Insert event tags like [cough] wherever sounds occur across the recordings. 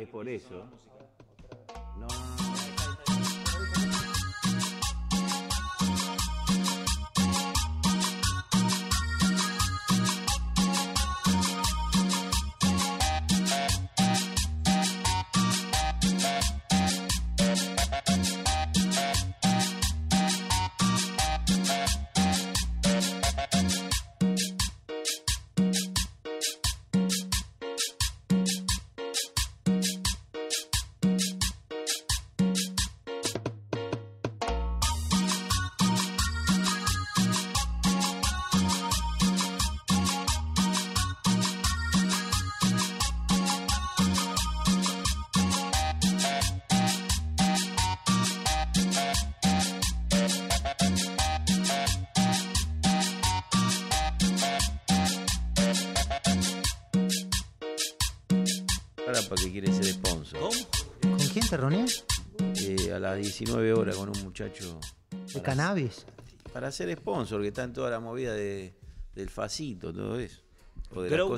Es por eso. ¿Te a las 19 horas con un muchacho. ¿De cannabis? Para ser sponsor, que está en toda la movida de, del facito, todo eso. O Pero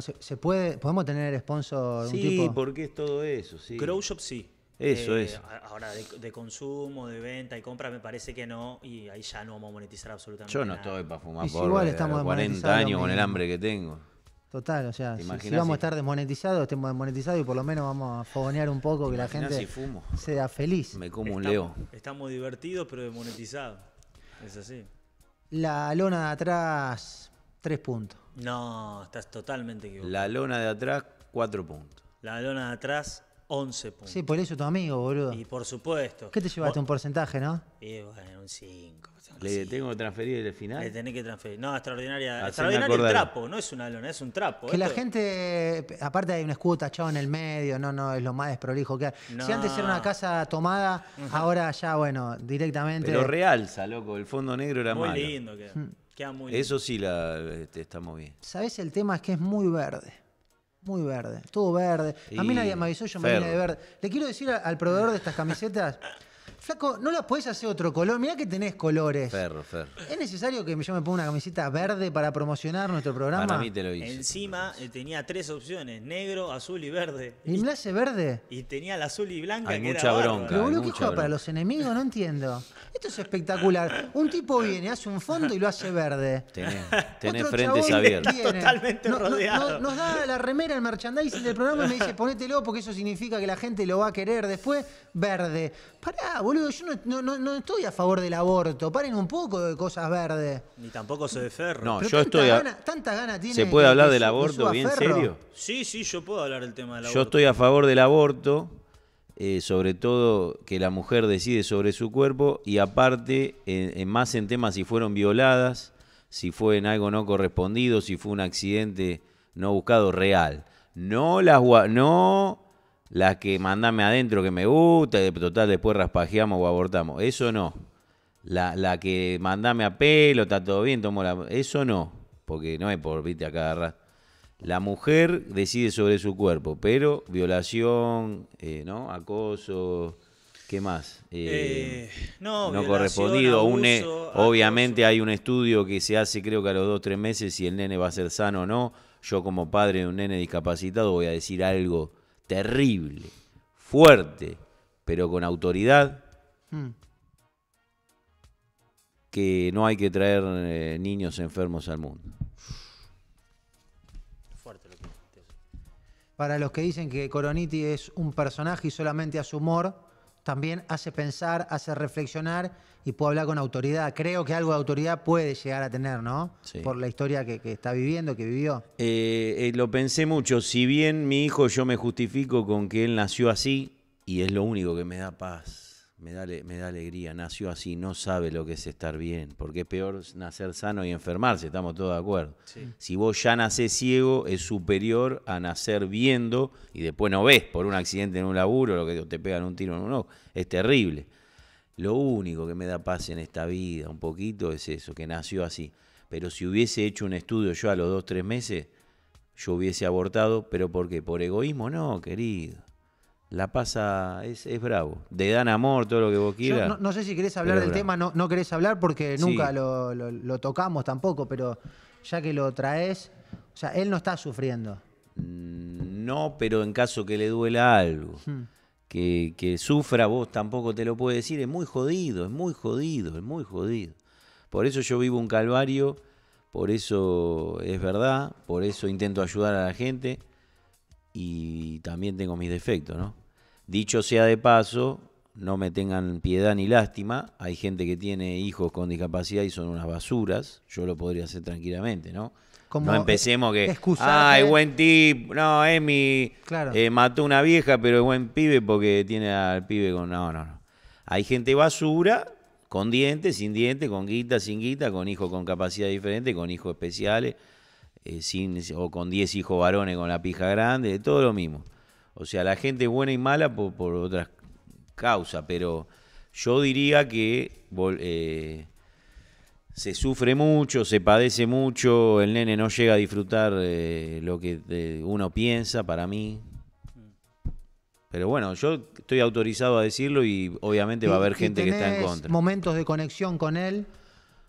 ¿se, puede, podemos tener sponsor sí, un porque es todo eso, sí. Grow sí. Eso eh, es. Ahora, de, consumo, de venta y compra, me parece que no. Y ahí ya no vamos a monetizar absolutamente nada Yo no estoy para fumar por igual estamos 40 años con el hambre que tengo. Total, o sea, si, vamos a estar desmonetizados, estemos desmonetizados y por lo menos vamos a fogonear un poco que la gente sea feliz. Me como un leo. Estamos divertidos pero desmonetizados. Es así. La lona de atrás, tres puntos. No, estás totalmente equivocado. La lona de atrás, cuatro puntos. La lona de atrás, 11 puntos. Sí, por eso tu amigo, boludo. Y por supuesto. ¿Qué te llevaste? Un porcentaje, ¿no? Y bueno, un 5. Le tengo que transferir el final. Le tenés que transferir. No, extraordinaria. Extraordinario el trapo, no es una lona, es un trapo. Que la gente, aparte hay un escudo tachado en el medio, no, no, es lo más desprolijo que Si antes era una casa tomada, ahora ya, bueno, directamente. Pero realza, loco, el fondo negro era muy malo. Lindo queda. Mm. muy lindo. Eso sí la estamos bien. sabes El tema es que es muy verde. Muy verde, todo verde. a mí nadie me avisó, yo me vine de verde. Le quiero decir al proveedor de estas camisetas Flaco, no la podés hacer otro color. Mirá que tenés colores. Ferro, ferro. ¿Es necesario que yo me ponga una camiseta verde para promocionar nuestro programa? Para mí te lo hice. Encima eh, tenía tres opciones: negro, azul y verde. ¿Y, me hace verde? Y tenía el azul y blanca. Hay mucha bronca. Lo boludo que bronca. para los enemigos, no entiendo. Esto es espectacular. Un tipo viene, hace un fondo y lo hace verde. Tenés, [laughs] frentes abiertos. Totalmente rodeado. nos da la remera, el merchandising del programa y me dice ponételo porque eso significa que la gente lo va a querer después. Verde. Pará, boludo boludo, yo no, estoy a favor del aborto. Paren un poco de cosas verdes. Ni tampoco se de Ferro. No, yo estoy. A... tiene. ¿Se puede hablar del aborto bien serio? Sí, sí, yo puedo hablar del tema del aborto. Yo estoy a favor del aborto. Eh, sobre todo que la mujer decide sobre su cuerpo y aparte, más en temas si fueron violadas, si fue en algo no correspondido, si fue un accidente no buscado real. No las no la que mandame adentro que me gusta, y total después raspajeamos o abortamos. Eso no. La, que mandame a pelo, está todo bien, tomo la. Eso no, porque no hay por, viste, acá La mujer decide sobre su cuerpo, pero violación, eh, ¿no? Acoso, ¿qué más? Eh, eh, no, no correspondido. un, obviamente hay un estudio que se hace, creo que a los dos o tres meses, si el nene va a ser sano o no. Yo, como padre de un nene discapacitado, voy a decir algo terrible, fuerte, pero con autoridad. Hmm. Que no hay que traer eh, niños enfermos al mundo. Para los que dicen que Coroniti es un personaje y solamente a su humor, también hace pensar, hace reflexionar y puedo hablar con autoridad. Creo que algo de autoridad puede llegar a tener, ¿no? Por la historia que, está viviendo, que vivió. Eh, eh, lo pensé mucho. Si bien mi hijo, yo me justifico con que él nació así, y es lo único que me da paz, me da, me da alegría. Nació así, no sabe lo que es estar bien, porque es peor nacer sano y enfermarse, estamos todos de acuerdo. Si vos ya nacés ciego, es superior a nacer viendo y después no ves por un accidente en un laburo, lo que te pegan un tiro en un ojo. Es terrible. Lo único que me da paz en esta vida, un poquito, es eso, que nació así. Pero si hubiese hecho un estudio yo a los dos, tres meses, yo hubiese abortado, pero ¿por qué? ¿Por egoísmo? No, querido. La pasa, es, bravo. De dan amor, todo lo que vos quieras. no, sé si querés hablar del tema, no, no querés hablar porque nunca lo, tocamos tampoco, pero ya que lo traes, o sea, él no está sufriendo. Mm, no, pero en caso que le duela algo. Hmm que, sufra, vos tampoco te lo puede decir, es muy jodido, es muy jodido, es muy jodido. Por eso yo vivo un calvario, por eso es verdad, por eso intento ayudar a la gente y también tengo mis defectos, ¿no? Dicho sea de paso, no me tengan piedad ni lástima, hay gente que tiene hijos con discapacidad y son unas basuras, yo lo podría hacer tranquilamente, ¿no? no empecemos que. Ay, buen tip No, Emi claro. eh, mató una vieja, pero es buen pibe porque tiene al pibe con. No, no, no. Hay gente basura, con dientes, sin dientes, con guita, sin guita, con hijos con capacidad diferente, con hijos especiales, eh, sin, o con 10 hijos varones con la pija grande, todo lo mismo. O sea, la gente buena y mala por, otras causas, pero yo diría que. Eh, se sufre mucho, se padece mucho, el nene no llega a disfrutar eh, lo que uno piensa para mí. Pero bueno, yo estoy autorizado a decirlo y obviamente va a haber gente que está en contra. Momentos de conexión con él,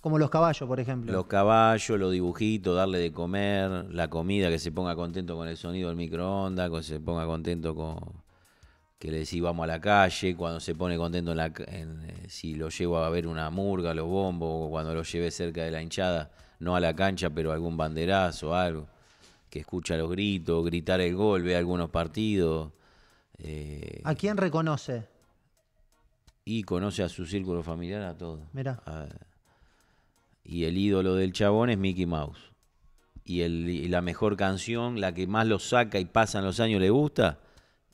como los caballos, por ejemplo. Los caballos, los dibujitos, darle de comer, la comida, que se ponga contento con el sonido del microondas, que se ponga contento con, que le decís vamos a la calle, cuando se pone contento en la, eh, si lo llevo a ver una murga, los bombos, o cuando lo lleve cerca de la hinchada, no a la cancha, pero algún banderazo, algo, que escucha los gritos, gritar el gol, ve algunos partidos. Eh. ¿A quién reconoce? Y conoce a su círculo familiar, a todos. mira y el ídolo del chabón es Mickey Mouse. Y, y la mejor canción, la que más lo saca y pasan los años, le gusta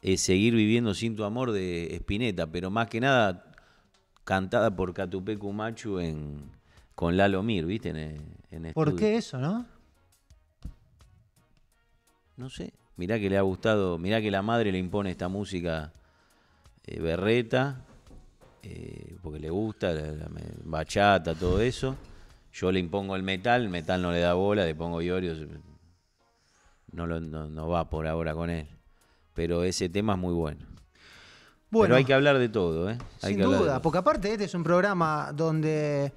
es eh, seguir viviendo sin tu amor de Espineta, pero más que nada cantada por Catupecu Machu con Lalo Mir, ¿viste? En, ¿Por qué eso, no? No sé. Mirá que le ha gustado, mirá que la madre le impone esta música eh, berreta, eh, porque le gusta, bachata, todo eso. Yo le impongo el metal, el metal no le da bola, le pongo Iorio, no va por ahora con él pero ese tema es muy bueno. Bueno, pero hay que hablar de todo, ¿eh? Hay sin duda, porque aparte este es un programa donde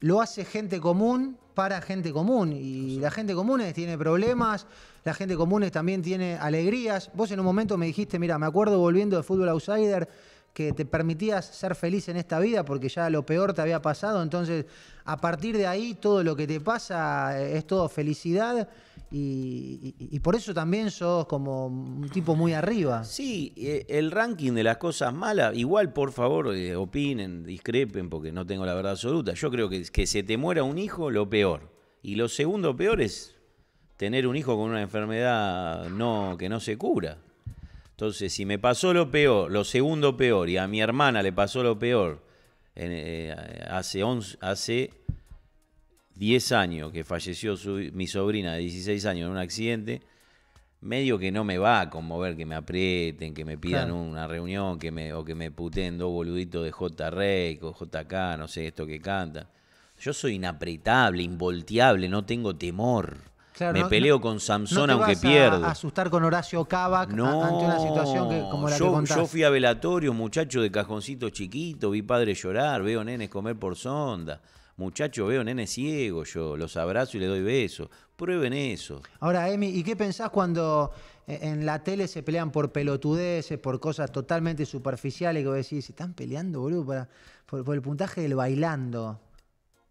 lo hace gente común para gente común y la gente común tiene problemas, la gente común también tiene alegrías. Vos en un momento me dijiste, mira, me acuerdo volviendo de Fútbol Outsider que te permitías ser feliz en esta vida porque ya lo peor te había pasado, entonces a partir de ahí todo lo que te pasa es todo felicidad y, por eso también sos como un tipo muy arriba. Sí, eh, el ranking de las cosas malas, igual por favor eh, opinen, discrepen, porque no tengo la verdad absoluta. Yo creo que que se te muera un hijo, lo peor. Y lo segundo peor es tener un hijo con una enfermedad no, que no se cura. Entonces, si me pasó lo peor, lo segundo peor, y a mi hermana le pasó lo peor eh, hace, 11, hace 10 años que falleció mi sobrina de 16 años en un accidente, medio que no me va a conmover que me aprieten, que me pidan una reunión que me, o que me puteen dos boluditos de J. Rey o JK, no sé, esto que canta. Yo soy inapretable, involteable, no tengo temor. me peleo con Samson aunque pierda. asustar con Horacio Cava no, ante una situación que, como la yo, que contás. Yo fui a velatorio, muchacho de cajoncito chiquito, vi padre llorar, veo nenes comer por sonda. Muchachos veo nene ciego yo, los abrazo y le doy besos. Prueben eso. Ahora, Emi, ¿y qué pensás cuando eh, en la tele se pelean por pelotudeces, por cosas totalmente superficiales que vos decís, se están peleando, boludo, por, el puntaje del bailando?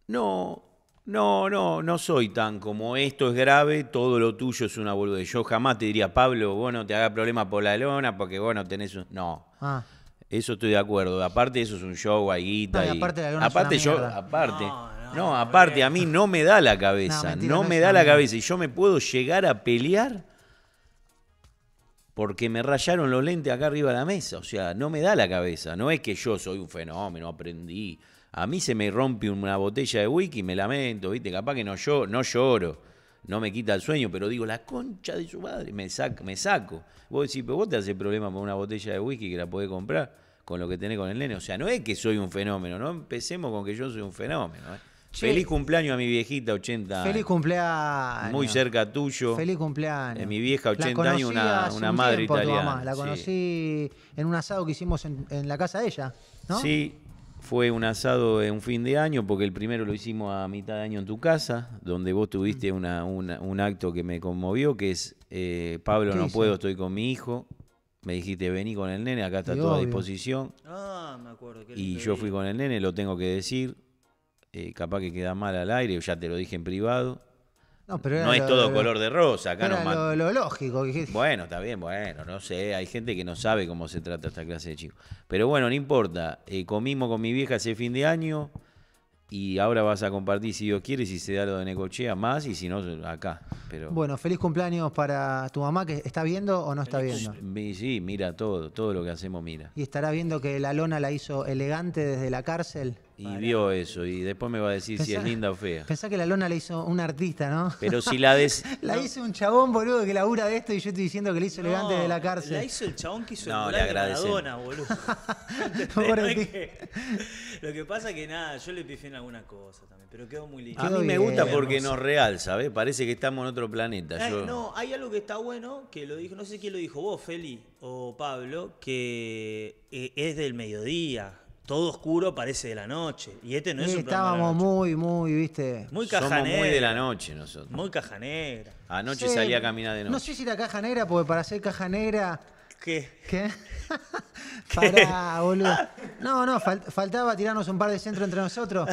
No, no, no, no soy tan como esto es grave, todo lo tuyo es una boludez. Yo jamás te diría, Pablo, vos no te hagas problema por la lona porque vos no tenés un... No. Ah. Eso estoy de acuerdo. Aparte, eso es un show, hay y aparte, yo, aparte. No, aparte, a mí no me da la cabeza. No, me da la cabeza. Y yo me puedo llegar a pelear porque me rayaron los lentes acá arriba de la mesa. O sea, no me da la cabeza. No es que yo soy un fenómeno, aprendí. A mí se me rompe una botella de wiki, y me lamento, ¿viste? Capaz que no, yo, no lloro no me quita el sueño, pero digo, la concha de su madre, me, saco, me saco. Vos decís, pero vos te haces problema con una botella de whisky que la podés comprar con lo que tenés con el nene. O sea, no es que soy un fenómeno, no empecemos con que yo soy un fenómeno. ¿eh? feliz cumpleaños a mi viejita, 80 Feliz cumpleaños. Muy cerca tuyo. Feliz cumpleaños. en eh, mi vieja, 80 años, una, una madre italiana. La conocí en un asado que hicimos en, en la casa de ella, ¿no? Sí, fue un asado en un fin de año, porque el primero lo hicimos a mitad de año en tu casa, donde vos tuviste mm. una, un acto que me conmovió, que es, eh, Pablo, no puedo, estoy con mi hijo. Me dijiste, vení con el nene, acá está toda a disposición. Ah, y yo fui con el nene, lo tengo que decir. Eh, capaz que queda mal al aire, ya te lo dije en privado. No, pero no es todo color de rosa. Acá no nos lo, lo, lógico. Bueno, está bien, bueno, no sé. Hay gente que no sabe cómo se trata esta clase de chicos. Pero bueno, no importa. Eh, comimos con mi vieja ese fin de año y ahora vas a compartir, si Dios quiere, si se da lo de Necochea más y si no, acá. Pero... Bueno, feliz cumpleaños para tu mamá que está viendo o no está viendo. Sí, mira todo, todo lo que hacemos mira. ¿Y estará viendo que la lona la hizo elegante desde la cárcel? Y vio eso, y después me va a decir si es linda o fea. Pensá que la lona la hizo un artista, ¿no? Pero si la des... [laughs] la hizo un chabón, boludo, que labura de esto y yo estoy diciendo que la hizo elegante de la cárcel. La hizo el chabón que hizo no, el boludo. [laughs] lo que pasa que nada, yo le pifé en alguna cosa también, pero quedó muy lindo. A mí me gusta porque nos realza, sabes Parece que estamos en otro planeta. No, hay algo que está bueno, que lo dijo, no sé quién lo dijo, vos, Feli o Pablo, que eh, es del mediodía todo oscuro parece de la noche. Y este no es un Estábamos muy, muy, viste. Muy caja Somos muy de la noche nosotros. Muy caja negra. Anoche salía a caminar de noche. No sé si la caja negra, porque para ser caja negra ¿Qué? [laughs] ¿Qué? Pará, boludo. No, no, faltaba tirarnos un par de centros entre nosotros.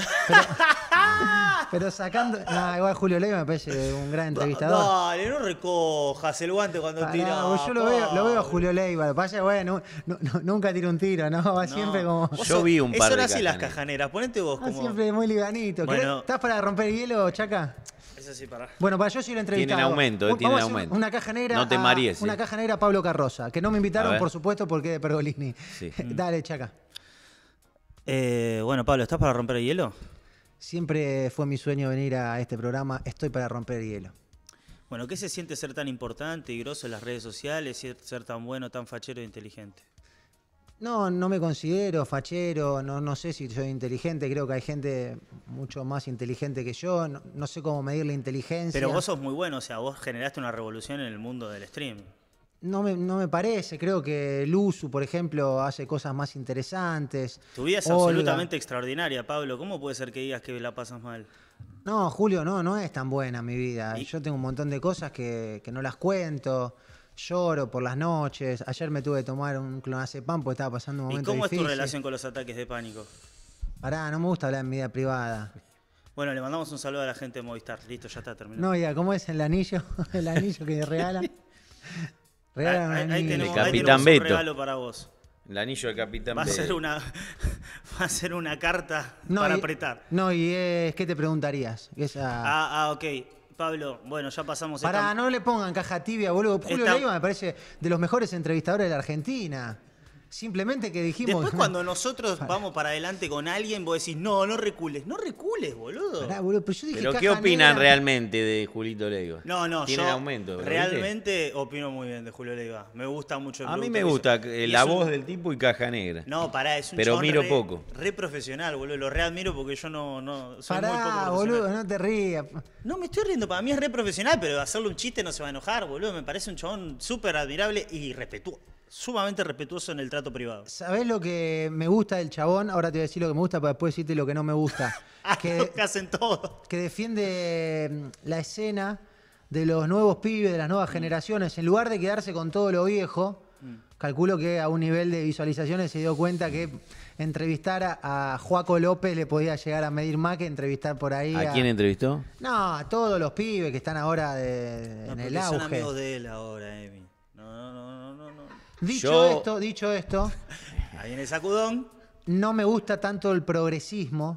Pero, [laughs] sacando. No, igual Julio Leiva me parece un gran entrevistador. Dale, no recojas el guante cuando tira. Yo lo veo, lo veo, a Julio Ley, vaya, bueno, no, nunca tira un tiro, ¿no? Va siempre como. Yo vi un par Eso de. Eso las cajaneras, ponete vos. Ah, como... siempre muy libanito. ¿Estás para romper hielo, chaca? para. Bueno, para yo soy el entrevistado. Tienen aumento, tiene aumento. Una caja negra. No te maries. Una eh. caja negra a Pablo Carroza, que no me invitaron, por supuesto, porque de Pergolini. [laughs] Dale, chaca. Eh, bueno, Pablo, ¿estás para romper el hielo? Siempre fue mi sueño venir a este programa. Estoy para romper el hielo. Bueno, ¿qué se siente ser tan importante y grosso en las redes sociales, ser tan bueno, tan fachero e inteligente? No, no me considero fachero, no, sé si soy inteligente, creo que hay gente mucho más inteligente que yo, no, sé cómo medir la inteligencia. Pero vos sos muy bueno, o sea, vos generaste una revolución en el mundo del stream. No me, parece, creo que Luzu, por ejemplo, hace cosas más interesantes. Tu vida es absolutamente extraordinaria, Pablo. ¿Cómo puede ser que digas que la pasas mal? No, Julio, no, no es tan buena mi vida. Yo tengo un montón de cosas que no las cuento lloro por las noches. Ayer me tuve que tomar un clonazepam porque estaba pasando un momento ¿Y cómo es tu relación con los ataques de pánico? Pará, no me gusta hablar en vida privada. Bueno, le mandamos un saludo a la gente de Movistar. Listo, ya está terminado. No, ya, ¿cómo es el anillo? [laughs] el anillo que [laughs] regalan. regalan anillo el Capitán ahí Beto. un regalo para vos. El anillo de Capitán va a una, [laughs] va a ser una carta para apretar. No, y es, ¿qué te preguntarías? Ah, ah, ok. Pablo, bueno, ya pasamos Para, no le pongan caja tibia, boludo. Julio Leiva me parece de los mejores entrevistadores de la Argentina. Simplemente que dijimos. Después, cuando nosotros vamos para adelante con alguien, vos decís, no, no recules. No recules, boludo. pero, qué opinan realmente de Julito Leiva? No, no, yo. aumento. Realmente opino muy bien de Julio Leiva. Me gusta mucho el A mí me gusta la voz del tipo y caja negra. No, pará, es un Pero miro re, poco. Re profesional, boludo. Lo readmiro porque yo no. no soy pará, boludo, no te rías. No, me estoy riendo. Para mí es re profesional, pero hacerle un chiste no se va a enojar, boludo. Me parece un chabón súper admirable y respetuoso sumamente respetuoso en el trato privado. ¿Sabés lo que me gusta del chabón? Ahora te voy a decir lo que me gusta para después decirte lo que no me gusta. [laughs] Ah, que, hacen todo. Que defiende mm, la escena de los nuevos pibes, de las nuevas mm. generaciones. En lugar de quedarse con todo lo viejo, mm. calculo que a un nivel de visualizaciones se dio cuenta que entrevistar a, Joaco López le podía llegar a medir más que entrevistar por ahí. ¿A, quién entrevistó? No, a todos los pibes que están ahora en el auge. Son amigos de él ahora, Emi. no. no. no. Dicho esto, dicho esto, [laughs] Ahí en el sacudón. no me gusta tanto el progresismo.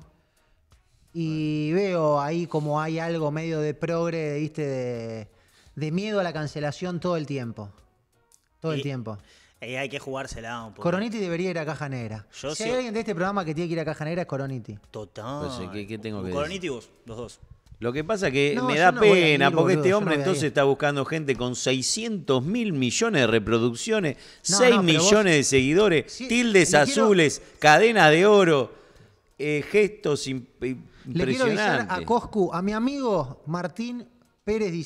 Y veo ahí como hay algo medio de progre, viste, de, miedo a la cancelación todo el tiempo. Todo el tiempo. Y hay que jugársela un Coroniti debería ir a Caja Negra. si hay alguien de este programa que tiene que ir a Caja Negra es Coroniti. Total. Pues ¿qué- tengo que decir? Coroniti vos, los dos. Lo que pasa es que me da pena, porque este hombre entonces está buscando gente con 600 mil millones de reproducciones, 6 millones de seguidores, tildes azules, cadena de oro, eh, gestos impresionantes. Le quiero avisar a Coscu, a mi amigo Martín Pérez Di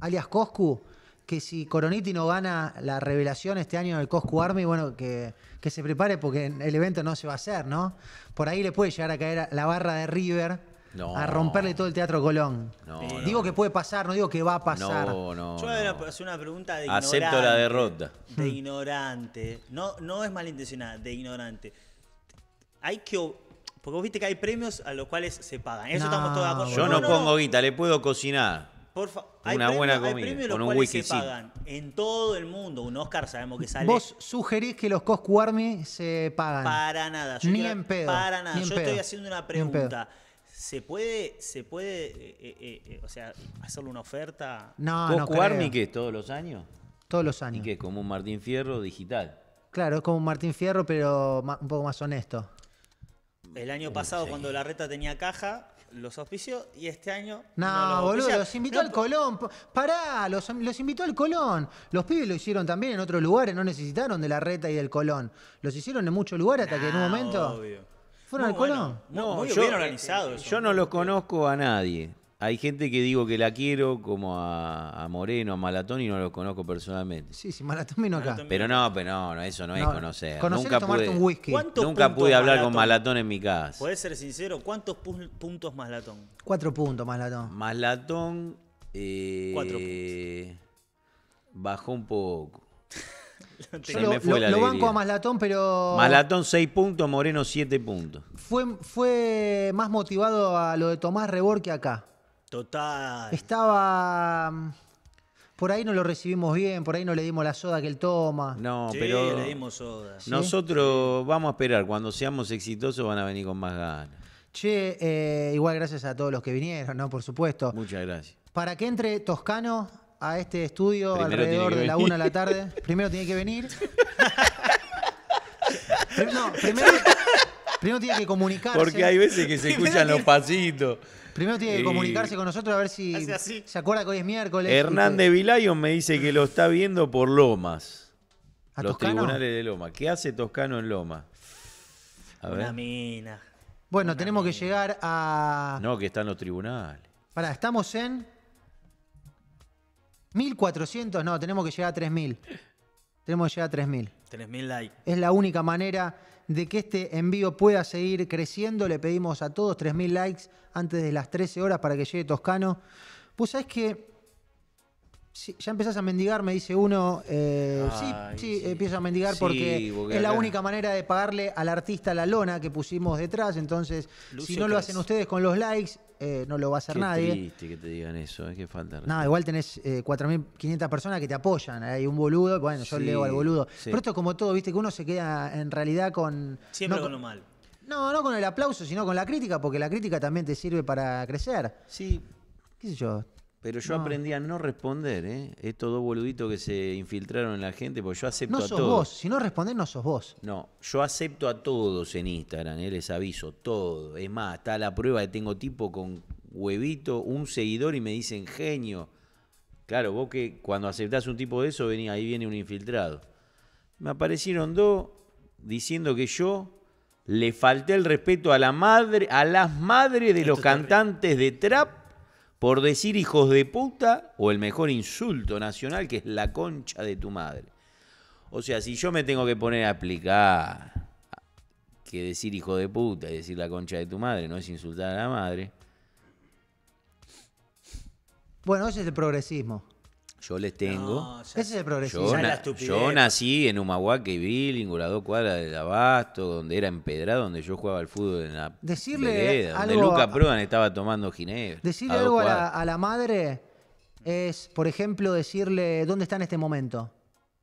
alias Coscu, que si Coroniti no gana la revelación este año del Coscu Army, bueno, que, que se prepare porque el evento no se va a hacer, ¿no? Por ahí le puede llegar a caer la barra de River a romperle todo el Teatro Colón. Eh, no, digo que puede pasar, no digo que va a pasar. No, no. Yo voy a hacer una pregunta de ignorante. Acepto la derrota. De ignorante. No, no es malintencionada, de ignorante. Hay que. Porque vos viste que hay premios a los cuales se pagan. Eso estamos todos de acuerdo. Yo no, pongo guita, le puedo cocinar. Por favor. una hay premios, buena comida, hay premios con los un cuales se pagan en todo el mundo. Un Oscar sabemos que sale. Vos sugerís que los Coscu se pagan. Para nada. Yo Ni en pedo. Para nada. Yo estoy haciendo una pregunta. ¿Se puede, se puede eh, eh, eh, o sea, hacerle una oferta? No, no creo. ¿Todos los años? Todos los años. ¿Y qué? ¿Como un Martín Fierro digital? Claro, es como un Martín Fierro, pero un poco más honesto. El año pasado, cuando la reta tenía caja, los auspició y este año. No, boludo, los invitó al Colón. Pará, los, los, invitó al Colón. Los pibes lo hicieron también en otros lugares, no necesitaron de la reta y del Colón. Los hicieron en muchos lugares hasta que en un ah, momento. ¿Fueron al No, yo, Yo no los conozco a nadie. Hay gente que digo que la quiero, como a, Moreno, a Malatón, y no los conozco personalmente. Sí, sí, Malatón vino acá. Pero no, pero no, eso no, es conocer. nunca pude, nunca pude hablar con Malatón en mi casa. ¿Puedes ser sincero? ¿Cuántos puntos Malatón? Cuatro puntos, Malatón. Malatón eh, Cuatro puntos. bajó un poco. [laughs] lo, banco a Maslatón, pero. Maslatón 6 puntos, Moreno 7 puntos. Fue, fue más motivado a lo de Tomás Rebor que acá. Total. Estaba. Por ahí no lo recibimos bien, por ahí no le dimos la soda que él toma. No, sí, pero. le dimos soda. Nosotros vamos a esperar. Cuando seamos exitosos van a venir con más ganas. Che, eh, igual gracias a todos los que vinieron, ¿no? Por supuesto. Muchas gracias. Para que entre Toscano, a este estudio alrededor de la una de la tarde. Primero tiene que venir. [laughs] no, primero, primero tiene que comunicarse. Porque hay veces que se escuchan los pasitos. Primero tiene que comunicarse con nosotros a ver si se acuerda que hoy es miércoles. Hernández Vilayon me dice que lo está viendo por Lomas. ¿A los tribunales de Loma ¿Qué hace Toscano en Loma A Una mina. Bueno, tenemos que llegar a. No, que están los tribunales. Pará, estamos en 1400, no, tenemos que llegar a 3000. Tenemos que llegar a 3000. 3000 likes. Es la única manera de que este envío pueda seguir creciendo. Le pedimos a todos 3000 likes antes de las 13 horas para que llegue Toscano. Pues sabes que Sí, ya empezás a mendigar, me dice uno. Eh, sí, sí, empiezo a mendigar porque, es la única manera de pagarle al artista la lona que pusimos detrás. Entonces, si no lo hacen ustedes con los likes, eh, no lo va a hacer qué nadie. Triste que te digan eso, es eh, que falta. Nada, igual tenés 4.500 personas que te apoyan. Hay un boludo, bueno, yo leo al boludo. Pero esto es como todo, viste, que uno se queda en realidad con. Siempre con lo mal. No, no con el aplauso, sino con la crítica, porque la crítica también te sirve para crecer. Sí. ¿Qué sé yo? Pero yo aprendí a no responder, ¿eh? Estos dos boluditos que se infiltraron en la gente, porque yo acepto a todos. No sos vos, si no respondés no sos vos. No, yo acepto a todos en Instagram, ¿eh? les aviso, todo. Es más, está la prueba que tengo tipo con huevito, un seguidor y me dicen genio. Claro, vos que cuando aceptás un tipo de eso, vení, ahí viene un infiltrado. Me aparecieron dos diciendo que yo le falté el respeto a la madre, a las madres de los cantantes de trap por decir hijos de puta o el mejor insulto nacional que es la concha de tu madre. O sea, si yo me tengo que poner a aplicar que decir hijo de puta y decir la concha de tu madre no es insultar a la madre. Bueno, ese es el progresismo. Yo les tengo. ese es el progreso. Yo, nací en Humahuaca y Billing, dos cuadras del Abasto, donde era empedrado, donde yo jugaba al fútbol en la Decirle algo, donde Luca Prodan estaba tomando ginebra. Decirle algo a la madre es, por ejemplo, decirle dónde está en este momento.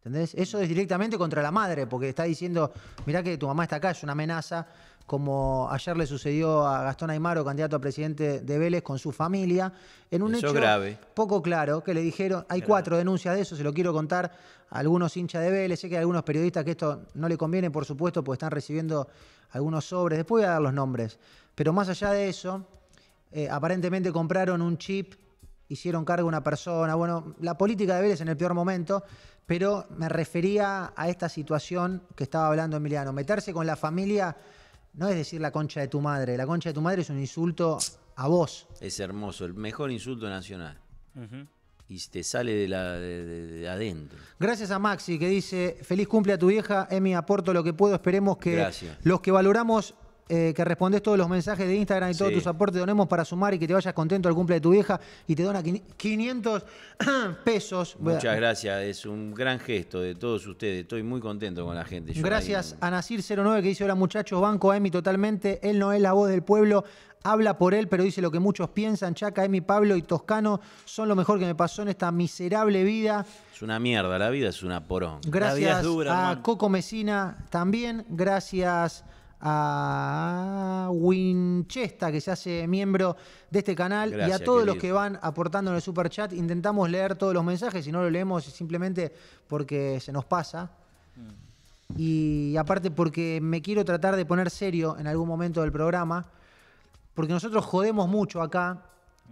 ¿Entendés? Eso es directamente contra la madre, porque está diciendo, mirá que tu mamá está acá, es una amenaza, como ayer le sucedió a Gastón Aymaro, candidato a presidente de Vélez, con su familia, en un hecho grave. poco claro, que le dijeron, hay cuatro denuncias de eso, se lo quiero contar a algunos hinchas de Vélez, sé que hay algunos periodistas que esto no le conviene, por supuesto, porque están recibiendo algunos sobres, después voy a dar los nombres, pero más allá de eso, eh, aparentemente compraron un chip hicieron cargo una persona. Bueno, la política de Vélez en el peor momento, pero me refería a esta situación que estaba hablando Emiliano. Meterse con la familia no es decir la concha de tu madre. La concha de tu madre es un insulto a vos. Es hermoso, el mejor insulto nacional. Y te sale de, adentro. Gracias a Maxi que dice, feliz cumple a tu vieja, Emi, aporto lo que puedo, esperemos que los que valoramos eh, que respondes todos los mensajes de Instagram y todos tus aportes, donemos para sumar y que te vayas contento al cumple de tu vieja y te dona 500 [clears throat] pesos. Muchas gracias, es un gran gesto de todos ustedes, estoy muy contento con la gente. gracias a Nasir09 que dice, hola muchachos, banco a Emi totalmente, él no es la voz del pueblo, habla por él, pero dice lo que muchos piensan. Chaca, Emi, Pablo y Toscano son lo mejor que me pasó en esta miserable vida. Es una mierda, la vida es una porón. Gracias a Coco Mesina también, gracias a Winchesta, que se hace miembro de este canal, y a todos los que van aportando en el super chat. Intentamos leer todos los mensajes, si no lo leemos es simplemente porque se nos pasa. Y aparte porque me quiero tratar de poner serio en algún momento del programa, porque nosotros jodemos mucho acá,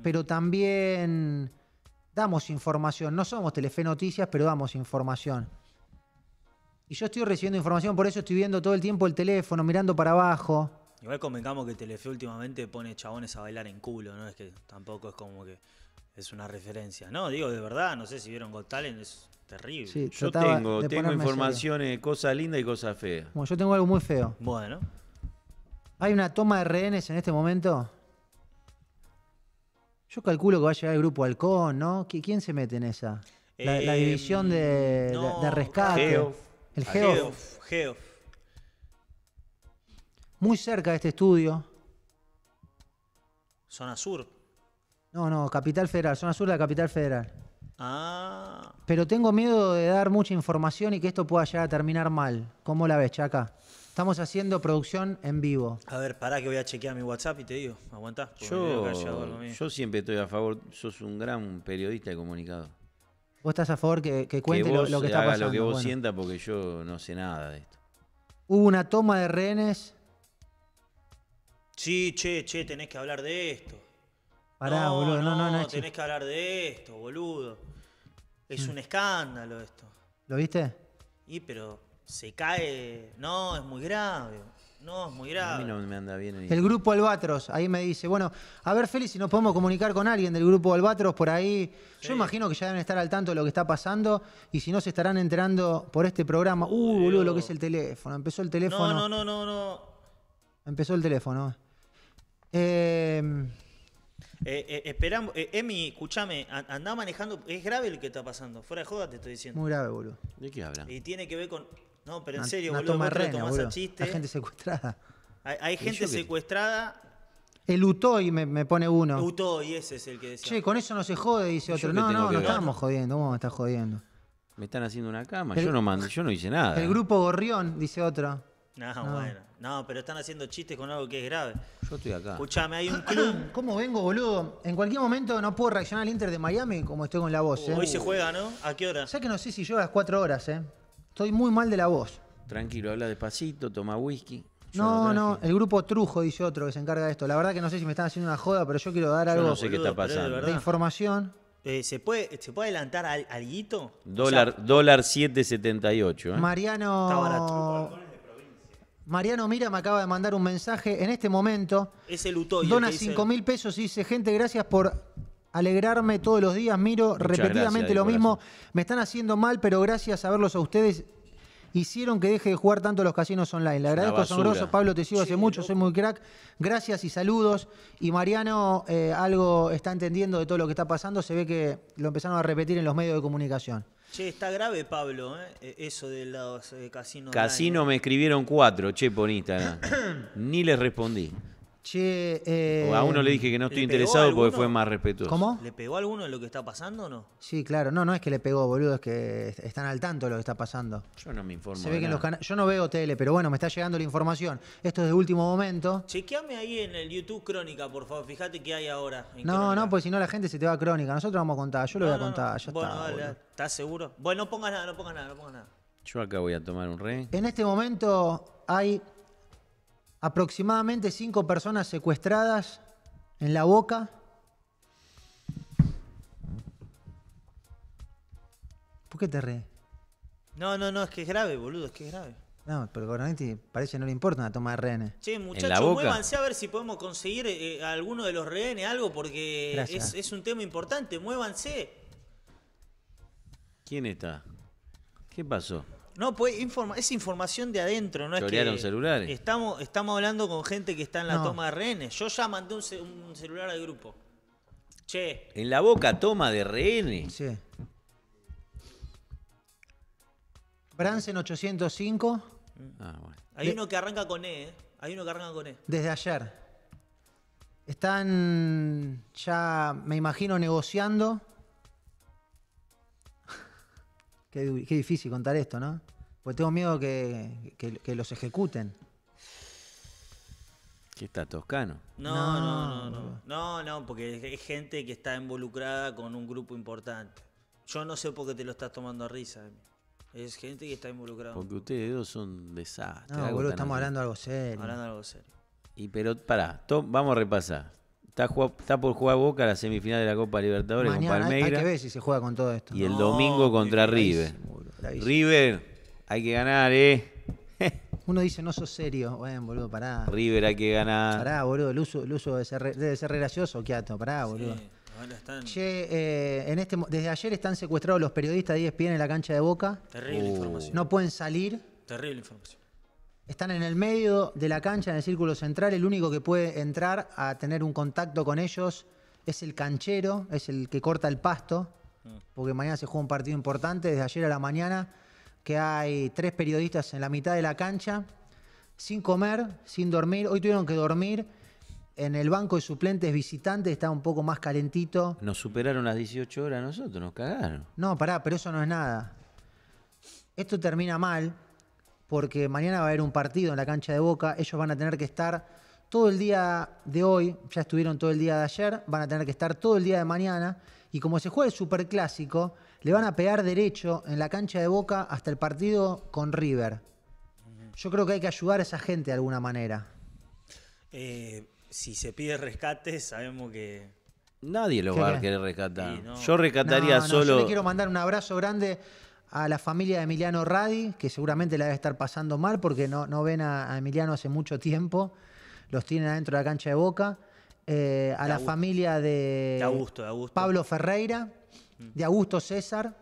pero también damos información. No somos Telefe Noticias, pero damos información. Y yo estoy recibiendo información, por eso estoy viendo todo el tiempo el teléfono, mirando para abajo. Igual comentamos que el Telefeo últimamente pone chabones a bailar en culo, ¿no? Es que tampoco es como que es una referencia. No, digo, de verdad, no sé si vieron Got Talent, es terrible. yo tengo, tengo informaciones, cosas lindas y cosas feas. Bueno, yo tengo algo muy feo. Bueno. Hay una toma de rehenes en este momento. Yo calculo que va a llegar el grupo Halcón, ¿no? ¿Quién se mete en esa? La, eh, división de, rescate. El Geof. Muy cerca de este estudio. Zona Sur. No, no, Capital Federal, Zona Sur de la Capital Federal. Ah. Pero tengo miedo de dar mucha información y que esto pueda llegar a terminar mal. ¿Cómo la ves, Chaca? Estamos haciendo producción en vivo. A ver, pará que voy a chequear mi WhatsApp y te digo, aguantá. Yo, siempre estoy a favor, sos un gran periodista de comunicador. Vos estás a favor que, que cuente que lo, que está haga lo que vos sienta porque yo no sé nada de esto. Hubo una toma de rehenes. Sí, che, che, tenés que hablar de esto. Pará, boludo, no, no, no. Tenés que hablar de esto, boludo. Es mm. un escándalo esto. ¿Lo viste? Y pero se cae. No, es muy grave. No, es muy grave. A mí no me anda bien El grupo Albatros, ahí me dice, bueno, a ver Félix si nos podemos comunicar con alguien del grupo Albatros por ahí. Yo imagino que ya deben estar al tanto de lo que está pasando y si no se estarán enterando por este programa. Uh, boludo, lo que es el teléfono. Empezó el teléfono. No, no, no, no, Empezó el teléfono. Em, eh, eh, esperamos, eh, Emi, escúchame, andá manejando, es grave lo que está pasando, fuera de joda te estoy diciendo. Muy grave, boludo. ¿De qué habla? Y tiene que ver con no, pero en serio, boludo, chiste. Hay gente secuestrada. Hay, gente secuestrada. El Utoi me, me, pone uno. Utoy, ese es el que decía. Che, con eso no se jode, dice otro. No, no, no estamos jodiendo. vamos me estar jodiendo? Me están haciendo una cama, yo no mando, yo no hice nada. El grupo Gorrión, dice otro. No, bueno. No, pero están haciendo chistes con algo que es grave. Yo estoy acá. Escuchame, hay un club. [coughs] ¿Cómo vengo, boludo? En cualquier momento no puedo reaccionar al Inter de Miami como estoy con la voz. ¿eh? Hoy se juega, ¿no? ¿A qué hora? Ya que no sé si yo a las cuatro horas, ¿eh? Estoy muy mal de la voz. Tranquilo, habla despacito, toma whisky. No, no, el grupo Trujo, dice otro, que se encarga de esto. La verdad que no sé si me están haciendo una joda, pero yo quiero dar algo de información. Eh, ¿se, puede, ¿Se puede adelantar al, guito? Dólar, 7.78. ¿eh? Mariano. Mariano Mira me acaba de mandar un mensaje en este momento. el Dona 5 mil pesos y dice, gente, gracias por alegrarme todos los días, miro repetidamente lo mismo, me están haciendo mal, pero gracias a verlos a ustedes hicieron que deje de jugar tanto los casinos online. Le agradezco, son Pablo, te sigo hace mucho, soy muy crack. Gracias y saludos. Y Mariano eh, algo está entendiendo de todo lo que está pasando. Se ve que lo empezaron a repetir en los medios de comunicación. Che, está grave, Pablo, eh, e-, eso de los eh, casinos. Casino me escribieron cuatro, che, bonita, [clears throat] Ni les respondí. Che, eh, a uno le eh, dije que no estoy interesado porque fue más respetuoso. ¿Cómo? ¿Le pegó a alguno lo que está pasando o no? Sí, claro. No, no es que le pegó, boludo, es que están al tanto de lo que está pasando. Yo no me informo. Se ve que en los Yo no veo tele, pero bueno, me está llegando la información. Esto es de último momento. Chequeame ahí en el YouTube Crónica, por favor. Fíjate qué hay ahora. no, no, pues si no la gente se te va a Crónica. Nosotros vamos a contar, yo lo voy a contar. bueno, está. ¿Estás seguro? Bueno, no pongas nada, no pongas nada, no pongas nada. Yo acá voy a tomar un rey. En este momento hay aproximadamente cinco personas secuestradas en la boca. ¿Por qué te re? No, no, no, es que es grave, boludo, es que es grave. No, pero realmente parece que no le importa una toma de rehenes. Che, muchachos, muévanse a ver si podemos conseguir eh, eh, alguno de los rehenes, algo, porque es, es, un tema importante. Muévanse. ¿Quién está? ¿Qué pasó? No, pues informa es información de adentro, no Chorearon es que celulares. Estamos, estamos hablando con gente que está en la toma de rehenes. Yo ya mandé un, celular al grupo. Che. En la boca toma de rehenes. Sí. Bransen 805. Ah, bueno. Hay uno que arranca con E, ¿eh? Hay uno que arranca con E. Desde ayer. Están ya, me imagino, negociando Qué, difícil contar esto, ¿no? Pues tengo miedo que, los ejecuten. ¿Qué está Toscano? No, no, no, no. No, no, porque es gente que está involucrada con un grupo importante. Yo no sé por qué te lo estás tomando a risa. Es gente que está involucrada. Porque ustedes dos son desastres. No, boludo, estamos hablando algo serio. Hablando algo serio. Y pero, pará, vamos a repasar. Está, por jugar Boca la semifinal de la Copa Libertadores con Palmeiras. que ver si se juega con todo esto. Y el domingo oh, contra River. River, hay que ganar, ¿eh? [laughs] Uno dice, no sos serio. Bueno, boludo, pará. River hay que ganar. Pará, boludo, el uso, debe, ser, debe ser gracioso, quieto, Pará, boludo. Che, eh, en este, desde ayer están secuestrados los periodistas de ESPN en la cancha de Boca. Terrible información. No pueden salir. Terrible información. Están en el medio de la cancha, en el círculo central. El único que puede entrar a tener un contacto con ellos es el canchero, es el que corta el pasto, mm. porque mañana se juega un partido importante, desde ayer a la mañana, que hay tres periodistas en la mitad de la cancha, sin comer, sin dormir. Hoy tuvieron que dormir en el banco de suplentes visitantes está un poco más calentito. Nos superaron las 18 horas nosotros, nos cagaron. No, pará, pero eso no es nada. Esto termina mal porque mañana va a haber un partido en la cancha de Boca, ellos van a tener que estar todo el día de hoy, ya estuvieron todo el día de ayer, van a tener que estar todo el día de mañana, y como se juega el superclásico, le van a pegar derecho en la cancha de Boca hasta el partido con River. Yo creo que hay que ayudar a esa gente de alguna manera. Eh, si se pide rescate, sabemos que Nadie lo va a querer rescatar. Yo rescataría solo. Yo le quiero mandar un abrazo grande a la familia de Emiliano Radi, que seguramente la debe estar pasando mal porque no, ven a, Emiliano hace mucho tiempo, los tienen adentro de la cancha de Boca, eh, a la familia de, Augusto, Pablo Ferreira, mm. de Augusto César,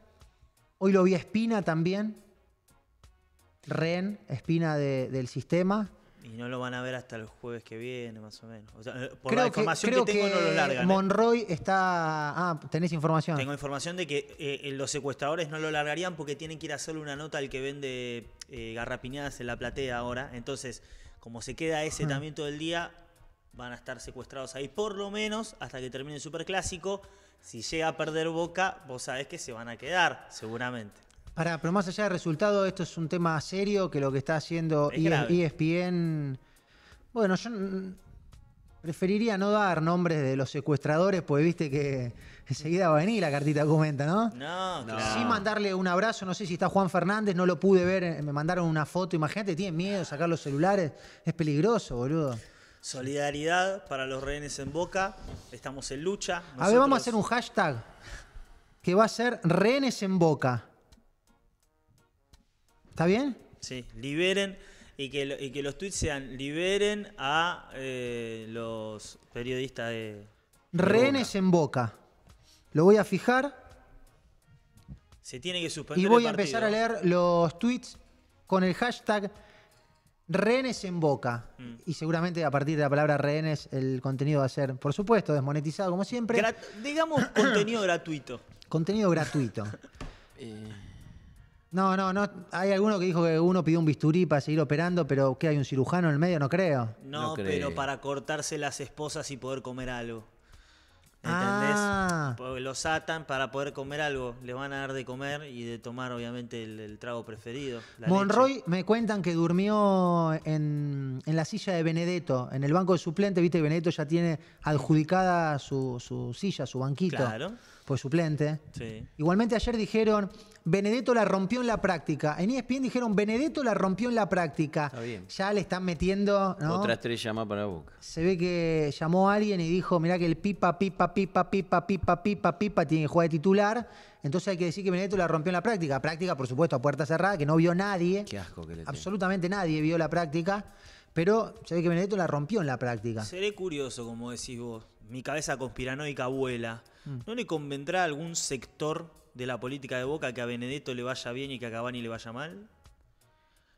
hoy lo vi a Espina también, Ren, Espina del sistema, y no lo van a ver hasta el jueves que viene, más o menos. Eh, por la información que, tengo, no lo largan. ¿eh? Monroy está. Ah, tenés información. Tengo información de que eh, los secuestradores no lo largarían porque tienen que ir a hacerle una nota al que vende garrapiñadas en la platea ahora. Entonces, como se queda ese también todo el día, van a estar secuestrados ahí, por lo menos hasta que termine el superclásico. Si llega a perder boca, vos sabés que se van a quedar, seguramente pero más allá del resultado, esto es un tema serio que lo que está haciendo ESPN. E- e bueno, yo preferiría no dar nombres de los secuestradores, porque viste que enseguida va a venir la cartita comenta, ¿no? No, claro. Sí mandarle un abrazo, no sé si está Juan Fernández, no lo pude ver, eh, me mandaron una foto, imagínate, tiene miedo sacar los celulares, es peligroso, boludo. Solidaridad para los rehenes en Boca, estamos en lucha. A ver, vamos a hacer un hashtag que va a ser rehenes en Boca. ¿Está bien? Sí, liberen y que, que los tweets sean liberen a eh, los periodistas de. Rehenes en boca. Lo voy a fijar. Se tiene que suspender. Y voy a empezar a leer los tweets con el hashtag rehenes en boca. Mm. Y seguramente a partir de la palabra rehenes el contenido va a ser, por supuesto, desmonetizado como siempre. digamos contenido gratuito. Contenido gratuito. [laughs] eh. No, no, no. Hay alguno que dijo que uno pidió un bisturí para seguir operando, pero ¿qué hay un cirujano en el medio? No creo. No, pero para cortarse las esposas y poder comer algo. ¿Entendés? Ah. Los atan para poder comer algo. Le van a dar de comer y de tomar, obviamente, el, trago preferido. Monroy me cuentan que durmió en, la silla de Benedetto, en el banco de suplente. Viste que Benedetto ya tiene adjudicada su, su silla, su banquito. Claro. Pues suplente. Sí. Igualmente, ayer dijeron Benedetto la rompió en la práctica. En ESPN dijeron, Benedetto la rompió en la práctica. Está bien. Ya le están metiendo... ¿no? Otra estrella más para Boca. Se ve que llamó a alguien y dijo, mirá que el pipa, pipa, pipa, pipa, pipa, pipa, pipa tiene que jugar de titular. Entonces hay que decir que Benedetto la rompió en la práctica. Práctica, por supuesto, a puerta cerrada, que no vio nadie. Qué asco que le Absolutamente nadie vio la práctica. Pero se ve que Benedetto la rompió en la práctica. Seré curioso, como decís vos. Mi cabeza conspiranoica vuela. Mm. ¿No le convendrá algún sector de la política de Boca que a Benedetto le vaya bien y que a Cavani le vaya mal?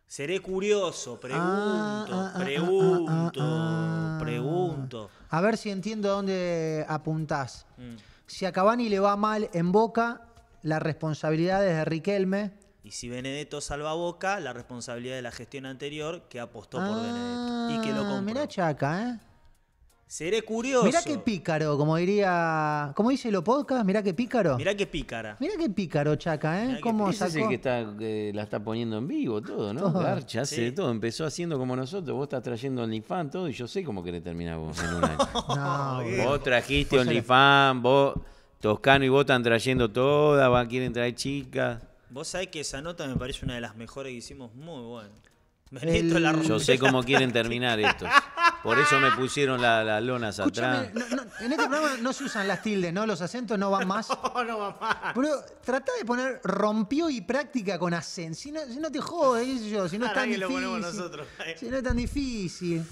Seré curioso, ah, pregunto, ah, ah, pregunto, pregunto. A ver si entiendo dónde apuntás. Mm. Si a Cavani le va mal en Boca, la responsabilidad es de Riquelme. Y si Benedetto salva Boca, la responsabilidad de la gestión anterior que apostó por Benedetto y que lo compró. Chaca, ¿eh? Seré curioso. Mirá qué pícaro, como diría. ¿Cómo dice lo podcast? Mirá qué pícaro. Mirá qué pícara. Mirá qué pícaro, Chaca, ¿eh? ¿Cómo sacó? Es que la está poniendo en vivo, todo, ¿no? Todo. hace de todo. Empezó haciendo como nosotros. Vos estás trayendo OnlyFans, todo, y yo sé cómo querés terminar vos en un [laughs] [laughs] no, vos trajiste OnlyFans, vos, Toscano y vos están trayendo todas, van, quieren traer chicas. Vos sabés que esa nota me parece una de las mejores que hicimos, muy buena. Yo sé cómo quieren terminar esto. Por eso me pusieron las lonas atrás. en este programa no se usan las tildes, ¿no? Los acentos no van más. [laughs] No, no van más. Pero trata de poner rompió y práctica con acento. Si no, te jodes, yo, si no es tan difícil. Eh. Si no es tan difícil.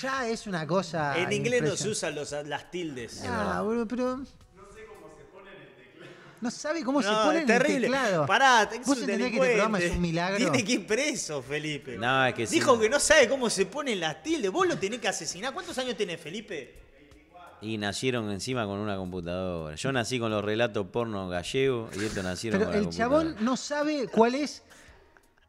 Ya es una cosa. En inglés no se usan las tildes. Ah, pero. No sabe cómo se pone las terrible. el teclado. Pará, ¿Vos entendés que este programa es un [laughs] milagro? Tiene que ir preso, Felipe. No, es que sí. Dijo que no sabe cómo se ponen las tildes. Vos lo tenés que asesinar. ¿Cuántos años tenés, Felipe? Y nacieron encima con una computadora. Yo nací con los relatos porno gallego y estos nacieron con la computadora. El chabón no sabe cuál es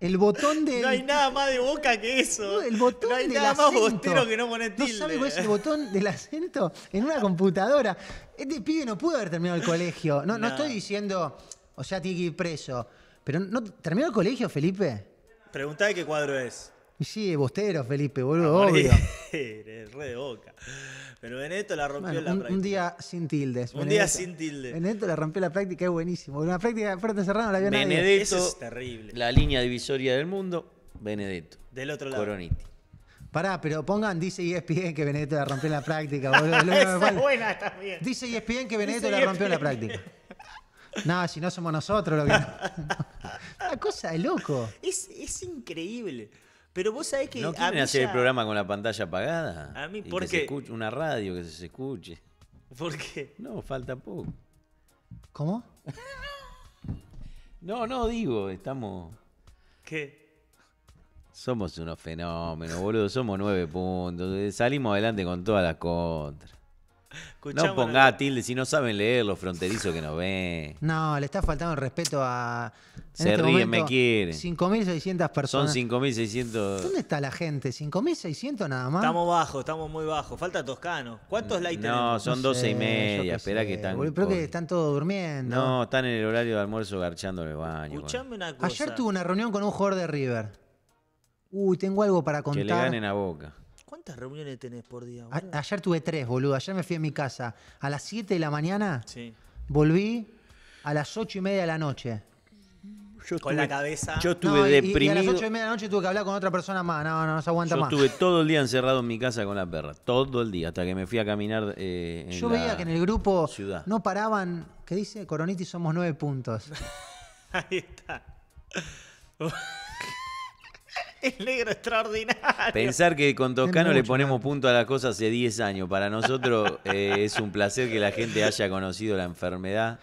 el botón de. No hay nada más de boca que eso. el botón no hay nada acento. más bostero que no poner tilde. ¿No sabes cuál es el botón del acento? En una computadora. Este pibe no pudo haber terminado el colegio. No, no. estoy diciendo, o sea, tiene que ir preso. Pero no, ¿terminó el colegio, Felipe? Preguntá de qué cuadro es. Sí, bostero, Felipe, boludo, obvio. [laughs] Re de boca. Pero Benedetto la rompió la práctica. Un día sin tildes. Un día sin tildes. Benedetto la rompió la práctica, es buenísimo. Una práctica frente cerrada la vio Benedetto, nadie. Benedetto, es terrible. La línea divisoria del mundo, Benedetto. Del otro lado. Coroniti. Pará, pero pongan, dice ESPN que Benedetto la rompió en la práctica, boludo. Buena, [laughs] buena también. Dice ESPN que Benedetto la rompió en la e práctica. No, si no somos nosotros lo que. [laughs] Una cosa de loco. Es, es increíble. Pero vos sabés que. ¿No quieren hacer el programa con la pantalla apagada? A mí, porque. una radio que se escuche. ¿Por qué? No, falta poco. ¿Cómo? no, no, digo, estamos. ¿Qué? Somos unos fenómenos, boludo. Somos nueve puntos. Salimos adelante con todas las contras no ponga tildes tilde si no saben leer los fronterizos que nos ven. No, le está faltando el respeto a. Se este ríen, me quieren. 5.600 personas. Son 5.600. ¿Dónde está la gente? ¿5.600 nada más? Estamos bajos, estamos muy bajos. Falta Toscano. ¿Cuántos mm, likes tenemos? No, son 12 y media. Espera que están. Creo que están todos durmiendo. No, están en el horario de almuerzo garchándole baño. una cosa. Ayer tuve una reunión con un jugador de River. Uy, tengo algo para contar. Que le ganen a boca. ¿Cuántas reuniones tenés por día? ayer tuve tres, boludo. Ayer me fui a mi casa a las 7 de la mañana. Volví a las 8 y media de la noche. Con la cabeza. Yo estuve deprimido. a las 8 y media de la noche tuve que hablar con otra persona más. No, no, no se aguanta más. Yo estuve todo el día encerrado en mi casa con la perra. Todo el día, hasta que me fui a caminar. eh, Yo veía que en el grupo no paraban. ¿Qué dice? Coronitis somos nueve puntos. [laughs] Ahí está. [laughs] El negro extraordinario. Pensar que con Toscano le ponemos punto a la cosa hace 10 años. Para nosotros [laughs] eh, es un placer que la gente haya conocido la enfermedad.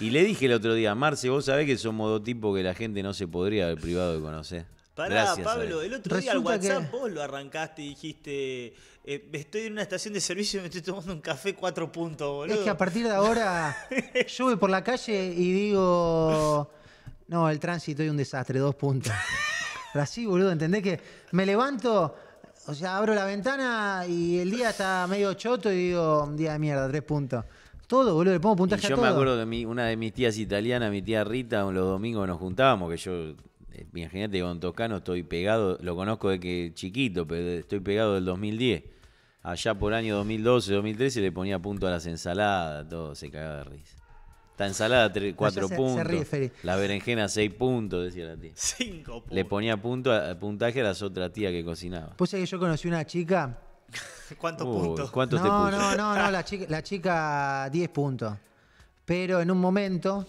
Y le dije el otro día, Marce, vos sabés que somos dos tipos que la gente no se podría haber privado de conocer. Pará, Gracias, Pablo, el otro día al WhatsApp vos lo arrancaste y dijiste, eh, estoy en una estación de servicio y me estoy tomando un café cuatro puntos, boludo. Es que a partir de ahora [laughs] yo por la calle y digo, no, el tránsito es un desastre, dos puntos así, boludo, ¿entendés que me levanto, o sea, abro la ventana y el día está medio choto y digo, un día de mierda, tres puntos. Todo, boludo, le pongo puntaje y yo me acuerdo de mi, una de mis tías italianas, mi tía Rita, los domingos nos juntábamos, que yo eh, imagínate con Toscano estoy pegado, lo conozco de que chiquito, pero estoy pegado del 2010. Allá por año 2012, 2013 le ponía punto a las ensaladas, todo se cagaba de risa. La ensalada, 4 puntos. La berenjena, 6 puntos, decía la tía. 5 puntos. Le ponía punto, puntaje a las otras tías que cocinaba. Pues que yo conocí una chica. [laughs] ¿Cuántos puntos? no, no, no, la chica, la 10 puntos. Pero en un momento,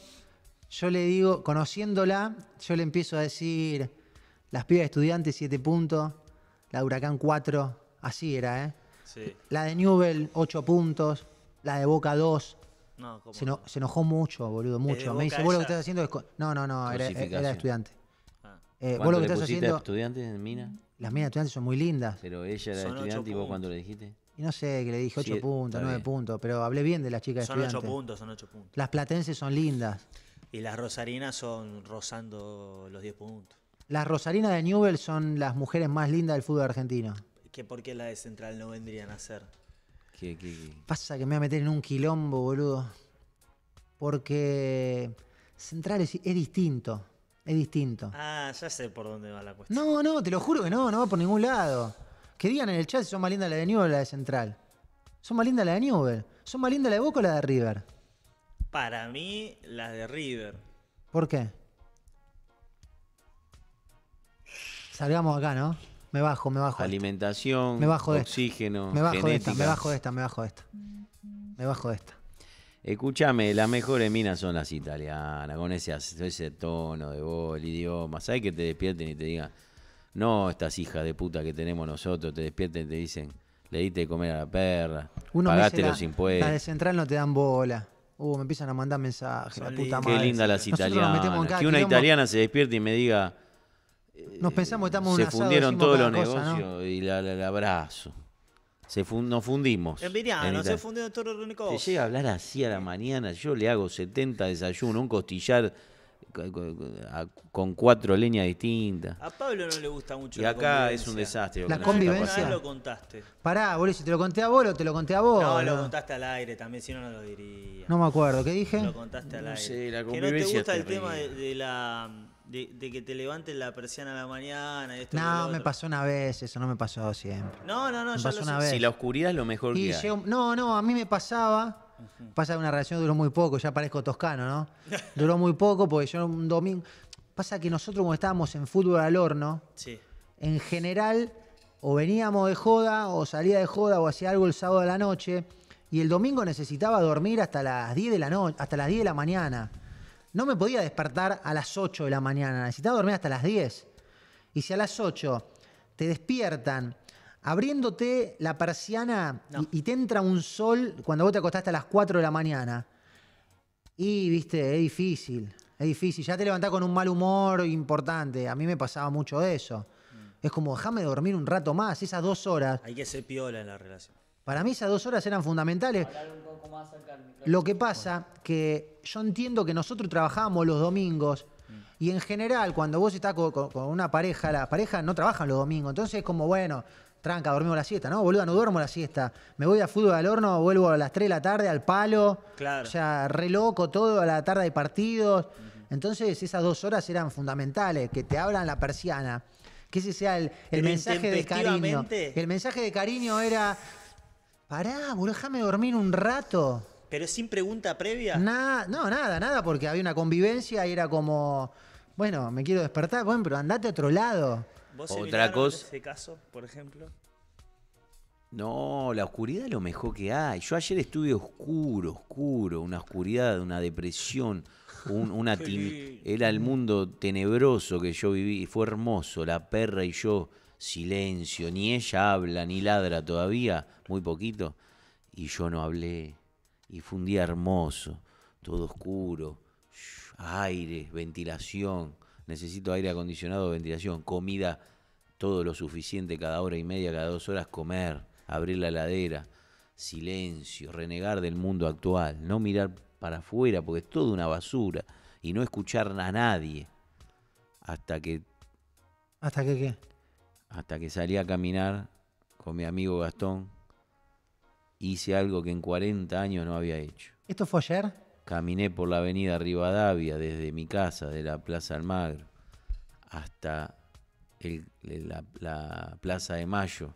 yo le digo, conociéndola, yo le empiezo a decir, las pibas de estudiantes 7 puntos, la de Huracán 4, así era, ¿eh? Sí. La de Newell ocho puntos, la de Boca 2, se, enojó mucho, boludo, eh, mucho. Me dice, vos lo que estás haciendo es... No, no, no, era, era estudiante. Ah. Eh, vos lo que estás haciendo... estudiantes en mina? Las minas estudiantes son muy lindas. Pero ella era estudiante y vos cuando le dijiste. Y no sé, que le dije 8 puntos, 9 puntos, pero hablé bien de las chicas Son 8 puntos, son 8 puntos. Las platenses son lindas. Y las rosarinas son rozando los 10 puntos. Las rosarinas de Newell son las mujeres más lindas del fútbol argentino. por qué las de Central no vendrían a ser. Pasa que me voy a meter en un quilombo, boludo. Porque Central es, distinto. Es distinto. Ah, ya sé por dónde va la cuestión. No, no, te lo juro que no, no va por ningún lado. Que digan en el chat si son más lindas la de Newell o la de Central. Son más lindas la de Newell. Son más lindas la de Boca o la de River. Para mí, las de River. ¿Por qué? Salgamos acá, ¿no? Me bajo, me bajo. Alimentación, me oxígeno, Me bajo de esta, me bajo de esta, me bajo de esta. Me bajo esta. Escúchame, las mejores minas son las italianas, con ese, ese tono de voz, idiomas. idioma. que te despierten y te digan, no, estas hijas de puta que tenemos nosotros, te despierten y te dicen, le diste de comer a la perra, Uno pagaste los impuestos. La central no te dan bola. Uh, me empiezan a mandar mensajes, la puta madre. Qué linda las italianas. que una italiana se despierte y me diga, eh, nos pensamos que estamos en un Se fundieron todos los negocios y el abrazo. Se nos fundimos. se fundieron todos los negocios. Se llega a hablar así a la mañana, yo le hago 70 desayunos, un costillar con cuatro leñas distintas. A Pablo no le gusta mucho. Y acá es un desastre. La convivencia. lo contaste. Pará, si ¿te lo conté a vos o te lo conté a vos? No, lo contaste al aire también, si no, no lo diría. No me acuerdo, ¿qué dije? Lo contaste al no aire. Sé, la que no te gusta el tema de la de, que te levantes la persiana a la mañana. no, me pasó una vez, eso no me pasó siempre. No, no, no, yo Si la oscuridad es lo mejor que No, no, a mí me pasaba. Pasa que una relación duró muy poco, ya parezco toscano, ¿no? [laughs] Duró muy poco porque yo un domingo. Pasa que nosotros, como estábamos en fútbol al horno, en general, o veníamos de joda, o salía de joda, o hacía algo el sábado de la noche, y el domingo necesitaba dormir hasta las 10 de la, noche hasta las 10 de la mañana. No me podía despertar a las 8 de la mañana, necesitaba dormir hasta las 10. Y si a las 8 te despiertan abriéndote la persiana y, te entra un sol cuando vos te acostaste a las 4 de la mañana. Y, viste, es difícil, es difícil. Ya te levantás con un mal humor importante. A mí me pasaba mucho eso. Mm. Es como, déjame dormir un rato más, esas dos horas. Hay que ser piola en la relación. Para mí esas dos horas eran fundamentales. Lo que pasa que yo entiendo que nosotros trabajábamos los domingos y en general cuando vos estás con, una pareja, la pareja no trabajan los domingos, entonces es como, bueno, tranca, dormimos la siesta, ¿no? Boluda, no duermo la siesta. Me voy a fútbol al horno, vuelvo a las 3 de la tarde al palo. Claro. O sea, re todo a la tarde de partidos. Entonces, esas dos horas eran fundamentales, que te hablan la persiana. Que ese sea el, el mensaje de cariño. El mensaje de cariño era, Pará, boludo, déjame dormir un rato. ¿Pero sin pregunta previa? Nada, no, nada, nada, porque había una convivencia y era como, bueno, me quiero despertar, bueno, pero andate a otro lado. ¿Vos Otra cosa. En ese caso, por ejemplo? No, la oscuridad es lo mejor que hay. Yo ayer estuve oscuro, oscuro, una oscuridad, una depresión, una [laughs] Era el mundo tenebroso que yo viví y fue hermoso, la perra y yo silencio, ni ella habla, ni ladra todavía, muy poquito, y yo no hablé. Y fue un día hermoso, todo oscuro, aire, ventilación, necesito aire acondicionado, ventilación, comida, todo lo suficiente cada hora y media, cada dos horas, comer, abrir la ladera, silencio, renegar del mundo actual, no mirar para afuera porque es toda una basura y no escuchar a nadie hasta que... ¿Hasta que qué? hasta que salí a caminar con mi amigo Gastón, hice algo que en 40 años no había hecho. ¿Esto fue ayer? Caminé por la avenida Rivadavia desde mi casa, de la Plaza Almagro, hasta la Plaza de Mayo,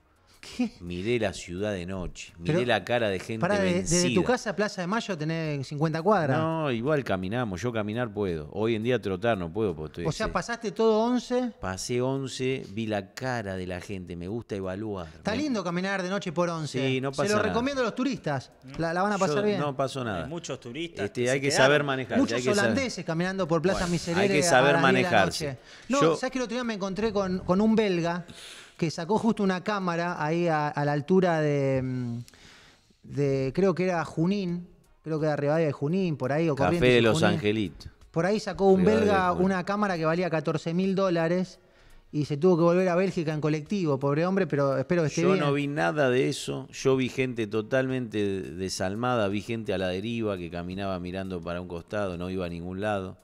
¿Qué? Miré la ciudad de noche, miré la cara de gente Desde tu casa a Plaza de Mayo tenés 50 cuadras. No, igual caminamos, yo caminar puedo. Hoy en día trotar no puedo. o sea, ¿pasaste todo 11? Pasé 11, vi la cara de la gente, me gusta evaluar. Está lindo caminar de noche por 11. Sí, no Se lo recomiendo a los turistas, mm. la, van a pasar bien. No pasó nada. Hay muchos turistas. Este, hay que saber manejar. Muchos holandeses caminando por Plaza Misericordia Hay que saber manejarse. No, ¿sabes que el otro día me encontré con un belga que sacó justo una cámara ahí a, la altura de, mm, de, creo que era Junín, creo que era arriba de Junín, por ahí. O Café de Los Angelitos. Por ahí sacó un belga una cámara que valía 14 mil dólares y se tuvo que volver a Bélgica en colectivo, pobre hombre, pero espero que esté Yo no vi nada de eso, yo vi gente totalmente desalmada, vi gente a la deriva que caminaba mirando para un costado, no iba a ningún lado.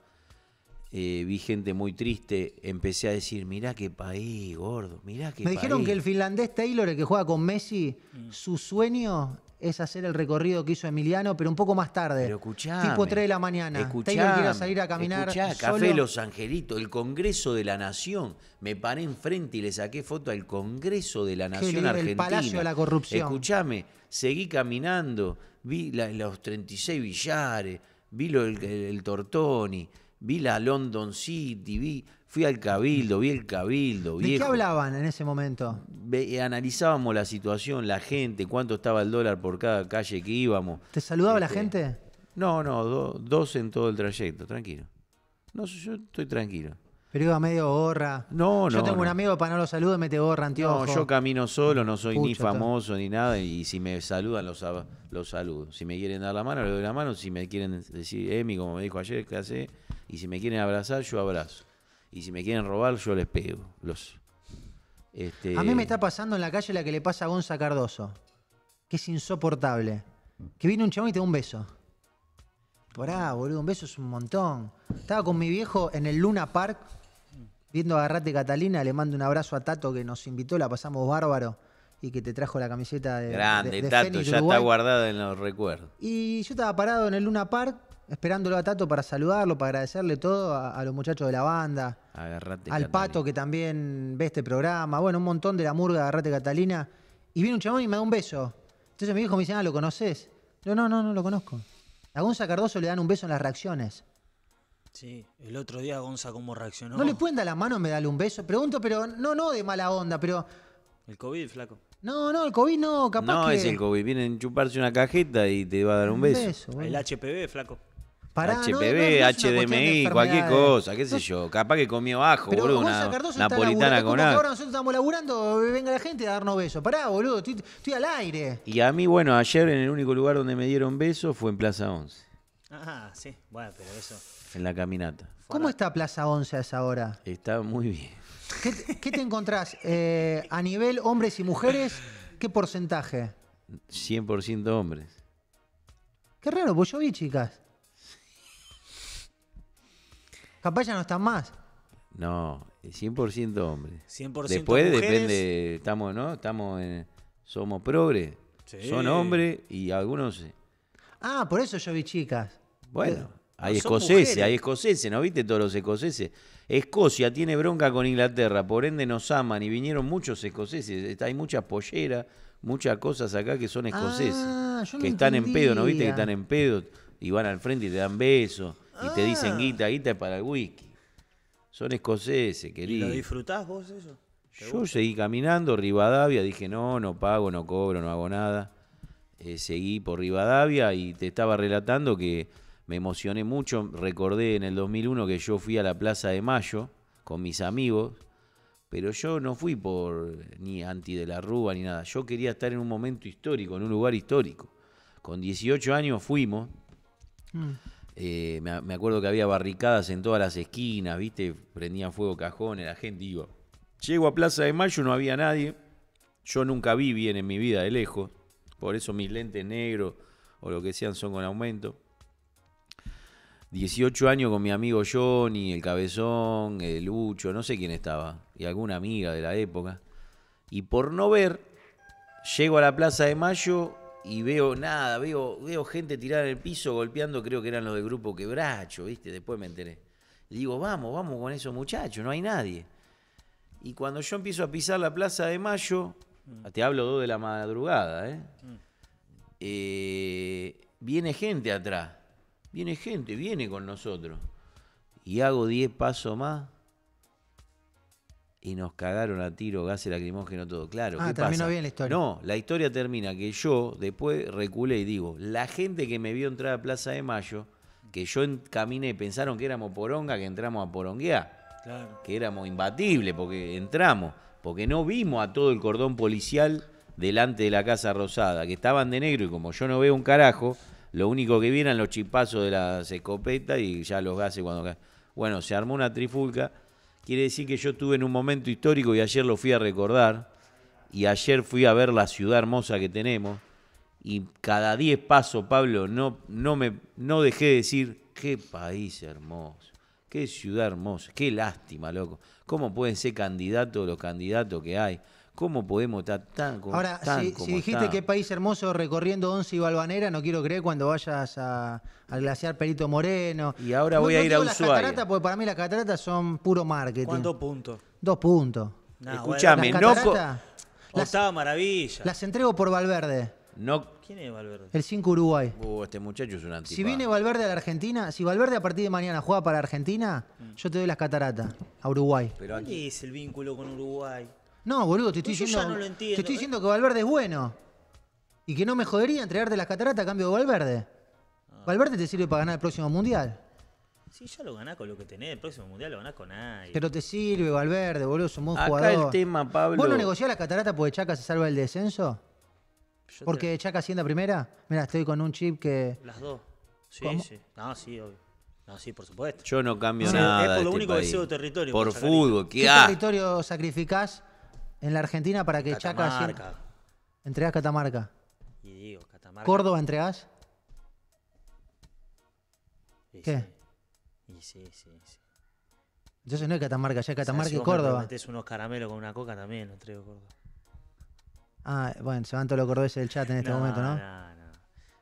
Eh, vi gente muy triste, empecé a decir, mirá qué país, gordo, mirá qué Me dijeron que el finlandés Taylor, el que juega con Messi, mm. su sueño es hacer el recorrido que hizo Emiliano, pero un poco más tarde. Pero escuchame, tipo 3 de la mañana. Taylor quiere salir a caminar solo. Café Los Angelitos, el Congreso de la Nación. Me paré enfrente y le saqué foto al Congreso de la Nación Argentina. El Palacio de la Corrupción. Escuchame, seguí caminando, vi los 36 billares, vi el, el Tortoni vi la London City, vi, fui al Cabildo, vi el Cabildo. ¿De qué hablaban en ese momento? Eh, analizábamos la situación, la gente, cuánto estaba el dólar por cada calle que íbamos. ¿Te saludaba la este, gente? No, no, dos en todo el trayecto, tranquilo. No, yo estoy tranquilo. Pero iba medio gorra. No, no. Yo tengo un amigo para no lo saludo me te gorra, tío. No, yo camino solo, no soy ni famoso ni nada. Y si me saludan, los, los saludo. Si me quieren dar la mano, le doy la mano. Si me quieren decir, Emi, como me dijo ayer, ¿qué hace? Y si me quieren abrazar, yo abrazo. Y si me quieren robar, yo les pego. Los, este, A mí me está pasando en la calle la que le pasa a Gonza Cardoso. Que es insoportable. Que viene un chabón y te da un beso. Porá, boludo, un beso es un montón. Estaba con mi viejo en el Luna Park Viendo Agarrate Catalina, le mando un abrazo a Tato que nos invitó, la pasamos bárbaro y que te trajo la camiseta de. Grande, Grande, Tato, ya está guardada en los recuerdos. Y yo estaba parado en el Luna Park esperándolo a Tato para saludarlo, para agradecerle todo a, los muchachos de la banda. al Pato que también ve este programa. Bueno, un montón de la murga, Agarrate Catalina. Y viene un chamón y me da un beso. Entonces mi hijo me dice, ah, ¿lo conoces? Yo, no, no, no lo conozco. A Gonza le dan un beso en las reacciones. Sí, el otro día Gonza cómo reaccionó. No le pueden dar la mano, me dale un beso. Pregunto, pero no, no de mala onda, pero. El COVID, flaco. No, no, el COVID no, capaz. No es el COVID, viene a chuparse una cajeta y te va a dar un, beso. el HPV, flaco. Pará, HPV, HDMI, cualquier cosa, qué sé yo. Capaz que comió ajo, boludo. Una napolitana con ajo. Ahora nosotros estamos laburando, venga la gente a darnos besos. Pará, boludo, estoy, estoy, al aire. Y a mí, bueno, ayer en el único lugar donde me dieron besos fue en Plaza 11. Ajá, ah, sí, bueno, pero eso en la caminata. ¿Cómo está Plaza 11 a esa hora? Está muy bien. ¿Qué, te encontrás? Eh, a nivel hombres y mujeres, ¿qué porcentaje? 100% hombres. Qué raro, pues yo vi chicas. Capaz no están más. No, 100% eh, hombres. 100% Después depende, estamos, ¿no? Estamos en, somos progres. Son hombres y algunos. Eh. Ah, por eso yo vi chicas. Bueno. Hay escoceses, hay escoceses, ¿no viste todos los escoceses? Escocia tiene bronca con Inglaterra, por ende nos aman y vinieron muchos escoceses. Hay muchas polleras, muchas cosas acá que son escoceses, ah, que están en pedo, ¿no viste que están en pedo? Y van al frente y te dan besos y te dicen ah. guita, guita para el whisky. Son escoceses, querido. ¿Y ¿Lo disfrutás vos eso? Yo seguí caminando, Rivadavia, dije no, no pago, no cobro, no hago nada. Eh, seguí por Rivadavia y te estaba relatando que me emocioné mucho. Recordé en el 2001 que yo fui a la Plaza de Mayo con mis amigos, pero yo no fui por ni anti de la Rúa ni nada. Yo quería estar en un momento histórico, en un lugar histórico. Con 18 años fuimos. Mm. Eh, me, me, acuerdo que había barricadas en todas las esquinas, ¿viste? Prendían fuego cajones, la gente iba. Llego a Plaza de Mayo, no había nadie. Yo nunca vi bien en mi vida de lejos. Por eso mis lentes negros o lo que sean son con aumento. 18 años con mi amigo Johnny, el Cabezón, el Lucho, no sé quién estaba, y alguna amiga de la época. Y por no ver, llego a la Plaza de Mayo y veo nada, veo, veo gente tirada en el piso golpeando, creo que eran los del grupo Quebracho, ¿viste? Después me enteré. digo, vamos, vamos con esos muchachos, no hay nadie. Y cuando yo empiezo a pisar la Plaza de Mayo, mm. te hablo dos de la madrugada, ¿eh? Mm. Eh, viene gente atrás Viene gente, viene con nosotros. Y hago 10 pasos más. Y nos cagaron a tiro, gases lacrimógeno, todo. Claro. Ah, ¿qué pasa? bien la historia. No, la historia termina que yo después reculé y digo: la gente que me vio entrar a Plaza de Mayo, que yo caminé, pensaron que éramos poronga, que entramos a poronguear. Claro. Que éramos imbatibles, porque entramos. Porque no vimos a todo el cordón policial delante de la Casa Rosada, que estaban de negro y como yo no veo un carajo, lo único que vi los chipazos de las escopetas y ya los gases cuando... Bueno, se armó una trifulca. Quiere decir que yo estuve en un momento histórico y ayer lo fui a recordar. Y ayer fui a ver la ciudad hermosa que tenemos. Y cada 10 pasos, Pablo, no, no, me, no dejé de decir, qué país hermoso, qué ciudad hermosa, qué lástima, loco. ¿Cómo pueden ser candidatos los candidatos que hay? ¿Cómo podemos estar tan como Ahora, si, dijiste qué es país hermoso recorriendo Once y Balvanera, no quiero creer cuando vayas a, al glaciar Perito Moreno. Y ahora voy a ir a Ushuaia. Las cataratas, porque para mí las cataratas son puro marketing. ¿Cuántos puntos? Dos puntos. Escúchame, oh, maravilla. Las entrego por Valverde. No. ¿Quién es Valverde? El 5 Uruguay. Uh, este muchacho es un antiguo. Si viene Valverde a la Argentina, si Valverde a partir de mañana juega para Argentina, mm. yo te doy las cataratas a Uruguay. Pero aquí... es el vínculo con Uruguay? No, boludo, te estoy diciendo. te estoy eh. diciendo que Valverde es bueno. Y que no me jodería entregarte las cataratas a cambio de Valverde. Ah. Valverde te sirve para ganar el próximo mundial. Sí, ya lo ganás con lo que tenés. El próximo mundial lo ganás con nadie. Pero te sirve, Valverde, boludo. Somos Acá jugador. el tema, Pablo. ¿Vos no negociás las cataratas porque Chaca se salva del descenso? porque Chaca sienta primera. Mira, estoy con un chip que. Las dos. Sí, sí. No, sí, obvio. No, sí, por supuesto. Yo no cambio nada. Es por lo este único que deseo de territorio. Por fútbol, ¿qué, ¿Qué territorio sacrificás en la Argentina para que Chaca... entre Catamarca. Y digo, Catamarca. ¿Córdoba entregás? ¿Qué? Y sí, sí, sí. Entonces no es Catamarca, ya es Catamarca y Córdoba. Metes unos caramelos con una coca también, lo Córdoba. Ah, bueno, se van todos los del chat en este momento, ¿no?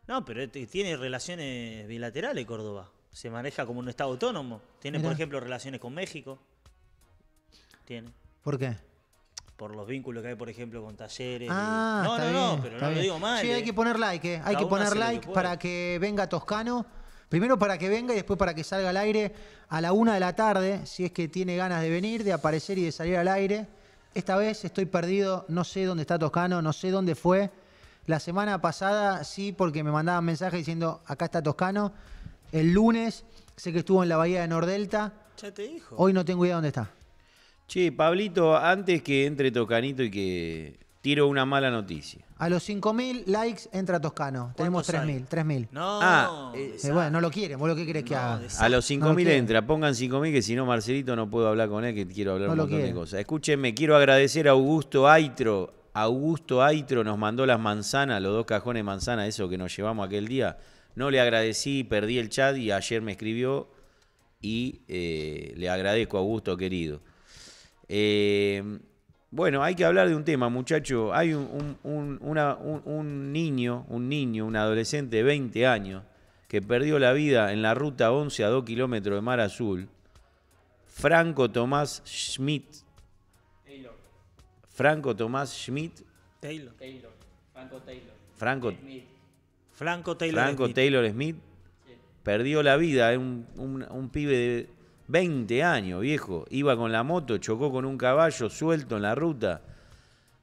No, pero tiene relaciones bilaterales Córdoba. Se maneja como un estado autónomo. Tiene, por ejemplo, relaciones con México. Tiene. ¿Por qué? por los vínculos que hay, por ejemplo, con talleres. Ah, no, no, no, pero no lo digo mal. Sí, hay eh. que poner like, eh. hay que poner like para que venga Toscano. Primero para que venga y después para que salga al aire a la una de la tarde, si es que tiene ganas de venir, de aparecer y de salir al aire. Esta vez estoy perdido, no sé dónde está Toscano, no sé dónde fue. La semana pasada sí, porque me mandaban mensajes diciendo, acá está Toscano. El lunes sé que estuvo en la bahía de Nordelta. Ya te dijo. Hoy no tengo idea dónde está. Che, Pablito, antes que entre Toscanito y que tiro una mala noticia. A los 5.000 likes entra Toscano. Tenemos 3.000. 3.000. No. Ah, eh, eh, bueno, no lo quieren. ¿Vos lo que querés que haga? A los 5.000 entra. Pongan 5.000 que si no, Marcelito, no puedo hablar con él, que quiero hablar no un montón de cosas. Escúchenme, quiero agradecer a Augusto Aitro. Augusto Aitro nos mandó las manzanas, los dos cajones de manzana, eso que nos llevamos aquel día. No le agradecí, perdí el chat y ayer me escribió y eh, le agradezco a Augusto, querido. Em, bueno, hay que hablar de un tema, muchacho. Hay un, un, niño, un niño, un adolescente de 20 años que perdió la vida en la ruta 11 a 2 kilómetros de Mar Azul. Franco Tomás Schmidt. Taylor. Franco Tomás Schmidt. Taylor. Franco Taylor. Franco Franco Taylor Franco Taylor Smith. Perdió la vida, eh, un, un pibe de 20 años, viejo. Iba con la moto, chocó con un caballo suelto en la ruta.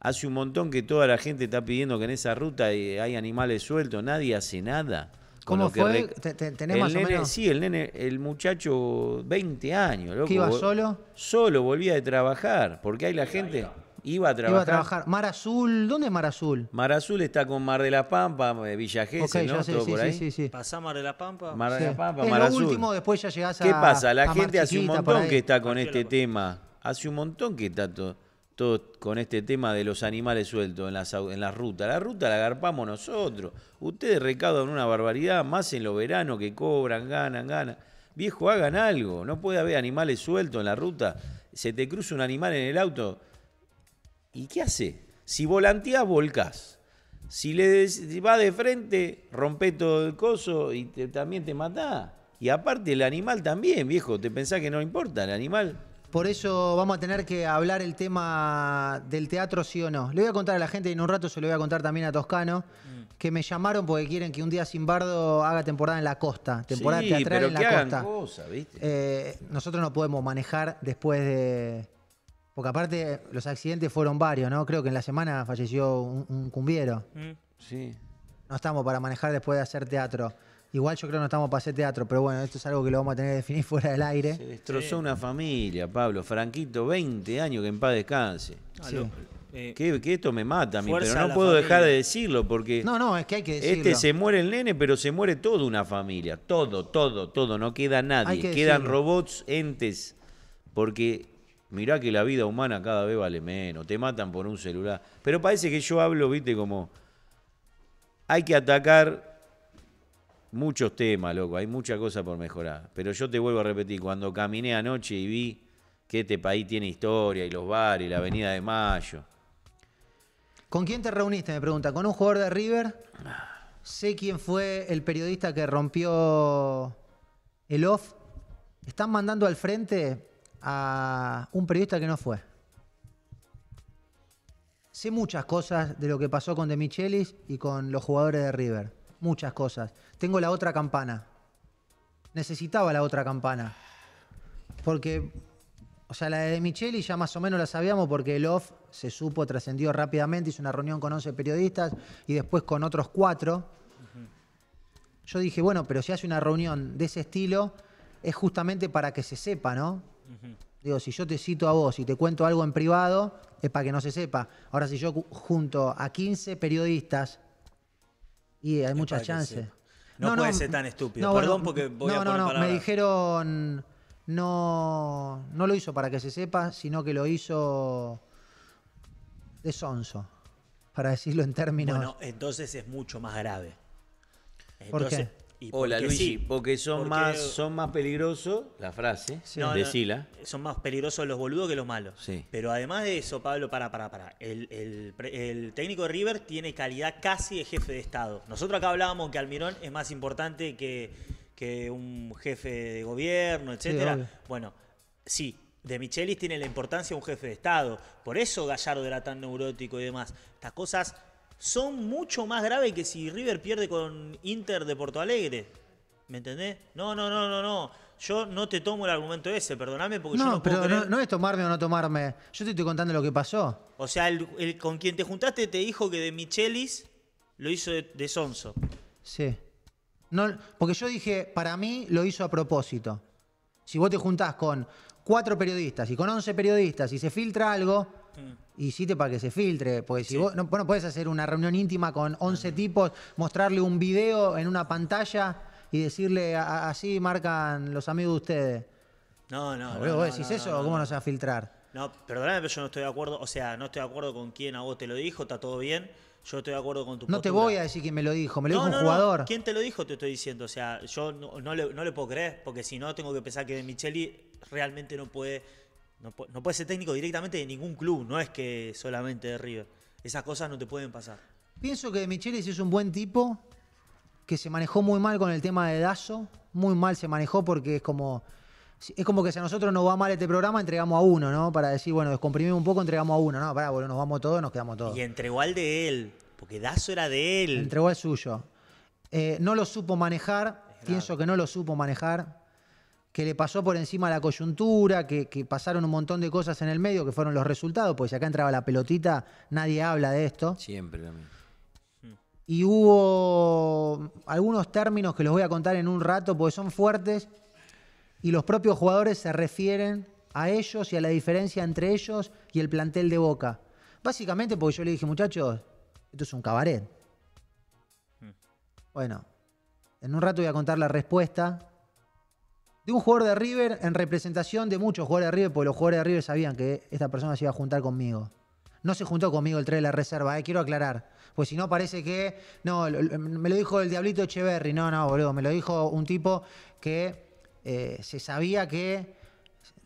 Hace un montón que toda la gente está pidiendo que en esa ruta hay animales sueltos, nadie hace nada. ¿Cómo fue? Tenemos más Sí, el nene, el muchacho, 20 años, iba solo? Solo, volvía de trabajar, porque hay la gente... Iba a trabajar. Mar Azul, ¿dónde es Mar Azul? Mar Azul está con Mar de la Pampa, eh, Villa Gesell, ¿no? sí, por ahí. Sí, Pasá Mar de la Pampa. Mar de la Pampa, es lo último, después ya llegás a. ¿Qué pasa? La gente hace un montón que está con este tema. Hace un montón que está todo, con este tema de los animales sueltos en las, en las rutas. La ruta la agarpamos nosotros. Ustedes en una barbaridad, más en los veranos que cobran, ganan, ganan. Viejo, hagan algo. No puede haber animales sueltos en la ruta. Se te cruza un animal en el auto ¿Y qué hace? Si volanteás, volcas, Si le de frente, rompe todo el coso y también te mata. Y aparte el animal también, viejo, te pensás que no importa, el animal por eso vamos a tener que hablar el tema del teatro, sí o no. Le voy a contar a la gente y en un rato se lo voy a contar también a Toscano, mm. que me llamaron porque quieren que un día Simbardo haga temporada en la costa, temporada teatral en la hagan costa. ¿viste? Eh, nosotros no podemos manejar después de porque aparte los accidentes fueron varios, ¿no? Creo que en la semana falleció un, cumbiero. Mm. Sí. No estamos para manejar después de hacer teatro. Igual yo creo que no estamos para hacer teatro, pero bueno, esto es algo que lo vamos a tener que definir [laughs] fuera del aire. Se destrozó una familia, Pablo. Franquito, 20 años que en paz descanse. Ah, sí. Eh, que, esto me mata a mí, pero no puedo dejar de decirlo porque. No, no, es que hay que este decirlo. Este se muere el nene, pero se muere toda una familia. Todo, todo, todo. No queda nadie. Quedan robots, entes. Porque mirá que la vida humana cada vez vale menos, te matan por un celular. Pero parece que yo hablo, viste, como hay que atacar muchos temas, loco, hay mucha cosa por mejorar. Pero yo te vuelvo a repetir, cuando caminé anoche y vi que este país tiene historia y los bares, la Avenida de Mayo. ¿Con quién te reuniste? Me pregunta. ¿Con un jugador de River? Sé quién fue el periodista que rompió el off. Están mandando al frente a un periodista que no fue. Sé muchas cosas de lo que pasó con De Michelis y con los jugadores de River. Muchas cosas. Tengo la otra campana. Necesitaba la otra campana. Porque, o sea, la de, de Michelis ya más o menos la sabíamos porque el off se supo, trascendió rápidamente, hizo una reunión con 11 periodistas y después con otros cuatro Yo dije, bueno, pero si hace una reunión de ese estilo, es justamente para que se sepa, ¿no? Digo, si yo te cito a vos y te cuento algo en privado, es para que no se sepa. Ahora, si yo junto a 15 periodistas, y hay muchas chances. No, puede ser tan estúpido. Perdón porque voy a poner No, no, me dijeron no, lo hizo para que se sepa, sino que lo hizo de sonso, para decirlo en términos. Bueno, entonces es mucho más grave. ¿Por qué? Hola Luis, porque son más son más peligrosos, la frase, decila. son más peligrosos los boludos que los malos. Sí. Pero además de eso, Pablo, para, para, para. El, técnico de River tiene calidad casi de jefe de Estado. Nosotros acá hablábamos que Almirón es más importante que, que un jefe de gobierno, etcétera. bueno, sí, de Michelis tiene la importancia de un jefe de Estado. Por eso Gallardo era tan neurótico y demás. Estas cosas son mucho más graves que si River pierde con Inter de Porto Alegre. ¿Me entendés? No, no, no, no, no. Yo no te tomo el argumento ese, perdoname porque no, yo no pero no, es tomarme o no tomarme. Yo te estoy contando lo que pasó. O sea, el, con quien te juntaste te dijo que de Michelis lo hizo de, Sonso. Sí. No, porque yo dije, para mí lo hizo a propósito. Si vos te juntás con cuatro periodistas y con once periodistas y se filtra algo, mm hiciste para que se filtre. Porque si vos, no, podés hacer una reunión íntima con 11 tipos, mostrarle un video en una pantalla y decirle así marcan los amigos de ustedes. No, no. Ah, no, ¿Vos decís eso eso? ¿Cómo no se va a filtrar? No, perdóname, pero yo no estoy de acuerdo. O sea, no estoy de acuerdo con quién a vos te lo dijo, está todo bien. Yo estoy de acuerdo con tu No te voy a decir quién me lo dijo, me lo dijo un jugador. ¿Quién te lo dijo? Te estoy diciendo. O sea, yo no, le, puedo creer, porque si no, tengo que pensar que de Micheli realmente no puede no, puede ser técnico directamente de ningún club, no es que solamente de River. Esas cosas no te pueden pasar. Pienso que Michelis es un buen tipo, que se manejó muy mal con el tema de Dazo, muy mal se manejó porque es como es como que si a nosotros nos va mal este programa, entregamos a uno, ¿no? Para decir, bueno, descomprimimos un poco, entregamos a uno, ¿no? Pará, boludo, nos vamos todos, nos quedamos todos. Y entregó al de él, porque Dazo era de él. Entregó al suyo. Eh, no lo supo manejar, pienso que no lo supo manejar que le pasó por encima la coyuntura, que, pasaron un montón de cosas en el medio, que fueron los resultados, pues si acá entraba la pelotita, nadie habla de esto. Siempre también. Y hubo algunos términos que los voy a contar en un rato, porque son fuertes, y los propios jugadores se refieren a ellos y a la diferencia entre ellos y el plantel de Boca. Básicamente porque yo le dije, muchachos, esto es un cabaret. Mm. Bueno, en un rato voy a contar la respuesta de un jugador de River en representación de muchos jugadores de River, porque los jugadores de River sabían que esta persona se iba a juntar conmigo. No se juntó conmigo el 3 de la reserva, eh, quiero aclarar. Pues si no parece que. No, me lo dijo el Diablito Echeverry. No, no, boludo. Me lo dijo un tipo que eh, se sabía que.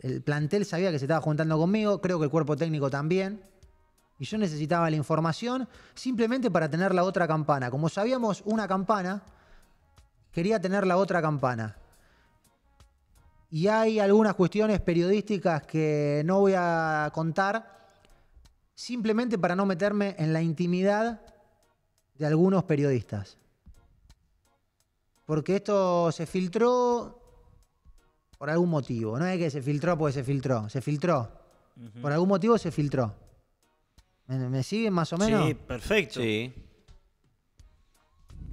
El plantel sabía que se estaba juntando conmigo. Creo que el cuerpo técnico también. Y yo necesitaba la información simplemente para tener la otra campana. Como sabíamos una campana, quería tener la otra campana y hay algunas cuestiones periodísticas que no voy a contar simplemente para no meterme en la intimidad de algunos periodistas. Porque esto se filtró por algún motivo. No es que se filtró porque se filtró, se filtró. Por algún motivo se filtró. ¿Me, siguen más o menos? Sí, perfecto. Sí.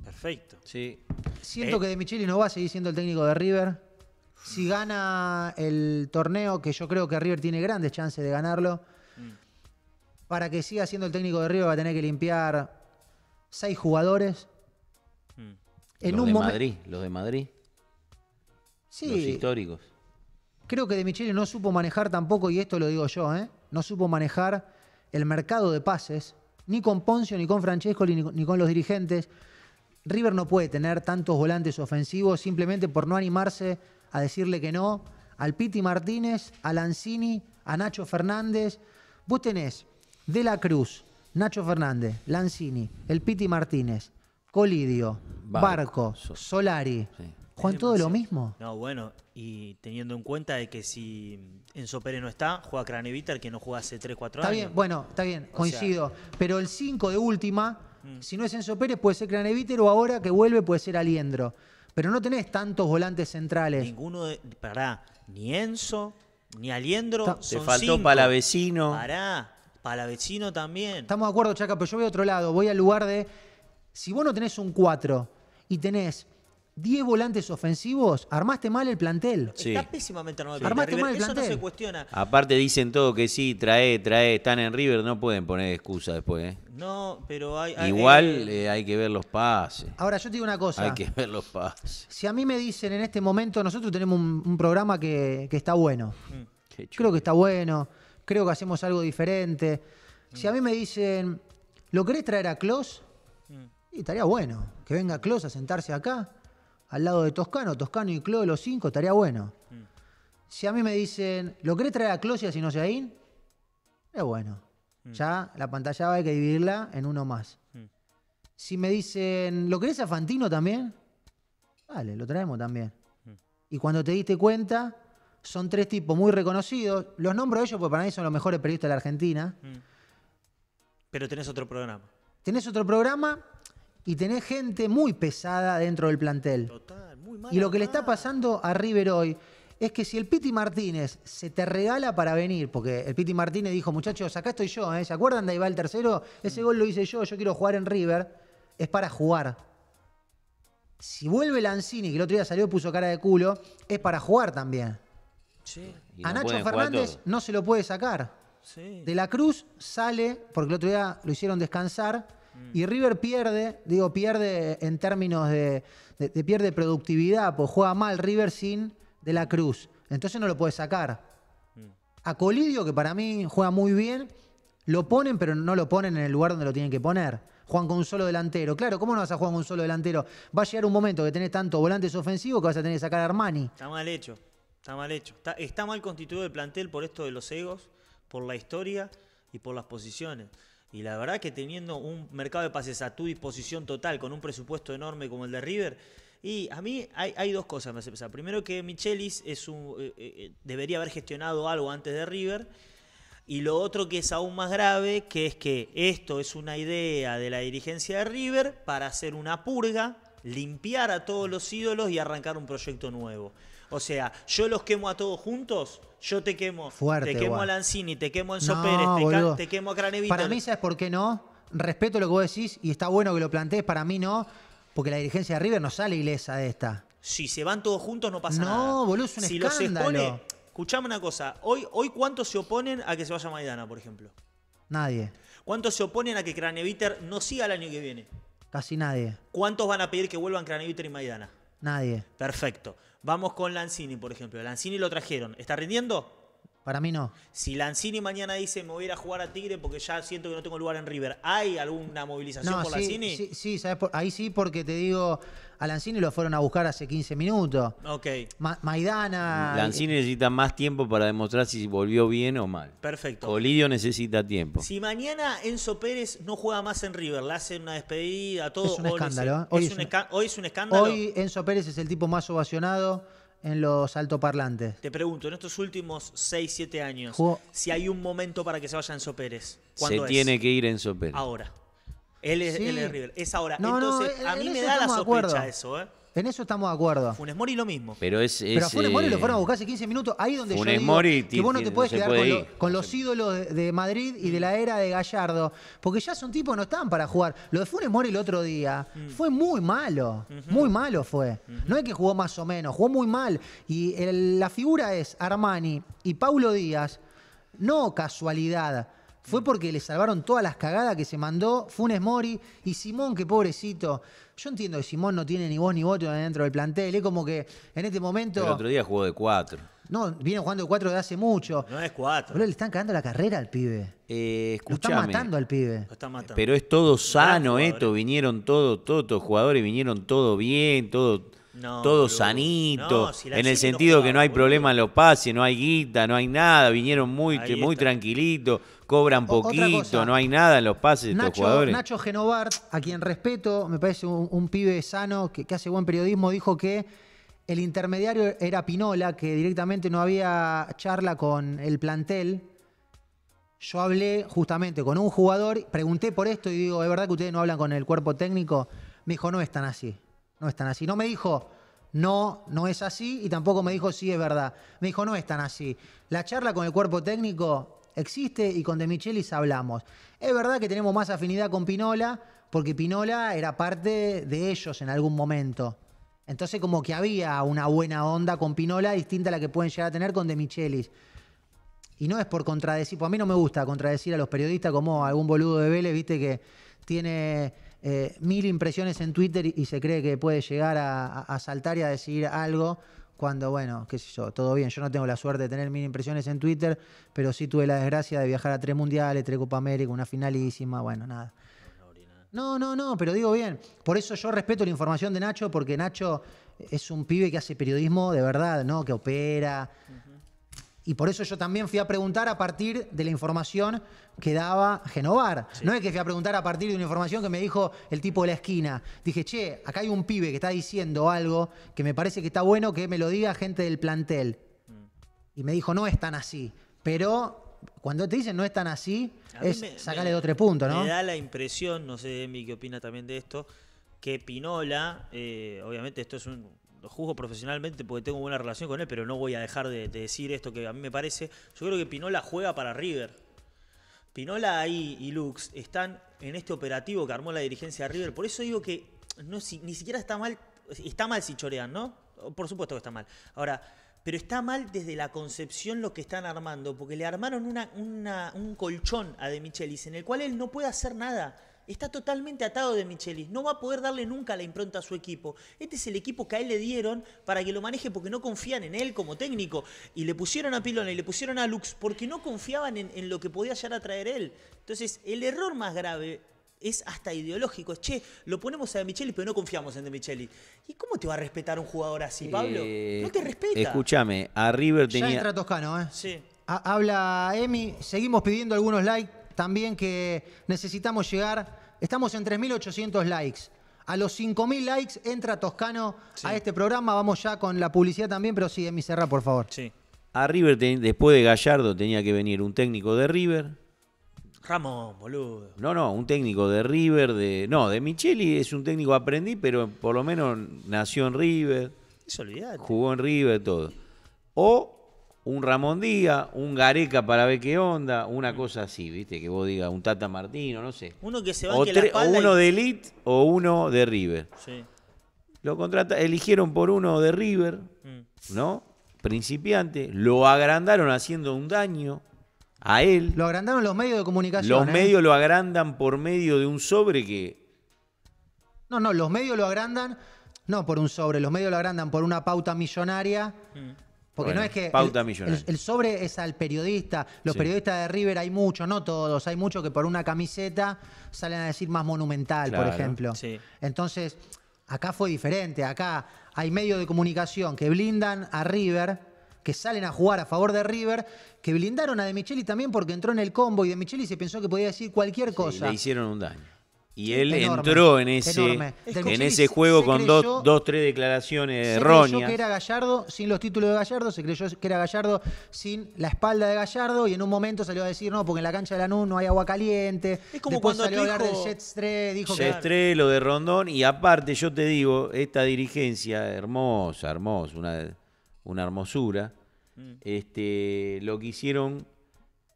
Perfecto. Sí. Siento eh. que De Michili no va a seguir siendo el técnico de River si gana el torneo, que yo creo que River tiene grandes chances de ganarlo, mm. para que siga siendo el técnico de River va a tener que limpiar seis jugadores. Mm. En los un de Madrid, los de Madrid. Sí. Los históricos. Creo que De Michele no supo manejar tampoco, y esto lo digo yo, ¿eh? no supo manejar el mercado de pases, ni con Poncio, ni con Francesco, ni con los dirigentes. River no puede tener tantos volantes ofensivos simplemente por no animarse a decirle que no al Piti Martínez, a Lanzini, a Nacho Fernández. Vos tenés De la Cruz, Nacho Fernández, Lancini el Piti Martínez, Colidio, Barco, Solari. Juan, todo lo mismo. No, bueno, y teniendo en cuenta de que si Enzo Pérez no está, juega Craneviter, que no juega hace 3, 4 años. Está bien, bueno, está bien, coincido. pero el 5 de última, mm. si no es Enzo Pérez, puede ser Craneviter o ahora que vuelve puede ser Aliendro pero no tenés tantos volantes centrales. Ninguno de. Pará, ni Enzo, ni Aliendro. Se te faltó Palavecino. Pará, Palavecino también. Estamos de acuerdo, Chaca, pero yo voy a otro lado. Voy al lugar de. Si vos no tenés un 4 y tenés 10 volantes ofensivos, armaste mal el plantel. Sí. Está pésimamente armado Eso se cuestiona. Aparte dicen todo que sí, trae, trae, están en River, no pueden poner excusa después. ¿eh? No, pero hay... Igual eh, eh, hay que ver los pases. Ahora, yo te digo una cosa. Hay que ver los pases. Si a mí me dicen en este momento, nosotros tenemos un, programa que, está bueno. Mm. Creo que está bueno, creo que hacemos algo diferente. Si a mí me dicen, ¿lo querés traer a Klos? Mm. Y estaría bueno, que venga Klos a sentarse acá al lado de Toscano, Toscano y Clo, los cinco, estaría bueno. Mm. Si a mí me dicen, ¿lo querés traer a Clo si no ahí? Es bueno. Mm. Ya la pantalla hay que dividirla en uno más. Mm. Si me dicen, ¿lo querés a Fantino también? Vale, lo traemos también. Y cuando te diste cuenta, son tres tipos muy reconocidos. Los nombro ellos porque para mí son los mejores periodistas de la Argentina. Pero tenés otro programa. Tenés otro programa y tenés gente muy pesada dentro del plantel. Total, muy y lo que le está pasando a River hoy es que si el Piti Martínez se te regala para venir, porque el Piti Martínez dijo, muchachos, acá estoy yo, ¿eh? ¿se acuerdan de ahí va el tercero? Ese gol lo hice yo, yo quiero jugar en River, es para jugar. Si vuelve Lanzini, que el otro día salió y puso cara de culo, es para jugar también. Sí. A Nacho Fernández no se lo puede sacar. Sí. De la Cruz sale, porque el otro día lo hicieron descansar, y River pierde, digo, pierde en términos de, pierde productividad, pues juega mal River sin de la Cruz. Entonces no lo puede sacar. Mm. A Colidio, que para mí juega muy bien, lo ponen, pero no lo ponen en el lugar donde lo tienen que poner. Juan con un solo delantero. Claro, ¿cómo no vas a jugar con un solo delantero? Va a llegar un momento que tenés tanto volantes ofensivos que vas a tener que sacar a Armani. Está mal hecho, está mal hecho. está mal constituido el plantel por esto de los egos, por la historia y por las posiciones. Y la verdad que teniendo un mercado de pases a tu disposición total, con un presupuesto enorme como el de River, y a mí hay, dos cosas me hace Primero que Michelis eh, eh, eh, debería haber gestionado algo antes de River. Y lo otro que es aún más grave, que es que esto es una idea de la dirigencia de River para hacer una purga, limpiar a todos los ídolos y arrancar un proyecto nuevo. O sea, yo los quemo a todos juntos, yo te quemo. te quemo a Lanzini, te quemo a Enzo Pérez, te, quemo a Craneviter. Para mí, ¿sabes por qué no? Respeto lo que vos decís y está bueno que lo plantees, para mí no, porque la dirigencia de River no sale iglesia de esta. Si se van todos juntos no pasa nada. No, boludo, es un si escándalo. Los escuchame una cosa, hoy, hoy ¿cuántos se oponen a que se vaya Maidana, por ejemplo? Nadie. ¿Cuántos se oponen a que Craneviter no siga el año que viene? Casi nadie. ¿Cuántos van a pedir que vuelvan Craneviter y Maidana? Nadie. Perfecto. Vamos con Lanzini, por ejemplo. Lanzini lo trajeron. ¿Está rindiendo? Para mí no. Si Lanzini mañana dice me voy a jugar a Tigre porque ya siento que no tengo lugar en River, ¿hay alguna movilización por Lanzini? Sí, ahí sí, porque te digo, a Lanzini lo fueron a buscar hace 15 minutos. Ok. Maidana. Eh, Lanzini necesita más tiempo para demostrar si volvió bien o mal. Perfecto. Olidio necesita tiempo. Si mañana Enzo Pérez no juega más en River, le hacen una despedida, todo. Es un escándalo. hoy es, un, escándalo. Hoy Enzo Pérez es el tipo más ovacionado en los altoparlantes. Te pregunto, en estos últimos 6, 7 años, si hay un momento para que se vaya Enzo Pérez. ¿Cuándo es? tiene que ir Enzo Pérez. Ahora. Él es, él es River. Es ahora. Entonces, a mí me da la sospecha eso, ¿eh? En eso estamos de acuerdo. Funes Mori lo mismo. Pero Funes Mori lo eh, fueron a buscar hace 15 minutos. Ahí donde Funes yo que vos no te puedes quedar con, los ídolos de, Madrid y de la era de Gallardo. Porque ya son tipos no están para jugar. Lo de Funes Mori el otro día mm. fue muy malo. Muy malo fue. No es que jugó más o menos, jugó muy mal. Y la figura es Armani y Paulo Díaz. No casualidad fue mm. porque le salvaron todas las cagadas que se mandó Funes Mori y Simón, que pobrecito. Yo entiendo que Simón no tiene ni vos ni voto dentro del plantel. Es como que en este momento. El otro día jugó de cuatro. No, viene jugando de cuatro de hace mucho. No es cuatro. Pero le están cagando la carrera al pibe. Eh, Lo están matando al pibe. Pero es todo sano esto. Eh. Vinieron todos, todos, los jugadores, vinieron todo bien, todo. todo sanito, en el sentido que no hay problema en los pases, no hay guita, no hay nada, vinieron muy, muy tranquilitos cobran poquito, no hay nada en los pases de Nacho, estos jugadores. Nacho Genovart, a quien respeto, me parece un, pibe sano que, que hace buen periodismo, dijo que el intermediario era Pinola, que directamente no había charla con el plantel. Yo hablé justamente con un jugador, pregunté por esto y digo, ¿es verdad que ustedes no hablan con el cuerpo técnico? Me dijo, no están así, no es así. No me dijo, no, no es así y tampoco me dijo, sí, es verdad. Me dijo, no están así. La charla con el cuerpo técnico existe y con De Michelis hablamos. Es verdad que tenemos más afinidad con Pinola, porque Pinola era parte de ellos en algún momento. Entonces, como que había una buena onda con Pinola distinta a la que pueden llegar a tener con De Michelis. Y no es por contradecir, pues a mí no me gusta contradecir a los periodistas como algún boludo de Vélez, viste, que tiene eh, mil impresiones en Twitter y, se cree que puede llegar a saltar y a decir algo cuando, bueno, qué sé yo, todo bien. Yo no tengo la suerte de tener mil impresiones en Twitter, pero sí tuve la desgracia de viajar a tres mundiales, tres Copa América, una finalísima, bueno, nada. No, no, no, pero digo bien. Por eso yo respeto la información de Nacho, porque Nacho es un pibe que hace periodismo de verdad, ¿no? Que opera, y por eso yo también fui a preguntar a partir de la información que daba Genovar. No es que fui a preguntar a partir de una información que me dijo el tipo de la esquina. Dije, che, acá hay un pibe que está diciendo algo que me parece que está bueno que me lo diga gente del plantel. Mm. Y me dijo, no es tan así. Pero cuando te dicen no es tan así, es sacarle dos tres puntos, ¿no? Me da la impresión, no sé, Emi, qué opina también de esto, que Pinola, eh, obviamente esto es un Jugo juzgo profesionalmente porque tengo buena relación con él, pero no voy a dejar de, decir esto que a mí me parece. Yo creo que Pinola juega para River. Pinola ahí y Lux están en este operativo que armó la dirigencia de River. Por eso digo que no, ni siquiera está mal. Está mal si chorean, ¿no? Por supuesto que está mal. Ahora, pero está mal desde la concepción lo que están armando, porque le armaron una, un colchón a De Michelis en el cual él no puede hacer nada está totalmente atado de micheli No va a poder darle nunca la impronta a su equipo. Este es el equipo que a él le dieron para que lo maneje porque no confían en él como técnico. Y le pusieron a Pilona y le pusieron a Lux porque no confiaban en, lo que podía llegar a traer él. Entonces, el error más grave es hasta ideológico. che, lo ponemos a Micheli, pero no confiamos en De Micheli. ¿Y cómo te va a respetar un jugador así, eh, Pablo? no te respeta. Escúchame, a River tenía. Ya entra Toscano, ¿eh? Sí. habla Emi, seguimos pidiendo algunos likes también que necesitamos llegar, estamos en 3.800 likes. A los 5.000 likes entra Toscano a este programa. Vamos ya con la publicidad también, pero sí, mi Serra, por favor. Sí. A River, después de Gallardo, tenía que venir un técnico de River. Ramón, boludo. No, no, un técnico de River, de. No, de Micheli es un técnico aprendí, pero por lo menos nació en River. Eso Jugó en River, todo. O un Ramón Díaz, un Gareca para ver qué onda, una cosa así, ¿viste? Que vos digas, un Tata Martino, no sé. Uno que se va o, la o uno de Elite o uno de River. Sí. Lo contrata, eligieron por uno de River, mm. ¿no? Principiante, lo agrandaron haciendo un daño a él. Lo agrandaron los medios de comunicación. Los ¿eh? medios lo agrandan por medio de un sobre que. No, no, los medios lo agrandan no por un sobre, los medios lo agrandan por una pauta millonaria. Mm. Porque no es que el, sobre es al periodista. Los periodistas de River hay muchos, no todos, hay muchos que por una camiseta salen a decir más monumental, por ejemplo. Sí. Entonces, acá fue diferente. Acá hay medios de comunicación que blindan a River, que salen a jugar a favor de River, que blindaron a De Micheli también porque entró en el combo y De Micheli se pensó que podía decir cualquier cosa. le hicieron un daño. Y él entró en ese, en ese juego con dos, dos, tres declaraciones erróneas. Se creyó que era Gallardo sin los títulos de Gallardo, se creyó que era Gallardo sin la espalda de Gallardo y en un momento salió a decir, no, porque en la cancha de Lanús no hay agua caliente. Es como cuando salió a hablar del lo de Rondón, y aparte yo te digo, esta dirigencia hermosa, hermosa, una, una hermosura, mm. este, lo que hicieron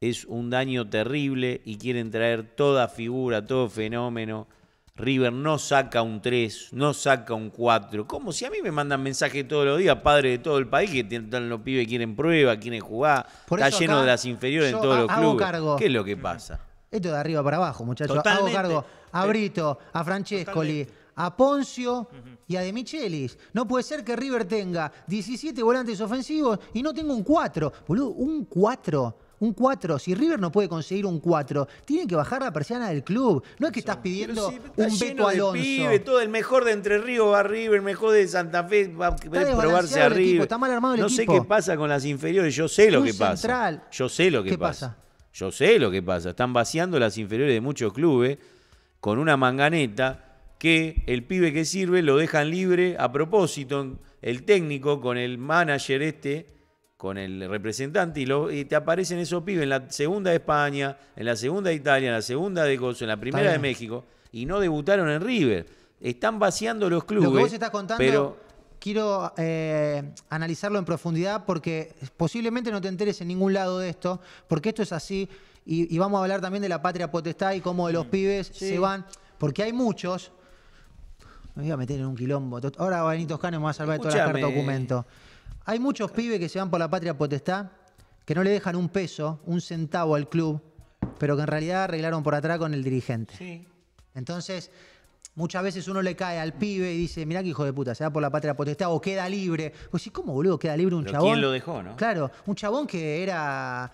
es un daño terrible y quieren traer toda figura, todo fenómeno. River no saca un 3, no saca un 4. Como si a mí me mandan mensajes todos los días, padre de todo el país, que están los pibes quieren prueba, quieren jugar. está lleno de las inferiores en todos los clubes. ¿Qué es lo que pasa? Esto de arriba para abajo, muchachos. Hago cargo a eh, Brito, a Francescoli, a Poncio y a De Michelis. No puede ser que River tenga 17 volantes ofensivos y no tenga un 4. Boludo, un 4 un 4. Si River no puede conseguir un 4, tiene que bajar la persiana del club. No es que estás pidiendo está un Beto Alonso. Pibe, todo el mejor de Entre Ríos va a River, el mejor de Santa Fe va a probarse arriba está mal armado el no sé qué pasa con las inferiores, yo sé lo que pasa. Yo sé lo que pasa? pasa. Yo sé lo que pasa. Están vaciando las inferiores de muchos clubes con una manganeta que el pibe que sirve lo dejan libre a propósito, el técnico con el manager este con el representante y, lo, te aparecen esos pibes en la segunda de España, en la segunda de Italia, en la segunda de Gozo, en la primera de México, y no debutaron en River. Están vaciando los clubes. Lo que vos estás contando, pero... quiero eh, analizarlo en profundidad porque posiblemente no te enteres en ningún lado de esto, porque esto es así, y, vamos a hablar también de la patria potestad y cómo de los mm. pibes se van, porque hay muchos... Me voy a meter en un quilombo. Ahora Benito Cano me va a salvar de toda el documento. Hay muchos pibes que se van por la patria potestad, que no le dejan un peso, un centavo al club, pero que en realidad arreglaron por atrás con el dirigente. Sí. Entonces, muchas veces uno le cae al pibe y dice, mirá que hijo de puta, se va por la patria potestad o queda libre. Pues sí, ¿cómo boludo queda libre un chabón? ¿Quién lo dejó, no? Claro, un chabón que era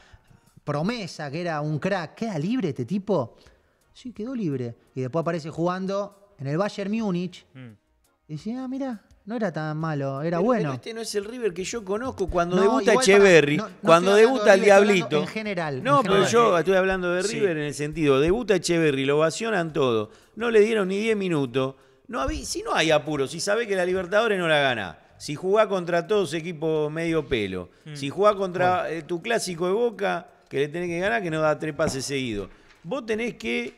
promesa, que era un crack, queda libre este tipo. Sí, quedó libre. Y después aparece jugando en el Bayern Múnich. Mm. Y dice, ah, mira, no era tan malo, era bueno. Pero este no es el River que yo conozco cuando debuta Echeverry, cuando debuta el Diablito. En general. No, pero yo estoy hablando de River en el sentido, debuta Echeverry, lo vacionan todo, no le dieron ni 10 minutos. No si no hay apuro, si sabe que la Libertadores no la gana, si jugás contra todos equipos medio pelo, mm. si juega contra eh, tu clásico de Boca, que le tenés que ganar, que no da tres pases seguidos. Vos tenés que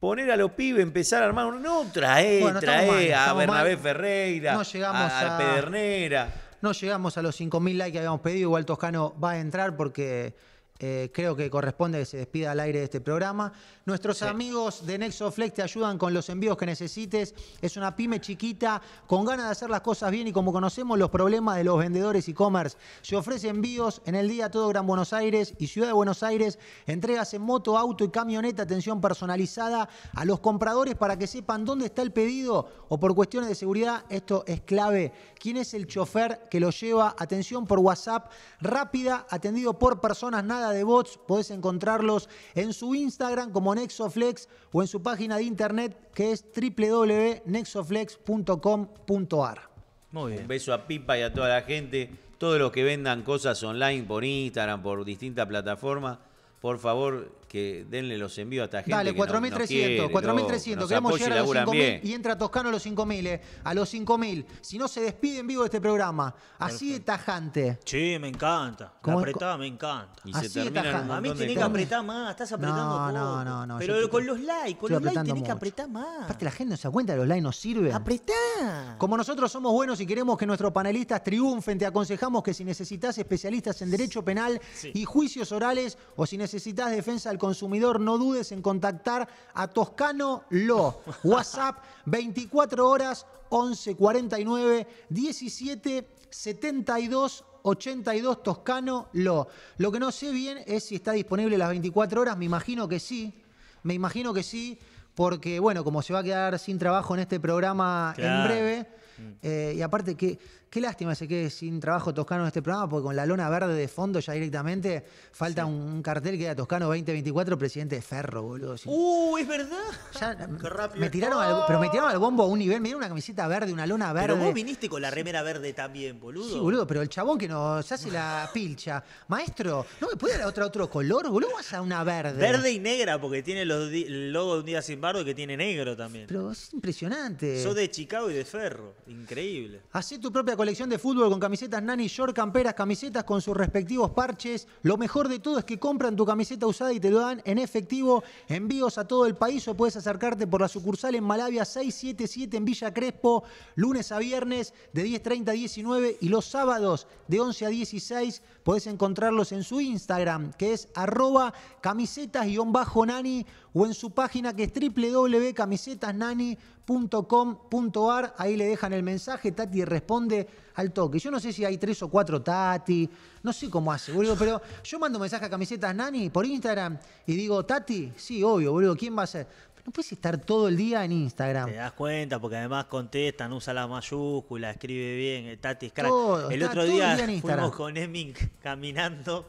poner a los pibes, empezar a armar. Un... No, trae, trae a Bernabé Ferreira, llegamos a, a, Pedernera. No llegamos a los 5.000 likes que habíamos pedido. Igual Toscano va a entrar porque eh, creo que corresponde que se despida al aire de este programa. Nuestros amigos de Nexoflex te ayudan con los envíos que necesites. Es una pyme chiquita, con ganas de hacer las cosas bien y como conocemos los problemas de los vendedores e-commerce. Se ofrece envíos en el día todo Gran Buenos Aires y Ciudad de Buenos Aires. Entregas en moto, auto y camioneta, atención personalizada a los compradores para que sepan dónde está el pedido o por cuestiones de seguridad. Esto es clave. ¿Quién es el chofer que lo lleva? Atención por WhatsApp, rápida, atendido por personas, nada de bots. Podés encontrarlos en su Instagram como Nexoflex o en su página de internet que es www.nexoflex.com.ar. Muy bien. Un beso a Pipa y a toda la gente. Todos los que vendan cosas online por Instagram, por distintas plataformas, por favor, que denle los envíos a gente Dale, 4.300, 4.300, queremos llegar a los 5.000 y entra Toscano a los 5.000, eh, a los 5.000. Si no, se despide en vivo de este programa. Así de tajante. Sí, me encanta. La apretada me encanta. Y Así se de tajante. A mí tiene que apretar más, estás apretando no, No, no, no. Pero con los likes, con los likes tenés que apretar más. Aparte la gente no se da cuenta que los likes no sirven. Apretá. Como nosotros somos buenos y queremos que nuestros panelistas triunfen, te aconsejamos que si necesitas especialistas en derecho penal y juicios orales o si necesitas defensa al consumidor, no dudes en contactar a Toscano Lo. [laughs] WhatsApp 24 horas 11 49 17 72 82 Toscano Lo. Lo que no sé bien es si está disponible las 24 horas, me imagino que sí. Me imagino que sí, porque bueno, como se va a quedar sin trabajo en este programa en breve, mm. eh, y aparte que Qué lástima sé que sin trabajo Toscano en este programa, porque con la lona verde de fondo ya directamente falta un, cartel que era Toscano 2024, presidente de Ferro, boludo. ¡Uh, es verdad! Me tiraron al, pero me al bombo a un nivel, me dieron una camiseta verde, una lona verde. Pero vos viniste con la remera verde también, boludo. Sí, boludo, pero el chabón que nos hace la [laughs] pilcha. Maestro, ¿no me puede dar otro color, boludo? Vas a una verde. Verde y negra, porque tiene los el logo de un día sin barro que tiene negro también. Pero es impresionante. Sos de Chicago y de Ferro. Increíble. Hacé tu propia colección de fútbol con camisetas Nani, short, camperas, camisetas con sus respectivos parches. Lo mejor de todo es que compran tu camiseta usada y te lo dan en efectivo. Envíos a todo el país o puedes acercarte por la sucursal en Malavia 677 en Villa Crespo, lunes a viernes de 10.30 a 19 y los sábados de 11 a 16 podés encontrarlos en su Instagram que es arroba camisetas-nani o en su página que es www.camisetasnani.com .com.ar, ahí le dejan el mensaje, Tati responde al toque. Yo no sé si hay tres o cuatro Tati, no sé cómo hace, boludo, pero yo mando mensaje a Camisetas Nani por Instagram y digo, Tati, sí, obvio, boludo, ¿quién va a ser? No puedes estar todo el día en Instagram. Te das cuenta, porque además contestan, usa la mayúscula, escribe bien, eh, Tati es crack. el otro día, fuimos con Emin [laughs] caminando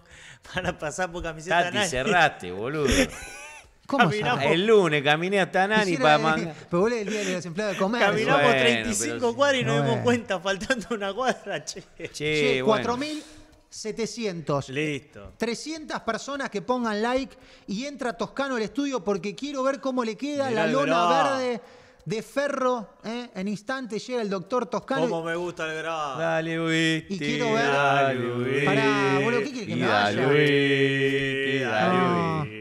para pasar por Camisetas Nani. Tati, cerrate, boludo. [laughs] El lunes caminé hasta Nani para [laughs] Pero vos el día de desempleo de comer. Caminamos 35 cuadras y nos no dimos cuenta, faltando una cuadra, che. Che, 4.700. Listo. 300 personas que pongan like y entra Toscano al estudio porque quiero ver cómo le queda la lona verde de ferro. ¿eh? En instante llega el doctor Toscano. Como me gusta el grado. Dale, Witty. Y quiero ver. Dale, Pará, ¿qué quieres que me dale, Dale, Witty. Ah. Dale,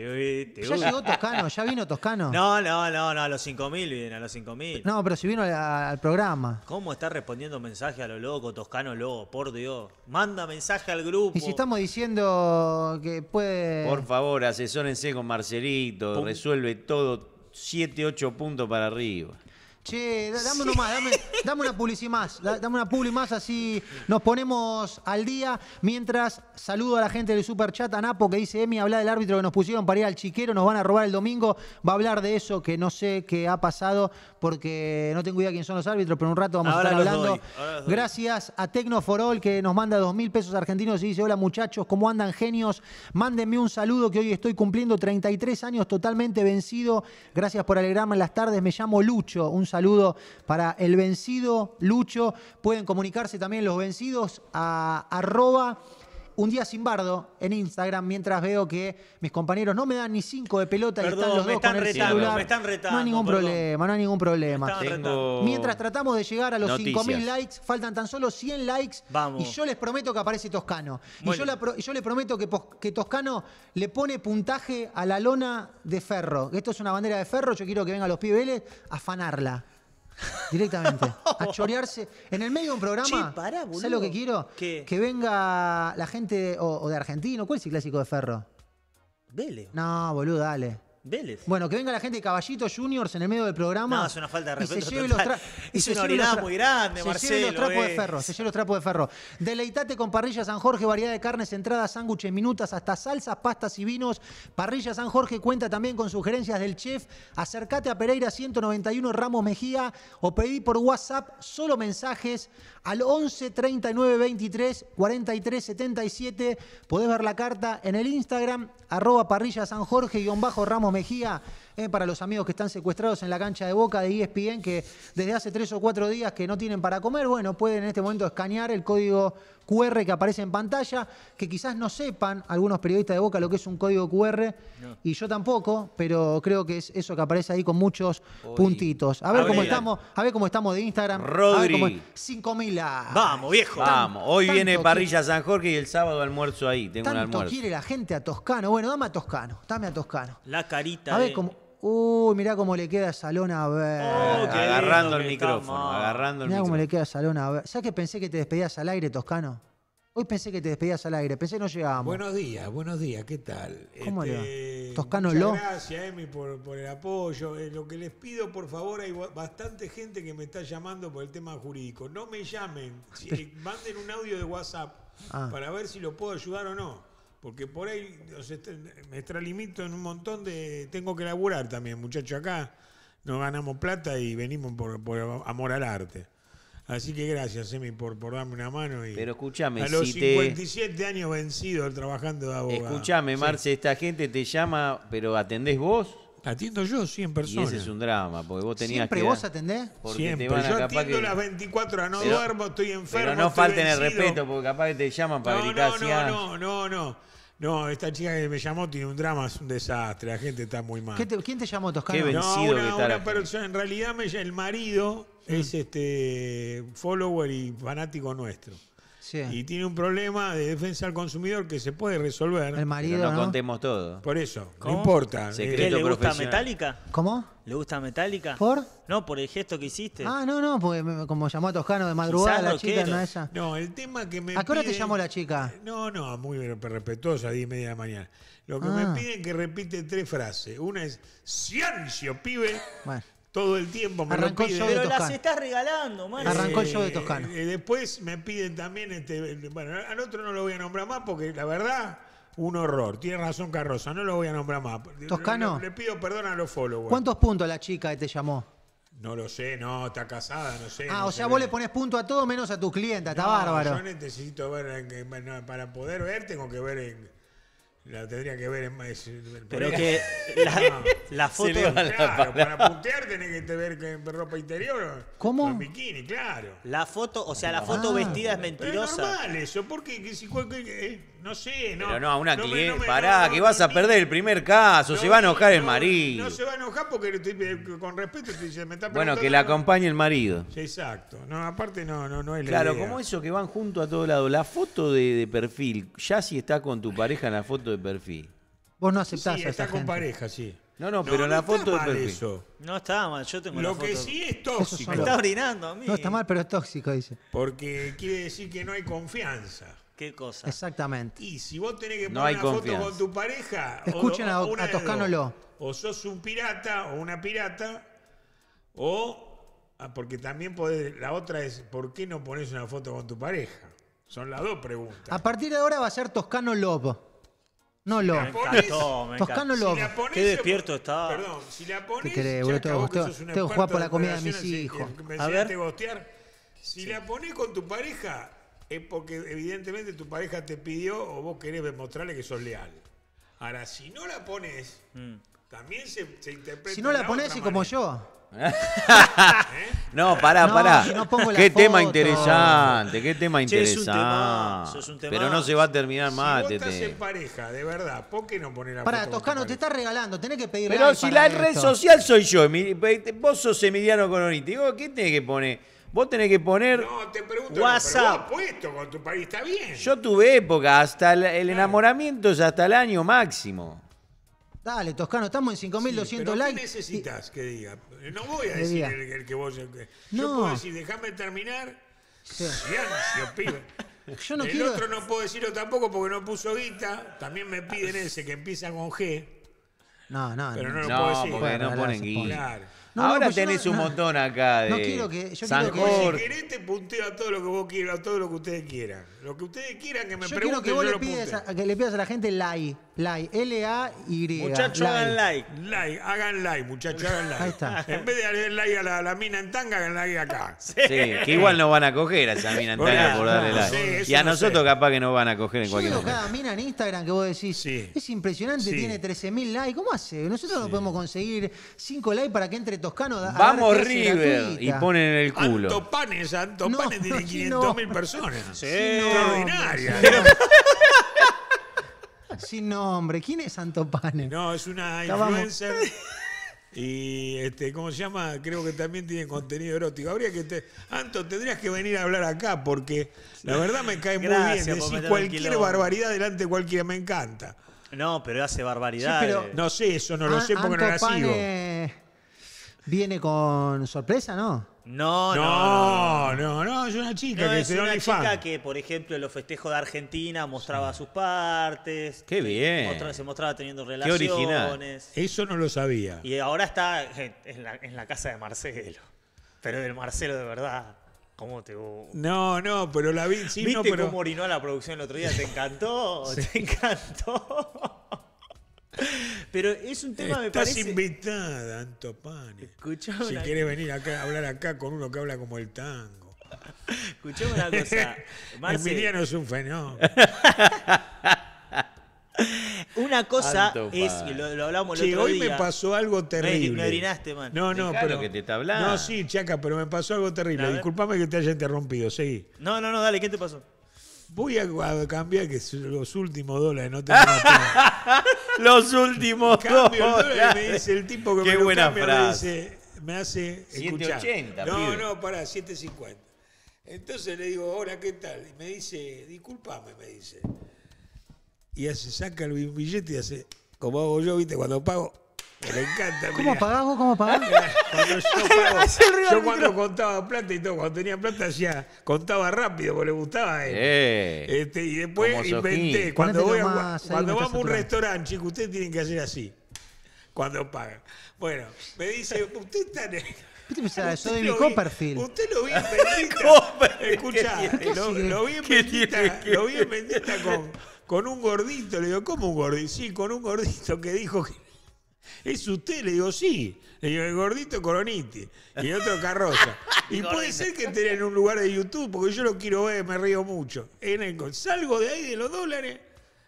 ya llegó Toscano, ya vino Toscano. [laughs] No, no, no, no, a los 5.000 vienen a los 5.000. No, pero si vino al, programa. ¿Cómo está respondiendo mensaje a lo loco, Toscano loco? Por Dios. Manda mensaje al grupo. Y si estamos diciendo que puede. Por favor, asesórense con Marcelito, resuelve todo 7, 8 puntos para arriba. Che, dame más, dame, una publicidad más, dame una publicidad más, así nos ponemos al día. Mientras saludo a la gente del Super Chat, a Napo que dice, Emi, habla del árbitro que nos pusieron para ir al chiquero, nos van a robar el domingo. Va a hablar de eso, que no sé qué ha pasado, porque no tengo idea quién son los árbitros, pero un rato vamos a estar hablando. Gracias a Tecnoforol que nos manda dos mil pesos argentinos y dice, hola muchachos, ¿cómo andan genios? Mándenme un saludo que hoy estoy cumpliendo 33 años totalmente vencido. Gracias por alegrarme en las tardes, me llamo Lucho. Un saludo para el vencido Lucho. Pueden comunicarse también los vencidos a arroba un día sin bardo en Instagram mientras veo que mis compañeros no me dan ni cinco de pelota y están los dos con el celular. están retando, no hay ningún problema, no hay ningún problema. Mientras tratamos de llegar a los 5.000 likes, faltan tan solo 100 likes y yo les prometo que aparece Toscano. y yo, les prometo que, Toscano le pone puntaje a la lona de ferro. Esto es una bandera de ferro, yo quiero que vengan los pibeles a afanarla. Directamente. [laughs] a chorearse. En el medio de un programa. Che, ¿Sabes lo que quiero? Que venga la gente o, de Argentino. ¿Cuál es el clásico de Ferro? Dele No, boludo, dale. Vélez. Bueno, que venga la gente de Caballitos Juniors en el medio del programa. No, es una falta de respeto. Y se lleve los muy grande, se los trapos de eh. ferro, se lleve los trapos de ferro. Deleitate con Parrilla San Jorge, variedad de carnes, entradas, sándwiches, minutas, hasta salsas, pastas y vinos. Parrilla San Jorge cuenta también con sugerencias del chef. Acercate a Pereira 191 Ramos Mejía o pedí por WhatsApp solo mensajes al 11 39 23 43 77. Podés ver la carta en el Instagram, arroba parrilla San Jorge, guión bajo Ramos Mejía, eh, para los amigos que están secuestrados en la cancha de Boca de ESPN, que desde hace tres o cuatro días que no tienen para comer, bueno, pueden en este momento escanear el código QR que aparece en pantalla, que quizás no sepan algunos periodistas de Boca lo que es un código QR, y yo tampoco, pero creo que es eso que aparece ahí con muchos puntitos. A ver cómo estamos, a ver cómo estamos de Instagram. Rodri. 5000. Vamos, viejo. Vamos. Hoy viene Parrilla San Jorge y el sábado almuerzo ahí, tengo almuerzo. quiere la gente a Toscano. Bueno, dame a Toscano, dame a Toscano. La carita a ver, de... cómo Uy, mirá cómo le queda a Salón a ver. Oh, agarrando el micrófono, agarrando el mirá cómo le queda a Salón a ver. ¿Sabes que pensé que te despedías al aire, Toscano? Hoy pensé que te despedías al aire, pensé que no llegábamos. Buenos días, buenos días, ¿qué tal? ¿Cómo le este, Toscano Lo. Gracias, Emi, por, el apoyo. Eh, lo que les pido, por favor, hay bastante gente que me está llamando por el tema jurídico. No me llamen, eh, manden un audio de WhatsApp ah. para ver si lo puedo ayudar o no. Porque por ahí este, me extralimito en un montón de... Tengo que laburar también, muchachos, acá no ganamos plata y venimos por, por, amor al arte. Así que gracias, Emi, por, por darme una mano. Pero escúchame, a los 57 años vencido trabajando de abogado. Escúchame, Marce, esta gente te llama, pero ¿atendés vos? Atiendo yo 100 personas. Y ese es un drama, porque vos tenías que. ¿Siempre vos atendés? Porque Te van a yo atiendo que... las 24, no duermo, estoy enfermo. Pero no falten el respeto, porque capaz que te llaman para no, No, no, no, no, no. No, esta chica que me llamó tiene un drama, es un desastre, la gente está muy mal. ¿Quién te llamó, Toscano? no, una, persona, en realidad el marido mm. es este follower y fanático nuestro. Y tiene un problema de defensa al consumidor que se puede resolver. El marido. no, contemos todo. Por eso, no importa. ¿Le gusta metálica ¿Cómo? ¿Le gusta metálica ¿Por? No, por el gesto que hiciste. Ah, no, no, porque como llamó a Toscano de madrugada la chica, no esa. No, el tema que me. ¿A qué te llamó la chica? No, no, muy respetuosa, a 10 y media de la mañana. Lo que me ah. piden que repite tres frases. Una es: ¡Ciencio, pibe! Bueno todo el tiempo me piden. Pero las estás regalando, man. Arrancó yo de Toscano. Eh, después me piden también, este, bueno, al otro no lo voy a nombrar más porque la verdad, un horror. Tiene razón Carrosa, no lo voy a nombrar más. Toscano. Le, pido perdón a los followers. ¿Cuántos puntos la chica que te llamó? No lo sé, no, está casada, no sé. Ah, o sea, vos le pones punto a todo menos a tus clientes, está bárbaro. Yo necesito ver, para poder ver tengo que ver en... La tendría que ver en Pero que [laughs] La foto. para puntear tenés que te ver con ropa interior. ¿Cómo? En bikini, claro. La foto, o sea, la ah. foto vestida es mentirosa. Pero es normal eso, porque si, que, eh, no sé, no. Pero no, a una cliente, pará, que vas a perder el primer caso, se va a enojar el marido. No se va a enojar porque eh, con respeto te me está Bueno, que la acompañe el marido. exacto. No, aparte no, no, es Claro, como eso que van junto a todo lado. La foto de, perfil, ya si está con tu pareja en la foto de perfil. Vos no aceptás sí, está con pareja, sí. No, no, pero la foto No está mal No está mal, yo tengo la Lo que sí es tóxico. Me está orinando a mí. No está mal, pero es tóxico, dice. Porque quiere decir que no hay confianza. ¿Qué cosa? Exactamente. Y si vos tenés que poner una foto con tu pareja. o- Escuchen a- una Toscano Lo. O sos un pirata o una pirata. O. Ah, porque también podés. La otra es: ¿por qué no ponés una foto con tu pareja? Son las dos preguntas. A partir de ahora va a ser Toscano Lobo. No lo. Encantó, Toscano lo. Si Qué despierto estaba... Perdón, si la pones. ¿Qué querés, boludo? Te tengo que jugar por la comida de mis hijos. Eh, a ver. Si la pones con tu pareja, es porque evidentemente tu pareja te pidió o vos querés demostrarle que sos leal. Ahora, si no la pones, mm. también se, se, interpreta. Si no la, la pones, y como yo. [laughs] No, pará, para. pará. qué tema interesante, qué tema interesante. Pero no se va a terminar más. Si vos estás pareja, de verdad, ¿por qué no poner la Pará, Toscano, te está regalando, tenés que pedir Pero si la red social soy yo, vos sos Emiliano Coroniti, qué tenés que poner? Vos tenés que poner WhatsApp. bien. Yo tuve época, hasta el, el enamoramiento es hasta el año máximo. Dale, Toscano, estamos en 5200 likes. ¿Qué necesitas que diga? No voy a decir el, que vos. No. Yo puedo decir, déjame terminar. Sí. pibe. Yo no el otro no puedo decirlo tampoco porque no puso guita. También me piden ah, ese que empieza con G. No, no, pero no, lo puedo decir. no, no ponen guita. Ahora pues tenés un montón acá de. No quiero que. Yo quiero que. Pues si querés, te punteo a todo lo que vos quieras, a todo lo que ustedes quieran. Lo que ustedes quieran que me pregunten. que yo le, pidas a, que le pidas a la gente like Like, L-A-Y. Muchachos, hagan like. Like, hagan like, muchachos, hagan like. Ahí está. En vez de darle like a la, mina en tanga, hagan like acá. Sí, que igual no van a coger a esa mina en tanga por darle like. y a nosotros capaz que no van a coger en cualquier veo momento. cada mina en Instagram que vos decís, es impresionante, tiene 13.000 likes. ¿Cómo hace? Nosotros no podemos conseguir 5 likes para que entre Toscano a Vamos River y ponen el culo. Antopanes, Antopanes tiene 500.000 [laughs] personas. Sí, Extraordinaria sin nombre. ¿Quién es Santo Pane? No, es una influencer. Y este, ¿cómo se llama? Creo que también tiene contenido erótico. Habría que te... Anto, tendrías que venir a hablar acá porque la verdad me cae muy bien. Decir cualquier barbaridad delante de cualquiera, me encanta. No, pero hace barbaridades. No sé, eso no lo sé porque no la sigo. Viene con sorpresa, ¿no? No, no, no, no, es una chica que es una chica que, por ejemplo, en los festejos de Argentina mostraba sus partes. Qué bien. se mostraba teniendo relaciones. Qué original. Eso no lo sabía. Y ahora está en la, casa de Marcelo. Pero del Marcelo de verdad. ¿Cómo te No, no, pero la vi. Sí, no, pero... cómo orinó la producción el otro día? ¿Te encantó? [laughs] ¿Te encantó? Pero es un tema, me parece. Estás invitada, Antopane Escuchame si quieres venir a hablar acá con uno que habla como el tango. Escuchame una cosa. [laughs] Marce... Emiliano es un fenómeno. [laughs] Una cosa es, lo, lo hablamos el hoy me pasó algo terrible. Me, orinaste, No, no, pero. que te está hablando. No, sí, chaca, pero me pasó algo terrible. Disculpame que te haya interrumpido, seguí. No, no, no, dale, ¿qué te pasó? Voy a, cambiar que los últimos dólares no te [laughs] Los últimos Cambio el dólar y me dice el tipo que me buena me dice, me hace escuchar. no, no, pará, 7.50. Entonces le digo, ahora, ¿qué tal? Y me dice, discúlpame, me dice. Y hace, saca el billete y hace, como hago yo, ¿viste? Cuando pago, me encanta, ¿Cómo pagás ¿Cómo pagás? [laughs] yo, cuando contaba plata y todo, cuando tenía plata ya contaba rápido porque le gustaba a él. Este, y después inventé. Cuando, a, vamos a un restaurante, chicos, ustedes tienen que hacer así. Cuando pagan. Bueno, me dice, usted está... en? [laughs] Usted Estoy de Copperfield. Usted lo vi en [laughs] Bendita. Escuchá, lo, vi en Bendita, lo vi en con, con un gordito. Le digo, ¿cómo un gordito? Sí, con un gordito que dijo que ¿Es usted? Le digo, sí. Le digo, el gordito Coroniti. Y otro Carroza. [laughs] y puede ser que esté en un lugar de YouTube, porque yo lo quiero ver, me río mucho. En salgo de ahí de los dólares,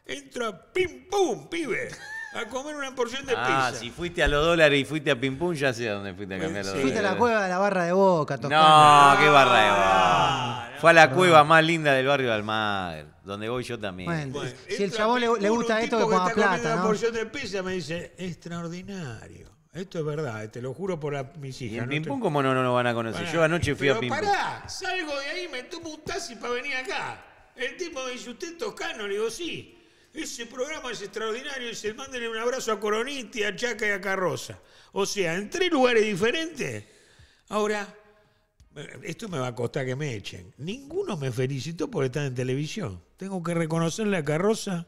entro a pim pum, pibe a comer una porción de ah, pizza. Ah, si fuiste a los dólares y fuiste a Pim ya sé dónde fuiste a comer los dólares. Fuiste a la cueva de la barra de boca, tocando. No, qué barra de boca. Fue a la cueva más linda del barrio de Almagro, donde voy yo también. si el chabón le, gusta esto, que ponga plata. ¿no? porción de pizza me dice, extraordinario. Esto es verdad, eh, te lo juro por mis hijas. ¿Y en Pimpún cómo no, no lo van a conocer? yo anoche fui a Pim pará, salgo de ahí, me tomo un taxi para venir acá. El tipo me dice, ¿usted es tocano? Le digo, sí. Ese programa es extraordinario. Y se manden un abrazo a Coroniti, a Chaca y a Carroza. O sea, en tres lugares diferentes. Ahora, eh, esto me va a costar que me echen. Ninguno me felicitó por estar en televisión. Tengo que reconocerle a Carrosa.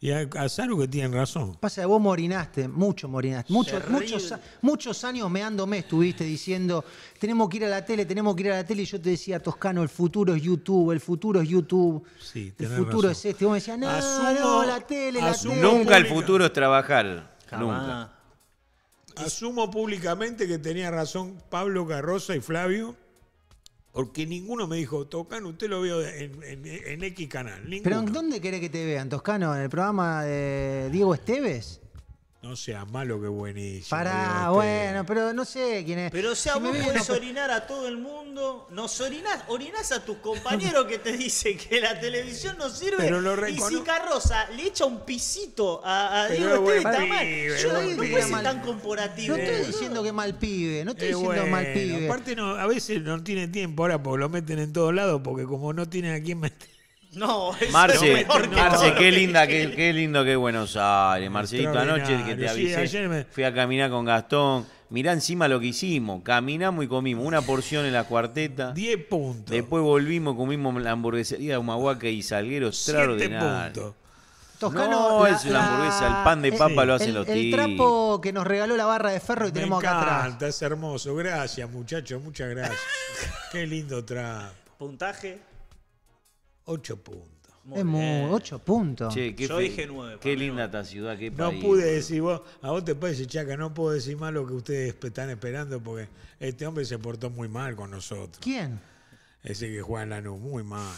Y a, Saru que tienen razón. Pasa, vos morinaste, mucho morinaste. Muchos, muchos, muchos años meándome estuviste diciendo, tenemos que ir a la tele, tenemos que ir a la tele. Y yo te decía, Toscano, el futuro es YouTube, el futuro es YouTube. el futuro es este. vos me decías, no, no, la tele, la tele. Nunca el futuro es trabajar. Nunca. Asumo públicamente que tenía razón Pablo Carroza y Flavio porque ninguno me dijo, Toscano, usted lo veo en, X canal. ¿Pero en dónde querés que te vean, Toscano? ¿En el programa de Diego Esteves? No sea malo que buenísimo. Pará, este bueno, pero no sé quién es. Pero o sea, vos podés orinar a todo el mundo. Nos orinás, orinás a tus compañeros que te dicen que la televisión no sirve. lo Y si Carrosa le echa un pisito a, Diego, usted está Yo no tan corporativo. No estoy eh, diciendo que mal pibe, no estoy eh, diciendo mal pibe. Aparte, a veces no tiene tiempo ahora porque lo meten en todos lados porque como no tienen a quién meter. No, [laughs] Marce, qué linda, qué, lindo que Buenos Aires, Marcelito. Anoche que te avisé, fui a caminar con Gastón. Mirá encima lo que hicimos. Caminamos y comimos una porción en la cuarteta. 10 puntos. Después volvimos, comimos la hamburguesería de y Salguero extraordinario. Toscano, no, es una hamburguesa, el pan de papa lo hacen los tíos. El trapo que nos regaló la barra de ferro y tenemos acá es hermoso. Gracias, muchachos, muchas gracias. [laughs] Qué lindo trapo. Puntaje. 8 puntos. Muy es muy, 8 puntos. qué Yo dije 9. Qué linda esta ciudad, qué No pude decir, vos, a vos te puedes decir, Chaca, no puedo decir más lo que ustedes están esperando porque este hombre se portó muy mal con nosotros. ¿Quién? Ese que juega en la nube, muy mal.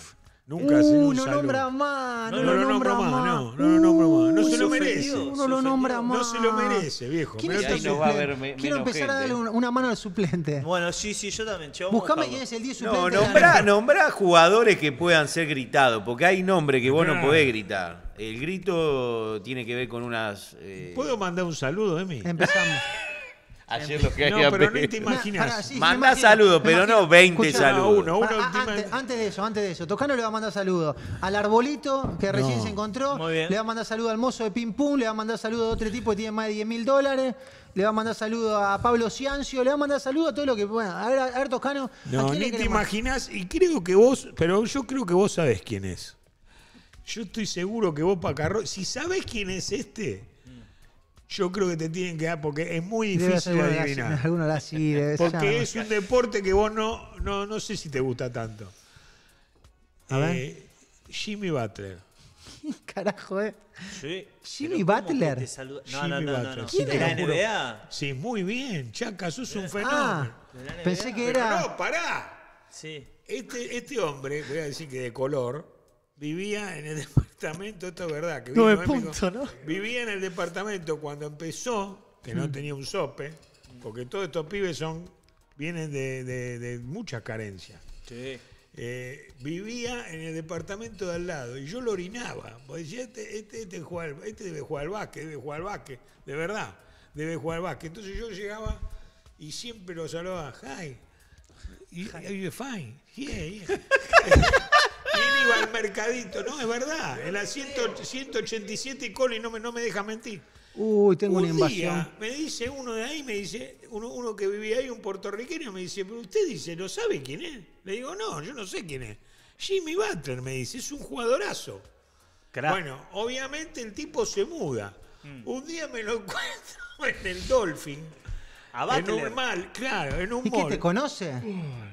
Nunca uh, no nombra más, no, lo, nombra, más, No, uh, lo nombra más. No se, lo merece. Uno lo nombra más. No se lo merece, viejo. ¿Quién va a ver Quiero empezar a darle una, mano al suplente. Bueno, sí, sí, yo también. Buscame quién es el 10 suplente. No, nombrá, nombrá, jugadores que puedan ser gritados, porque hay nombres que vos no ah. podés gritar. El grito tiene que ver con unas. Eh, ¿Puedo mandar un saludo, Emi? Empezamos. Ayer lo que No, pero no te imaginas. saludos, pero no 20 saludos. antes, de eso, antes de eso. Toscano le va a mandar saludos. Al arbolito que recién se encontró, le va a mandar saludos al mozo de Pim Pum, le va a mandar saludos a otro tipo que tiene más de 10 mil dólares. Le va a mandar saludos a Pablo Ciancio, le va a mandar saludos a todo lo que. Bueno, a ver, Toscano. No, ni te imaginas, y creo que vos, pero yo creo que vos sabés quién es. Yo estoy seguro que vos, Pacarro, si sabés quién es este, yo creo que te tienen que dar, porque es muy difícil adivinar. [laughs] [laughs] porque es un deporte que vos no, no, sé si te gusta tanto. A ver. Eh, Jimmy Butler. [laughs] Carajo, eh. Sí. Jimmy Butler. No, no, no, ¿Quién Sí, muy bien, Chaca, sos un ah, fenómeno. pensé que era. Pero no, pará. Sí. Este, este hombre, voy a decir que de color, vivía en el [laughs] departamento, esto es verdad. Que no ¿no? Vivía en el departamento cuando empezó, que no mm. tenía un sope, porque todos estos pibes son, vienen de, de, de mucha carencia. Sí. Eh, vivía en el departamento de al lado y yo lo orinaba. decía, este, este, este, este, debe jugar al básquet, debe jugar al básquet, de verdad, debe jugar al básquet. Entonces yo llegaba y siempre lo saludaba, hi, are you fine? Yeah, [laughs] Él iba al mercadito, no, es verdad. En la 187 Coli no me, no me deja mentir. Uy, tengo una invasión. me dice uno de ahí, me dice, uno, uno que vivía ahí, un puertorriqueño, me dice, pero usted dice, ¿no sabe quién es? Le digo, no, yo no sé quién es. Jimmy Butler, me dice, es un jugadorazo. Bueno, obviamente el tipo se muda. Mm. Un día me lo [laughs] encuentro en el Dolphin en un mal, claro, en un ¿Y qué te conoce?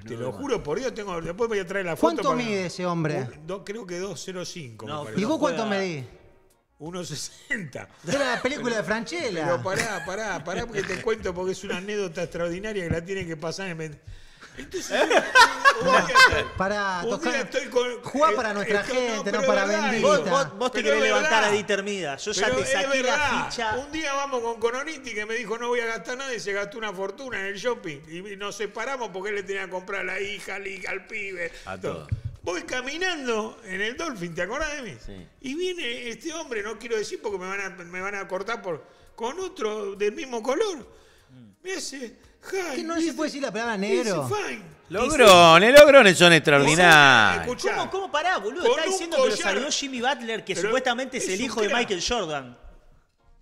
te lo juro por Dios, tengo, después voy a traer la foto. ¿Cuánto mide ese hombre? creo que 2.05. ¿Y vos cuánto medís? 1.60. Era la película de Franchella. Pero pará, pará, pará, porque te cuento, porque es una anécdota extraordinaria que la tienen que pasar en. Entonces, ¿Eh? para tocar. Eh, para nuestra gente, no, para vender. Vos, te querés levantar a Dieter Yo ya te saqué la ficha. Un día vamos con Coroniti que me dijo no voy a gastar nada y se gastó una fortuna en el shopping. Y nos separamos porque él le tenía que comprar a la hija, al, hija, al pibe. voy caminando en el Dolphin, ¿te acordás de mí? Y viene este hombre, no quiero decir porque me van a, cortar por, con otro del mismo color. Mm. Me dice que no se puede decir la palabra negro. el logrones son extraordinarios. ¿Cómo, ¿Cómo pará, boludo? Está diciendo que salió Jimmy Butler, que supuestamente es el hijo de Michael Jordan.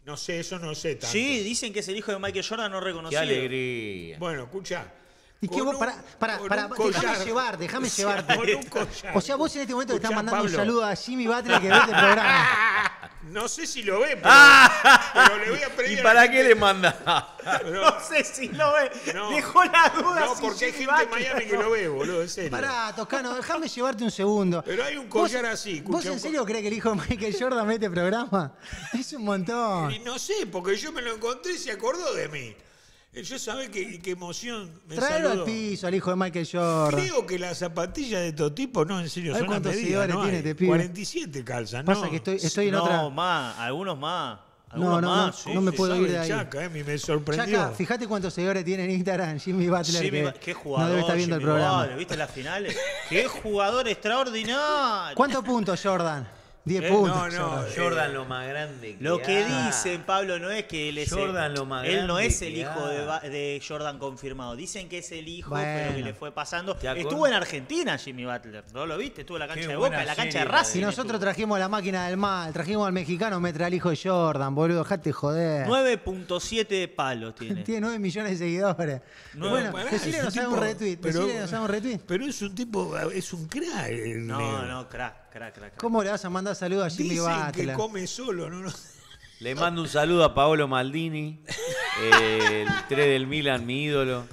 No sé, eso no sé tanto. Sí, dicen que es el hijo de Michael Jordan no reconocido. Qué alegría. Bueno, escucha. ¿Y qué vos, para, para, para, déjame llevar, déjame llevarte. O sea, vos en este momento le estás mandando un saludo a Jimmy Butler que ve este programa. [laughs] No sé si lo ve, [laughs] pero, pero le voy a pedir. ¿Y para qué le manda? [laughs] No, sé si lo ve. Dejó la duda. No, porque hay gente en Miami que lo ve, boludo, en serio. Pará, Toscano, déjame llevarte un segundo. Pero hay un collar así. ¿Vos en serio crees que el hijo de Michael Jordan ve este programa? Es un montón. Y no sé, porque yo me lo encontré y se acordó de mí. Eh, yo sabe qué, qué emoción me al piso, al hijo de Michael Jordan. Creo que las zapatillas de todo tipo no, en serio, son cuántos señores tiene este pibe? 47 calzas, ¿no? Pasa que estoy, estoy en no, otra... No, más, algunos más. No, no, no, no me puedo ir de ahí. Chaca, eh, me sorprendió. Chaca, fíjate cuántos seguidores tiene en Instagram [laughs] Jimmy Butler. Jimmy, qué jugador. No debe estar viendo el programa. ¿Viste las finales? ¡Qué jugador extraordinario! ¿Cuántos puntos, Jordan? 10 eh, puntos. No, no, Jordan eh, lo más grande. Que lo que dicen, Pablo, no es que él es. Él no es el hijo de, de, Jordan confirmado. Dicen que es el hijo, fue pero que le fue pasando. Estuvo en Argentina Jimmy Butler, ¿no lo viste? Estuvo en la cancha de Boca, en la cancha de Racing. Y nosotros trajimos la máquina del mal, trajimos al mexicano, me trae el hijo de Jordan, boludo, dejate joder. 9.7 palos tiene. [laughs] tiene 9 millones de seguidores. bueno, nos un retweet. Pero es un tipo, es un crack. No, no, crack. ¿Cómo le vas a mandar saludos a Jimmy Dicen que come solo, no, no. Le mando un saludo a Paolo Maldini, eh, el 3 del Milan, mi ídolo.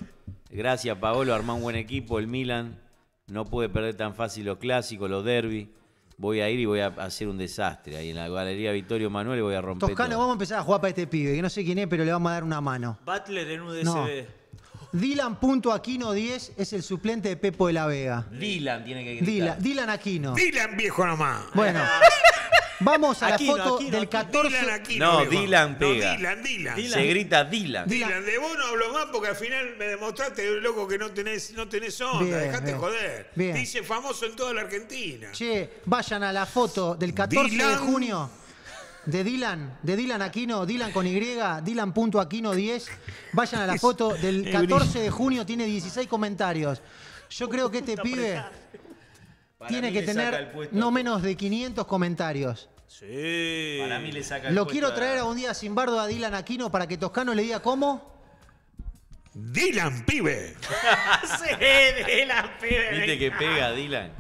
Gracias, Paolo, armá un buen equipo, el Milan. No pude perder tan fácil los clásicos, los derbis. Voy a ir y voy a hacer un desastre. Ahí en la galería Vittorio Manuel voy a romper. Toscano, vamos a empezar a jugar para este pibe, que no sé quién es, pero le vamos a dar una mano. Butler en un Dylan.aquino10 es el suplente de Pepo de la Vega. Dylan tiene que gritar. Dylan, Dylan Aquino. Dylan, viejo nomás. Bueno. [laughs] Vamos a la foto del 14. Dylan Aquino, no, Dylan pega. No, Dylan, Dylan, Se grita Dylan. Dylan, de vos no hablo más porque al final me demostraste, loco, que no tenés, no tenés onda. dejate joder. Dice famoso en toda la Argentina. Che, vayan a la foto del 14 de junio de Dylan, de Dylan Aquino, Dylan con Y, Aquino 10 Vayan a la foto del 14 de junio, tiene 16 comentarios. Yo creo que este pibe tiene que tener no menos de 500 comentarios. Sí. Para mí le saca Lo quiero traer a un día sin bardo a Dylan Aquino para que Toscano le diga cómo. Dylan, pibe. [laughs] sí, Dylan, pibe. Viste que pega, Dylan.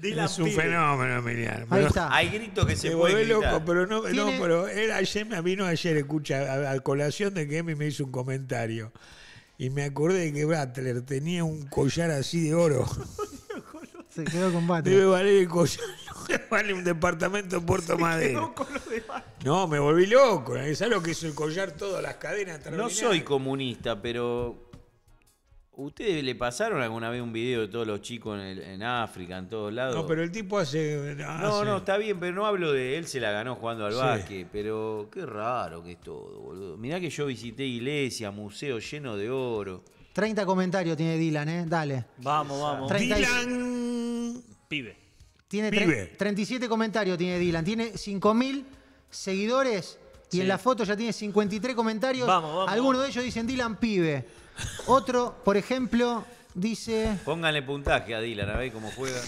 Dile es un fenómeno, Miriam. Ahí está. Hay gritos que se Me volví loco, pero no, no pero él ayer me vino ayer, escucha, a, colación de que Emi me hizo un comentario. Y me acordé que Butler tenía un collar así de oro. [laughs] Se quedó con Debe valer el collar, [laughs] vale un departamento en Puerto [laughs] Madero. No, me volví loco. ¿Sabes lo que es el collar? Todas las cadenas. No soy comunista, pero ¿Ustedes le pasaron alguna vez un video de todos los chicos en, África, en todos lados? No, pero el tipo hace, No, no, está bien, pero no hablo de él, se la ganó jugando al pero qué raro que es todo, boludo. Mirá que yo visité iglesia, museo lleno de oro. 30 comentarios tiene Dylan, ¿eh? Dale. Vamos, vamos. Dylan. Pibe. Tiene 37 comentarios tiene Dylan. Tiene 5.000 seguidores y en la foto ya tiene 53 comentarios. Vamos, vamos. Algunos de ellos dicen Dylan Pibe. Otro, por ejemplo, dice. Pónganle puntaje a Dylan, a ver cómo juega.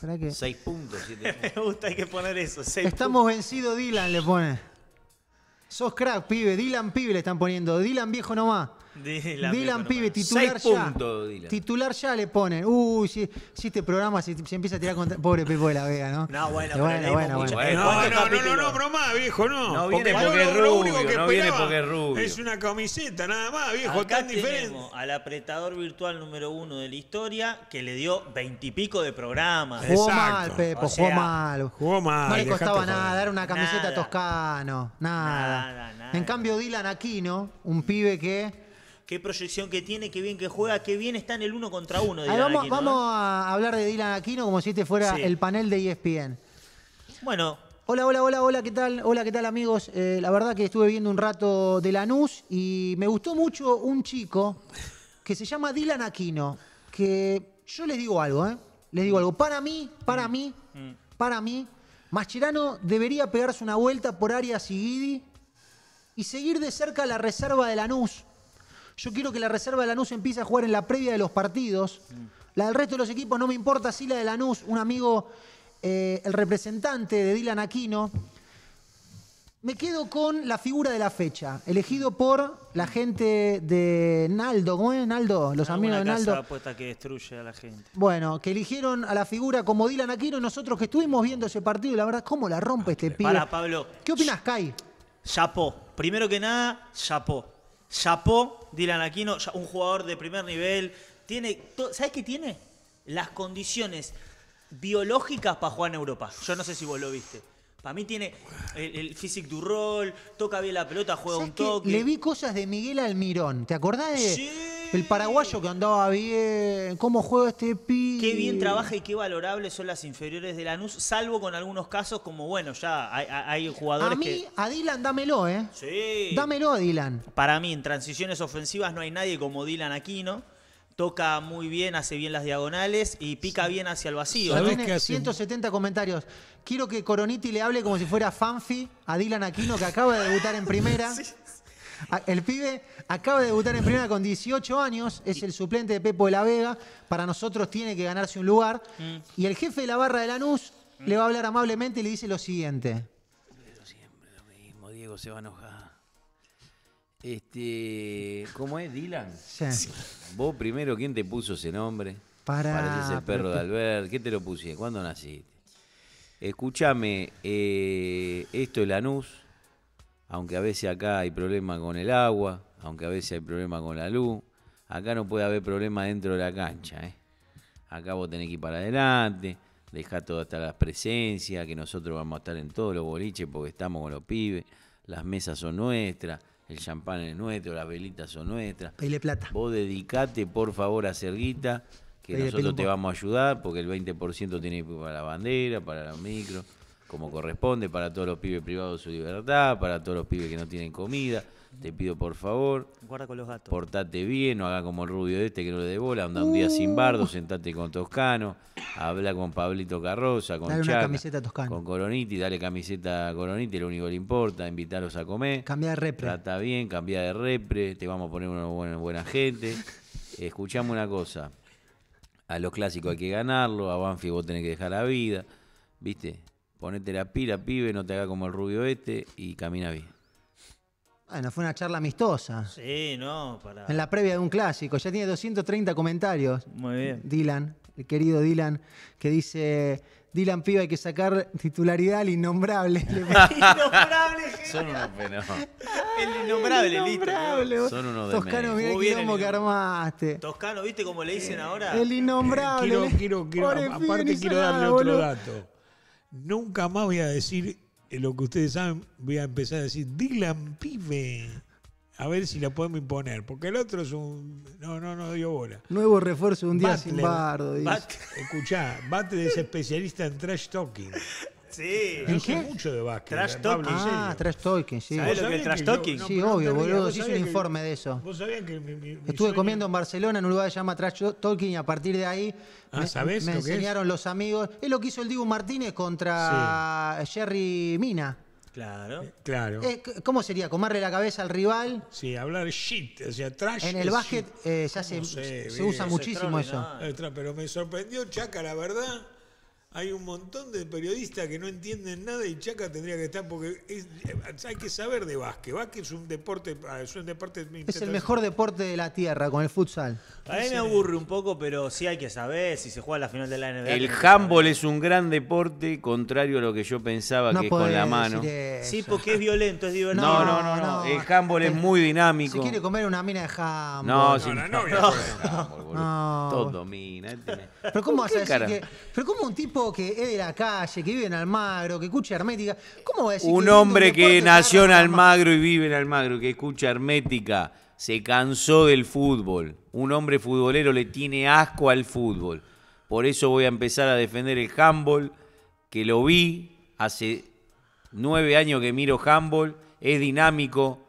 ¿Para qué? 6 puntos, Me gusta, hay que poner eso. Estamos vencidos, Dylan, le pone. Sos crack, pibe. Dylan, pibe, le están poniendo. Dylan, viejo nomás. Dylan, Dylan Pibe, titular Seis ya. Puntos, Dylan. Titular ya le ponen. Uy, si, este programa se, empieza a tirar contra. Pobre Pepo de la Vega, ¿no? No, bueno, pero bueno, bueno, bueno, No, no, no, no, no, broma, viejo, no. porque, es no viene porque es rubio. Es una camiseta, nada más, viejo, Acá tan diferente. Al apretador virtual número uno de la historia que le dio veintipico de programas. Jugó Exacto. mal, Pepo, o jugó mal. Jugó mal. No le costaba nada, dar una camiseta nada. toscano, nada. Nada, nada. En cambio, Dylan Aquino, un pibe que qué proyección que tiene, qué bien que juega, qué bien está en el uno contra uno. vamos, ¿eh? vamos a hablar de Dylan Aquino como si este fuera el panel de ESPN. Bueno. Hola, hola, hola, hola, ¿qué tal? Hola, ¿qué tal amigos? Eh, la verdad que estuve viendo un rato de Lanús y me gustó mucho un chico que se llama Dylan Aquino, que yo les digo algo, ¿eh? Les digo algo, para mí, para mí, para mí, Mascherano debería pegarse una vuelta por Arias y Guidi y seguir de cerca la reserva de Lanús yo quiero que la reserva de Lanús empiece a jugar en la previa de los partidos. La del resto de los equipos no me importa, sí la de Lanús, un amigo, eh, el representante de Dylan Aquino. Me quedo con la figura de la fecha, elegido por la gente de Naldo, ¿cómo es Naldo? Los amigos de Naldo. Casa apuesta que destruye a la gente. Bueno, que eligieron a la figura como Dylan Aquino, nosotros que estuvimos viendo ese partido, la verdad, ¿cómo la rompe ah, este pibe? Para, Pablo. ¿Qué opinas, Kai? Chapó. Primero que nada, chapó. Chapó, Dylan Aquino, un jugador de primer nivel. Tiene ¿Sabes qué tiene? Las condiciones biológicas para jugar en Europa. Yo no sé si vos lo viste. Para mí tiene el, físico du rol, toca bien la pelota, juega un toque. Le vi cosas de Miguel Almirón. ¿Te acordás de.? Sí. El paraguayo que andaba bien. ¿Cómo juega este pi? Qué bien trabaja y qué valorables son las inferiores de Lanús, salvo con algunos casos como, bueno, ya hay, hay jugadores A mí, que... a Dylan dámelo, ¿eh? Sí. Dámelo a Dylan. Para mí, en transiciones ofensivas no hay nadie como Dylan Aquino. Toca muy bien, hace bien las diagonales y pica bien hacia el vacío. ¿no? Tiene 170 comentarios. Quiero que Coroniti le hable como si fuera fanfi a Dylan Aquino que acaba de debutar en primera. [laughs] sí. Ah, el pibe acaba de debutar en primera con 18 años, es el suplente de Pepo de la Vega. Para nosotros tiene que ganarse un lugar. Mm. Y el jefe de la barra de Lanús mm. le va a hablar amablemente y le dice lo siguiente. siempre lo mismo, Diego se va a enojar. Este, ¿cómo es Dylan? Vos primero, ¿quién te puso ese nombre? Para. ese el perro de Albert. ¿Qué te lo pusiste? ¿Cuándo naciste? Escúchame, eh, esto es Lanús aunque a veces acá hay problemas con el agua, aunque a veces hay problema con la luz, acá no puede haber problema dentro de la cancha. ¿eh? Acá vos tenés que ir para adelante, dejá todas hasta las presencias, que nosotros vamos a estar en todos los boliches porque estamos con los pibes, las mesas son nuestras, el champán es nuestro, las velitas son nuestras. Pele plata. Vos dedicate, por favor, a Cerguita, que nosotros te vamos a ayudar, porque el 20% tiene para la bandera, para los micros como corresponde, para todos los pibes privados su libertad, para todos los pibes que no tienen comida. Te pido por favor. Guarda con los gatos. Portate bien, no haga como el rubio este que no le dé bola. Anda un día sin bardo, uh. sentate con Toscano, habla con Pablito Carroza, con dale una camiseta Toscano. con Coroniti, dale camiseta a Coroniti, lo único que le importa, invitarlos a comer. Cambia de repre. Trata bien, cambia de repre, te vamos a poner una buena, buena gente. [laughs] escuchamos una cosa. A los clásicos hay que ganarlo, a Banfi vos tenés que dejar la vida. ¿Viste? ponete la pira pibe, no te haga como el rubio este y camina bien. Bueno, fue una charla amistosa. Sí, no, para. En la previa de un clásico. Ya tiene 230 comentarios. Muy bien. Dylan, el querido Dylan, que dice. Dylan Piba, hay que sacar titularidad al innombrable. innombrable. Son unos fenómenos. El innombrable, el innombrable. Son unos de Toscano, mirá el quilombo que armaste. Toscano, ¿viste cómo le dicen ahora? El innombrable. Eh, quiero, quiero, quiero. Aparte quiero darle otro dato. Nunca más voy a decir eh, lo que ustedes saben, voy a empezar a decir, Dylan Pibe. A ver si la podemos imponer, porque el otro es un. No, no, no dio bola. Nuevo refuerzo un día sin bardo. Dice. escuchá, bate es especialista en trash talking. Sí. mucho de básquet. Trash eh, talking. Ah, trash talking, sí. ¿Sabés lo que es trash talking? sí, obvio, boludo. Hice un informe de eso. Vos sabías que Estuve comiendo en Barcelona, en un lugar que se llama trash talking, y a partir de ahí ah, me, enseñaron los amigos. Es lo que hizo el Dibu Martínez contra Jerry Mina. Claro. Eh, claro. Eh, ¿Cómo sería? Comarle la cabeza al rival? Sí, hablar shit, o sea, trash. En el básquet se, se usa muchísimo eso. Pero me sorprendió Chaca, la verdad hay un montón de periodistas que no entienden nada y Chaca tendría que estar porque eh, hay que saber de básquet. Básquet es un deporte, ah, es un deporte es el mejor deporte de la tierra con el futsal. A mí me aburre un poco, pero sí hay que saber si se juega la final de la NBA. El handball es un gran deporte, contrario a lo que yo pensaba que es con la mano. Sí, porque es violento, es No, no, no, El handball es muy dinámico. Si quiere comer una mina de handball. No, no, no [laughs] Todo domina. Este pero cómo vas que, pero cómo un tipo que es de la calle, que vive en Almagro, que escucha hermética, ¿cómo va a decir Un hombre que nació en Almagro y vive en Almagro, que escucha hermética, se cansó del fútbol. Un hombre futbolero le tiene asco al fútbol. Por eso voy a empezar a defender el handball, que lo vi hace nueve años que miro handball, es dinámico,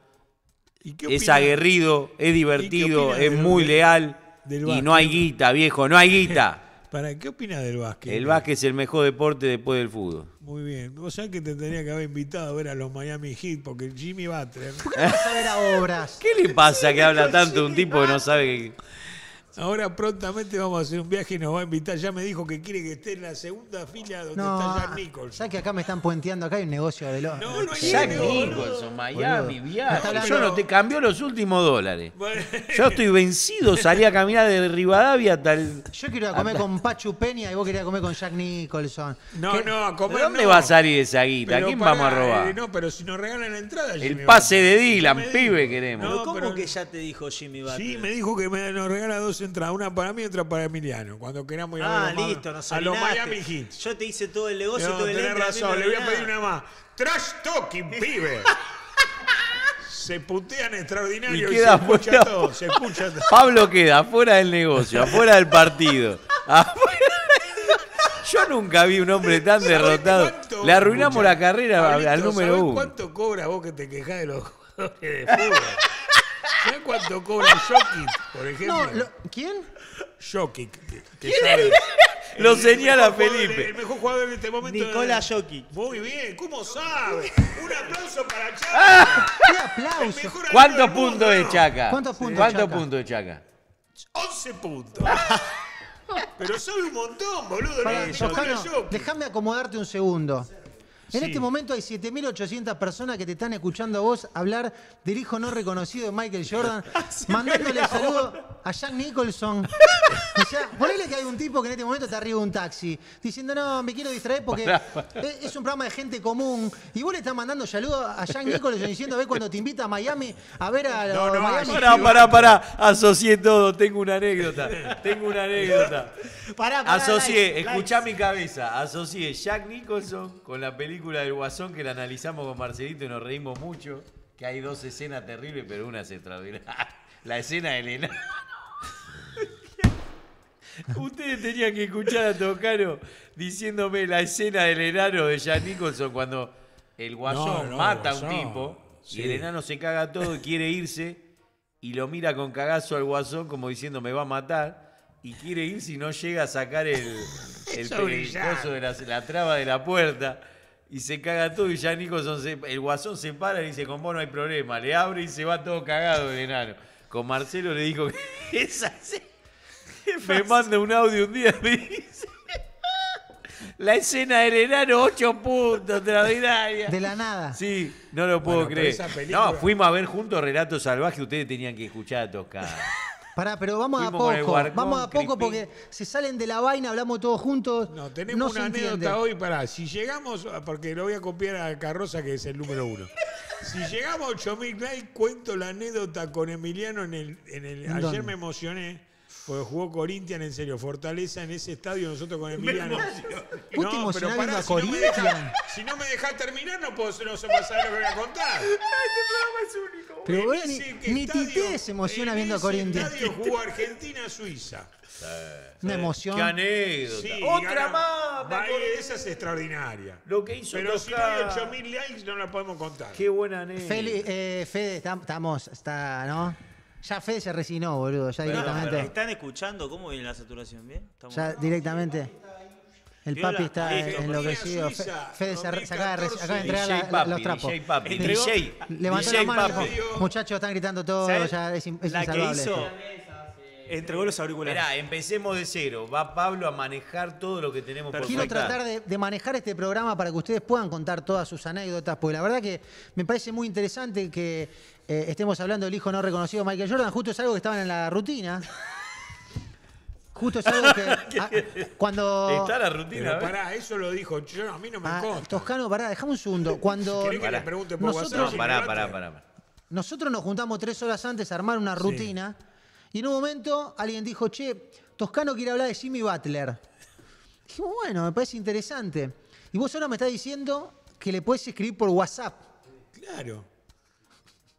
es aguerrido, es divertido, es muy leal y no hay guita, viejo, no hay guita. [laughs] ¿Para qué opinas del básquet? El básquet es el mejor deporte después del fútbol. Muy bien. o sea que te tendría que haber invitado a ver a los Miami Heat porque Jimmy Butler. qué [laughs] a ¿Qué le pasa que habla tanto un tipo que no sabe que Ahora prontamente vamos a hacer un viaje y nos va a invitar. Ya me dijo que quiere que esté en la segunda fila donde está Jack Nicholson. ¿Sabes que acá me están puenteando? Acá hay un negocio de los. No, no Jack Nicholson, Miami, viaje. yo no te cambió los últimos dólares. Yo estoy vencido. Salí a caminar de Rivadavia hasta el. Yo quiero ir a comer con Pachu Peña y vos querías comer con Jack Nicholson. No, no, a comer. dónde va a salir esa guita? ¿A quién vamos a robar? Eh, no, pero si nos regalan la entrada, Jimmy El pase de Dylan, pibe, queremos. ¿Cómo que ya te dijo Jimmy Sí, me dijo que me, nos regala dos entradas una para mí y otra para Emiliano, cuando queramos ir a, ah, los, a los Miami Heat. Yo te hice todo el negocio, y todo el negocio razón, le voy a pedir una más. Trash talking, [laughs] pibe. se putean extraordinario y, se, escucha todo, se [laughs] escucha Pablo queda afuera del negocio, afuera del partido. [laughs] yo nunca vi un hombre tan derrotado. Le arruinamos la carrera al número uno. ¿Cuánto cobras vos que te quejás de los jugadores de fútbol? ¿Sabes cuánto cobra Jokic, por ejemplo? ¿Quién? Jokic, Lo señala Felipe. El mejor jugador en este momento. Nicola Jokic. Muy bien, ¿cómo sabe? Un aplauso para Chaca. ¡Ah! ¡Qué aplauso! ¿Cuántos puntos de Chaca? ¿Cuántos puntos, Chaca? de Chaca? 11 puntos. [laughs] Pero sabe un montón, boludo. déjame acomodarte un segundo. En este momento hay 7.800 personas que te están escuchando a vos hablar del hijo no reconocido de Michael Jordan, [laughs] ah, mandándole saludos a Jack Nicholson. o [laughs] sea, que hay un tipo que en este momento está arriba de un taxi diciendo, no, me quiero distraer porque es, un programa de gente común. Y vos le estás mandando saludos a Jack Nicholson diciendo, a ver cuando te invita a Miami a ver a No, no, Miami. Pará, pará, pará. Asocié todo. Tengo una anécdota. Tengo una anécdota. [laughs] Pará, pará, Asocié, escuchá mi cabeza. Asocié Jack Nicholson con la película del Guasón que la analizamos con Marcelito y nos reímos mucho. Que hay dos escenas terribles, pero una es extraordinaria. La escena de enano [laughs] Ustedes tenían que escuchar a tocaro diciéndome la escena del enano de Jack Nicholson cuando el guasón mata a un tipo y el enano se caga todo y quiere irse y lo mira con cagazo al guasón como diciendo me va a matar y quiere irse y no llega a sacar el, el [laughs] de la, traba de la puerta. Y se caga todo y ya Nicholson, el guasón se para y dice, con vos no hay problema. Le abre y se va todo cagado el enano con Marcelo le dijo que [laughs] es me manda un audio un día dice la escena del enano 8 puntos extraordinaria de la nada sí no lo puedo creer no fuimos a ver juntos Relatos Salvajes ustedes tenían que escuchar a tocar. [laughs] Pará, pero vamos a poco, vamos a poco porque se salen de la vaina, hablamos todos juntos. No, tenemos una anécdota hoy, pará, si llegamos, porque lo voy a copiar a Carroza, que es el número uno. [laughs] Si llegamos a 8000 likes, cuento la anécdota con Emiliano en el. En el ayer me emocioné porque jugó Corinthians, en serio, Fortaleza en ese estadio, nosotros con Emiliano. Puta no, pero para si no, me si no me dejás terminar, no puedo no se pasar lo que voy a contar. Este programa es único. Pero bueno, eh, ni, Tite se emociona viendo a Corinthians. estadio jugó Argentina-Suiza. Una emoción. Qué anécdota. Otra más. esa es extraordinaria. Lo que hizo Pero si no hay 8000 likes no la podemos contar. Qué buena anécdota. Eh, Fede, estamos, está, ¿no? Ya Fede se resignó, boludo. Ya directamente. ¿Están escuchando cómo viene la saturación? ¿Bien? Ya directamente. El papi está enloquecido. Fede se, acaba, de, entregar los trapos. DJ Papi, Levantó la mano muchachos, están gritando todo, ya es, Entregó los auriculares. Mirá, empecemos de cero. Va Pablo a manejar todo lo que tenemos por Quiero tratar de, de manejar este programa para que ustedes puedan contar todas sus anécdotas, porque la verdad que me parece muy interesante que eh, estemos hablando del hijo no reconocido Michael Jordan, justo es algo que estaban en la rutina. Justo es algo que. [laughs] Ah, cuando. Está la rutina. ¿eh? pará, eso lo dijo. a mí no me ah, Toscano, pará, dejame un segundo. [laughs] Cuando. nosotros, pará, Nosotros nos juntamos tres horas antes a armar una rutina. Y en un momento alguien dijo, che, Toscano quiere hablar de Jimmy Butler. Dijimos, bueno, me parece interesante. Y vos ahora me estás diciendo que le puedes escribir por WhatsApp. Claro.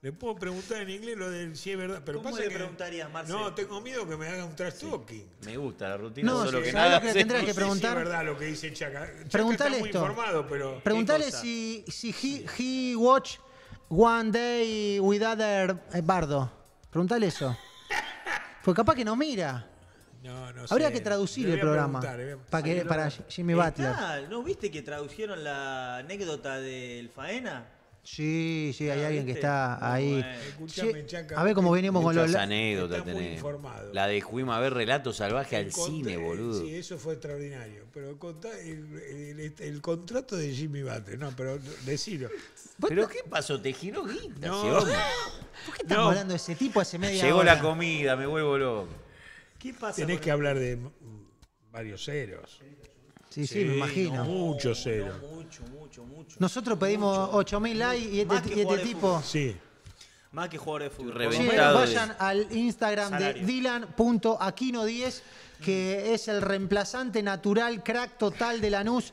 Le puedo preguntar en inglés lo del si es verdad. Pero ¿Cómo le preguntaría, preguntarías, Marcelo? No, tengo miedo que me haga un trash talking. Me gusta la rutina, no, solo que Lo que no que preguntar. Sé es verdad lo que dice Chaca. Pregúntale preguntale está muy informado, pero. Preguntale si, si he, watch One Day with Other eh, Bardo. Preguntale eso. Pues capaz que no mira. No, no Habría que traducir el programa para, que, para Jimmy Butler. ¿No viste que tradujeron la anécdota del Faena? Sí, sí, hay ah, alguien que está ahí. a ver cómo venimos con los... anécdotas tenés. La de Juima, a ver, relato salvaje al cine, boludo. Sí, eso fue extraordinario. Pero contá este, el, contrato de Jimmy Butler, no, pero decilo. ¿Pero qué pasó? ¿Te giró guita ¿Por qué estás hablando de ese tipo hace media Llegó la comida, me vuelvo loco. ¿Qué pasa? Tenés que hablar de varios ceros. Sí, sí, me imagino. mucho cero. mucho, mucho, mucho. Nosotros pedimos 8.000 likes y este, este tipo. Sí. Más que jugadores de fútbol. vayan al Instagram de Aquino 10 que es el reemplazante natural, crack total de Lanús,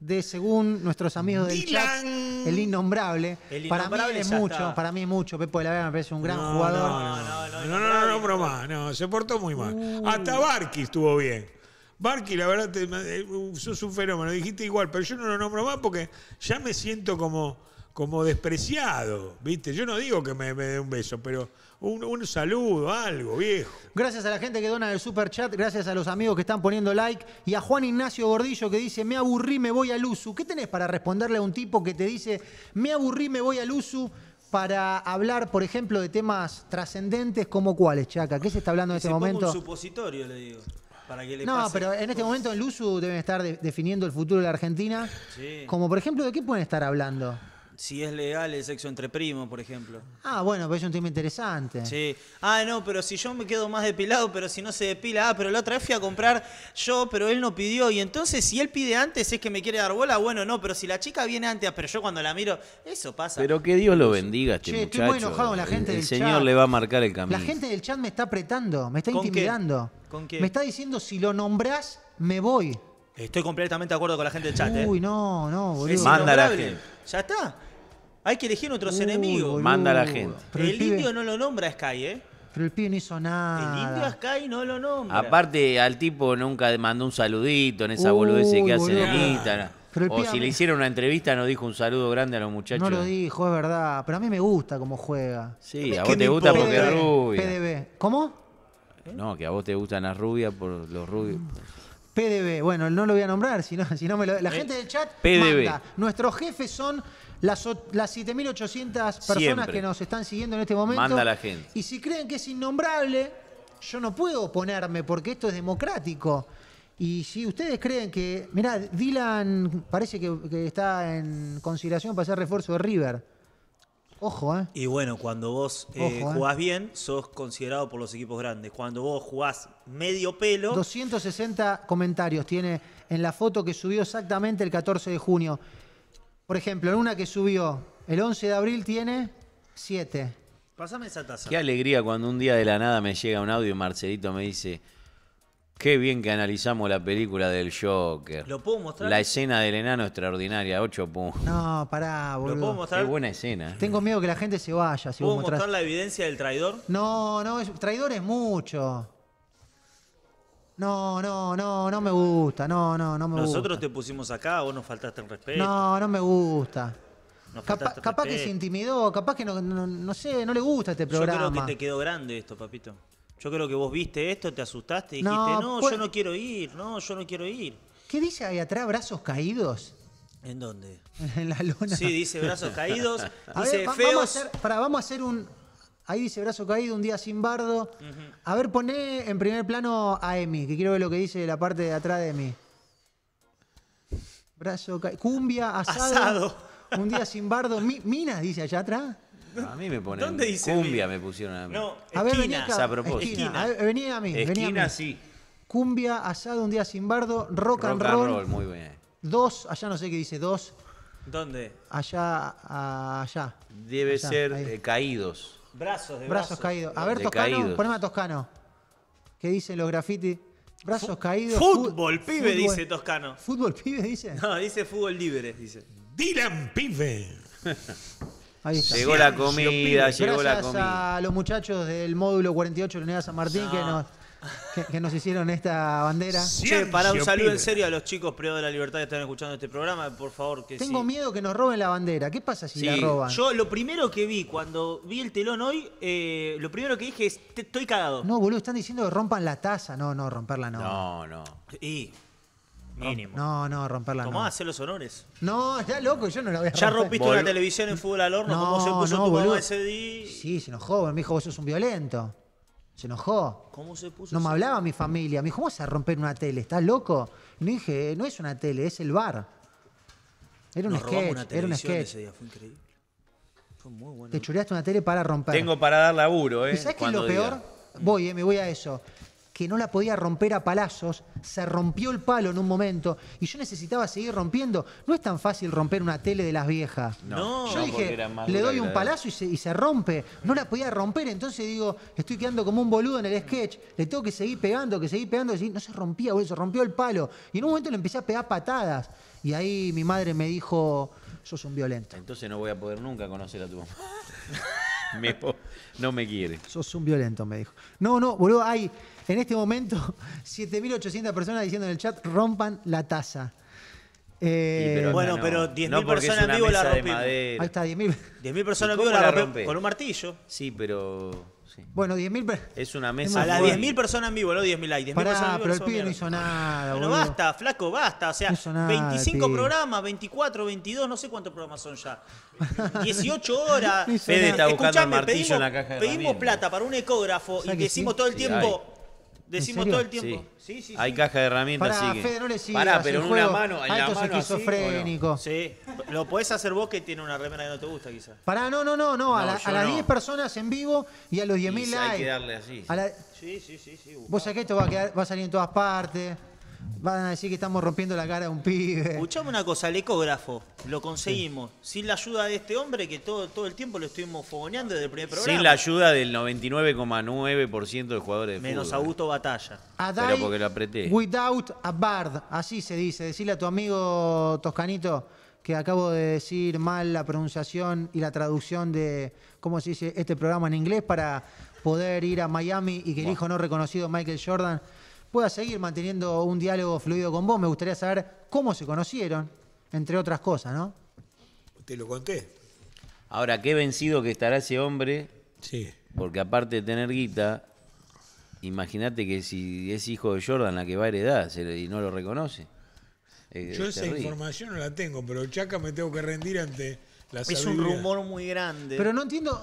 de según nuestros amigos del chat, el innombrable. para mí es mucho, para mí es mucho. Pepo de la Vega me parece un gran jugador. No, no, no, no, no, no, No, se portó muy mal. Uh. Hasta no, estuvo bien. Barky, la verdad, eh, sos un fenómeno, dijiste igual, pero yo no lo nombro más porque ya me siento como, como despreciado, ¿viste? Yo no digo que me, dé un beso, pero un, saludo, algo, viejo. Gracias a la gente que dona el super chat, gracias a los amigos que están poniendo like y a Juan Ignacio Gordillo que dice, me aburrí, me voy al USU. ¿Qué tenés para responderle a un tipo que te dice, me aburrí, me voy al USU? Para hablar, por ejemplo, de temas trascendentes como cuáles, Chaca. ¿Qué se está hablando en este momento? Un supositorio, le digo. No, pero en este momento en Luzu deben estar definiendo el futuro de la Argentina. Sí. Como por ejemplo, ¿de qué pueden estar hablando? si es legal el sexo entre primos, por ejemplo. Ah, bueno, pues es un tema interesante. Sí. Ah, no, pero si yo me quedo más depilado, pero si no se depila, ah, pero la otra vez fui a comprar yo, pero él no pidió. Y entonces, si él pide antes, es que me quiere dar bola, bueno, no, pero si la chica viene antes, ah, pero yo cuando la miro, eso pasa. Pero que Dios lo bendiga, este muchacho. Estoy muy enojado con la gente el, chat. el Señor le va a marcar el camino. La gente del chat me está apretando, me está intimidando. ¿Con qué? Me está diciendo, si lo nombrás, me voy. Estoy completamente de acuerdo con la gente del chat. ¿eh? Uy, no, no, boludo. Manda la gente. Ya está. Hay que elegir otros enemigos. Manda la gente. el indio no lo nombra a Sky, ¿eh? Pero el no hizo nada El indio a Sky no lo nombra. Aparte, al tipo nunca mandó un saludito en esa boludez que hace de en O si le hicieron una entrevista, no dijo un saludo grande a los muchachos. No lo dijo, es verdad. Pero a mí me gusta cómo juega. Sí, a vos te gusta porque es rubia. ¿Cómo? No, que a vos te gustan las rubias por los rubios. Mm. PDB, bueno, no lo voy a nombrar, sino, [laughs] me la eh, gente del chat PDB. manda. Nuestros jefes son las, las 7.800 personas que nos están siguiendo en este momento. Manda la gente. Y si creen que es innombrable, yo no puedo oponerme porque esto es democrático. Y si ustedes creen que, mirá, Dylan parece que, está en consideración para hacer refuerzo de River. Ojo, ¿eh? Y bueno, cuando vos eh, ¿eh? jugás bien, sos considerado por los equipos grandes. Cuando vos jugás medio pelo. 260 comentarios tiene en la foto que subió exactamente el 14 de junio. Por ejemplo, en una que subió el 11 de abril tiene 7. Pásame esa taza. Qué alegría cuando un día de la nada me llega un audio y Marcelito me dice. Qué bien que analizamos la película del Joker. ¿Lo puedo mostrar? La escena del enano extraordinaria, 8 puntos. No, pará, boludo. ¿Lo Qué buena escena. Eh. Tengo miedo que la gente se vaya. ¿Puedo mostrar la evidencia del traidor? No, no, es, traidor es mucho. No, no, no, no me gusta. No, no, no me Nosotros gusta. Nosotros te pusimos acá, vos nos faltaste el respeto. No, no me gusta. capaz que se intimidó, capaz que no, no, sé, no le gusta este programa. Yo creo que te quedó grande esto, papito. Yo creo que vos viste esto, te asustaste dijiste, no, pues yo no quiero ir, no, yo no quiero ir. ¿Qué dice ahí atrás, brazos caídos? ¿En dónde? [laughs] en la luna. Sí, dice brazos [laughs] caídos, dice feos. Vamos a, hacer, para, vamos a hacer un... Ahí dice brazo caído, un día sin bardo. A ver, poné en primer plano a Emi, que quiero ver lo que dice la parte de atrás de Emi. Brazo caído. Cumbia, asado. Un día sin bardo. minas, dice allá atrás. A mí me ponen. ¿Dónde dice cumbia? Me pusieron a mí. No, a ver, venía a propósito. Esquina. A a mí. Esquina, venía a sí. Cumbia, allá de un día sin bardo, rock, rock and roll. muy bien. Dos, allá no sé qué dice, dos. ¿Dónde? Allá, allá. Debe ser eh, caídos. Brazos de brazos. Brazos caídos. A ver, Toscano, poneme a Toscano. ¿Qué dicen los grafitis? Brazos caídos. Fútbol, pibe, dice Toscano. ¿Fútbol, pibe, dice? No, dice fútbol libre, dice. Dylan, pibe. [laughs] Ahí está. Llegó la comida, llegó la comida. Gracias a los muchachos del módulo 48 de Unidad San Martín que nos que, nos hicieron esta bandera. para un saludo en serio a los chicos privados de la libertad que están escuchando este programa, por favor que Tengo miedo que nos roben la bandera. ¿Qué pasa si la roban? Yo lo primero que vi cuando vi el telón hoy, eh, lo primero que dije es, estoy cagado. No, boludo, están diciendo que rompan la taza. No, no, romperla no. No, no. Y no, No, no, romperla vas a hacer los honores. No, está loco, yo no la voy a romper. Ya rompiste una televisión en fútbol al horno, ¿Cómo se puso tu mamá ese día. Sí, se enojó. Me dijo, vos sos un violento. Se enojó. ¿Cómo se puso? No me hablaba mi familia. Me dijo, ¿cómo vas a romper una tele? ¿Estás loco? No dije, no es una tele, es el bar. Era un Nos sketch, una era un sketch. ese día, fue increíble. Fue muy bueno. Te chuleaste una tele para romper. Tengo para dar laburo, ¿eh? sabes qué es lo peor? Voy, eh, me voy a eso no la podía romper a palazos, se rompió el palo en un momento y yo necesitaba seguir rompiendo. No es tan fácil romper una tele de las viejas. No, yo dije, le doy un palazo y se, y se, rompe. No la podía romper, entonces digo, estoy quedando como un boludo en el sketch, le tengo que seguir pegando, que seguir pegando, no se rompía, boludo, se rompió el palo. Y en un momento le empecé a pegar patadas. Y ahí mi madre me dijo, sos un violento. Entonces no voy a poder nunca conocer a tu mamá. [laughs] [laughs] no me quiere. Sos un violento, me dijo. No, no, boludo, hay en este momento 7.800 [laughs] personas diciendo en el chat, rompan la taza. Eh, bueno, pero 10.000 personas en vivo la rompieron. Ahí está, 10.000. 10.000 personas en vivo la, rompe. con un martillo. Sí, pero bueno, 10.000 personas. Es una mesa. A las 10.000 personas en vivo, no 10.000 likes. 10.000 Pero el pibe no hizo nada, Pero basta, flaco, basta. O sea, 25 programas, 24, 22, no sé cuántos programas son ya. 18 horas. [laughs] Fede está Martillo pedimos, en la caja Pedimos plata para un ecógrafo y decimos todo el tiempo. Decimos todo el tiempo. Sí. Sí, sí, Hay caja de herramientas, así Fede, no le sigas Pará, pero en una mano, en la mano mano así, esquizofrénico. Sí. Lo podés hacer vos que tiene una remera que no te gusta, quizás. Pará, no, no, no, no. A, las 10 personas en vivo y a los 10.000 Sí hay que darle así. Sí, sí, sí. sí Vos sabés que esto va a, quedar, va a salir en todas partes. Van a decir que estamos rompiendo la cara a un pibe. Escuchame una cosa, el ecógrafo, lo conseguimos. Sin la ayuda de este hombre que todo, todo el tiempo lo estuvimos fogoneando desde el primer programa. Sin la ayuda del 99,9% de jugadores de Menos Augusto Batalla. A Pero porque lo apreté. Without a bard, así se dice. Decirle a tu amigo Toscanito que acabo de decir mal la pronunciación y la traducción de cómo se dice este programa en inglés para poder ir a Miami y que el hijo no reconocido Michael Jordan pueda seguir manteniendo un diálogo fluido con vos. Me gustaría saber cómo se conocieron, entre otras cosas, ¿no? Te lo conté. Ahora, qué vencido que estará ese hombre. Sí. Porque aparte de tener guita, imagínate que si es hijo de Jordan la que va a heredar y no lo reconoce. Yo esa información no la tengo, pero Chaca me tengo que rendir ante es un rumor muy grande. Pero no entiendo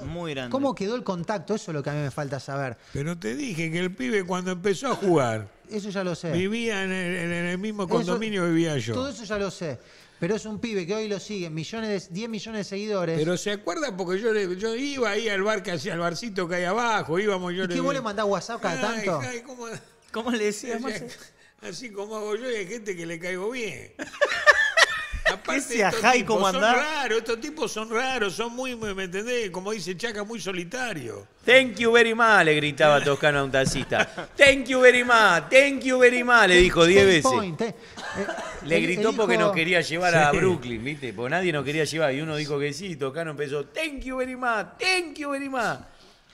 cómo quedó el contacto, eso es lo que a mí me falta saber. Pero te dije que el pibe cuando empezó a jugar... Eso ya lo sé. Vivía en el, mismo condominio que vivía yo. Todo eso ya lo sé. Pero es un pibe que hoy lo sigue. millones de, 10 millones de seguidores. Pero se acuerda porque yo, yo iba ahí al bar que hacía al barcito que hay abajo, íbamos yo. ¿Y le, vos le mandás WhatsApp cada tanto? ¿cómo, le decías? Así, [laughs] así como hago yo, y hay gente que le caigo bien. Aparte, estos tipos son raros, son muy, ¿me entendés? Como dice Chaca, muy solitario. Thank you very much, le gritaba Toscano a un taxista. Thank you very much, thank you very much, le dijo 10 veces. Eh. Le eh, gritó porque nos quería llevar a Brooklyn, ¿viste? Porque nadie nos quería llevar. Y uno dijo que sí, Toscano empezó, thank you very much, thank you very much.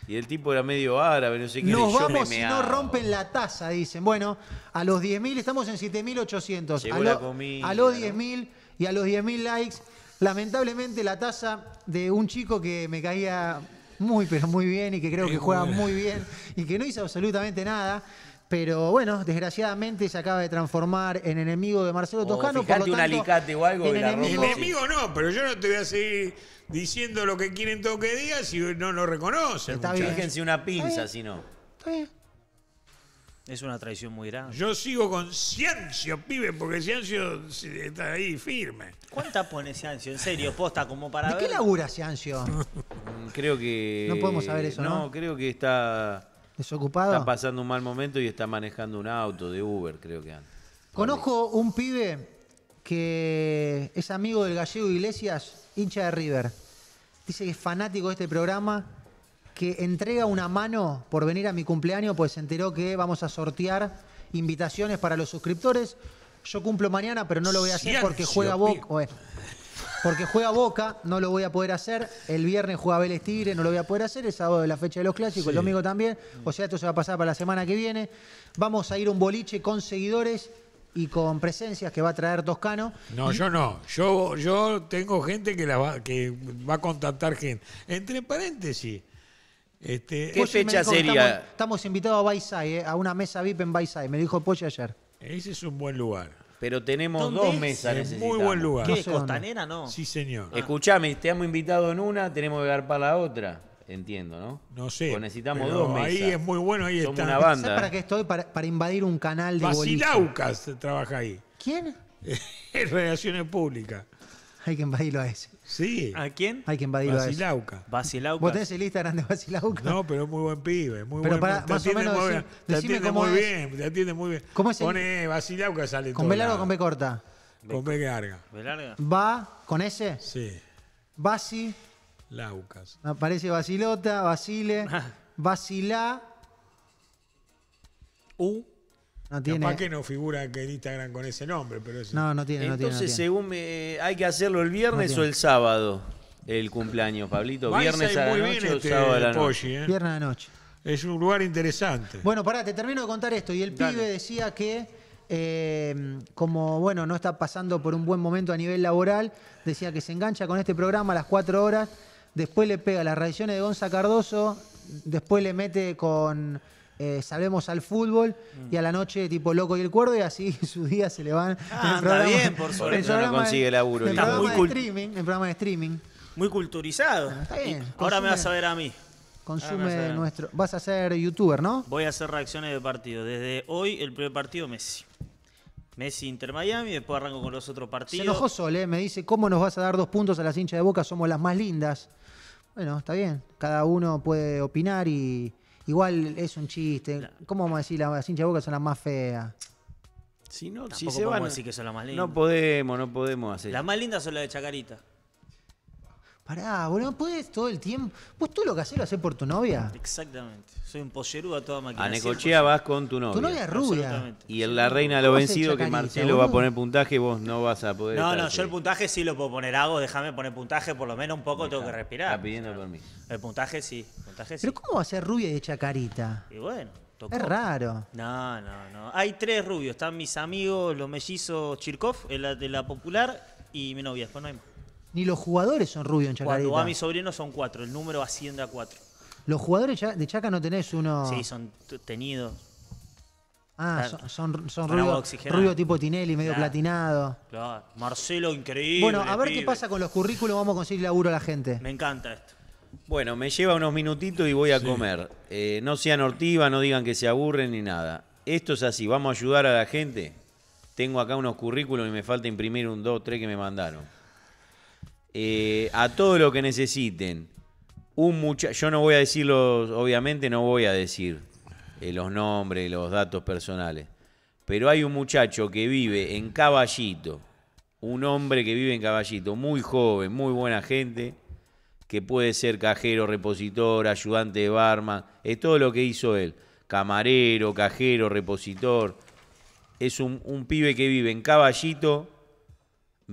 Y el tipo era medio árabe, no sé qué. Nos vamos si no rompen la taza, dicen. Bueno, a los 10.000 estamos en 7.800. A, a los 10.000 y a los 10.000 likes. Lamentablemente la tasa de un chico que me caía muy, pero muy bien y que creo que juega muy bien y que no hizo absolutamente nada. Pero bueno, desgraciadamente se acaba de transformar en enemigo de Marcelo oh, Toscano. Por un alicate o algo. En enemigo, enemigo no, pero yo no te voy a seguir diciendo lo que quieren todo que digas si no lo reconocen. Fíjense una pinza, si no. Es una traición muy grande. Yo sigo con Ciancio, pibe, porque Ciancio está ahí firme. ¿Cuánta pone Ciancio? En serio, posta, como para ¿De qué labura Ciancio? [laughs] Mm, creo que. No podemos saber eso, ¿no? No, creo que está. ¿Desocupado? Está pasando un mal momento y está manejando un auto de Uber, creo que Conozco un pibe que es amigo del gallego Iglesias, hincha de River. Dice que es fanático de este programa que entrega una mano por venir a mi cumpleaños, pues se enteró que vamos a sortear invitaciones para los suscriptores. Yo cumplo mañana, pero no lo voy a hacer porque juega Boca. Eh, porque juega Boca, no lo voy a poder hacer. El viernes juega Vélez Tigre, no lo voy a poder hacer. El sábado es la fecha de los clásicos, el domingo también. O sea, esto se va a pasar para la semana que viene. Vamos a ir un boliche con seguidores y con presencias que va a traer Toscano. No, yo no. Yo, yo tengo gente que, la que va a contactar gente. Entre paréntesis. Este, ¿Qué fecha sería? Estamos, invitados a Baisai, eh, a una mesa VIP en Baisai, me dijo Poche ayer. Ese es un buen lugar. Pero tenemos dos mesas es Muy buen lugar. ¿Qué, Costanera no? Sí, señor. Escúchame, ah. Escuchame, te hemos invitado en una, tenemos que dar para la otra. Entiendo, ¿no? No sé. O pues necesitamos dos mesas. Ahí es muy bueno, ahí está. Una para qué estoy? Para, invadir un canal de se trabaja ahí. ¿Quién? [laughs] en Relaciones Públicas. Hay que invadirlo a ese. Sí. ¿A quién? Hay a invadirlo Basilauca. Basilauca. ¿Vos tenés el grande de Basilauca? No, pero es muy buen pibe. Muy pero buen, para, más o menos muy Te atiende muy bien. Te atiende muy bien. ¿Cómo es Pone Basilauca sale ¿Con B larga o con B corta? Con B larga. ¿B larga? ¿Va con S? Sí. Basi. Laucas. Aparece ah, Basilota, Basile, [laughs] Basila... U. No tiene. no figura que Instagram con ese nombre, pero No, no tiene. Entonces, según eh, hay que hacerlo el viernes o el sábado, el cumpleaños, Pablito. viernes a la noche o este sábado a la noche. ¿eh? Viernes a la noche. Es un lugar interesante. Bueno, pará, te termino de contar esto. Y el pibe decía que, eh, como bueno, no está pasando por un buen momento a nivel laboral, decía que se engancha con este programa a las 4 horas, después le pega las reacciones de Gonza Cardoso, después le mete con eh, salvemos al fútbol mm. y a la noche tipo loco y el cuerdo y así [laughs] sus días se le van. Ah, está bien, por suerte. Eso no consigue laburo. En programa, muy de streaming, en programa de streaming. Muy culturizado. está bien. ahora me vas a ver a mí. Consume nuestro... Vas a ser youtuber, ¿no? Voy a hacer reacciones de partido. Desde hoy, el primer partido, Messi. Messi Inter Miami, después arranco con los otros partidos. Se enojó Sol, ¿eh? me dice, ¿cómo nos vas a dar dos puntos a las hinchas de Boca? Somos las más lindas. Bueno, está bien. Cada uno puede opinar y, Igual es un chiste. ¿Cómo vamos a decir? Las hinchas de boca son las más feas. Si no, Tampoco si se podemos van, decir que son las más lindas. No podemos, no podemos hacer. Las más lindas son las de Chacarita. Pará, no puedes todo el tiempo. Vos tú lo que haces lo haces por tu novia. Exactamente. Soy a toda A Necochea vas con tu novia. Tu novia Y en La Reina lo vencido, que Marcelo va a poner puntaje, vos no vas a poder. No, no, yo el puntaje sí lo puedo poner hago, déjame poner puntaje, por lo menos un poco tengo que respirar. Está pidiendo permiso. El puntaje sí, Pero ¿cómo va a ser rubia de chacarita? Y bueno. Tocó. Es raro. No, no, no. Hay tres rubios. Están mis amigos, los mellizos Chirkov, el de la popular, y mi novia. Después no hay más. Ni los jugadores son rubios en Chacarita. A mi sobrino son cuatro. El número asciende a cuatro. Los jugadores de Chaca no tenés uno. Sí, son tenidos. Ah, son, son, tipo Tinelli, medio platinado. Claro, Marcelo increíble. Bueno, a ver qué pasa con los currículos, vamos a conseguir laburo a la gente. Me encanta esto. Bueno, me lleva unos minutitos y voy a comer. Eh, no sean hortiva, no digan que se aburren ni nada. Esto es así, vamos a ayudar a la gente. Tengo acá unos currículos y me falta imprimir un dos, tres que me mandaron. Eh, a todo lo que necesiten yo no voy a decir los, obviamente no voy a decir eh, los nombres, los datos personales, pero hay un muchacho que vive en Caballito, un hombre que vive en Caballito, muy joven, muy buena gente, que puede ser cajero, repositor, ayudante de barma, es todo lo que hizo él, camarero, cajero, repositor, es un, un pibe que vive en Caballito,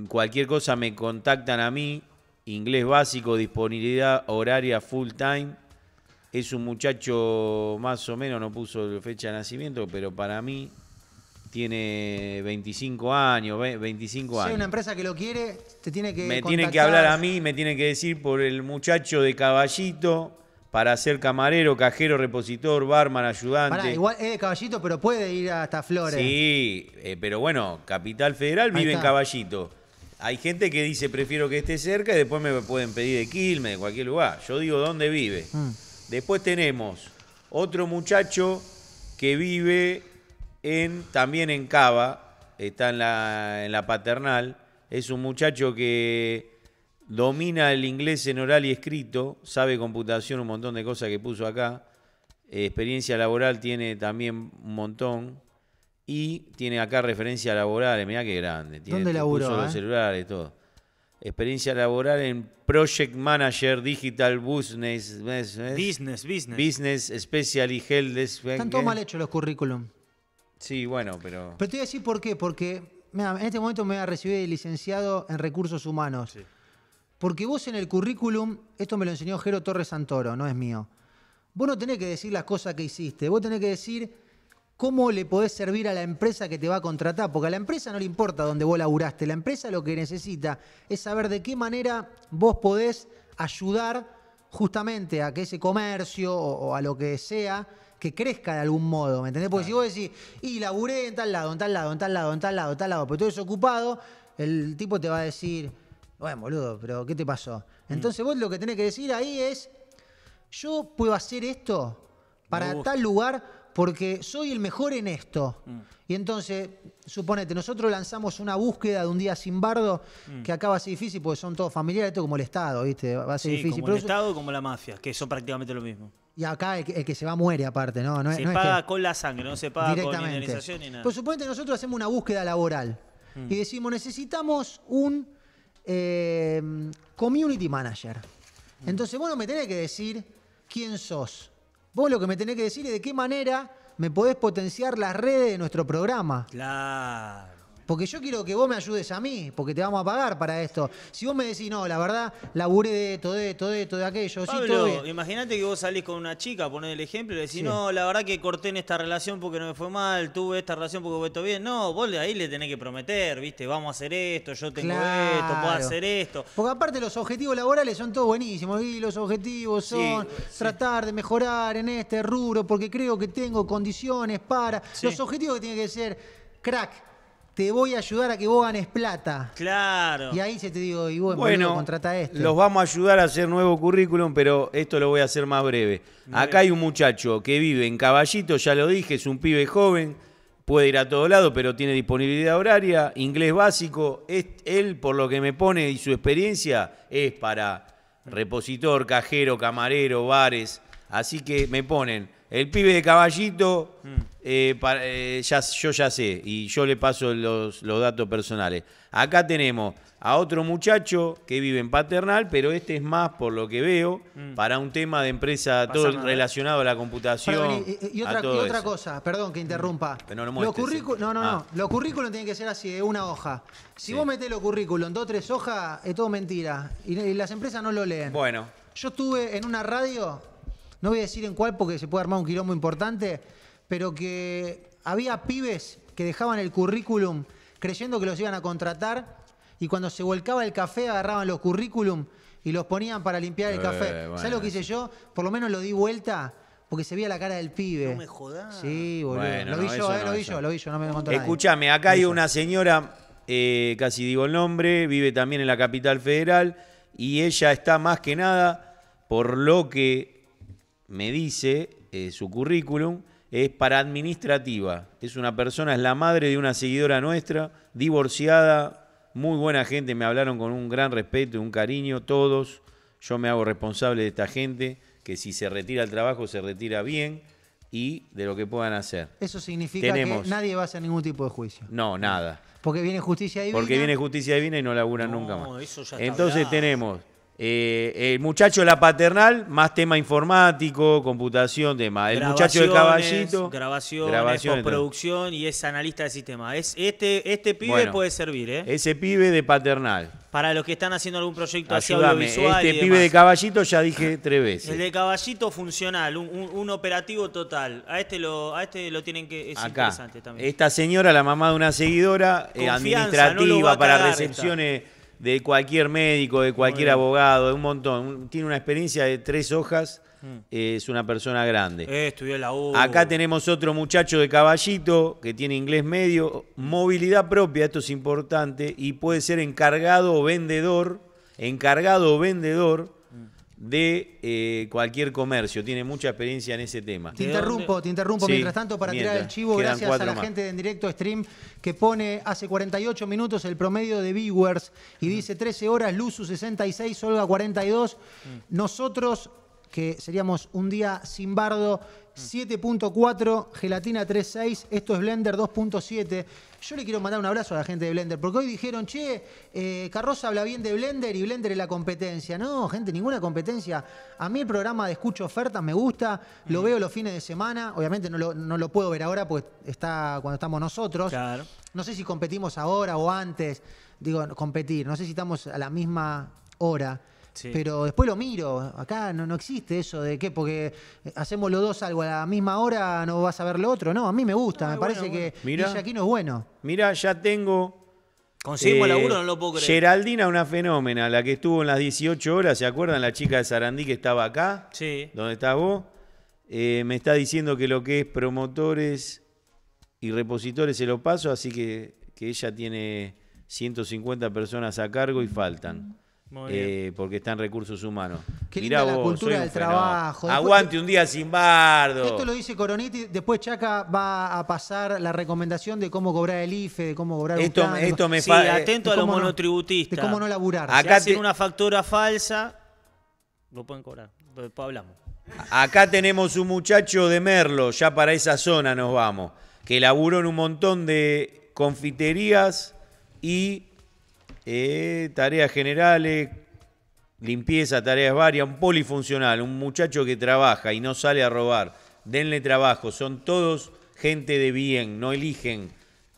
cualquier cosa me contactan a mí, inglés básico, disponibilidad horaria full time. Es un muchacho más o menos, no puso fecha de nacimiento, pero para mí tiene 25 años, 25 años. Si hay una empresa que lo quiere, te tiene que Me tienen que hablar a mí, me tienen que decir por el muchacho de caballito para ser camarero, cajero, repositor, barman, ayudante. igual es de caballito, pero puede ir hasta Flores. Sí, eh, pero bueno, Capital Federal vive en caballito hay gente que dice prefiero que esté cerca y después me pueden pedir de quilme, de cualquier lugar. Yo digo dónde vive. Mm. Después tenemos otro muchacho que vive en, también en Cava, está en la, en la paternal. Es un muchacho que domina el inglés en oral y escrito, sabe computación, un montón de cosas que puso acá. Eh, experiencia laboral tiene también un montón. Y tiene acá referencia laboral, mira qué grande. ¿Dónde laburó? Eh? celulares y todo. Experiencia laboral en Project Manager, Digital Business. Business, Business. Business, Special y Health. Están todos mal hechos los currículum. Sí, bueno, pero. Pero te voy a decir por qué. Porque en este momento me voy a recibir licenciado en recursos humanos. Sí. Porque vos en el currículum, esto me lo enseñó Jero Torres Santoro, no es mío. Vos no tenés que decir las cosas que hiciste. Vos tenés que decir cómo le podés servir a la empresa que te va a contratar, porque a la empresa no le importa dónde vos laburaste, la empresa lo que necesita es saber de qué manera vos podés ayudar justamente a que ese comercio o, a lo que sea que crezca de algún modo, ¿me entendés? Porque si vos decís, y laburé en tal lado, en tal lado, en tal lado, en tal lado, en tal lado, pero tú desocupado, el tipo te va a decir, bueno, boludo, pero ¿qué te pasó? Mm. Entonces vos lo que tenés que decir ahí es, yo puedo hacer esto para tal lugar porque soy el mejor en esto. Mm. Y entonces, suponete, nosotros lanzamos una búsqueda de un día sin bardo mm. que acá va a ser difícil porque son todos familiares, esto como el Estado, ¿viste? Va a ser difícil. Como el Estado como la mafia, que son prácticamente lo mismo. Y acá el, que, se va muere aparte, ¿no? se paga con la sangre, no se paga Directamente. con indemnización ni nada. Pues suponete, nosotros hacemos una búsqueda laboral mm. y decimos, necesitamos un eh, community manager. Entonces, vos no me tenés que decir quién sos Vos lo que me tenés que decir es de qué manera me podés potenciar las redes de nuestro programa. Claro. Porque yo quiero que vos me ayudes a mí, porque te vamos a pagar para esto. Si vos me decís, no, la verdad, laburé de esto, de esto, de esto, de aquello. Pablo, imagínate que vos salís con una chica, poner el ejemplo, y le decís, no, la verdad que corté en esta relación porque no me fue mal, tuve esta relación porque fue todo bien. No, vos de ahí le tenés que prometer, ¿viste? Vamos a hacer esto, yo tengo esto, puedo hacer esto. Porque aparte los objetivos laborales son todos buenísimos, y los objetivos son tratar de mejorar en este rubro porque creo que tengo condiciones para. Los objetivos que tiene que ser crack te voy a ayudar a que vos ganes plata. Claro. Y ahí se te digo, y bueno, contrata este". Los vamos a ayudar a hacer nuevo currículum, pero esto lo voy a hacer más breve. Acá hay un muchacho que vive en Caballito, ya lo dije, es un pibe joven, puede ir a todo lado, pero tiene disponibilidad horaria, inglés básico. Es, él, por lo que me pone y su experiencia, es para repositor, cajero, camarero, bares. Así que me ponen el pibe de caballito, mm. eh, eh, ya, yo ya sé, y yo le paso los, datos personales. Acá tenemos a otro muchacho que vive en Paternal, pero este es más, por lo que veo, mm. para un tema de empresa todo relacionado a la computación. y, otra, cosa, perdón que interrumpa. Mm. no lo eh. No, no, no. Ah. Los currículum tienen que ser así, de una hoja. Si vos metés los en dos, tres hojas, es todo mentira. y las empresas no lo leen. Bueno. Yo estuve en una radio no voy a decir en cuál porque se puede armar un quilombo importante, pero que había pibes que dejaban el currículum creyendo que los iban a contratar y cuando se volcaba el café agarraban los currículum y los ponían para limpiar el eh, café. ¿Sabes lo que hice yo? Por lo menos lo di vuelta porque se veía la cara del pibe. No me jodas. Sí, boludo. lo vi yo, lo vi yo, lo vi no me lo contó Escuchame, acá hay una señora, eh, casi digo el nombre, vive también en la capital federal y ella está más que nada por lo que me dice eh, su currículum, es para administrativa. Es una persona, es la madre de una seguidora nuestra, divorciada, muy buena gente, me hablaron con un gran respeto, y un cariño, todos. Yo me hago responsable de esta gente, que si se retira el trabajo, se retira bien y de lo que puedan hacer. Eso significa que nadie va a hacer ningún tipo de juicio. No, nada. Porque viene justicia divina. Porque viene justicia divina y no laburan nunca más. Eso ya Entonces tenemos eh, el muchacho de la paternal, más tema informático, computación, tema. El muchacho de caballito. Grabación, producción y es analista de sistema. Es, este, este pibe puede servir, ¿eh? Ese pibe de paternal. Para los que están haciendo algún proyecto así audiovisual. Este pibe de caballito ya dije tres veces. El de caballito funcional, un, operativo total. A este lo, a este lo tienen que. Es Esta señora, la mamá de una seguidora, eh, administrativa, para recepciones de cualquier médico, de cualquier abogado, de un montón. tiene una experiencia de tres hojas, mm. eh, es una persona grande. Eh, estudió la U. Acá tenemos otro muchacho de caballito que tiene inglés medio, movilidad propia, esto es importante, y puede ser encargado o vendedor, encargado o vendedor de eh, cualquier comercio. Tiene mucha experiencia en ese tema. Te interrumpo, te interrumpo. mientras tanto, para tirar el chivo, gracias a la gente de en directo stream que pone hace 48 minutos el promedio de viewers y dice 13 horas, Luzu 66, solga 42. Nosotros, que seríamos un día sin bardo, 7.4, mm. Gelatina 3.6, esto es Blender 2.7. Yo le quiero mandar un abrazo a la gente de Blender, porque hoy dijeron, che, eh, Carroza habla bien de Blender y Blender es la competencia. No, gente, ninguna competencia. A mí el programa de Escucho Ofertas me gusta, lo mm. veo los fines de semana, obviamente no lo, puedo ver ahora, pues está cuando estamos nosotros. No sé si competimos ahora o antes, digo, competir, no sé si estamos a la misma hora. Pero después lo miro. Acá no, no existe eso de qué, porque hacemos los dos algo a la misma hora no vas a ver lo otro. No, a mí me gusta. Ah, me parece que mira, es bueno. Mira, ya tengo. consigo eh, laburo, no lo puedo creer. Geraldina, una fenómena, la que estuvo en las 18 horas, ¿se acuerdan? La chica de Sarandí que estaba acá. donde ¿Dónde estás vos? Eh, me está diciendo que lo que es promotores y repositores se lo paso, así que ella tiene 150 personas a cargo y faltan. Eh, porque están recursos humanos. Qué Mirá la cultura del trabajo. Aguante un día sin bardo. Esto lo dice Coroniti, después Chaca va a pasar la recomendación de cómo cobrar el IFE, de cómo cobrar esto, un esto me Sí, atento a los monotributistas. de cómo no laburar. Acá si una factura falsa, lo pueden cobrar. Después hablamos. Acá tenemos un muchacho de Merlo, ya para esa zona nos vamos, que laburó en un montón de confiterías y eh, tareas generales, limpieza, tareas varias, un polifuncional, un muchacho que trabaja y no sale a robar, denle trabajo, son todos gente de bien, no eligen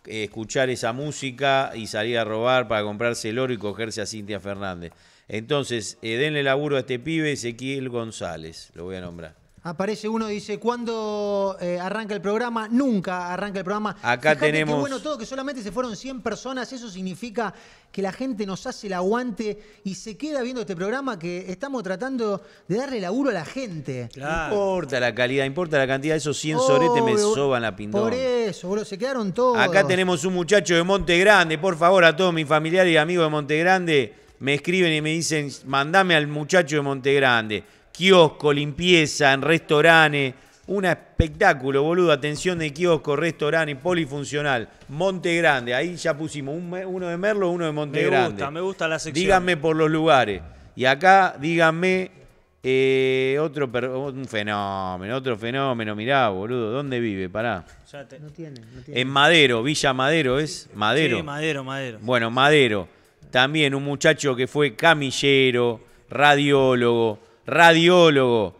eh, escuchar esa música y salir a robar para comprarse el oro y cogerse a Cintia Fernández. Entonces, eh, denle laburo a este pibe Ezequiel González, lo voy a nombrar. Aparece uno dice, ¿cuándo eh, arranca el programa? Nunca arranca el programa. Acá tenemos... bueno todo, que solamente se fueron 100 personas. Eso significa que la gente nos hace el aguante y se queda viendo este programa que estamos tratando de darle laburo a la gente. importa la calidad, importa la cantidad. Esos 100 soretes me soban la pintura Por eso, boludo, se quedaron todos. Acá tenemos un muchacho de Monte Grande. Por favor, a todos mis familiares y amigos de Monte Grande me escriben y me dicen, mandame al muchacho de Monte Grande kiosco, limpieza, en restaurantes. Un espectáculo, boludo. Atención de kiosco, restaurante, polifuncional. Monte Grande. Ahí ya pusimos uno de Merlo, uno de Monte me Grande. Me gusta, me gusta la sección. Díganme por los lugares. Y acá, díganme eh, otro un fenómeno, otro fenómeno. Mirá, boludo. ¿Dónde vive? Pará. no tiene, no tiene. En Madero, Villa Madero, ¿es? Madero. Sí, Madero, Madero. Bueno, Madero. También un muchacho que fue camillero, radiólogo radiólogo.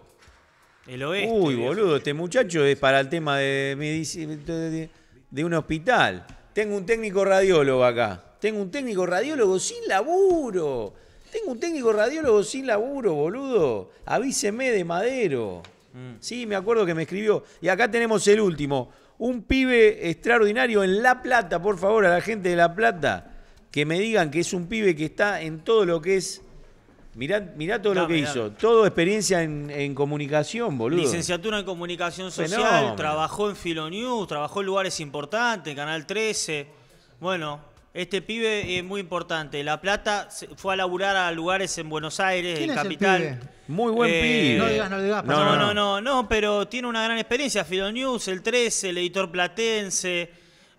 El oeste. Uy, boludo, este muchacho es para el tema de, de, un hospital. Tengo un técnico radiólogo acá. Tengo un técnico radiólogo sin laburo. Tengo un técnico radiólogo sin laburo, boludo. Avíseme de Madero. Mm. Sí, me acuerdo que me escribió. Y acá tenemos el último. Un pibe extraordinario en La Plata, por favor, a la gente de La Plata, que me digan que es un pibe que está en todo lo que es Mirá, mirá todo lo que hizo. Todo experiencia en, comunicación, boludo. Licenciatura en comunicación social, trabajó en Filonews, trabajó en lugares importantes, Canal 13. Bueno, este pibe es muy importante. La Plata fue a laburar a lugares en Buenos Aires, en Capital. El Muy buen eh, pibe. No digas, no digas. No, no, no, no, no, pero tiene una gran experiencia. Filonews, el 13, el editor platense.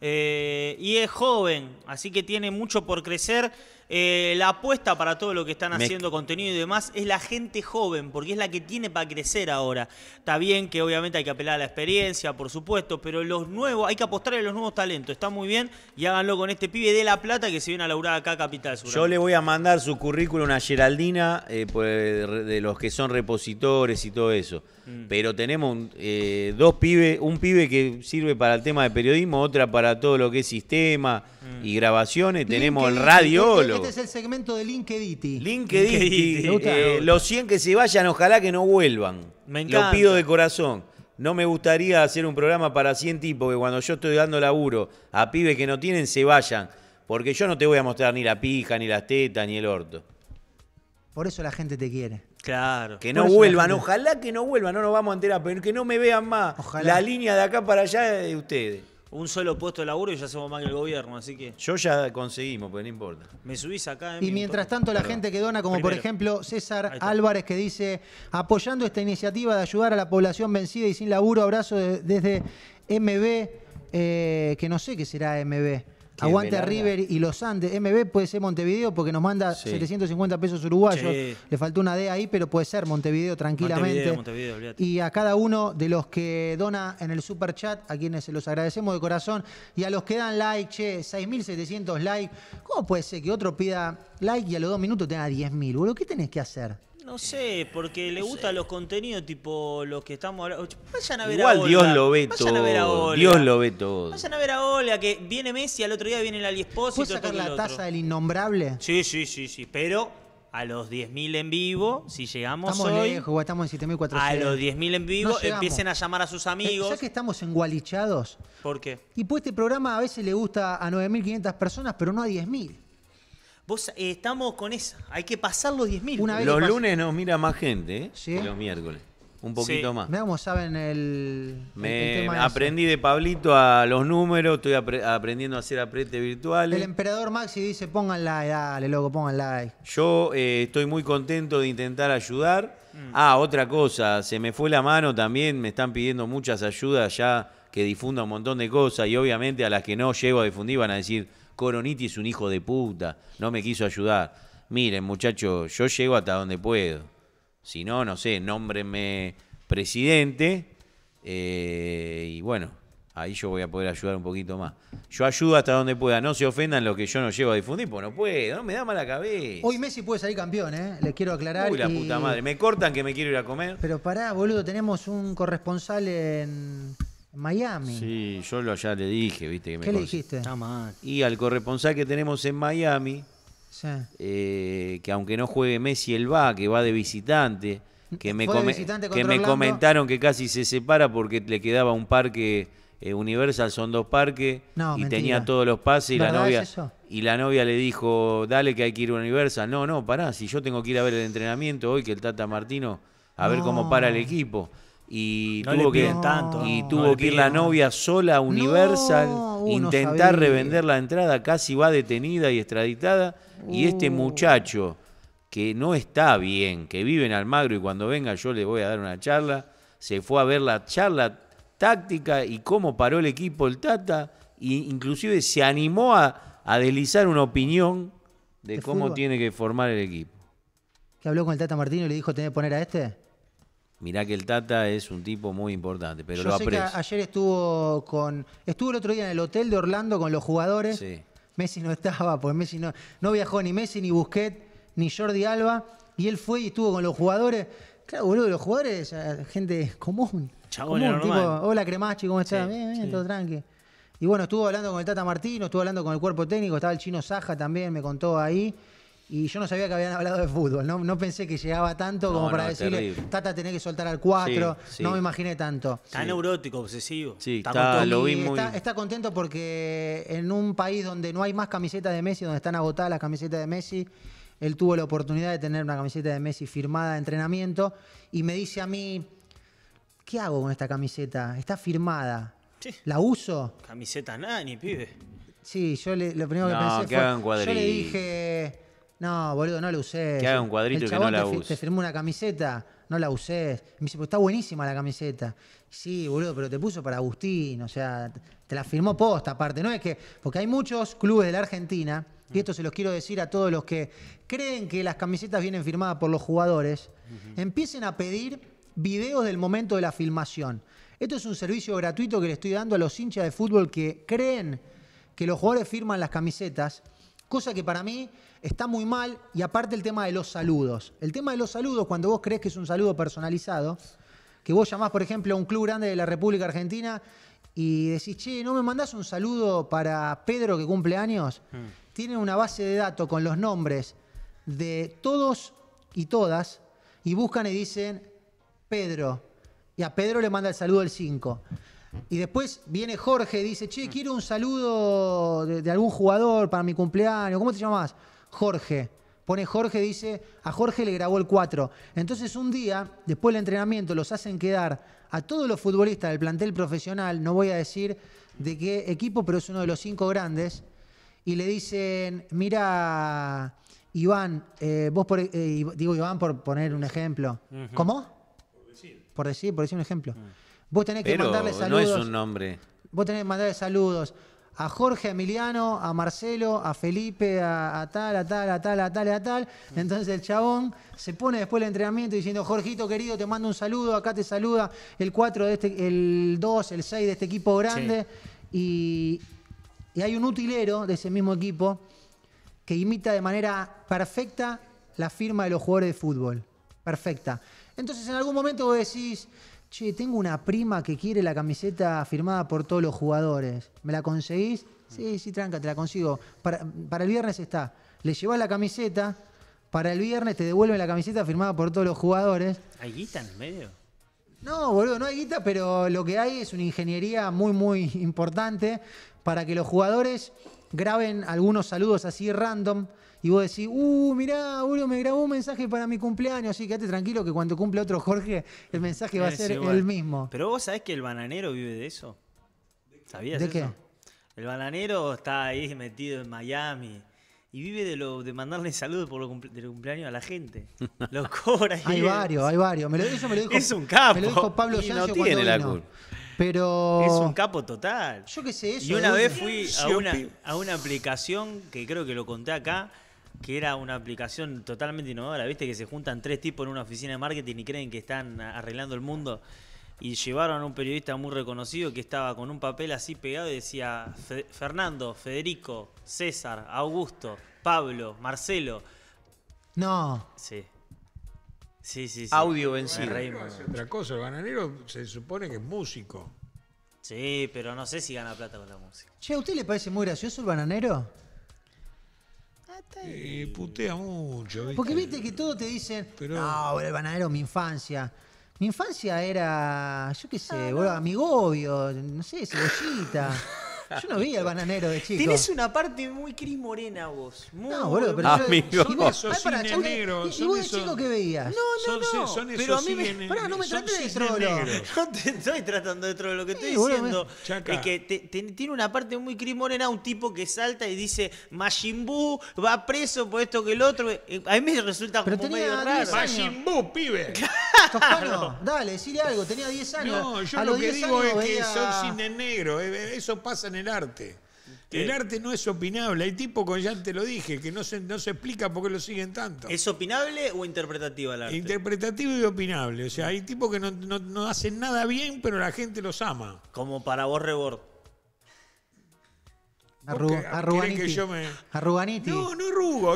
Eh, y es joven, así que tiene mucho por crecer eh, la apuesta para todo lo que están haciendo, contenido y demás, es la gente joven, porque es la que tiene para crecer ahora. Está bien que obviamente hay que apelar a la experiencia, por supuesto, pero los nuevos, hay que apostar a los nuevos talentos. Está muy bien y háganlo con este pibe de La Plata que se viene a laburar acá a Capital Sur. Yo le voy a mandar su currículum a Geraldina eh, pues, de los que son repositores y todo eso. Mm. Pero tenemos eh, dos pibes, un pibe que sirve para el tema de periodismo, otra para todo lo que es sistema y grabaciones. Tenemos el este radiólogo. Este, es el segmento de LinkedIn. LinkedIn. Eh, los 100 que se vayan, ojalá que no vuelvan. Me encanta. Lo pido de corazón. No me gustaría hacer un programa para 100 tipos que cuando yo estoy dando laburo a pibes que no tienen, se vayan. Porque yo no te voy a mostrar ni la pija, ni las tetas, ni el orto. Por eso la gente te quiere. Claro. Que no vuelvan, ojalá que no vuelvan, no nos vamos a enterar, pero que no me vean más. La línea de acá para allá es de ustedes un solo puesto de laburo y ya somos más que el gobierno, así que. Yo ya conseguimos, pues no importa. Me subís acá. Eh, y mientras tanto, la gente que dona, como por ejemplo César Álvarez, que dice: apoyando esta iniciativa de ayudar a la población vencida y sin laburo, abrazo desde MB, eh, que no sé qué será MB. Aguante River y los Andes. MB puede ser Montevideo porque nos manda 750 pesos uruguayos. Le faltó una D ahí, pero puede ser Montevideo tranquilamente. y a cada uno de los que dona en el super chat, a quienes se los agradecemos de corazón, y a los que dan like, che, 6.700 likes. ¿Cómo puede ser que otro pida like y a los dos minutos tenga 10.000? ¿Qué tenés que hacer? No sé, porque le gustan los contenidos tipo los que estamos hablando. Vayan a ver a a Igual Dios lo ve Vayan a ver a todo. Dios lo ve todo. Vayan a ver a Ola, que viene Messi, al otro día viene el ¿Puedo y sacar la tasa del innombrable? Sí, sí, sí, sí. Pero a los 10.000 en vivo, si llegamos Estamos hoy, lejos, estamos en 7.400. a los 10.000 en vivo, empiecen a llamar a sus eh, amigos. Ya que estamos engualichados, ¿Por qué? y pues este programa a veces le gusta a 9.500 personas, pero no a 10.000. Vos eh, estamos con esa. Hay que pasar los 10.000. Los lunes nos mira más gente ¿eh? que los miércoles. Un poquito más. Me vamos saben el, Me aprendí de Pablito a los números, estoy aprendiendo a hacer apretes virtuales. El emperador Maxi dice, pongan like, dale, loco, pongan like. Yo eh, estoy muy contento de intentar ayudar. Mm. Ah, otra cosa, se me fue la mano también, me están pidiendo muchas ayudas ya que difunda un montón de cosas y obviamente a las que no llego a difundir van a decir, Coroniti es un hijo de puta, no me quiso ayudar. Miren, muchachos, yo llego hasta donde puedo. Si no, no sé, nómbreme presidente eh, y bueno, ahí yo voy a poder ayudar un poquito más. Yo ayudo hasta donde pueda, no se ofendan lo que yo no llevo a difundir, pues no puedo, no me da mala cabeza. Hoy Messi puede salir campeón, ¿eh? Les quiero aclarar. Uy, la puta madre, me cortan que me quiero ir a comer. Pero pará, boludo, tenemos un corresponsal en, Miami. Sí, yo lo ya le dije, viste que me ¿Qué le dijiste? Y al corresponsal que tenemos en Miami, eh, que aunque no juegue Messi, él va, que va de visitante, que me, comentaron que casi se separa porque le quedaba un parque eh, Universal, son dos parques, y tenía todos los pases y la novia y la novia le dijo, dale que hay que ir a Universal. No, no, pará, si yo tengo que ir a ver el entrenamiento hoy que el Tata Martino, a ver cómo para el equipo y tuvo, que, y tuvo que ir la novia sola Universal, intentar revender la entrada, casi va detenida y extraditada. Y este uh. muchacho, que no está bien, que vive en Almagro y cuando venga yo le voy a dar una charla, se fue a ver la charla táctica y cómo paró el equipo el Tata, inclusive se animó a, deslizar una opinión de, cómo tiene que formar el equipo. Que habló con el Tata Martino y le dijo, tiene que poner a este mirá que el Tata es un tipo muy importante, pero Yo sé que ayer estuvo con. Estuvo el otro día en el hotel de Orlando con los jugadores. Sí. Messi no estaba, porque Messi no, no viajó ni Messi, ni Busquets, ni Jordi Alba. Y él fue y estuvo con los jugadores. Claro, boludo, los jugadores, eh, gente común. Chabón, común, Hola Cremachi, ¿cómo estás? bien, bien, todo tranqui. Y bueno, estuvo hablando con el Tata Martino, estuvo hablando con el cuerpo técnico, estaba el chino Saja también, me contó ahí y yo no sabía que habían hablado de fútbol. No, pensé que llegaba tanto como para decirle, Tata, tenés que soltar al 4. No me imaginé tanto. Está neurótico, obsesivo. está, lo vi muy... está, contento porque en un país donde no hay más camisetas de Messi, donde están agotadas las camisetas de Messi, él tuvo la oportunidad de tener una camiseta de Messi firmada de entrenamiento y me dice a mí, ¿qué hago con esta camiseta? Está firmada. ¿La uso? Camiseta nada, ni pibe. Sí, yo lo primero que pensé que yo le dije no, boludo, no la usé. Que haga un cuadrito que no la te, Te firmó una camiseta, no la usé. Me dice, pues está buenísima la camiseta. Sí, boludo, pero te puso para Agustín, o sea, te la firmó posta aparte. No es que, porque hay muchos clubes de la Argentina, y esto se los quiero decir a todos los que creen que las camisetas vienen firmadas por los jugadores, empiecen a pedir videos del momento de la filmación. Esto es un servicio gratuito que le estoy dando a los hinchas de fútbol que creen que los jugadores firman las camisetas, cosa que para mí está muy mal y aparte el tema de los saludos. El tema de los saludos, cuando vos crees que es un saludo personalizado, que vos llamás, por ejemplo, a un club grande de la República Argentina y decís, che, ¿no me mandás un saludo para Pedro que cumple años? Hmm. Tienen una base de datos con los nombres de todos y todas y buscan y dicen Pedro. Y a Pedro le manda el saludo el 5. Y después viene Jorge y dice, che, hmm. quiero un saludo de, de, algún jugador para mi cumpleaños. ¿Cómo te llamás? Jorge. Pone Jorge, dice, a Jorge le grabó el 4. Entonces un día, después del entrenamiento, los hacen quedar a todos los futbolistas del plantel profesional, no voy a decir de qué equipo, pero es uno de los cinco grandes, y le dicen, mira, Iván, eh, vos por, eh, digo Iván por poner un ejemplo. ¿Cómo? Por decir. por decir. Por decir, un ejemplo. Mm. Vos tenés que mandarle saludos. No es un nombre. Vos tenés que mandarle saludos a Jorge, a Emiliano, a Marcelo, a Felipe, a, tal, a tal, a tal, a tal, a tal. Mm. Entonces el chabón se pone después del entrenamiento diciendo, Jorgito querido, te mando un saludo, acá te saluda el 4 de este, el 2, el 6 de este equipo grande. Y, y hay un utilero de ese mismo equipo que imita de manera perfecta la firma de los jugadores de fútbol. Perfecta. Entonces en algún momento vos decís, che, tengo una prima que quiere la camiseta firmada por todos los jugadores. ¿Me la conseguís? Sí, sí, tranca, te la consigo. Para, el viernes está. Le llevas la camiseta, para el viernes te devuelven la camiseta firmada por todos los jugadores. ¿Hay guita en el medio? No, boludo, no hay guita, pero lo que hay es una ingeniería muy, muy importante para que los jugadores graben algunos saludos así random y vos decís, uh, mirá, Julio me grabó un mensaje para mi cumpleaños, así que quédate tranquilo que cuando cumple otro Jorge, el mensaje va a ser el mismo. Pero vos sabés que el bananero vive de eso. ¿Sabías ¿De qué? El bananero está ahí metido en Miami. Y vive de lo de mandarle saludos por los cumpleaños a la gente. Lo [laughs] cobra. Y hay varios, hay varios. eso me lo dijo, es un capo. Me lo dijo Pablo y no tiene la culpa. Pero. Es un capo total. Yo qué sé, eso. Y una vez fui a una, a una aplicación que creo que lo conté acá que era una aplicación totalmente innovadora, viste que se juntan tres tipos en una oficina de marketing y creen que están arreglando el mundo y llevaron a un periodista muy reconocido que estaba con un papel así pegado y decía Fernando, Federico, César, Augusto, Pablo, Marcelo. No. Sí. Sí, sí, sí. Audio vencido. otra cosa, el bananero se supone que es músico. Sí, pero no sé si gana plata con la música. Che, ¿a usted le parece muy gracioso el bananero? y... putea mucho. Porque viste que todos te dicen, Pero... no, el bananero, mi infancia. Mi infancia era, yo qué sé, boludo, amigo boludo, no sé, cebollita. [laughs] Yo no vi al bananero de chico. Tenés una parte muy Cris Morena vos. Muy, no, boludo, pero amigo. Yo, son cine negro, ¿Y, vos de chico qué veías? No, no, no. pero a mí me... Pará, no me trates de trolo. [laughs] No te estoy tratando de trolo. Lo que estoy diciendo es que tiene una parte muy Cris Morena, un tipo que salta y dice Majin va preso por esto que el otro. Eh, a mí me resulta pero como medio raro. Majin Buu, pibe. [laughs] Claro. dale, decile algo. Tenía 10 años. No, yo lo que digo es que son cine negro. Eh, eh, eso pasa en el arte. El arte no es opinable. Hay tipo, como ya te lo dije, que no se, no se explica por qué lo siguen tanto. ¿Es opinable o interpretativo el arte? Interpretativo y opinable. O sea, hay tipos que no, hacen nada bien, pero la gente los ama. Como para vos, Rebord. No, no rugo.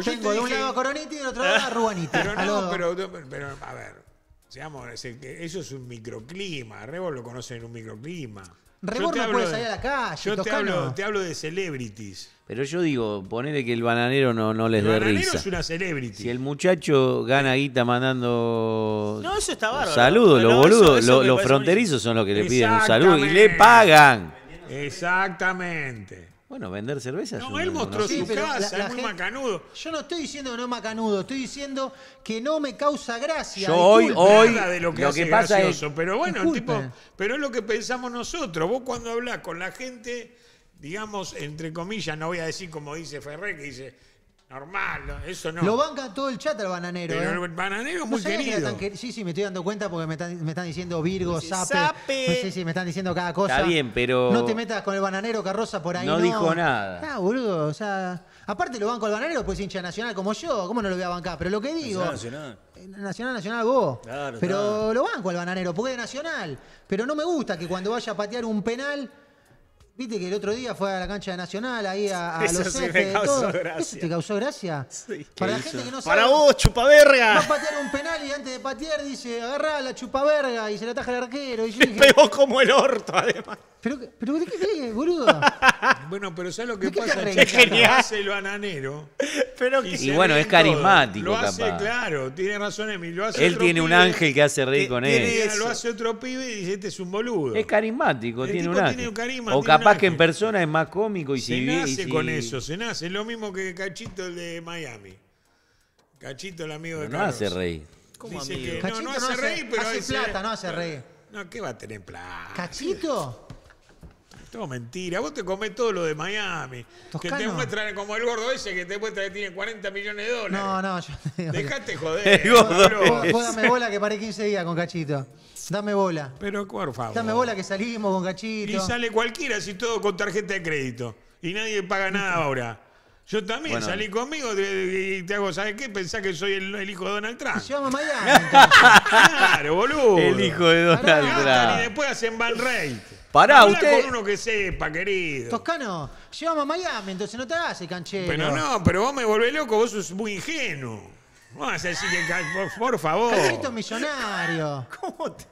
Yo de un lado Coroniti y de otro lado a Pero no, pero, pero, a ver. Seamos, eso es un microclima. Rebor lo conocen en un microclima remor no puede salir a la calle. Yo te hablo, te hablo, de celebrities. Pero yo digo, ponele que el bananero no, no les dé risa. El bananero es una celebrity. Si el muchacho gana guita mandando. No, eso está bárbaro. Saludos, los boludos. los fronterizos son los que le piden un saludo y le pagan. Exactamente. Bueno, vender cerveza. No, él mostró su casa, es muy macanudo. Yo no estoy diciendo que no es macanudo, estoy diciendo que no me causa gracia. Yo hoy, hoy, lo que, pasa es, Pero bueno, tipo, pero es lo que pensamos nosotros. Vos cuando hablás con la gente, digamos, entre comillas, no voy a decir como dice Ferré, que dice Normal, eso no. Lo banca todo el chat al bananero. Pero ¿eh? el bananero es muy querido. Sí, sí, me estoy dando cuenta porque me están, diciendo Virgo, Sape. Sí, sí, me están diciendo cada cosa. Está bien, pero- No te metas con el bananero, Carroza, por ahí. No dijo nada. Ah, boludo, o sea. Aparte lo banco al bananero, pues hincha nacional como yo. ¿Cómo no lo voy a bancar? Pero lo que digo. Nacional, Nacional. Eh, nacional, vos. Claro, pero lo banco al bananero, porque es Nacional. Pero no me gusta que cuando vaya a patear un penal Viste que el otro día fue a la cancha de Nacional, ahí a, Eso los sí jefes, me causó gracia. ¿Eso te causó gracia? Sí. Para la gente que no sabe. Para vos, chupaverga. Va a patear un penal y antes de patear dice, agarrá la chupaverga y se la ataja el arquero. Y yo pegó como el orto, además. ¿Pero, de qué crees, boludo? [laughs] bueno, pero ¿sabes lo que pasa? es genial. Hace lo ananero. y bueno, es carismático, Lo hace, claro, tiene razón Emilio él tiene un ángel que hace reír con él. lo hace otro pibe y dice, este es un boludo. Es carismático, tiene un ángel. Tiene un carisma, o capaz que en [laughs] persona es más cómico y se nace con eso, se nace. es Lo mismo que Cachito el de Miami. Cachito el amigo de no Carlos. No hace reír. ¿Cómo Dice Que, no, hace, reír, pero hace plata, no hace reír. No, ¿qué va a tener plata? Cachito. Todo mentira. Vos te comés todo lo de Miami. Que te muestran como el gordo ese que te muestra que tiene 40 millones de dólares. No, no, yo [laughs] te joder. [laughs] El gordo. bola que paré 15 días con Cachito. Dame bola. Pero por favor. Dame bola que salimos con cachito. Y sale cualquiera, así todo con tarjeta de crédito. Y nadie paga nada [laughs] ahora. Yo también salí conmigo y te hago, ¿sabes qué? Pensás que soy el, hijo de Donald Trump. Se llama Miami. [laughs] claro, boludo. El hijo de Donald Trump. Y después hacen Van Rey. Pará, usted. con uno que sepa, querido. Toscano, llevamos a Miami, entonces no te hagas el canchero. Pero no, pero vos me volvés loco, vos sos muy ingenuo. No, a decir que, por favor. Cachito es millonario. [laughs] ¿Cómo te...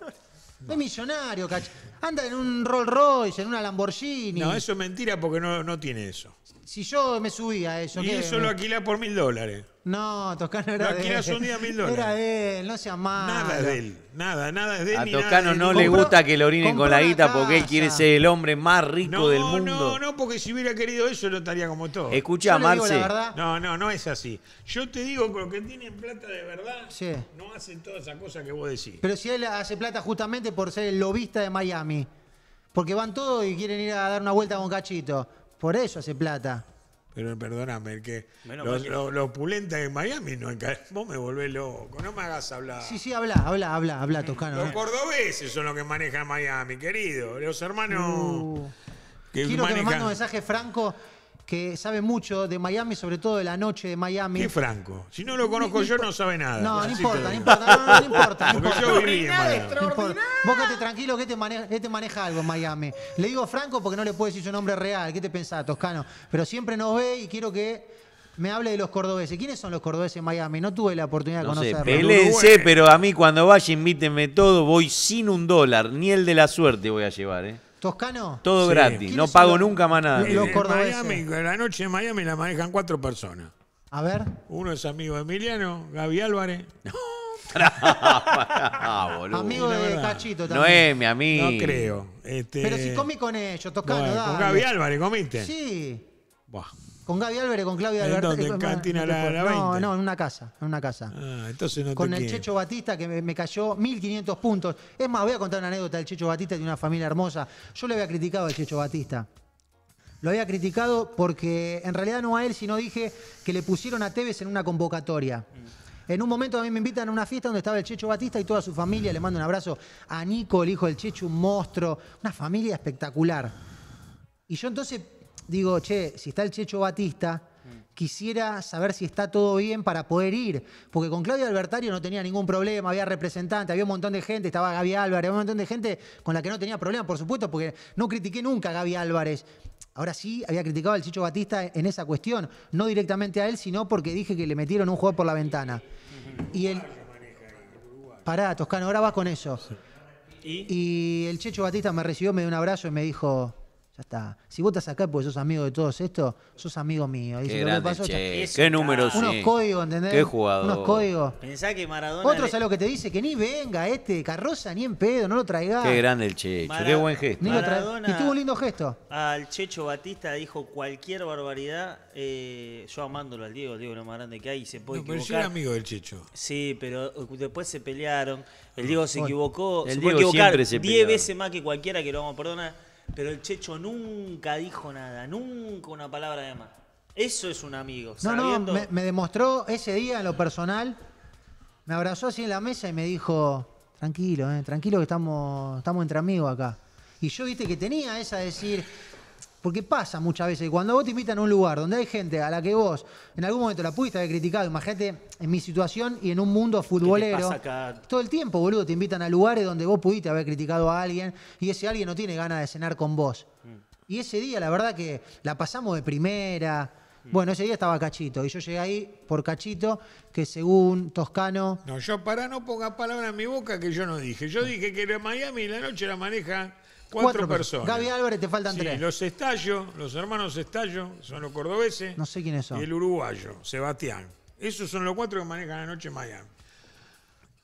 No. Es millonario, Cachito. Anda en un Rolls Royce, en una Lamborghini. No, eso es mentira porque no, no tiene eso si yo me subía a eso. Y eso lo alquila por mil dólares. No, Toscano era de él. un día mil dólares. Era de él, no sea más. Nada de él, nada, nada de él. A Toscano no le gusta que lo orinen con la guita porque él quiere ser el hombre más rico del mundo. No, no, no, porque si hubiera querido eso lo estaría como todo. Escucha, Marce. No, no, no es así. Yo te digo que los que tienen plata de verdad no hacen todas esas cosas que vos decís. Pero si él hace plata justamente por ser el lobista de Miami. Porque van todos y quieren ir a dar una vuelta con Cachito. Por eso hace plata. Pero perdóname, el que los, de Miami no Vos me volvés loco, no me hagas hablar. Sí, sí, habla, habla, habla, habla, Toscano. Los eh. cordobeses son los que manejan Miami, querido. Los hermanos. Uh. quiero que me mande un mensaje franco que sabe mucho de Miami, sobre todo de la noche de Miami. Qué franco. Si no lo conozco yo, no sabe nada. No, no importa, no importa, no, importa. No, [laughs] importa. Yo viví en Vos tranquilo que te maneja, algo en Miami. Le digo franco porque no le puedo decir su nombre real. ¿Qué te pensás, Toscano? Pero siempre nos ve y quiero que me hable de los cordobeses. ¿Quiénes son los cordobeses en Miami? No tuve la oportunidad de conocerlos. Sé, pero a mí cuando vaya invítenme todo, voy sin un dólar, ni el de la suerte voy a llevar, ¿eh? ¿Toscano? Todo gratis, no pago nunca más nada. Los eh, Miami, la noche en Miami la manejan cuatro personas. A ver. Uno es amigo de Emiliano, Gaby Álvarez. ah, [laughs] amigo de Cachito también. No es mi amigo. No creo. Este... Pero si comí con ellos, Toscano, bueno, Con Gaby Álvarez comiste. Sí. Con Gaby Álvarez, con Claudia ¿En dónde ¿En Cantina la, No, no, en una casa, en una casa. Ah, entonces no Con el Checho Batista que me, cayó 1500 puntos. Es más, voy a contar una anécdota del Checho Batista de una familia hermosa. Yo le había criticado al Checho Batista. Lo había criticado porque en realidad no a él, sino dije que le pusieron a Tevez en una convocatoria. Mm. En un momento a mí me invitan a una fiesta donde estaba el Checho Batista y toda su familia. Le mando un abrazo a Nico, el hijo del Checho, un monstruo. Una familia espectacular. Y yo entonces digo, che, si está el Checho Batista, quisiera saber si está todo bien para poder ir. Porque con Claudio Albertario no tenía ningún problema, había representante, había un montón de gente, estaba Gaby Álvarez, había un montón de gente con la que no tenía problema, por supuesto, porque no critiqué nunca a Gaby Álvarez. Ahora sí, había criticado al Checho Batista en esa cuestión, no directamente a él, sino porque dije que le metieron un juego por la ventana. Y él... Pará, Toscano, ahora vas con eso. y el Checho Batista me recibió, me dio un abrazo y me dijo, ya está. Si votas acá porque sos amigo de todos estos, sos amigo mío. Qué, grande, pasó, Unos códigos, ¿entendés? Qué jugador. Unos códigos. Pensá que Maradona... Otros es lo que te dice que ni venga este, carroza ni en pedo, no lo traigas. Qué grande el Checho, qué buen gesto. Ni y tuvo un lindo gesto. Al Checho Batista dijo cualquier barbaridad. Eh, yo amándolo al Diego, el Diego lo más grande que hay y se puede equivocar. Pero yo era amigo del Checho. Sí, pero uh, después se pelearon. El Diego se equivocó. El se Diego puede equivocar 10 veces más que cualquiera que lo vamos a perdonar pero el Checho nunca dijo nada, nunca una palabra de más. Eso es un amigo. No, no, me, demostró ese día en lo personal. Me abrazó así en la mesa y me dijo, tranquilo, eh, tranquilo que estamos, estamos entre amigos acá. Y yo viste que tenía esa decir, porque pasa muchas veces, cuando vos te invitan a un lugar donde hay gente a la que vos en algún momento la pudiste haber criticado, imagínate en mi situación y en un mundo futbolero, todo el tiempo, boludo, te invitan a lugares donde vos pudiste haber criticado a alguien y ese alguien no tiene ganas de cenar con vos. Mm. Y ese día, la verdad que la pasamos de primera. Mm. Bueno, ese día estaba Cachito y yo llegué ahí por Cachito, que según Toscano... No, yo para no ponga palabras en mi boca que yo no dije. Yo dije que era Miami y la noche la maneja Cuatro, personas. Gaby Álvarez, te faltan tres. Los Estallo, los hermanos Estallo, son los cordobeses. No sé quiénes son. el uruguayo, Sebastián. Esos son los cuatro que manejan la noche en Miami.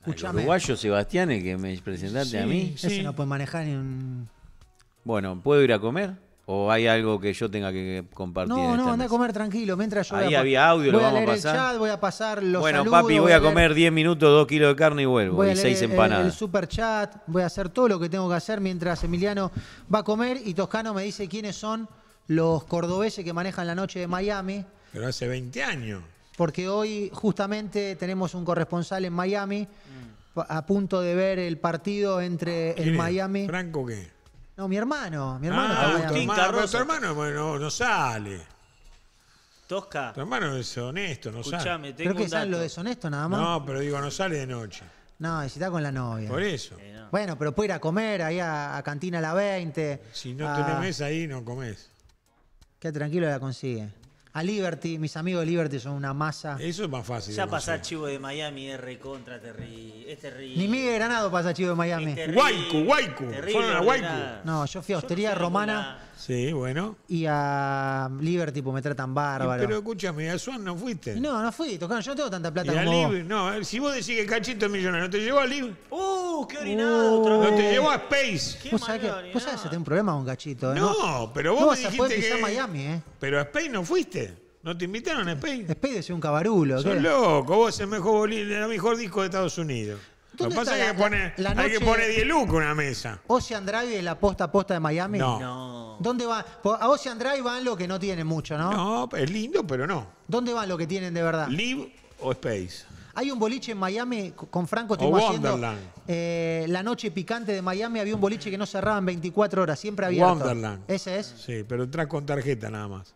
El uruguayo Sebastián, el que me presentaste a mí. Ese no puede manejar ni un. Bueno, ¿puedo ir a comer? ¿O hay algo que yo tenga que compartir? No, no, anda a comer tranquilo. Mientras yo Ahí había audio, lo vamos a, leer pasar. El chat, voy a pasar los Bueno, papi, voy, a, comer 10 minutos, 2 kilos de carne y vuelvo. Voy y 6 empanadas. El, el super chat, voy a hacer todo lo que tengo que hacer mientras Emiliano va a comer y Toscano me dice quiénes son los cordobeses que manejan la noche de Miami. Pero hace 20 años. Porque hoy justamente tenemos un corresponsal en Miami mm. a punto de ver el partido entre el Miami. ¿Franco qué? No, mi hermano. Mi hermano. Ah, tu hermano no sale. Tosca. Tu hermano es honesto, no sale. Escuchame, tengo que lo deshonesto nada más. No, pero digo, no sale de noche. No, si está con la novia. Por eso. Eh, bueno, pero puede ir a comer ahí a, a Cantina La 20. Si no te tenés ahí, no comes Qué tranquilo la consigue a Liberty. Mis amigos de Liberty son una masa. Eso es más fácil. Ya pasa Chivo de Miami, R contra Terry. Es terrible. Ni Miguel Granado pasa Chivo de Miami. Guayco, Guayco. Fueron a No, yo fui a Hostería Romana. Sí, bueno. Y a Liberty pues me tratan bárbaro. Pero escúchame, a Swan no fuiste. No, no fui, yo no tengo tanta plata no, si vos decís que Cachito es millonario, ¿no te llevó a Liv? ¡Uh, qué orinado! Uh. No te llevó a Space. Qué ¿Vos, sabés que, vos un problema con Cachito, ¿eh? No, pero vos me dijiste que que... Miami, ¿eh? Pero a Space no fuiste. ¿No te invitaron a Space? Space es un cabarulo. Sos loco, vos es el mejor, el mejor disco de Estados Unidos. Lo pasa es que hay que poner 10 lucas una mesa. ¿Ocean Drive es la posta a posta de Miami? No. ¿Dónde va? A Ocean Drive van los que no tienen mucho, ¿no? No, es lindo, pero no. ¿Dónde van lo que tienen de verdad? ¿Live o Space? Hay un boliche en Miami con Franco O haciendo eh, la noche picante de Miami había un boliche que no cerraban 24 horas, siempre había Wonderland. Ese es. Sí, pero entras con tarjeta nada más.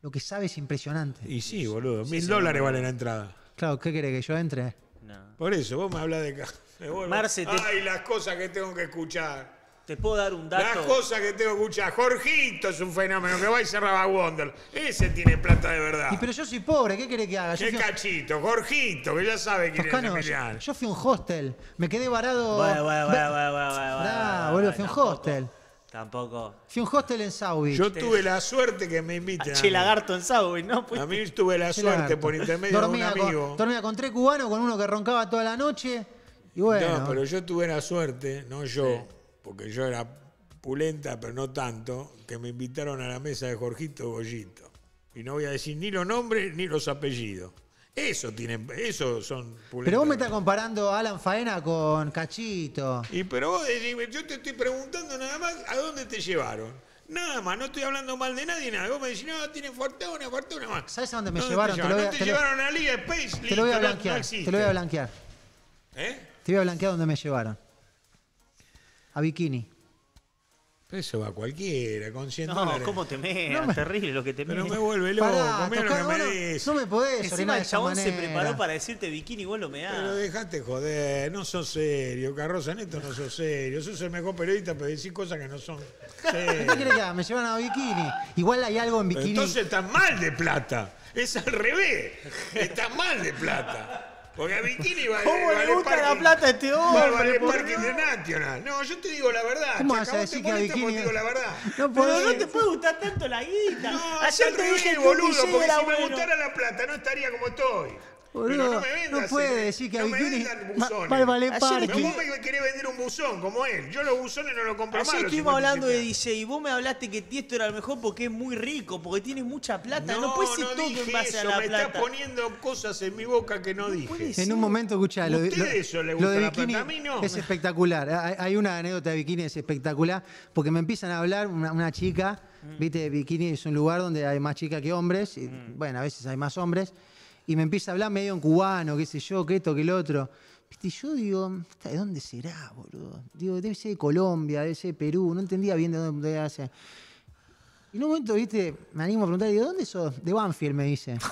Lo que sabe es impresionante. Y sí, boludo, mil dólares vale la entrada. Claro, ¿qué quiere que yo entre? Por eso, vos me hablar de. acá [laughs] Ay, las cosas que tengo que escuchar. Te puedo dar un dato Las cosas que tengo que escuchar. Jorgito es un fenómeno que va y se a Wonder. Ese tiene plata de verdad. Y pero yo soy pobre, ¿qué querés que haga? Que cachito, Jorgito, que ya sabe que es yo, yo fui a un hostel, me quedé varado. Vuelve a un hostel. Tampoco. Fui un hostel en Yo tuve la suerte que me inviten. a, Chilagarto en Sauvich, ¿no? a mí tuve la suerte por intermedio de un amigo. Con, dormía con tres cubanos, con uno que roncaba toda la noche. Y bueno. No, pero yo tuve la suerte, no yo, porque yo era pulenta, pero no tanto, que me invitaron a la mesa de Jorgito Goyito. Y no voy a decir ni los nombres ni los apellidos. Eso tienen, eso son Pero vos me estás comparando a Alan Faena con Cachito. Y pero vos, eh, yo te estoy preguntando nada más a dónde te llevaron. Nada más, no estoy hablando mal de nadie, nada. Vos me decís, no, tiene fortuna, fortuna más. ¿Sabes a dónde me llevaron? Te, lo voy a, voy a blanquear. te lo voy a blanquear. ¿Eh? Te voy a blanquear dónde me llevaron. A Bikini. Eso va cualquiera, con no, ¿cómo te meas? Terrible lo que te Pero me vuelve loco, me lo que me No me podés Encima el chabón se preparó para decirte bikini, vos lo me Pero dejate joder, no sos serio, Carrosa Neto esto no sos serio. Sos el mejor periodista, para decir cosas que no son [laughs] ¿Qué crees que Me llevan a bikini. Igual hay algo en bikini. entonces estás mal de plata. Es al revés. Estás mal de plata. Porque a ¿Cómo le gusta la plata a este hombre? No, yo te digo la verdad. ¿Cómo vas a decir que a Te digo la No, pero no te puede gustar tanto la guita. No, Ayer te dije, boludo, porque si me gustara la plata no estaría como estoy no, puede decir que no me vendan buzones. me querés vender un buzón como él. Yo los buzones no los compro más. estuvimos hablando de dice y vos me hablaste que esto era lo mejor porque es muy rico, porque tiene mucha plata. No, no puede ser todo dije en eso, me estás poniendo cosas en mi boca que no, dije. En un momento, escuchá, lo, de bikini es espectacular. Hay, una anécdota de bikini es espectacular porque me empiezan a hablar una, chica, mm. viste, bikini es un lugar donde hay más chicas que hombres. Mm. Bueno, a veces hay más hombres y me empieza a hablar medio en cubano, qué sé yo, qué esto, qué el otro. Y yo digo, ¿de dónde será, boludo? Digo, debe ser de Colombia, debe ser de Perú, no entendía bien de dónde ser. Y en un momento, viste, me animo a preguntar ¿de dónde sos? De Banfield, me dice. [laughs]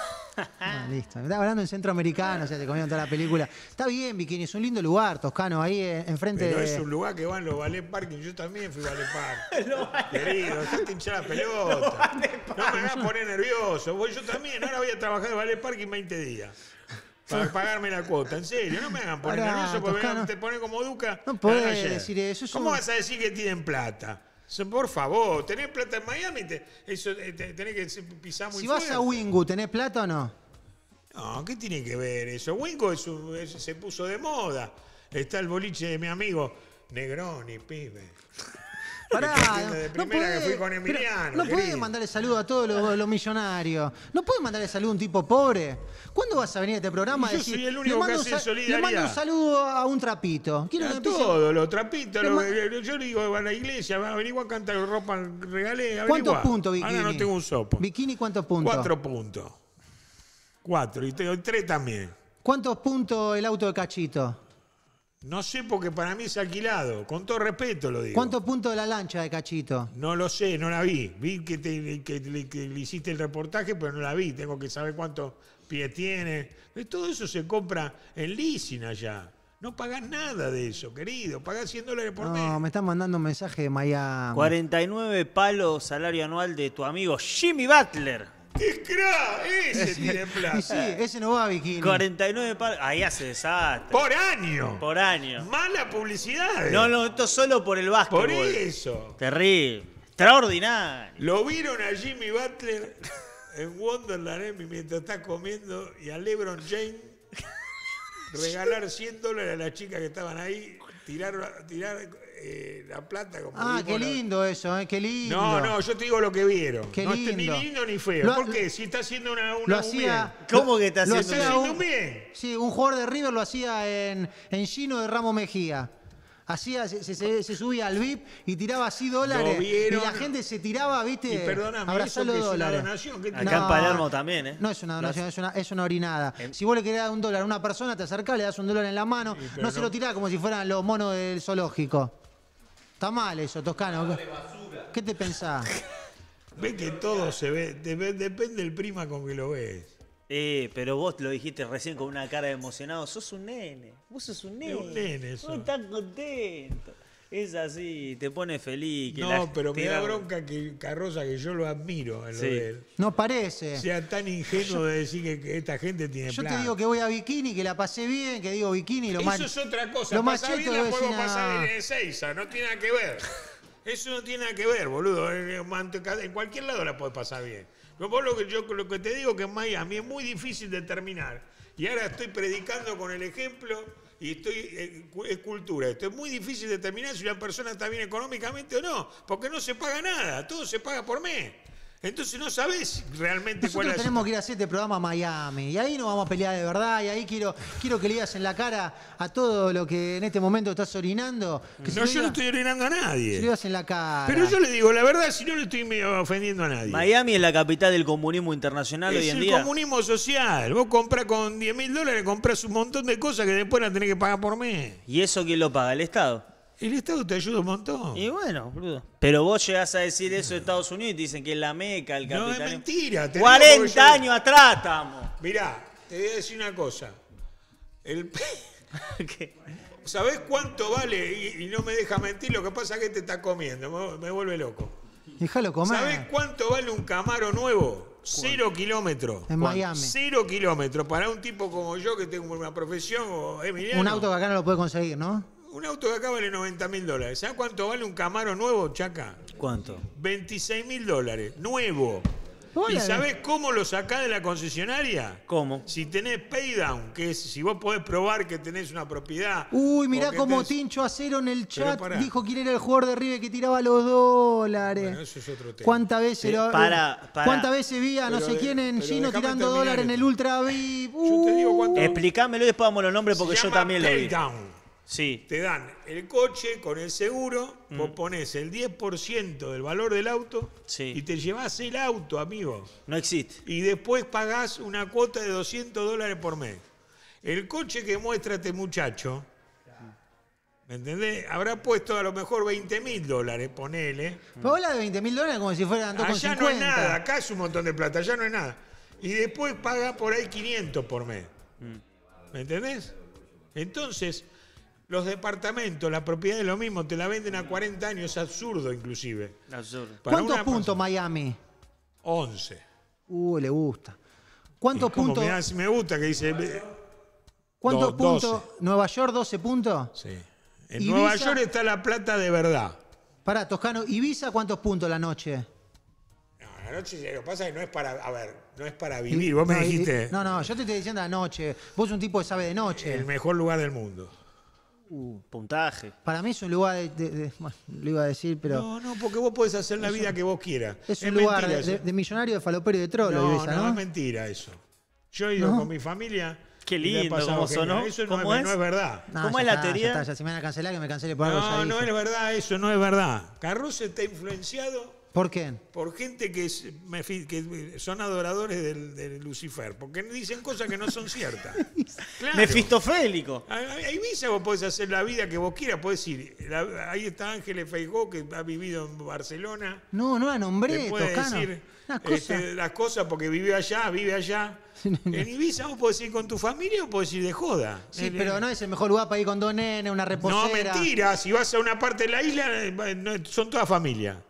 Ah, listo. Me estaba hablando en centroamericano, o sea, te comieron toda la película. Está bien, Bikini, es un lindo lugar, Toscano, ahí eh, enfrente Pero es un lugar que van los ballet parking, yo también fui ballet Park. [laughs] Querido, te hinchar la pelota. No me a poner nervioso. Voy yo también, ahora voy a trabajar de ballet parking 20 días. Para pagarme la cuota, en serio, no me hagan poner nervioso porque te ponen como duca. No puedes decir eso. ¿Cómo vas a decir que tienen plata? Por favor, tenés plata en Miami, eso, eh, que pisar muy Si vas a Wingo, ¿tenés plata o no? No, ¿qué tiene que ver eso? Wingo se puso de moda. Está el boliche de mi amigo Negroni, pibe. Pará, no, puede, fui con Emiliano, no puede mandarle saludo a todos los, millonarios. No puede mandarle saludo a un tipo pobre. ¿Cuándo vas a venir a este programa yo a decir, soy el único que hace le mando un saludo a un trapito? Quiero a todos los trapitos. yo le digo a la iglesia, a venir a cantar ropa regalé. ¿Cuántos puntos, Bikini? Ahora no tengo un sopo. ¿Bikini cuántos puntos? Cuatro puntos. Cuatro. Y tengo tres también. ¿Cuántos puntos el auto de Cachito? No sé porque para mí es alquilado. Con todo respeto lo digo. ¿Cuántos puntos de la lancha de Cachito? No lo sé, no la vi. Vi que, le hiciste el reportaje, pero no la vi. Tengo que saber cuántos pies tiene. Todo eso se compra en leasing allá. No pagas nada de eso, querido. Pagás 100 dólares por No, me están mandando un mensaje de Miami. 49 palos salario anual de tu amigo Jimmy Butler. Ese tiene plaza! sí, ese no va a bikini. 49 palos. Ahí hace desastre. Por año. Por año. Mala publicidad. No, no, esto solo por el básquetbol. Por eso. Terrible. Extraordinario. Lo vieron a Jimmy Butler en Wonderland mientras está comiendo y a LeBron James regalar 100 dólares a las chicas que estaban ahí, tirar, tirar eh, la Plata como. Ah, qué lindo eso, eh, qué lindo. No, no, yo te digo lo que vieron. no lindo. ni lindo ni feo. porque ¿Por qué? Si está haciendo una, una lo hacía, ¿Cómo que está haciendo, un, bien? Sí, un jugador de River lo hacía en, en Gino de Ramo Mejía. Hacía, se, subía al VIP y tiraba así dólares. Y la gente se tiraba, ¿viste? Y perdóname, eso es una Acá en Palermo también, ¿eh? No es una donación, es una, orinada. Eh, si vos le querés dar un dólar a una persona, te acercás, le das un dólar en la mano. no, no, se lo tirás como si fueran los monos del zoológico. Está mal eso, Toscano. ¿Qué te pensás? [laughs] Ve que todo se ve, depende del prima con que lo ves. Eh, pero vos lo dijiste recién con una cara de emocionado. Sos un nene. Vos sos un nene. un nene, eso. Vos estás contento. Es así, te pone feliz. no, pero me da bronca que Carroza, que yo lo admiro en lo de él. No parece. Sea tan ingenuo de decir que, esta gente tiene Yo te digo que voy a Bikini, que la pasé bien, que digo Bikini, lo más. Eso es otra cosa. Lo más bien la puedo pasar en Ezeiza, no tiene nada que ver. Eso no tiene nada que ver, boludo. En cualquier lado la puedes pasar bien. Vos lo que, yo lo que te digo que en Miami es muy difícil determinar. Y ahora estoy predicando con el ejemplo y estoy es cultura. Esto es muy difícil determinar si una persona está bien económicamente o no, porque no se paga nada, todo se paga por mes. Entonces no sabes realmente Nosotros cuál es. tenemos que ir a hacer este programa a Miami. Y ahí nos vamos a pelear de verdad. Y ahí quiero, quiero que le digas en la cara a todo lo que en este momento estás orinando. no, yo no estoy orinando a nadie. la Pero yo le digo la verdad, si no le estoy ofendiendo a nadie. Miami es la capital del comunismo internacional hoy en día. Es el comunismo social. Vos compras con 10 mil dólares, compras un montón de cosas que después la tenés que pagar por mes. ¿Y eso quién lo paga? ¿El Estado? El Estado te ayuda un montón. Y bueno, boludo. Pero vos llegás a decir eso de Estados Unidos y dicen que es la meca, el capitalismo. No, es mentira. 40 años atrás estamos. Mirá, te voy a decir una cosa. El... [laughs] ¿Sabés cuánto vale? Y, no me deja mentir, lo que pasa es que te está comiendo, me, vuelve loco. Déjalo comer. ¿Sabés cuánto vale un Camaro nuevo? Cero kilómetros. En Miami. Cero kilómetros. Para un tipo como yo que tengo una profesión, o Un auto que acá no lo puede conseguir, ¿no? un auto de acá vale 90 mil dólares. ¿Sabes cuánto vale un Camaro nuevo, Chaca? ¿Cuánto? 26 mil dólares. Nuevo. ¿Y sabés cómo lo sacás de la concesionaria? ¿Cómo? Si tenés paydown, que es si vos podés probar que tenés una propiedad. Uy, mirá cómo Tincho Acero en el chat dijo quién era el jugador de River que tiraba los dólares. eso es otro tema. ¿Cuántas veces, eh, lo... para, ¿Cuántas veces vi no sé quién en Gino tirando dólares en el Ultra VIP? Yo te digo cuánto... Uh. Explicámelo y después damos los nombres porque yo también lo vi. Te dan el coche con el seguro, mm. vos pones el 10% del valor del auto y te llevas el auto, amigo. No existe. Y después pagás una cuota de 200 dólares por mes. El coche que muestra este muchacho, ¿me entendés? Habrá puesto a lo mejor 20 mil dólares, ponele. Pero de 20 mil dólares como si fuera tanto Allá 50. no es nada, acá es un montón de plata, Ya no es nada. Y después paga por ahí 500 por mes. Mm. ¿Me entendés? Entonces los departamentos, la propiedad es lo mismo, te la venden a 40 años, es absurdo inclusive. Absurdo. ¿Cuántos puntos Miami? 11. Uh, le gusta. ¿Cuántos puntos? me, gusta que dice... Eh, ¿Cuántos puntos? ¿Nueva York 12 puntos? sí. En Nueva York está la plata de verdad. Pará, Toscano, visa cuántos puntos la noche? No, la noche lo que pasa es que no es para, a ver, no es para vivir. Vos me dijiste No, no, yo te estoy diciendo la noche. Vos un tipo que sabe de noche. el mejor lugar del mundo puntaje. Para mí es un lugar de, bueno, lo iba a decir, pero. No, no, porque vos podés hacer la vida que vos quieras. Es, un lugar de, millonario, de faloperio, de trolo. No, no, no, es mentira eso. Yo he ido con mi familia. Qué lindo, ¿cómo sonó. Eso no, es? verdad. ¿Cómo es la teoría? Ya si me van a cancelar, que me cancele por algo. No, no es verdad, eso no es verdad. Carrus está influenciado ¿Por qué? Por gente que, son adoradores del, Lucifer, porque dicen cosas que no son ciertas. [laughs] Mefistofélico. En Ibiza vos podés hacer la vida que vos quieras, podés ir. ahí está Ángeles Feijó, que ha vivido en Barcelona. No, no la nombré, puede decir este, las cosas porque vivió allá, vive allá. en Ibiza vos podés ir con tu familia o podés ir de joda. Sí, pero no es el mejor lugar para ir con dos nenes, una reposera. No, mentira. Si vas a una parte de la isla, eh, son toda familia.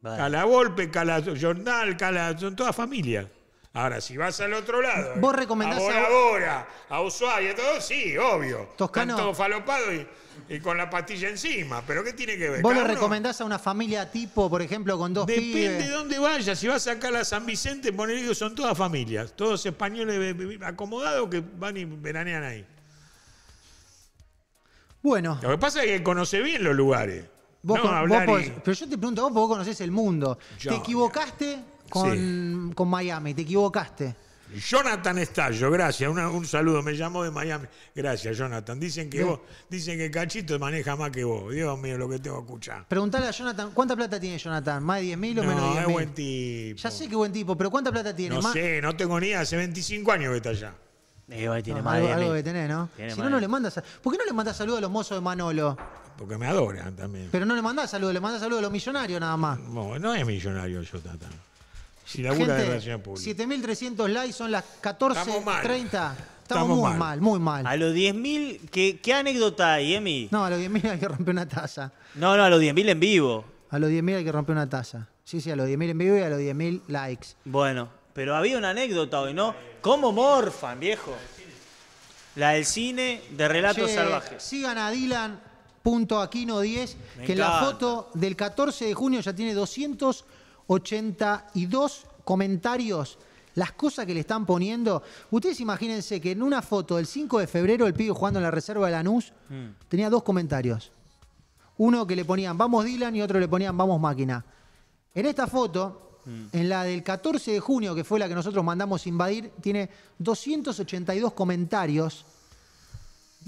Vale. golpe Cala Jornal, Cala, son todas familias. Ahora, si vas al otro lado, ¿Vos recomendás a Bora a... a Ushuaia, sí, obvio. Toscano. y, con la pastilla encima. ¿Pero qué tiene que ver? ¿Vos le recomendás a una familia tipo, por ejemplo, con dos Depende de dónde vaya, Si vas acá a San Vicente, que son todas familias. Todos españoles acomodados que van y veranean ahí. Bueno. Lo que pasa es que conoce bien los lugares. Vos, Pero yo te pregunto, vos, vos conocés el mundo. ¿Te equivocaste con, Miami? ¿Te equivocaste? Jonathan Estallo, gracias, un saludo, me llamó de Miami. Gracias, Jonathan. Dicen que vos, dicen que Cachito maneja más que vos. Dios mío, lo que tengo que escuchar. Preguntale a Jonathan, ¿cuánta plata tiene Jonathan? ¿Más de 10.000 o menos de 10 mil? buen Ya sé que buen tipo, pero ¿cuánta plata tiene? No sé, no tengo ni idea, hace 25 años que está allá. Eh, tiene ah, algo, que tenés, ¿no? si no, no le mandas. ¿Por qué no le mandas saludos a los mozos de Manolo? porque me adoran también. Pero no le mandás saludos, le mandás saludos a los millonarios nada más. No, no es millonario yo, Tata. Si labura de pública. 7.300 likes son las 14.30. Estamos, Estamos, muy mal. muy mal. A los 10.000, ¿qué, ¿qué anécdota hay, Emi? No, a los 10.000 hay que romper una taza. No, no, a los 10.000 en vivo. A los 10.000 hay que romper una taza. Sí, sí, a los 10.000 en vivo y a los 10.000 likes. Bueno, pero había una anécdota hoy, ¿no? ¿Cómo morfan, viejo? La del cine de relatos salvajes. Sigan a Dylan punto Aquino 10, que en la foto del 14 de junio ya tiene 282 comentarios. Las cosas que le están poniendo. Ustedes imagínense que en una foto del 5 de febrero el pibe jugando en la reserva de Lanús NUS mm. tenía dos comentarios. Uno que le ponían vamos Dylan y otro le ponían vamos máquina. En esta foto, mm. en la del 14 de junio, que fue la que nosotros mandamos invadir, tiene 282 comentarios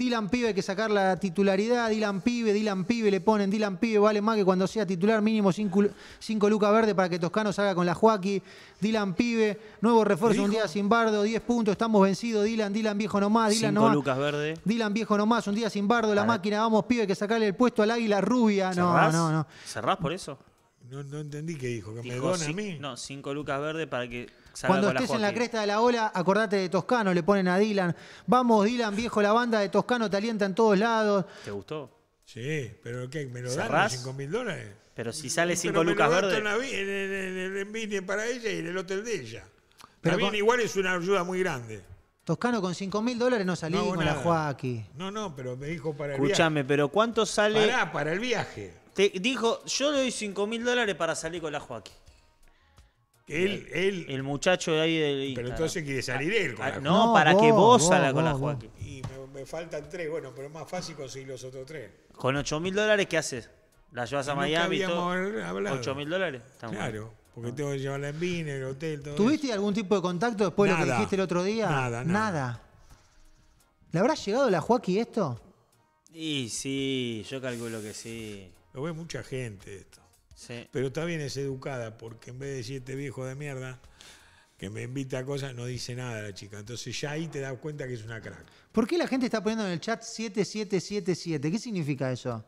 Dylan Pibe que sacar la titularidad, Dylan Pibe, Dylan Pibe le ponen, Dylan Pibe vale más que cuando sea titular mínimo cinco lucas verde para que Toscano salga con la Joaquín. Dylan Pibe, nuevo refuerzo, un día sin bardo, 10 puntos, estamos vencidos, Dylan, Dylan viejo nomás, Dylan lucas verde. Dylan viejo nomás, un día sin bardo, la máquina, vamos Pibe, que sacarle el puesto al águila rubia, no, no, no. ¿Cerrás por eso? No, no entendí qué dijo, que Dijo, me a mí. No, cinco lucas verdes para que salga Cuando estés en la cresta de la ola, acordate de Toscano, le ponen a Dylan. Vamos, Dylan, viejo, la banda de Toscano te alienta en todos lados. ¿Te gustó? Sí, pero ¿qué? ¿Me lo dan ¿Cerrás? mil dólares? Pero si sale cinco lucas verdes, verde. en, el para ella y en el hotel de ella. Pero También igual es una ayuda muy grande. Toscano con cinco mil dólares no salí la Joaquín. No, no, pero me dijo para el viaje. Escúchame, pero ¿cuánto sale? para el viaje. Te dijo, yo le doy 5 mil dólares para salir con la Joaquín. Él, él. El muchacho de ahí Pero entonces quiere salir él con ah, la ah, No, para que vos salas salgas con la Joaquín. Y me, faltan tres, bueno, pero es más fácil conseguir los otros tres. Con 8 mil dólares, ¿qué haces? ¿La llevas a Miami? y 8 mil dólares. Claro, porque ah. tengo que llevarla en vino, el hotel, todo. ¿Tuviste algún tipo de contacto después de lo que dijiste el otro día? Nada, nada. ¿Le habrá llegado la Joaquín esto? Y sí, yo calculo que sí. Lo ve mucha gente esto. Pero está bien es educada porque en vez de decirte viejo de mierda, que me invita a cosas, no dice nada la chica. Entonces ya ahí te das cuenta que es una crack. ¿Por qué la gente está poniendo en el chat 7777? ¿Qué significa eso?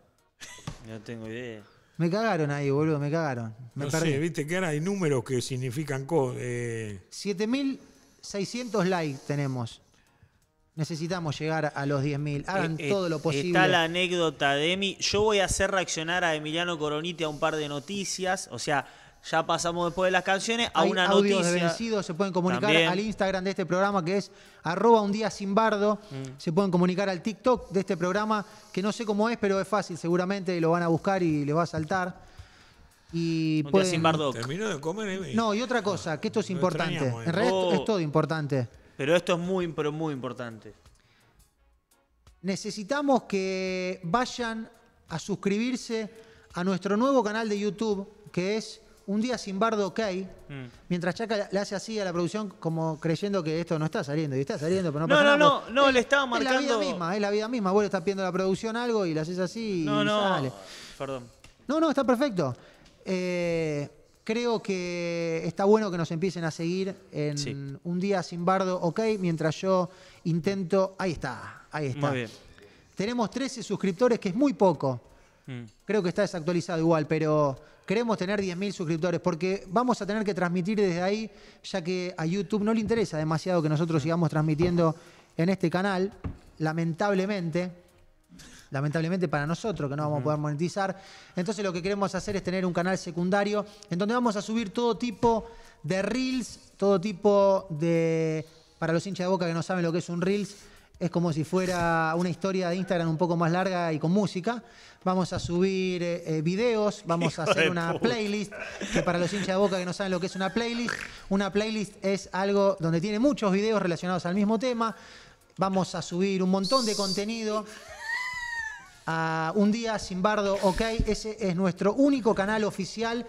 No tengo idea. Me cagaron ahí, boludo, me cagaron. no sé, viste que ahora hay números que significan... Eh... 7600 likes tenemos. Necesitamos llegar a los 10.000. Hagan eh, eh, todo lo posible. Está la anécdota de Emi. Yo voy a hacer reaccionar a Emiliano Coroniti a un par de noticias. O sea, ya pasamos después de las canciones a Hay una noticia. se pueden comunicar al Instagram de este programa que es arroba un día sin bardo. Mm. Se pueden comunicar al TikTok de este programa que no sé cómo es, pero es fácil. Seguramente lo van a buscar y le va a saltar. Y un día sin bardo. Termino de comer, Emi. No, y otra cosa, que esto es importante. En realidad oh. es todo importante. Pero esto es muy, pero muy importante. Necesitamos que vayan a suscribirse a nuestro nuevo canal de YouTube, que es Un Día Sin Bardo OK. Mm. Mientras Chaca le hace así a la producción, como creyendo que esto no está saliendo, y está saliendo, pero no, no no, No, no, no, le estaba marcando. Es la vida misma, es la vida misma. Vos le estás pidiendo la producción algo y la haces así no, y no. Perdón. No, no, está perfecto. Eh, Creo que está bueno que nos empiecen a seguir en un día sin bardo, ok, mientras yo intento. Ahí está, ahí está. Muy bien. Tenemos 13 suscriptores, que es muy poco. Mm. Creo que está desactualizado igual, pero queremos tener 10.000 suscriptores porque vamos a tener que transmitir desde ahí, ya que a YouTube no le interesa demasiado que nosotros sigamos transmitiendo en este canal, lamentablemente lamentablemente para nosotros, que no vamos a poder monetizar. Entonces lo que queremos hacer es tener un canal secundario en donde vamos a subir todo tipo de reels, todo tipo de... Para los hinchas de boca que no saben lo que es un reels, es como si fuera una historia de Instagram un poco más larga y con música. Vamos a subir eh, videos, vamos a hacer una playlist, que para los hinchas de boca que no saben lo que es una playlist, una playlist es algo donde tiene muchos videos relacionados al mismo tema. Vamos a subir un montón de contenido a Un Día Sin Bardo, ok, ese es nuestro único canal oficial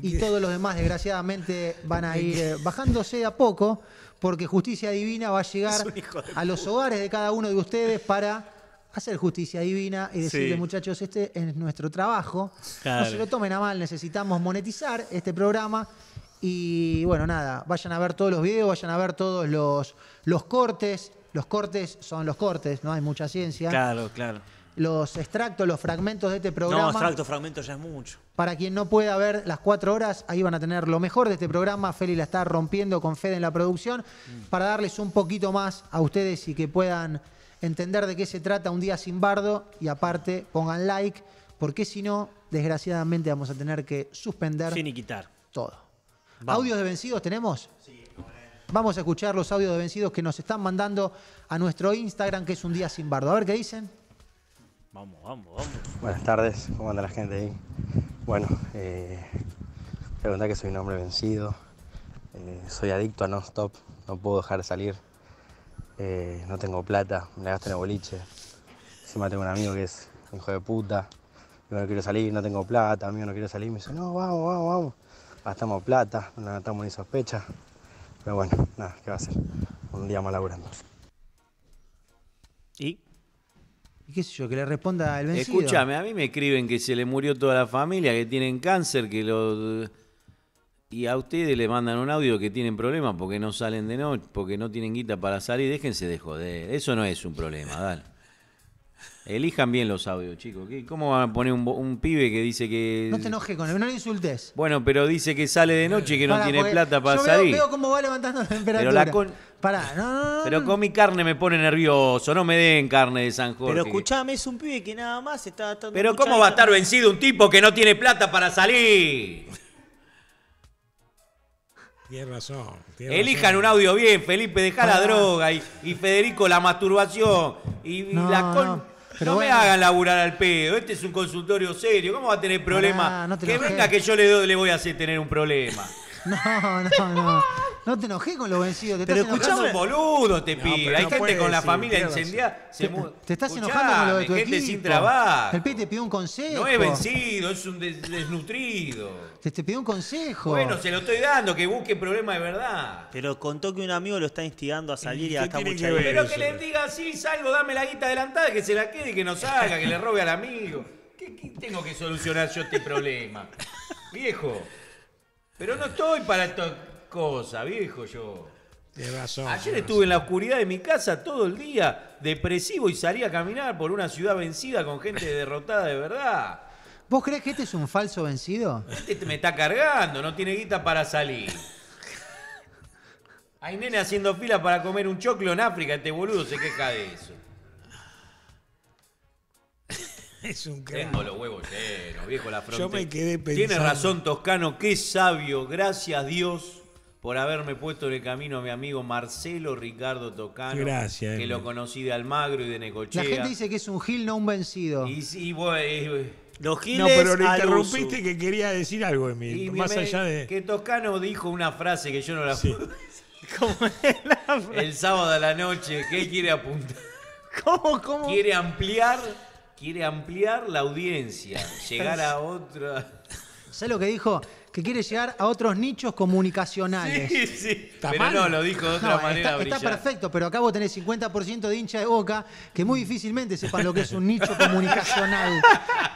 y todos los demás desgraciadamente van a ir eh, bajándose a poco porque Justicia Divina va a llegar [laughs] a los hogares de cada uno de ustedes para hacer justicia divina y decirle, muchachos, este es nuestro trabajo. No se lo tomen a mal, necesitamos monetizar este programa. Y bueno, nada, vayan a ver todos los videos, vayan a ver todos los, los cortes. Los cortes son los cortes, no hay mucha ciencia. Claro, claro los extractos, los fragmentos de este programa. No, extractos, fragmentos ya es mucho. Para quien no pueda ver las cuatro horas, ahí van a tener lo mejor de este programa. Feli la está rompiendo con Fede en la producción. Mm. Para darles un poquito más a ustedes y que puedan entender de qué se trata un día sin bardo. Y aparte, pongan like, porque si no, desgraciadamente vamos a tener que suspender. Sin quitar. Todo. ¿Audios de vencidos tenemos? Sí. Vamos a escuchar los audios de vencidos que nos están mandando a nuestro Instagram, que es un día sin bardo. A ver qué dicen. Vamos, vamos, vamos. Buenas tardes, ¿cómo anda la gente ahí? Bueno, eh, la que soy un hombre vencido, eh, soy adicto a no stop no puedo dejar de salir, eh, no tengo plata, me la gasto en el boliche, encima tengo un amigo que es un hijo de puta, yo no quiero salir, no tengo plata, amigo no quiero salir, me dice, no, vamos, vamos, vamos, gastamos plata, no gastamos ni sospecha, pero bueno, nada, ¿qué va a ser? Un día más laburando. ¿Y? Y qué sé yo, que le responda el vencido. Escúchame, a mí me escriben que se le murió toda la familia, que tienen cáncer, que los... Y a ustedes le mandan un audio que tienen problemas porque no salen de noche, porque no tienen guita para salir. Déjense de joder. Eso no es un problema, dale. Elijan bien los audios, chicos. ¿Cómo van a poner un, pibe que dice que. No te enojes con él, no le insultes. Bueno, pero dice que sale de noche y que no tiene plata para salir. cómo va levantando la temperatura. [laughs] Pero con mi carne me pone nervioso, no me den carne de San Jorge. Pero escuchame, es un pibe que nada más está Pero ¿cómo va a estar vencido un tipo que no tiene plata para salir? Tienes razón. Elijan un audio bien, Felipe, deja la droga y, Federico la masturbación y, no, me hagan laburar al pedo, este es un consultorio serio, ¿cómo va a tener problemas que venga que yo le voy a hacer tener un problema. No, no, no. No te enojé con lo vencido, Te Pero estás escuchá un boludo, te pido, Hay gente con la familia incendiada. Te, estás enojando con lo de tu gente sin trabajo. El Pi te pidió un consejo. No es vencido, es un desnutrido. Te, te pidió un consejo. Bueno, se lo estoy dando, que busque problemas de verdad. Pero contó que un amigo lo está instigando a salir y a mucha Pero que le diga, así, salgo, dame la guita adelantada, que se la quede, que no salga, que le robe al amigo. qué tengo que solucionar yo este problema? Viejo. Pero no estoy para estas cosa viejo yo. Tienes razón. Ayer estuve en la oscuridad de mi casa todo el día, depresivo, y salí a caminar por una ciudad vencida con gente derrotada de verdad. ¿Vos crees que este es un falso vencido? Este me está cargando, no tiene guita para salir. Hay nene haciendo fila para comer un choclo en África, este boludo se queja de eso. [laughs] es un Tengo los huevos llenos, viejo la frontera. Yo me quedé pensando. Tiene razón Toscano, qué sabio. Gracias Dios por haberme puesto en el camino a mi amigo Marcelo Ricardo Toscano Gracias. Que lo conocí de Almagro y de Necochea. La gente dice que es un gil, no un vencido. Y, y, los giles No, pero le interrumpiste que quería decir algo, Emilio. más allá de... Que Toscano dijo una frase que yo no la sí. [laughs] ¿Cómo es la frase? El sábado a la noche, ¿qué quiere apuntar? [laughs] ¿Cómo, cómo? Quiere ampliar quiere ampliar la audiencia, llegar a [laughs] otra. ¿Sabes lo que dijo? Que quiere llegar a otros nichos comunicacionales. Sí, sí. pero no, lo dijo de otra manera. Está, perfecto, pero acá vos tenés 50% de hincha de boca que muy difícilmente sepan lo que es un nicho comunicacional. [laughs]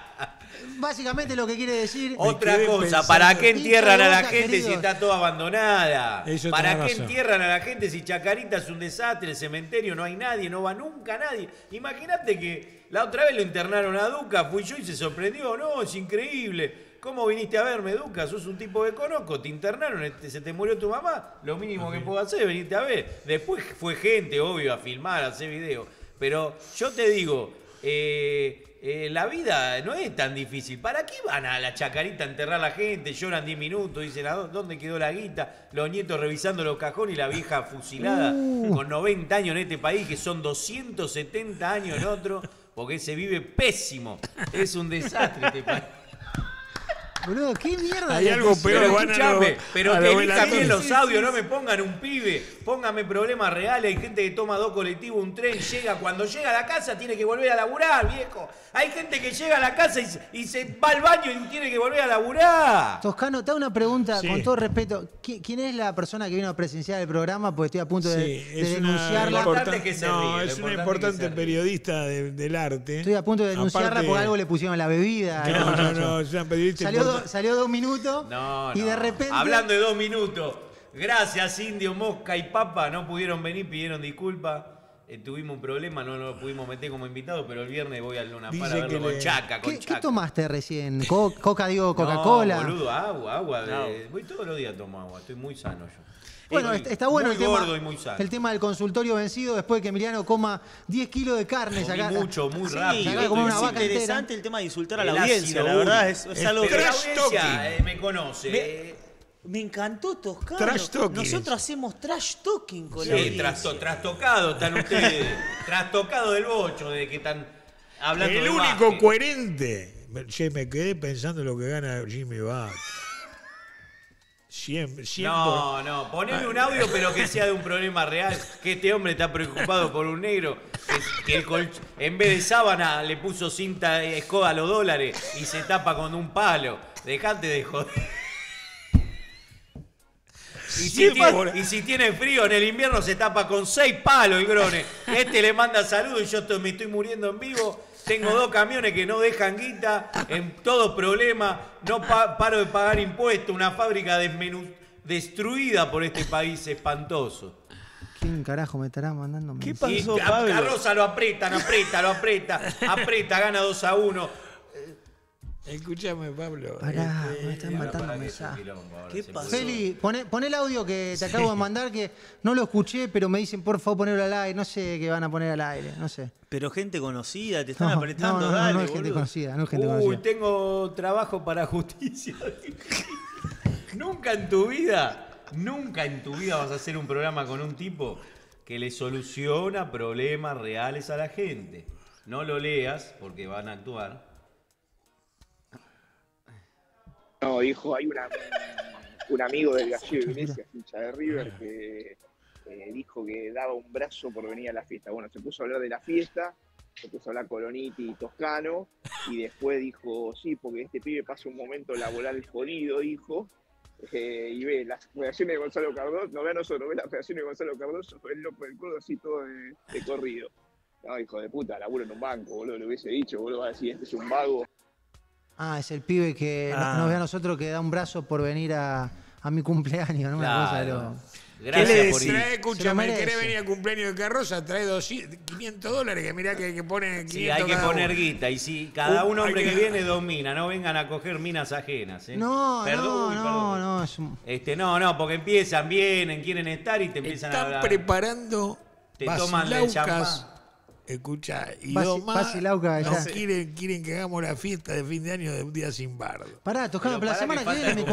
básicamente lo que quiere decir. Otra cosa, ¿para qué entierran a la gente si está toda abandonada? ¿Para qué entierran a la gente si Chacarita es un desastre, el cementerio no hay nadie, no va nunca nadie? Imagínate que la otra vez lo internaron a Duca, fui yo y se sorprendió, no, es increíble. ¿Cómo viniste a verme, Duca? Sos un tipo de conozco, te internaron, este, se te murió tu mamá, lo mínimo que puedo hacer es venirte a ver. Después fue gente, obvio, a filmar, a hacer video. Pero yo te digo, eh, eh, la vida no es tan difícil. ¿Para qué van a la chacarita a enterrar a la gente? Lloran 10 minutos, dicen dónde quedó la guita, los nietos revisando los cajones y la vieja fusilada uh. con 90 años en este país, que son 270 años en otro, porque se vive pésimo. Es un desastre este país. Boludo, ¿qué mierda? Hay algo peor Pero van a pero que los audios, no me pongan un pibe, póngame problemas reales. Hay gente que toma dos colectivos, un tren, llega, cuando llega a la casa tiene que volver a laburar, viejo. Hay gente que llega a la casa y, se- va al baño y tiene que volver a laburar. Toscano, te hago una pregunta con todo respeto. ¿Quién es la persona que vino a presenciar el programa? Porque estoy a punto de, denunciarla. es una importante periodista del arte. Estoy a punto de denunciarla porque algo le pusieron la bebida. No, no, no, es una periodista salió, dos minutos y de repente... Hablando de dos minutos, gracias Indio, Mosca y Papa, no pudieron venir, pidieron disculpas. Eh, tuvimos un problema, no lo pudimos meter como invitado, pero el viernes voy a Luna para verlo con Chaca, ¿Qué, tomaste recién? coca, digo, [laughs] Coca-Cola. No, boludo, agua, agua. Voy todos los días tomo agua, estoy muy sano yo. Bueno, está bueno el gordo tema, y muy el tema del consultorio vencido después de que Emiliano coma 10 kilos de carne. Muy mucho, muy rápido. Como una es interesante el tema de insultar a la audiencia, la verdad. Es, es algo que la eh, me conoce. Me... Eh. encantó tocar. Nosotros hacemos trash talking con la la Sí, trastocado están ustedes. [laughs] trastocado del bocho, de que están hablando El único coherente. Che, me quedé pensando en lo que gana Jimmy Bach. Siempre, No, no, poneme ah. un audio, pero que sea de un problema real. Que este hombre está preocupado por un negro. Que, en vez de sábana le puso cinta escoda a los dólares y se tapa con un palo. Dejate de joder. Y si, tiene, frío en el invierno se tapa con seis palos el grone. Este le manda saludos y yo me estoy muriendo en vivo tengo dos camiones que no dejan guita, en todo problema, no paro de pagar impuestos, una fábrica destruida por este país espantoso. ¿Quién carajo me estará mandando? ¿Qué pasó, Pablo? A Rosa lo aprietan, aprieta, lo aprieta, aprieta, gana 2 a 1. Escúchame, Pablo. Pará, este, me están matando mensajes. ¿Qué Feli, pon el audio que te acabo de mandar, que no lo escuché, pero me dicen, por favor, ponerlo al aire. No sé qué van a poner al aire, no sé. Pero gente conocida, te están apretando, no, No, es gente conocida, gente conocida. Uy, tengo trabajo para justicia. [laughs] nunca en tu vida, nunca en tu vida vas a hacer un programa con un tipo que le soluciona problemas reales a la gente. No lo leas, porque van a actuar No, dijo, hay una, un amigo del de Iglesias, hincha de River, ah. que eh, dijo que daba un brazo por venir a la fiesta. Bueno, se puso a hablar de la fiesta, se puso a hablar Coloniti y Toscano, y después dijo, sí, porque este pibe pasa un momento laboral jodido, hijo. Eh, y ve las creaciones de Gonzalo Cardoso, no ve a nosotros, ve las creaciones de Gonzalo Cardoso, el López del codo así todo de, de corrido. No, hijo de puta, laburo en un banco, boludo, lo hubiese dicho, boludo, va a decir, este es un vago, Ah, es el pibe que nos ah. ve a nosotros que da un brazo por venir a, mi cumpleaños, ¿no? Gracias por ir. escúchame, ¿querés venir a cumpleaños de Carrosa? Trae 200, 500 dólares, que mirá que hay que poner Sí, hay que poner guita. Y si cada uh, un hombre que... viene domina, no vengan a coger minas ajenas. ¿eh? No, perdón, no, no, no. este, no, no, porque empiezan, vienen, quieren estar y te empiezan a Están preparando te toman champán. Escucha, y más quieren, que hagamos la fiesta de fin de año de un día sin bardo. Pará, Toscano, la semana que, viene es mi,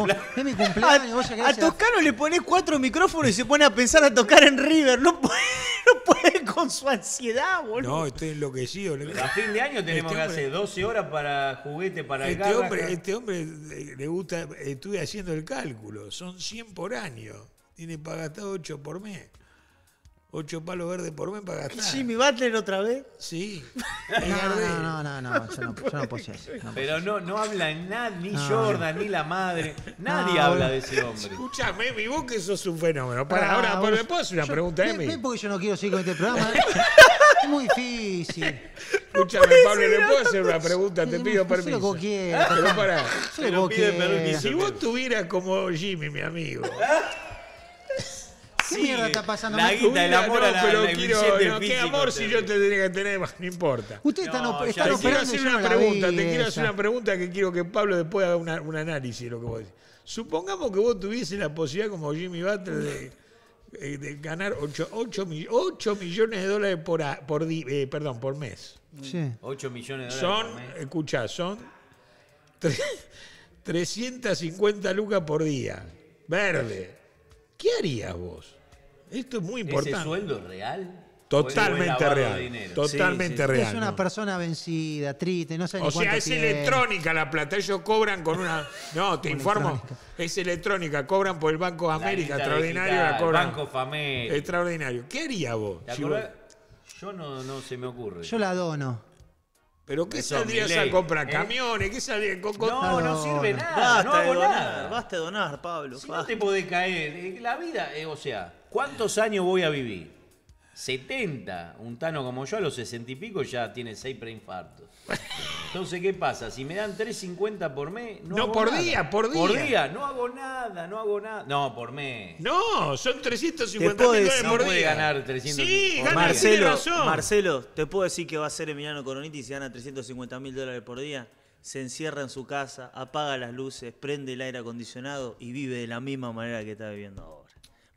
cumpleaños. a, Toscano le pones cuatro micrófonos y se pone a pensar a tocar en River. No puede, [laughs] con su ansiedad, boludo. No, estoy enloquecido. A fin de año tenemos este que hacer 12 horas para juguete, para este hombre, Este hombre eh, le gusta, estuve haciendo el cálculo, son 100 por año. Tiene pagado ocho 8 por mes ocho palos verdes por mes para gastar. ¿Jimmy Butler otra vez? Sí. [laughs] No, no, no, no, yo no, [laughs] puse eso. Pero no, no habla nadie, ni Jordan, ni la madre. Nadie habla de ese hombre. Escúchame, mi vos que sos un fenómeno. Para, ah, ahora, ¿me puedo hacer una pregunta de mí? porque yo no quiero seguir con este programa. Es [laughs] muy difícil. Escúchame, Pablo, ¿le puedo hacer una pregunta? Te pido permiso. Si vos tuvieras como Jimmy, mi amigo ¿Qué mierda está pasando? La el amor la, ¿Qué amor si yo te tenía que tener pues, No importa. Usted está no, están, una pregunta, te quiero hacer una pregunta que quiero que Pablo después haga un análisis de lo que vos decís. Supongamos que vos tuviese la posibilidad como Jimmy Butler de eh, ganar 8, millones de dólares por, eh, perdón, por mes. Sí. 8 millones de dólares. Son, por mes. escuchá, son 350 lucas por día. Verde. ¿Qué harías vos? Esto es muy importante. ¿Ese sueldo real? Totalmente real. Totalmente real. Es una persona vencida, triste, no sé O sea, es electrónica la plata. Ellos cobran con una. [laughs] No, te informo. Es electrónica. Cobran por el Banco de América. Extraordinario la cobran. Banco Famé. Extraordinario. ¿Qué haría vos? Yo no, no se me ocurre. Yo la dono. ¿Pero qué saldría esa a comprar? ¿eh? ¿Camiones? ¿Qué saldría? con, No, no sirve nada. no hago nada. Basta de donar, Pablo. Si no te podés caer. Eh, la vida, eh, o sea, ¿Cuántos años voy a vivir? 70. Un tano como yo a los 60 y pico ya tiene 6 preinfartos. Entonces, ¿qué pasa? Si me dan 3.50 por mes, no, por día, por día. Por día, no hago nada, no hago nada. No, por mes. No, son 350 mil dólares por puede día. ganar 350. Sí, Marcelo, Marcelo, te puedo decir que va a ser Emiliano Coroniti y gana 350 mil dólares por día. Se encierra en su casa, apaga las luces, prende el aire acondicionado y vive de la misma manera que está viviendo ahora.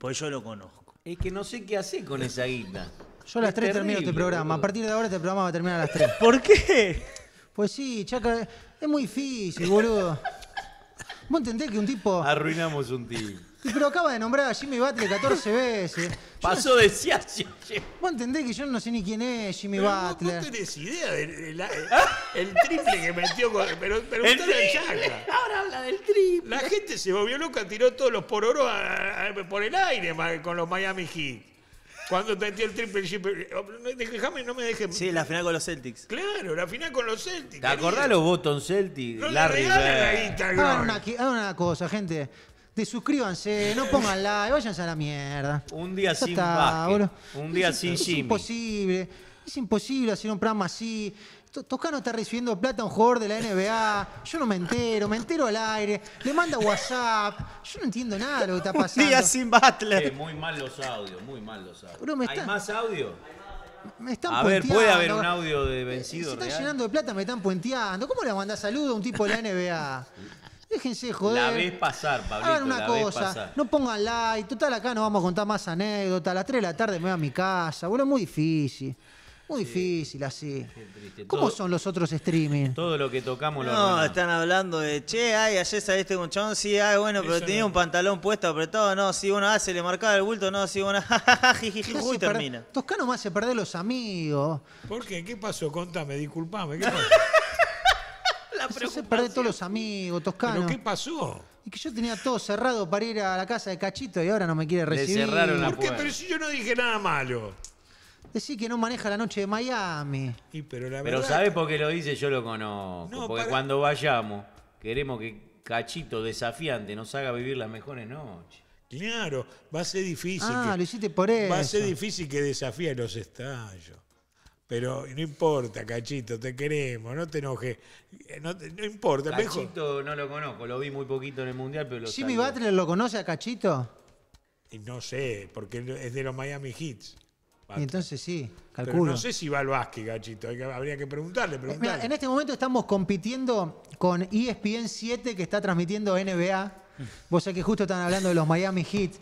Pues yo lo conozco. Es que no sé qué hacer con esa guita. Yo a las tres 3 termino este programa. A partir de ahora este programa va a terminar a las tres. ¿Por qué? Pues sí, Chaca, es muy difícil, boludo. ¿Vos entendés que un tipo. Arruinamos un tipo. Pero acaba de nombrar a Jimmy Butler 14 veces. Pasó de Siacio. Vos entendés que yo no sé ni quién es Jimmy Pero no- No, tenés idea del el triple que metió. Con, pero usted a Chaca. Ahora habla del triple. La gente se volvió loca, tiró todos los pororos oro por el aire con los Miami Heat. Cuando metió el triple Jimmy, no, eh, no me dejes Sí, la final con los Celtics. Claro, la final con los Celtics. ¿Te acordás los Boston Celtics? No Larry hagan una cosa, gente desuscríbanse, no pongan like, váyanse a la mierda. Un día sin está, Un día sin Es imposible, es imposible hacer un programa así. Toscano está recibiendo plata a un jugador de la NBA. Yo no me entero, me entero al aire. Le manda WhatsApp. Yo no entiendo nada de lo que está pasando. Un día sin Butler. Eh, muy mal los audios, muy mal los audios. ¿Hay más audio? Me están a ver, puede haber un audio de vencido. Se están llenando de plata, me están puenteando. ¿Cómo le mandás saludo a un tipo de la NBA? Déjense joder. La vez pasar, Pablito. Hagan una la cosa, pasar. no pongan like. Total, acá nos vamos a contar más anécdotas. A las 3 de la tarde me voy a mi casa. Bueno, es muy difícil. Muy difícil así. ¿Cómo son los otros streaming? [laughs] Todo lo que tocamos lo No, están hablando de, che, ay, ayer saliste con chabón, sí, ay, bueno, pero tenía un pantalón puesto apretado, no, sí, uno hace, ah, le marcaba el bulto, no, sí, bueno, [laughs] y termina. Toscano me se perder los amigos. ¿Por qué? ¿Qué pasó? Contame, disculpame, ¿qué pasó? [laughs] Se perdí todos los amigos, toscanos. ¿Pero qué pasó? Y que yo tenía todo cerrado para ir a la casa de Cachito y ahora no me quiere recibir. ¿Por qué? Pero si yo no dije nada malo. Decí que no maneja la noche de Miami. pero la pero ¿sabes por qué lo dice? Yo lo conozco. porque cuando vayamos, queremos que Cachito desafiante nos haga vivir las mejores noches. Claro, va a ser difícil. Ah, lo hiciste por eso. Va a ser difícil que desafíe los estallos pero no importa, Cachito, te queremos, no te enojes. Eh, no, importa. Cachito no lo conozco, lo vi muy poquito en el Mundial, pero lo ¿Jimmy Butler lo conoce a Cachito? no sé, porque es de los Miami Heats. Y entonces sí, calculo. no sé si va al básquet, Cachito, habría que preguntarle, en este momento estamos compitiendo con ESPN 7 que está transmitiendo NBA. Vos sabés que justo están hablando de los Miami Heat.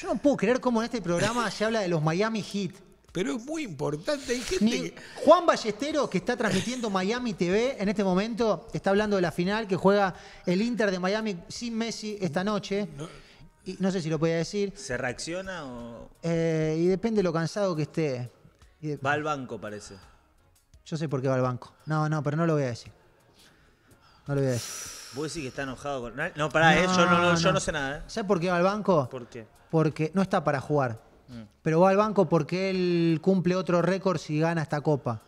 Yo no puedo creer cómo en este programa se habla de los Miami Heat pero es muy importante. gente Juan Ballestero, que está transmitiendo Miami TV en este momento, está hablando de la final que juega el Inter de Miami sin Messi esta noche. No, y no sé si lo podía decir. ¿Se reacciona o.? Eh, y depende de lo cansado que esté. Va al banco, parece. Yo sé por qué va al banco. No, no, pero no lo voy a decir. No lo voy a decir. Vos decís que está enojado con. No, pará, eh, yo, no, sé nada. ¿eh? por qué va al banco? ¿Por qué? Porque no está para jugar. Pero va al banco porque él cumple otro récord si gana esta copa.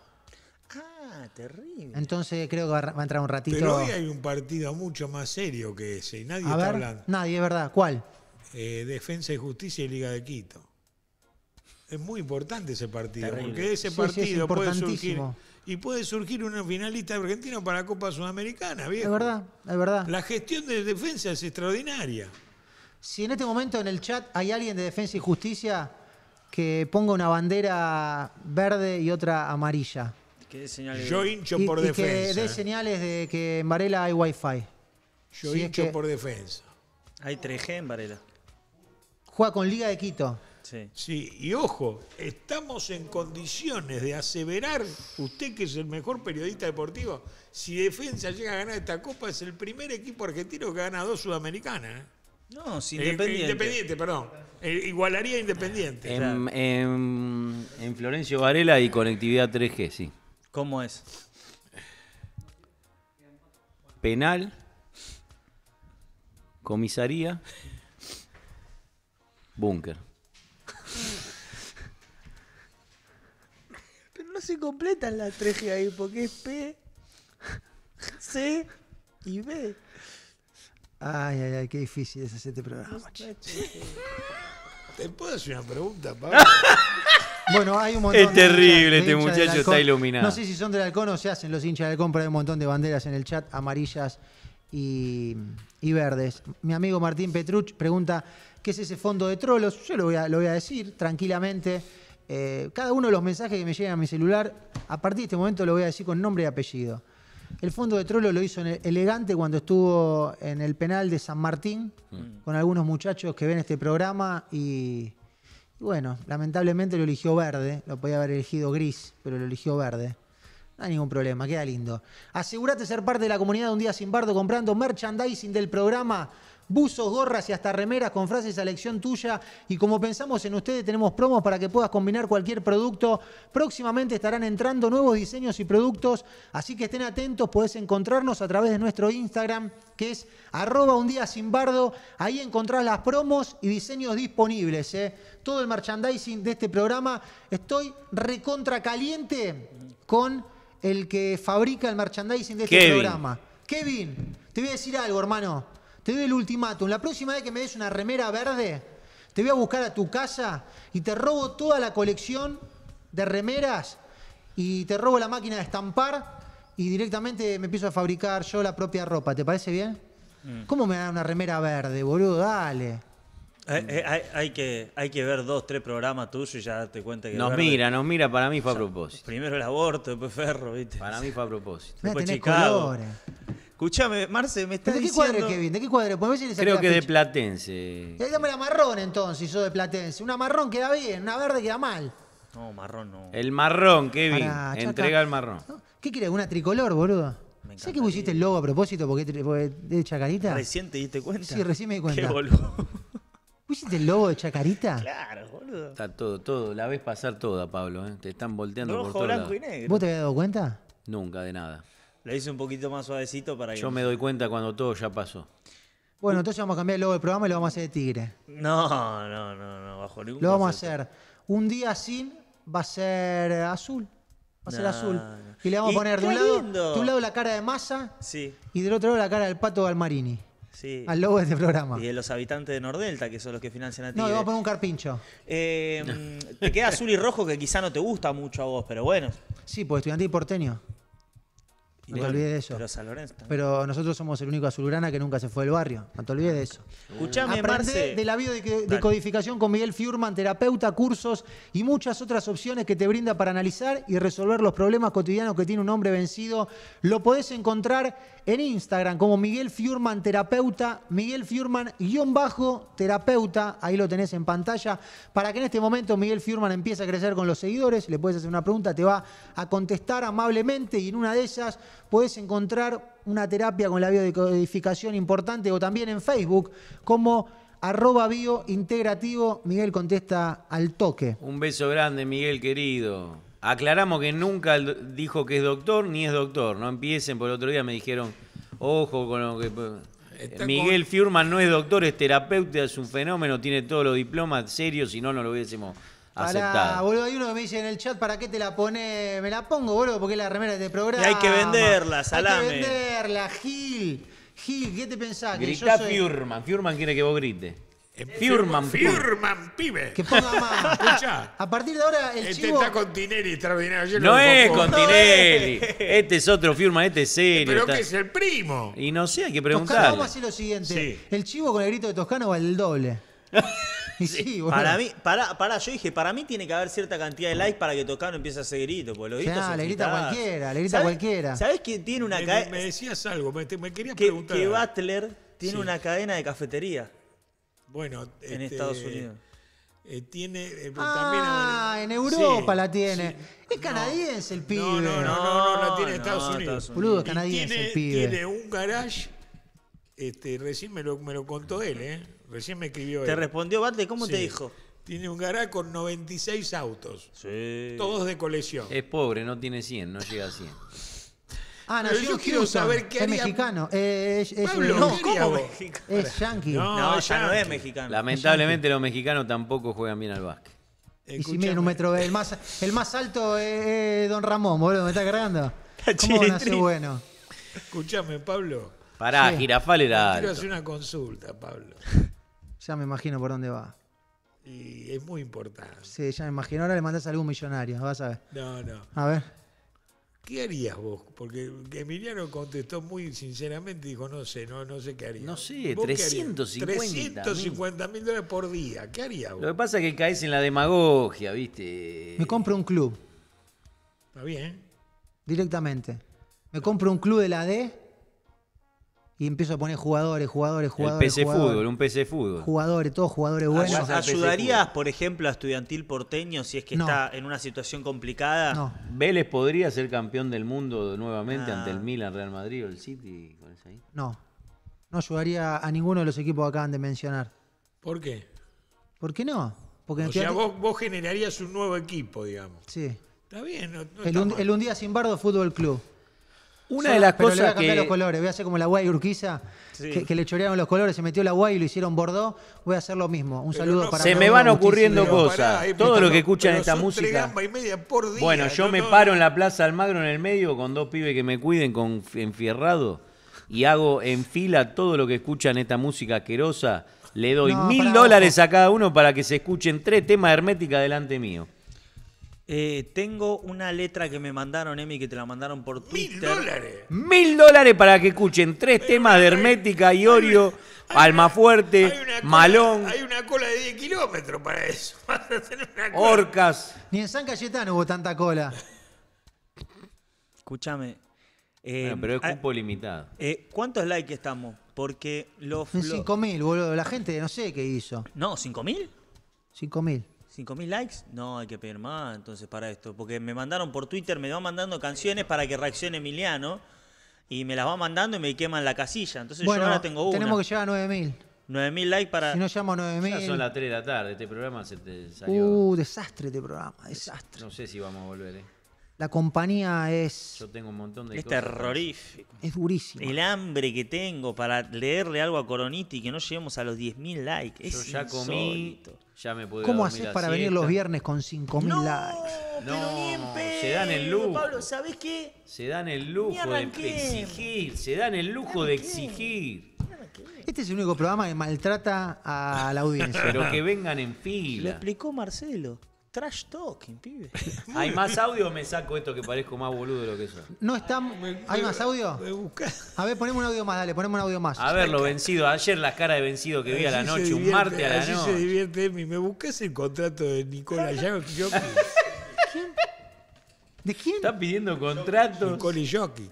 Ah, terrible. Entonces creo que va a entrar un ratito. Pero hoy hay un partido mucho más serio que ese y nadie está hablando. Nadie, es verdad. ¿Cuál? Eh, defensa y Justicia y Liga de Quito. Es muy importante ese partido, porque ese partido es puede surgir. Y puede surgir un finalista argentino para Copa Sudamericana, Es verdad, es verdad. La gestión de defensa es extraordinaria. Si en este momento en el chat hay alguien de Defensa y Justicia que ponga una bandera verde y otra amarilla. Yo hincho por y defensa. Que dé señales de que en Varela hay Wi-Fi. Yo hincho por defensa. Hay 3G en Varela. Juega con Liga de Quito. Sí. sí, y ojo, estamos en condiciones de aseverar, usted que es el mejor periodista deportivo, si Defensa llega a ganar esta copa, es el primer equipo argentino que gana dos sudamericanas. ¿eh? No, sí, eh, independiente. perdón. Eh, igualaría independiente. En, Florencio Varela y conectividad 3G, sí. ¿Cómo es? Penal, comisaría, búnker. Pero no se completan las 3G ahí porque es P, C y B. Ay, ay, ay, qué difícil es hacer este programa. ¿Te puedo hacer una pregunta, Pablo? [laughs] Bueno, hay un montón Es terrible, este muchacho está iluminado. No sé si son de halcón o se hacen los hinchas de halcón, pero hay un montón de banderas en el chat, amarillas y, verdes. Mi amigo Martín Petruch pregunta, ¿qué es ese fondo de trolos? Yo lo voy a, decir tranquilamente. Eh, cada uno de los mensajes que me llegan a mi celular, a partir de este momento lo voy a decir con nombre y apellido. El fondo de Trollo lo hizo e-, elegante cuando estuvo en el penal de San Martín mm. con algunos muchachos que ven este programa y, bueno, lamentablemente lo eligió verde, lo podía haber elegido gris, pero lo eligió verde. No hay ningún problema, queda lindo. Asegúrate ser parte de la comunidad de Un Día Sin Bardo comprando merchandising del programa buzos, gorras y hasta remeras con frases a lección tuya. Y como pensamos en ustedes, tenemos promos para que puedas combinar cualquier producto. Próximamente estarán entrando nuevos diseños y productos, así que estén atentos, podés encontrarnos a través de nuestro Instagram, que es arroba un día sin bardo. Ahí encontrás las promos y diseños disponibles. ¿eh? Todo el merchandising de este programa. Estoy recontra caliente con el que fabrica el merchandising de este programa. Kevin, te voy a decir algo, hermano te doy el ultimátum. La próxima vez que me des una remera verde, te voy a buscar a tu casa y te robo toda la colección de remeras y te robo la máquina de estampar y directamente me empiezo a fabricar yo la propia ropa. ¿Te parece bien? Mm. ¿Cómo me dan una remera verde, boludo? Dale. Hay, que, hay que ver dos, tres programas tuyos y ya te cuenta que. Nos mira, nos mira, para mí fue a propósito. Primero el aborto, después Ferro, ¿viste? Para mí fue a propósito. después Chicago. Escuchame, Marce, me estás ¿De qué cuadro Kevin? ¿De qué cuadro? Pues si Creo que de Platense. Ya eh, dame la marrón entonces, yo de Platense. Una marrón queda bien, una verde queda mal. No, marrón no. El marrón, Kevin. Entrega el marrón. ¿Qué quieres? ¿Una tricolor, boludo? ¿Sabes que pusiste el logo a propósito porque, de Chacarita? ¿Recién te diste cuenta? Sí, recién me di cuenta. Qué boludo. [laughs] ¿Pusiste el logo de Chacarita? Claro, boludo. Está todo, todo. La ves pasar toda, Pablo. ¿eh? Te están volteando por todo. blanco ¿Vos te habías dado cuenta? Nunca, de nada. Lo hice un poquito más suavecito para que. Yo me doy cuenta cuando todo ya pasó. Bueno, entonces vamos a cambiar el logo del programa y lo vamos a hacer de tigre. No, no, no, no, bajo ningún Lo vamos a hacer. Un día sin va a ser azul. Va a ser azul. Y le vamos a poner de un, lado, la cara de masa Sí, y del otro lado la cara del pato Balmarini. sí. Al logo de este programa. Y de los habitantes de Nordelta, que son los que financian a Tigre. No, le vamos a poner un carpincho. Eh, te queda azul y rojo que quizá no te gusta mucho a vos, pero bueno. Sí, pues estudiantil porteño. No te olvides de eso. Pero nosotros somos el único azulgrana que nunca se fue del barrio. No te olvides de eso. Escuchame, Aprende de la con Miguel Fiurman, terapeuta, cursos y muchas otras opciones que te brinda para analizar y resolver los problemas cotidianos que tiene un hombre vencido. Lo podés encontrar en Instagram como Miguel Fiurman, terapeuta, Miguel Fiurman, guión bajo, terapeuta. Ahí lo tenés en pantalla. Para que en este momento Miguel Fiurman empiece a crecer con los seguidores, le puedes hacer una pregunta, te va a contestar amablemente y en una de esas puedes encontrar una terapia con la biodecodificación importante o también en Facebook como arroba biointegrativo. Miguel contesta al toque. Un beso grande, Miguel querido. Aclaramos que nunca dijo que es doctor ni es doctor. No empiecen, por el otro día me dijeron, ojo con lo que... Eh, Miguel con... no es doctor, es terapeuta, es un fenómeno, tiene todos los diplomas serios, si no, no lo hubiésemos para, boludo, hay uno que me dice en el chat, ¿para qué te la pone? Me la pongo, boludo, porque es la remera de este programa. Y hay que venderla, salame. Hay que venderla, Gil. Gil, ¿qué te pensás? Grita soy... Fiurman. quiere que vos grites. Eh, eh, Fiurman, Fiurman, pibe. Que ponga más. [laughs] Escucha. A partir de ahora, el este está con Tinelli extraordinario. no es con Tinelli. Este es otro Fiurman, este es serio. Pero que es el primo. Y no sé, hay que preguntar. Vamos a hacer lo siguiente. El chivo con el grito de Toscano vale el doble. [laughs] [laughs] sí, Para mí, para, para, yo dije, para mí tiene que haber cierta cantidad de likes para que Toscano empiece a hacer gritos, los le grita cualquiera, le grita cualquiera. ¿Sabés quién tiene una cadena? Me decías algo, me, me querías preguntar. Que Butler tiene una cadena de cafetería. Bueno, en este, Estados Unidos. Eh, tiene eh, ah, en Europa la tiene. es canadiense el pibe. No, no, no, no, la tiene en Estados Unidos. Boludo, es canadiense el pibe. Tiene un garage. Este, recién me lo, me lo contó él, ¿eh? Recién me escribió ¿Te respondió Valde? ¿Cómo te dijo? Tiene un garaje con 96 autos. Sí. Todos de colección. Es pobre, no tiene 100, no llega a 100. Ah, no. quiero saber qué Es mexicano. Eh, es, Pablo, ¿cómo Es yankee. No, no ya no es mexicano. Lamentablemente los mexicanos tampoco juegan bien al básquet. Y si miren el más, el más alto es, Don Ramón, boludo, me está cargando. [laughs] ¿Cómo van bueno? Escuchame, Pablo. Pará, Sí. era Quiero hacer una consulta, Pablo. Ya me imagino por dónde va. Y es muy importante. Sí, ya me imagino. Ahora le mandás a algún millonario, vas a ver. No, no. A ver. ¿Qué harías vos? Porque Emiliano contestó muy sinceramente y dijo, no sé, no, sé qué haría. No sé, 350. 350 mil dólares por día. ¿Qué harías Lo que pasa es que caes en la demagogia, ¿viste? Me compro un club, Está bien. directamente. Me compro un club de la D y empiezo a poner jugadores, jugadores, jugadores. El PC Fútbol, un PC Fútbol. Jugadores, todos jugadores buenos. ¿Ayudarías, por ejemplo, a Estudiantil Porteño si es que está en una situación complicada? No. ¿Vélez podría ser campeón del mundo nuevamente ante el ah. Milan, Real Madrid o el City? No. No ayudaría a ninguno de los equipos que acaban de mencionar. ¿Por qué? ¿Por qué no? Porque o vos, vos, generarías un nuevo equipo, digamos. Sí. Está bien. el, un, el, un, día sin bardo, Fútbol Club. Una de las cosas. voy a los colores, voy a hacer como la guay Urquiza, que, le chorearon los colores, se metió la guay y lo hicieron bordó. Voy a hacer lo mismo. Un saludo para para Se me van ocurriendo cosas. Todo lo que escuchan esta música. bueno, yo me paro en la Plaza Almagro en el medio con dos pibes que me cuiden con enfierrado y hago en fila todo lo que escuchan esta música asquerosa. Le doy mil dólares a cada uno para que se escuchen tres temas hermética delante mío. Eh, tengo una letra que me mandaron, Emi, que te la mandaron por Twitter. ¡Mil dólares! ¡Mil dólares para que escuchen! Tres temas de Hermética y Orio, Almafuerte, Malón. hay una cola de 10 kilómetros para eso. [laughs] Orcas. Ni en San Cayetano hubo tanta cola. Escúchame. Eh, pero es ah, cupo limitado. Eh, ¿Cuántos likes estamos? Porque los. mil. boludo. La gente no sé qué hizo. No, ¿5.000? mil. 5000 mil mil likes? No, hay que pedir más entonces para esto. Porque me mandaron por Twitter, me van mandando canciones para que reaccione Emiliano. Y me las va mandando y me queman la casilla. Entonces bueno, yo no tengo una. Tenemos que llegar a 9.000. mil likes para. Si no llamo 9.000. Ya son las 3 de la tarde. Este programa se te salió. Uh, desastre este programa, desastre. No sé si vamos a volver, ¿eh? La compañía es. tengo un de. Es terrorífico. Es durísimo. El hambre que tengo para leerle algo a Coroniti y que no lleguemos a los 10.000 likes. Yo ya comí. Ya me pude ¿Cómo haces para venir los viernes con 5.000 no, likes? se dan el lujo. Pablo, ¿sabés qué? Se dan el lujo de exigir. Se dan el lujo de exigir. Este es el único programa que maltrata a la audiencia. Pero que vengan en fila. Lo explicó Marcelo. Trash talking, pibe. [laughs] ¿Hay más audio o me saco esto que parezco más boludo de lo que soy? No está. ¿Hay más audio? A ver, ponemos un audio más, dale, ponemos un audio más. A ver, lo vencido. Ayer la cara de vencido que vi a la noche, un martes a la noche. se divierte ¿Me buscas el contrato de Nicolás Jokic? ¿De quién? Está pidiendo contratos. Nicola Jokic.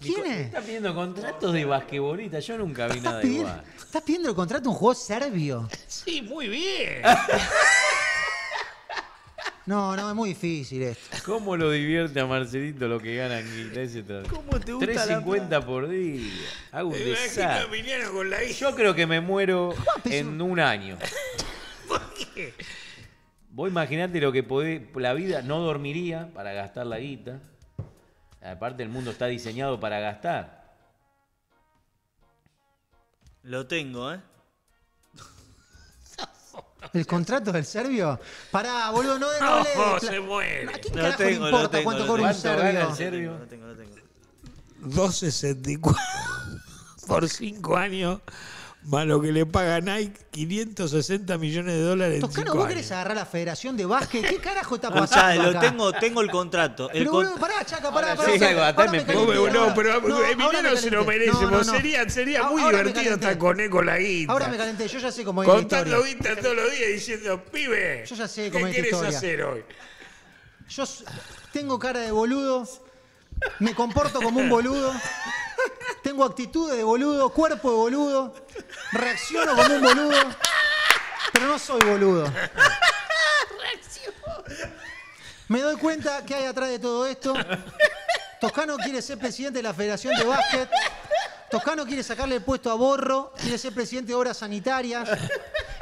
¿Quién es? Está pidiendo contratos de basquetbolita? Yo nunca vi nada de igual. ¿Estás pidiendo el contrato de un juego serbio? [laughs] Sí, muy bien. [laughs] No, no, es muy difícil esto. ¿Cómo lo divierte a Marcelito lo que gana ¿Cómo te gusta 3.50 por día. Yo creo que me muero en un año. [laughs] ¿Por qué? Vos imaginate lo que podés, la vida no dormiría para gastar la guita. Aparte el mundo está diseñado para gastar. Lo tengo, ¿eh? ¿El contrato del serbio? Pará, boludo, no, no, no se muere. ¿A quién no tengo, le importa no tengo, cuánto cobra un serbio? El serbio? No tengo, no tengo. 2.64 [laughs] por 5 años más lo que le paga Nike, 560 millones de dólares. Toscano, vos años. querés agarrar la Federación de Básquet. ¿Qué carajo está [laughs] pasando? Acá? Lo tengo, tengo el contrato. pero boludo, pará, chaca, pará, pará. no, pero no, se lo merece. sería, muy divertido estar con con la guita. Ahora me calenté, yo ya sé cómo es. Contando guita todos los días diciendo, pibe, yo ya sé cómo ¿qué querés hacer hoy? Yo tengo cara de boludo me comporto como un boludo, tengo actitud de boludo, cuerpo de boludo, reacciono como un boludo, pero no soy boludo. Me doy cuenta que hay atrás de todo esto. Toscano quiere ser presidente de la Federación de Básquet. Toscano quiere sacarle el puesto a Borro, quiere ser presidente de Obras Sanitarias.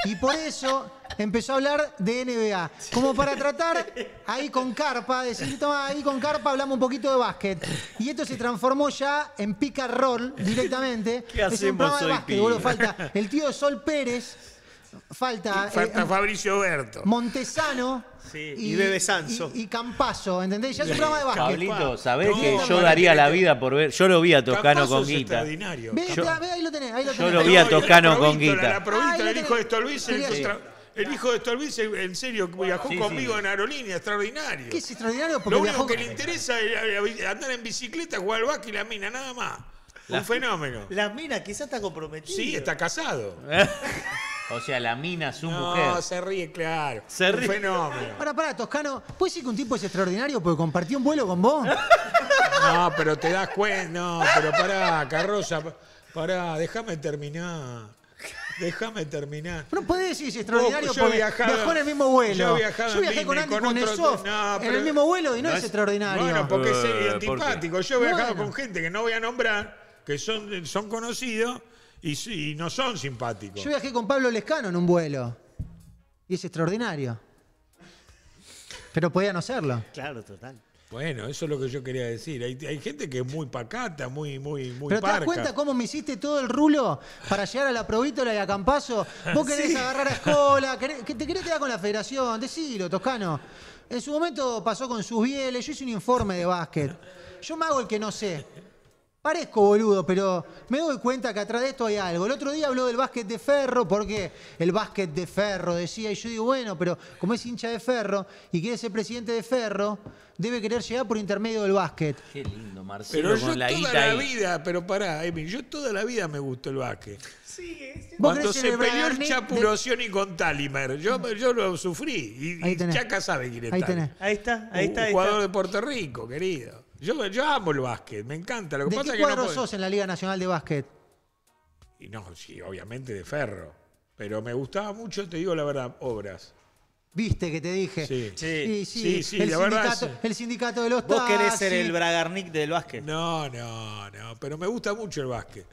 Y por eso empezó a hablar de NBA. Como para tratar ahí con carpa, decir, toma, ahí con carpa hablamos un poquito de básquet. Y esto se transformó ya en pica directamente. ¿Qué es un programa de básquet, Falta el tío Sol Pérez. Falta, eh, falta eh, Fabricio Berto. Montesano. Sí, y, Bebe Sanso. Y, y Campazo, ¿entendés? Ya es un programa de básquet. Pablito, ¿sabés que yo daría la vida por ver? Yo lo vi a Toscano con Guita. Ve, ahí lo tenés, ahí lo tenés. Yo lo vi a Toscano con Guita. La provincia del hijo de Luis, el hijo de Stolbiz, en serio, viajó conmigo en aerolínea, extraordinario. ¿Qué es extraordinario? Lo único que le interesa es andar en bicicleta, jugar al back y la mina, nada más. Un fenómeno. La mina quizás está comprometida. Sí, está casado. [laughs] o sea, la mina, su un mujer. No, se ríe, claro. Se ríe. Un fenómeno. Pará, pará, Toscano. ¿Puedes decir que un tipo es extraordinario porque compartió un vuelo con vos? [laughs] no, pero te das cuenta. No, pero pará, carroza. Pará, déjame terminar. Déjame terminar. No podés decir si extraordinario yo en el mismo vuelo. yo Yo viajé con Andy con otro- soft en el mismo vuelo y no, es extraordinario. Bueno, porque es eh, eh, antipático. Yo he viajado con gente que no voy a nombrar, que son, son conocidos y, no son simpáticos. Yo viajé con Pablo Lescano en un vuelo. Y es extraordinario. Pero podía no serlo. Claro, total. Bueno, eso es lo que yo quería decir. Hay, gente que es muy pacata, muy, muy, muy. Pero te das cuenta cómo me hiciste todo el rulo para llegar a la provítola y a Campaso. Vos querés agarrar a Escola, querés, te querés quedar con la federación, decilo, Toscano. En su momento pasó con sus bieles, yo hice un informe de básquet. Yo me hago el que no sé. Parezco boludo, pero me doy cuenta que atrás de esto hay algo. El otro día habló del básquet de ferro, porque el básquet de ferro decía, y yo digo, bueno, pero como es hincha de ferro y quiere ser presidente de ferro, debe querer llegar por intermedio del básquet. Qué lindo, Marcelo. Pero yo toda la vida, pero pará, Emi, yo toda la vida me gustó el básquet. Sí, sí. Cuando se peleó el Chapurocioni con Talimer, yo, yo lo sufrí. Y, Chaca sabe quién es. Ahí, está, ahí está. Un de Puerto Rico, querido. Yo, amo el básquet, me encanta. Lo que ¿De pasa sos en la Liga Nacional de Básquet? Y no, sí, obviamente de ferro. Pero me gustaba mucho, te digo la verdad, obras. ¿Viste que te dije? Sí, sí, sí. sí, el, sindicato, el sindicato de los Vos querés ser el Bragarnik del básquet. No, no, no. Pero me gusta mucho el básquet.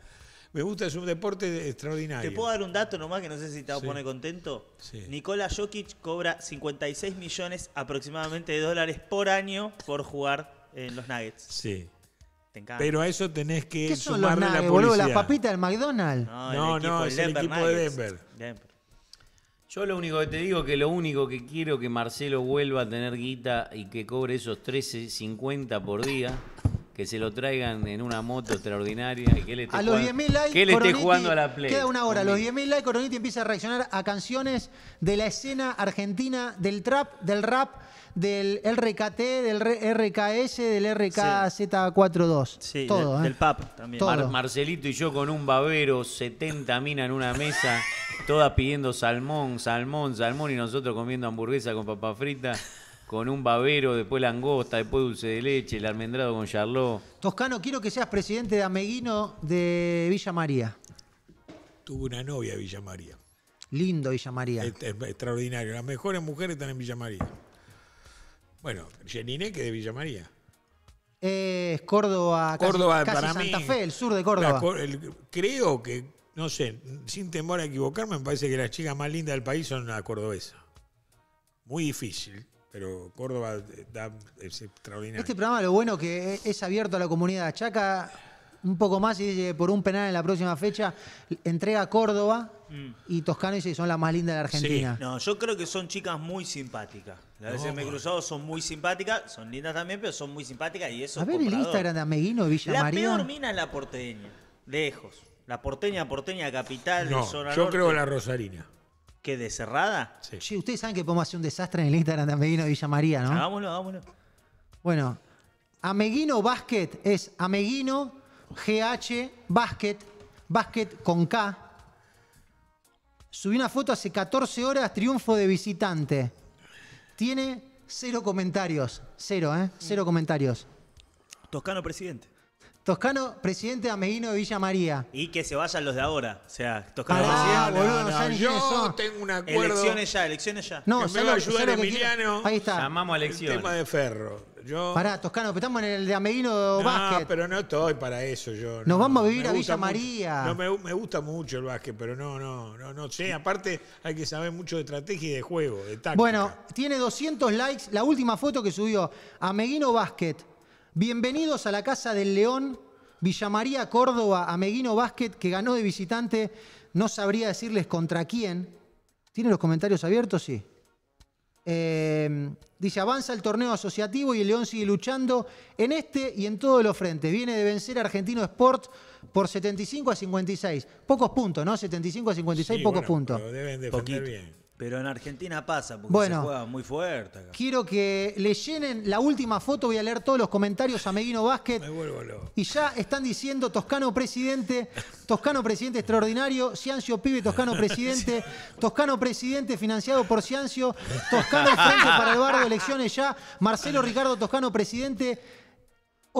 Me gusta, es un deporte extraordinario. ¿Te puedo dar un dato nomás que no sé si te va a poner contento? Nikola Jokic cobra 56 millones aproximadamente de dólares por año por jugar en los Nuggets. Sí. Te Pero a eso tenés que ¿Qué son los la nuggets, ¿Las del McDonald's? No, No, el es el Denver equipo de Denver. Yo lo único que te digo que lo único que quiero que Marcelo vuelva a tener guita y que cobre esos 13.50 por día, que se lo traigan en una moto extraordinaria que él esté A los jugando, 10.000 likes, jugando a la Play. Queda una hora. A los 10.000 likes, Coroniti empieza a reaccionar a canciones de la escena argentina del trap, del rap, del RKT, del RKS, del RKZ42. Sí, todo, del, ¿eh? PAP también. Marcelito y yo con un babero, 70 minas en una mesa, todas pidiendo salmón, salmón, salmón, y nosotros comiendo hamburguesa con papa frita con un babero, después langosta, después dulce de leche, el almendrado con charlot. Toscano, quiero que seas presidente de Ameguino de Villa María. Tuve una novia Villa María. Lindo Villa María. extraordinario. Las mejores mujeres están en Villa María. Bueno, que de Villa María. Es Córdoba, Córdoba para Santa Fe, el sur de Córdoba. creo que, no sé, sin temor a equivocarme, me parece que las chicas más lindas del país son las cordobesas. Muy difícil, pero Córdoba eh, es extraordinario. Este programa lo bueno que e, es, abierto a la comunidad Chaca un poco más y por un penal en la próxima fecha entrega Córdoba mm. y Toscano y son las más lindas de Argentina. No, yo creo que son chicas muy simpáticas. Las veces me cruzado son muy simpáticas, son lindas también, pero son muy simpáticas y eso. A ver el Instagram de Ameguino de Villa La peor mina es la porteña, lejos. La porteña, porteña, capital, no, zona Yo creo la Rosarina. ¿Qué de cerrada? Sí. ustedes saben que podemos hacer un desastre en el Instagram de Ameguino Villa María, ¿no? Hagámoslo, vámonos. Bueno, Ameguino Basket es Ameguino GH Basket, Basket con K. Subí una foto hace 14 horas, triunfo de visitante. Tiene cero comentarios. Cero, ¿eh? Cero comentarios. Toscano presidente. Toscano, presidente Ameguino de Villa María. Y que se vayan los de ahora. O sea, Toscano presidente. yo tengo un acuerdo. Elecciones ya, elecciones ya. No, que me va a ayudar Emiliano. Ahí está. Llamamos a elecciones. tema de Ferro. Pará, Toscano, estamos en el de Ameguino no, Básquet. pero no estoy para eso yo. Nos vamos a vivir a Villa María. No, me, gusta mucho el básquet, pero no, no, no, no sé. Aparte hay que saber mucho de estrategia y de juego, de táctica. Bueno, tiene 200 likes. La última foto que subió, Ameguino Básquet. Bienvenidos a la Casa del León, Villa María, Córdoba, Ameguino Básquet, que ganó de visitante. No sabría decirles contra quién. ¿Tiene los comentarios abiertos? Sí. Eh, dice, avanza el torneo asociativo y el León sigue luchando en este y en todos los frentes. Viene de vencer a Argentino Sport por 75 a 56. Pocos puntos, ¿no? 75 a 56, sí, pocos puntos. Deben defender bien. Pero en Argentina pasa, porque se juega muy fuerte. Acá. Quiero que le llenen la última foto, voy a leer todos los comentarios a Meguino Vázquez. Y ya están diciendo Toscano presidente, Toscano presidente extraordinario, Ciancio pibe, Toscano presidente, Toscano presidente financiado por Ciancio, Toscano frente para el barrio, elecciones ya, Marcelo Ricardo Toscano presidente.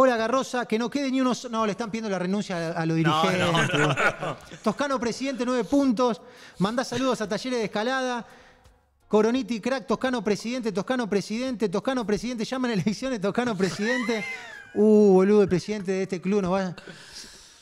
Hola Garrosa, que no quede ni unos. No, le están pidiendo la renuncia a, los dirigentes. Toscano presidente, nueve puntos. Mandá saludos a Talleres de Escalada. Coroniti crack, Toscano presidente, Toscano presidente, Toscano presidente. Llama Llaman elecciones, Toscano presidente. Uh, boludo, el presidente de este club no va.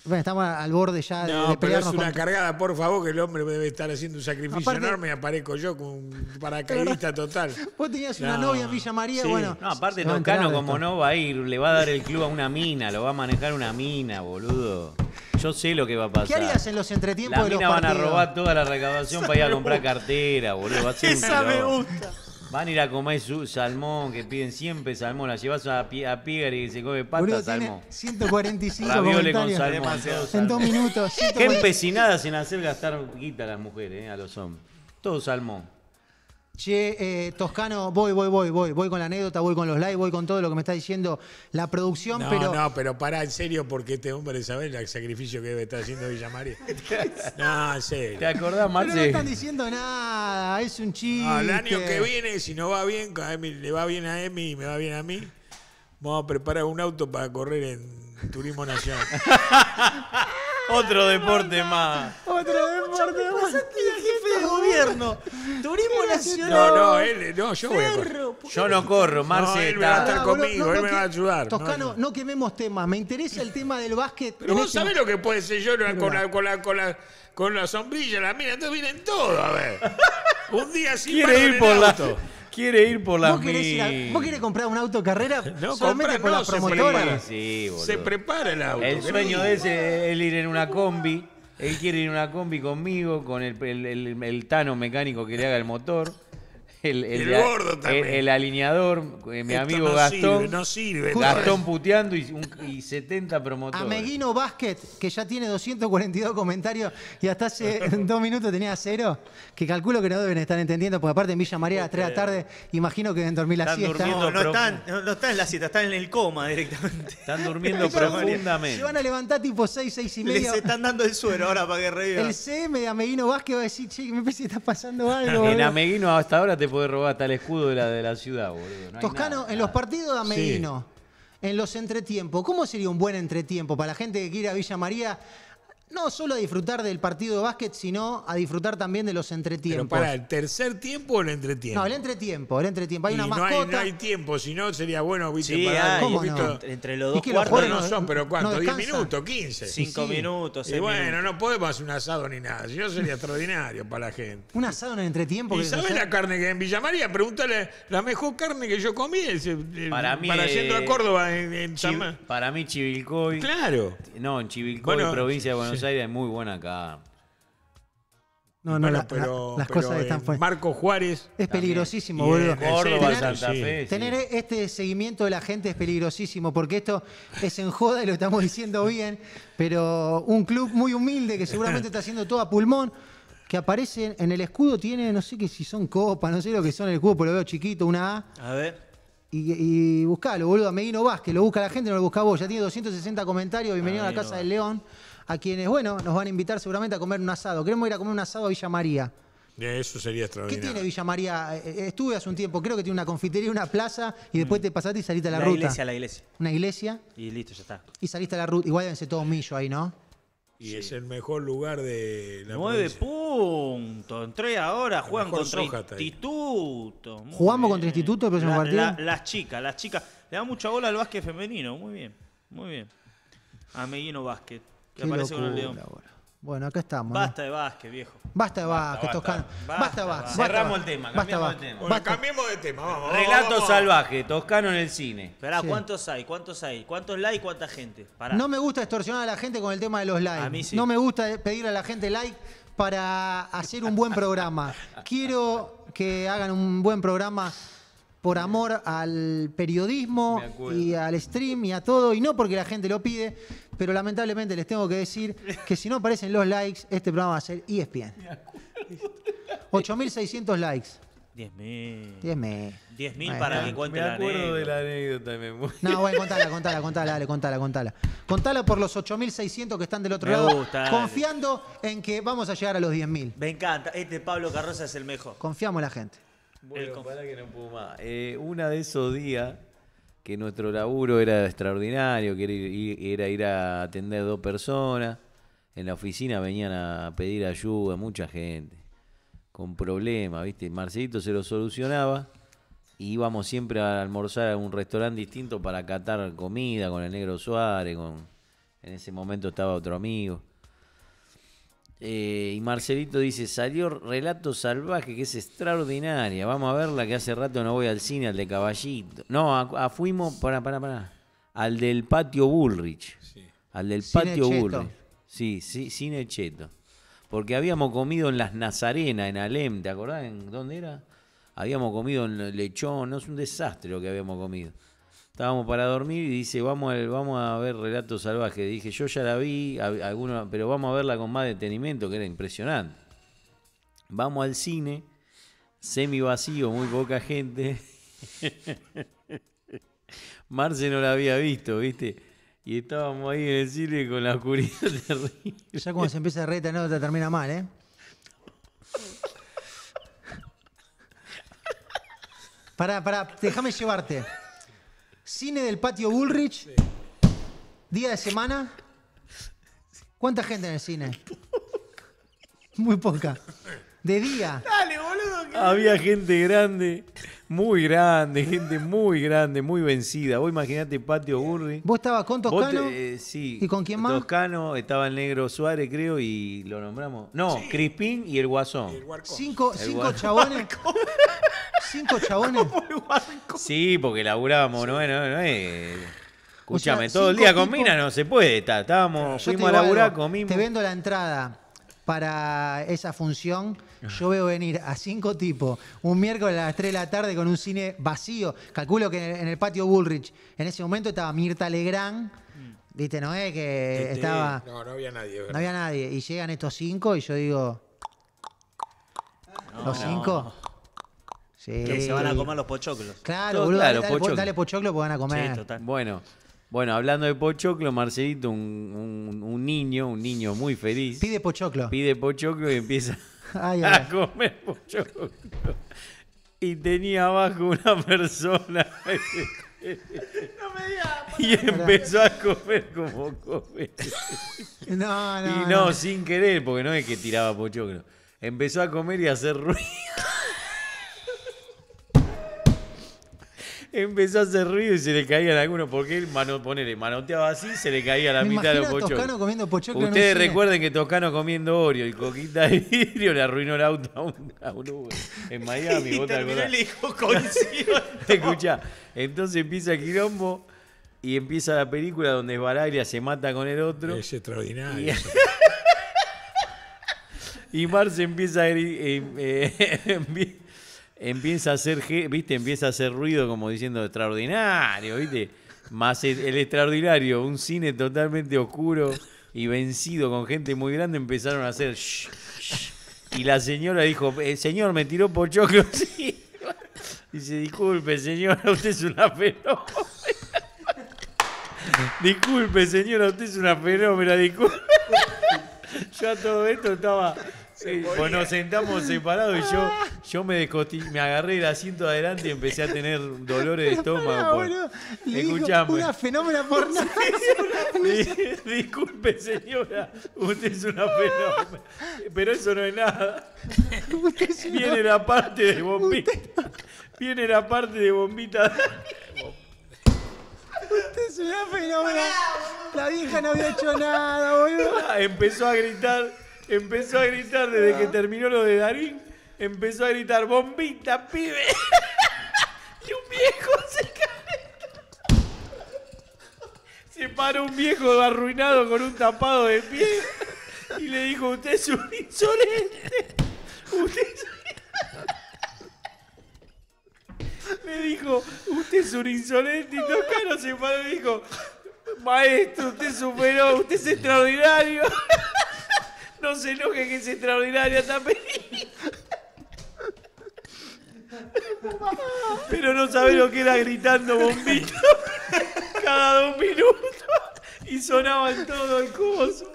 Bueno, estamos al borde ya de, no, de pero es una cargada, por favor, que el hombre debe estar haciendo un sacrificio enorme y aparezco yo como un paracaidista total. [laughs] Vos tenías una novia en Villa María, sí. bueno. No, aparte Toscano, como no va a ir, le va a dar el club a una mina, lo va a manejar una mina, boludo. Yo sé lo que va a pasar. ¿Qué harías en los entretiempos de los partidos? van a robar toda la recaudación para ir a comprar cartera, boludo. [laughs] Esa me gusta. Van a ir a comer su salmón, que piden siempre salmón. La llevas a, y se come pata, salmón. 145 En dos minutos. Qué empecinadas en hacer gastar guita a las mujeres, eh, a los hombres. Todo salmón. Che, eh, Toscano, voy, voy, voy, voy, voy con la anécdota, voy con los likes, voy con todo lo que me está diciendo la producción, no, pero. No, pero pará, en serio, porque este hombre sabe el sacrificio que debe estar haciendo María? [laughs] no, en serio. ¿Te acordás, mal no están diciendo nada, es un chiste. Al año que viene, si no va bien, le va bien a Emi y me va bien a mí, vamos a preparar un auto para correr en Turismo Nacional. [laughs] Otro deporte más. Otro deporte más. jefe de gobierno. Turismo nacional. No, no, él, no, yo voy Yo no corro, Marce va a estar conmigo, ah, él me va a ayudar. Toscano, no quememos temas. Me interesa el tema del básquet. Pero vos este sabés lo que puede ser yo con la, con la, con la, sombrilla, la mira, entonces vienen todos, a ver. Un día sin Quiere ir por la Quiere ir por la ¿Vos querés, comprar un auto carrera [laughs] No, solamente con por no, promotora? se prepara. Sí, Se prepara el auto. El sueño de ese es ir en una combi. Él quiere ir en una combi conmigo, con el- el tano mecánico que le haga el motor. El, gordo también. El, alineador, eh, mi amigo Gastón. no sirve. Gastón puteando y, 70 promotores. Ameguino Basket, que ya tiene 242 comentarios y hasta hace [laughs] dos minutos tenía cero, que calculo que no deben estar entendiendo, porque aparte en Villa María a las 3 de la tarde, imagino que deben dormir la Están siesta. No, no, están, no, están en la siesta, están en el coma directamente. Están durmiendo [laughs] profundamente. Se van a levantar tipo 6, 6 y medio. Se están dando el suero ahora para que revivan. El CM de Ameguino Basket va a decir, che, me parece que está pasando algo. En Ameguino hasta ahora te de robar hasta el escudo de la, de la ciudad, boludo. Toscano, en los partidos de Medino, en los entretiempos, ¿cómo sería un buen entretiempo para la gente que quiere a Villa María no solo a disfrutar del partido de básquet, sino a disfrutar también de los entretiempos. Pero para el tercer tiempo o el entretiempo. No, el entretiempo, el entretiempo. Hay una no mascota. Hay, no hay tiempo, si no sería bueno, visitar entre los dos cuartos. no son, pero ¿cuánto? diez minutos? ¿15? cinco minutos. Y bueno, no podemos hacer un asado ni nada, si no sería extraordinario para la gente. ¿Un asado en el entretiempo? ¿Y sabes la carne que en Villa María? Pregúntale, la mejor carne que yo comí eh, eh, para, mí, para a Córdoba en, en Para mí, Chivilcoy. Claro. No, en Chivilcoy, bueno, provincia de Buenos esa idea es muy buena acá. No, no, las cosas están fuertes. Marco Juárez. Es peligrosísimo, boludo. tener, este seguimiento de la gente es peligrosísimo, porque esto es en joda y lo estamos diciendo bien, pero un club muy humilde que seguramente está haciendo todo a pulmón, que aparece en el escudo, tiene, no sé qué si son copas, no sé lo que son el escudo, pero lo veo chiquito, una A. A ver. Y, buscalo, boludo, a Medino Vázquez, lo busca la gente, no lo busca vos. Ya tiene 260 comentarios, bienvenido a la Casa del León a quienes, bueno, nos van a invitar seguramente a comer un asado. Queremos ir a comer un asado a Villa María. Eso sería extraordinario. ¿Qué tiene Villa María? Eh, eh, estuve hace un tiempo, creo que tiene una confitería, una plaza, y después mm. te pasaste y saliste a la, ruta. Una iglesia, la iglesia. Una iglesia. Y listo, ya está. Y saliste a la ruta. Igual deben ser todos millos ahí, ¿no? Y es el mejor lugar de la Nueve puntos. Entré ahora, juegan contra Instituto. ¿Jugamos contra Instituto el próximo partido? las chicas, las chicas. Le da mucha bola al básquet femenino. Muy bien, muy bien. A Ameguino Básquet. Qué aparece León. Bueno, acá estamos. Basta de básquet, viejo. Basta de básquet, Toscano. Basta, de básquet. Cerramos el tema, de tema. cambiemos de tema, Relato salvaje, Toscano en el cine. Esperá, ¿cuántos hay? ¿Cuántos hay? ¿Cuántos likes? ¿Cuánta gente? No me gusta extorsionar a la gente con el tema de los likes. A mí sí. No me gusta pedirle a la gente like para hacer un buen programa. [laughs] Quiero que hagan un buen programa por amor al periodismo y al stream y a todo, y no porque la gente lo pide, pero lamentablemente les tengo que decir que si no aparecen los likes, este programa va a ser ESPN. 8.600 likes. 10.000. 10.000. 10.000 para que cuente la anécdota. Me acuerdo de la anécdota. No, bueno, contala, contala, contala, dale, contala, contala. Contala por los 8.600 que están del otro lado, confiando en que vamos a llegar a los 10.000. Me encanta. Este Pablo Carroza es el mejor. Confiamos en la gente. Bueno, para que no pudo más. Eh, una de esos días que nuestro laburo era extraordinario, que era ir, a atender dos personas. En la oficina venían a pedir ayuda mucha gente, con problemas, ¿viste? Marcelito se lo solucionaba y íbamos siempre a almorzar a un restaurante distinto para catar comida con el negro Suárez, con... en ese momento estaba otro amigo. Eh, y Marcelito dice, salió Relato Salvaje, que es extraordinaria. Vamos a verla, que hace rato no voy al cine, al de Caballito. No, fuimos, para para para al del patio Bullrich. Al del patio Bullrich. Sí, sí, cine Cheto. Porque habíamos comido en las Nazarenas, en Alem, ¿te acordás? ¿En ¿Dónde era? Habíamos comido en lechón, no es un desastre lo que habíamos comido estábamos para dormir y dice, vamos, a, vamos a ver Relatos Salvajes. Dije, yo ya la vi, alguna, pero vamos a verla con más detenimiento, que era impresionante. Vamos al cine, semi vacío, muy poca gente. [laughs] Marce no la había visto, ¿viste? Y estábamos ahí en el cine con la oscuridad terrible. Ya cuando se empieza a reta no te termina mal, ¿eh? para pará, déjame llevarte. Cine del patio Bullrich. Día de semana. ¿Cuánta gente en el cine? Muy poca. De día. Dale, boludo. Había gente grande, muy grande, gente muy grande, muy vencida. Vos imaginate Patio Bullrich ¿Vos estabas con Toscano? Eh, sí. ¿Y con quién más? Toscano, estaba el negro Suárez, creo, y lo nombramos. No, Crispin Crispín y el Guasón. cinco, cinco [laughs] Cinco chabones. [laughs] sí, porque laburábamos, no, no es. Escúchame, todo el día con mina no se puede. estábamos, fuimos a laburar, algo, Te vendo la entrada para esa función. Yo veo venir a cinco tipos un miércoles a las 3 de la tarde con un cine vacío. Calculo que en el, patio Bullrich en ese momento estaba Mirta Legrand. Mm. Viste, no es que estaba. No, no había nadie. No había nadie. Y llegan estos cinco y yo digo. ¿Los cinco? Que se van a comer los pochoclos. Claro, claro, dale, pochoclo. dale porque pues van a comer. Sí, total. Bueno, bueno, hablando de pochoclo, Marcelito, un, un, niño, un niño muy feliz. Pide pochoclo. Pide pochoclo y empieza [laughs] a comer pochoclo. Y tenía abajo una persona. [laughs] Y empezó a comer como come. [laughs] No, no. Y no, no, sin querer, porque no es que tiraba pochoclo. Empezó a comer y a hacer ruido. empezó a hacer ruido y se le caían algunos porque él mano, ponele, manoteaba así se le caía la mitad de los pochoclos. comiendo Ustedes recuerden que tocano comiendo Oreo y Coquita de Vidrio le arruinó el auto a un, en Miami. [laughs] y terminó el hijo [laughs] Escucha, entonces empieza el quilombo y empieza la película donde Baraglia se mata con el otro. Es extraordinario. Y, [laughs] Marce empieza a... Eh, eh, empieza a hacer, viste, empieza a hacer ruido como diciendo extraordinario, viste. Más el, extraordinario, un cine totalmente oscuro y vencido con gente muy grande, empezaron a hacer Y la señora dijo, el eh, señor me tiró pochoclo. [laughs] Sí. Dice, disculpe señora, usted es una fenómena. [laughs] disculpe señora, usted es una fenómena, disculpe. [laughs] Yo a todo esto estaba pues nos sentamos separados y yo, yo me me agarré el asiento de adelante y empecé a tener dolores de estómago. escuchamos una fenómena por [laughs] nada. [laughs] Disculpe, señora, usted es una fenómena. Pero eso no es nada. Usted Viene la parte de bombita. Viene la parte de bombita. Usted es una fenómena. La vieja no había hecho nada, boludo. Ah, empezó a gritar empezó a gritar desde que terminó lo de Darín, empezó a gritar bombita, pibe. [laughs] y un viejo se cae. Se paró un viejo arruinado con un tapado de pie y le dijo, usted es un insolente. Usted es Le dijo, usted es un insolente y Toscano se paró y dijo, maestro, usted superó, usted es extraordinario. [laughs] No se enoje que es extraordinaria esta Pero no sabe lo que era gritando bombito cada dos minutos. Y sonaban todo el coso.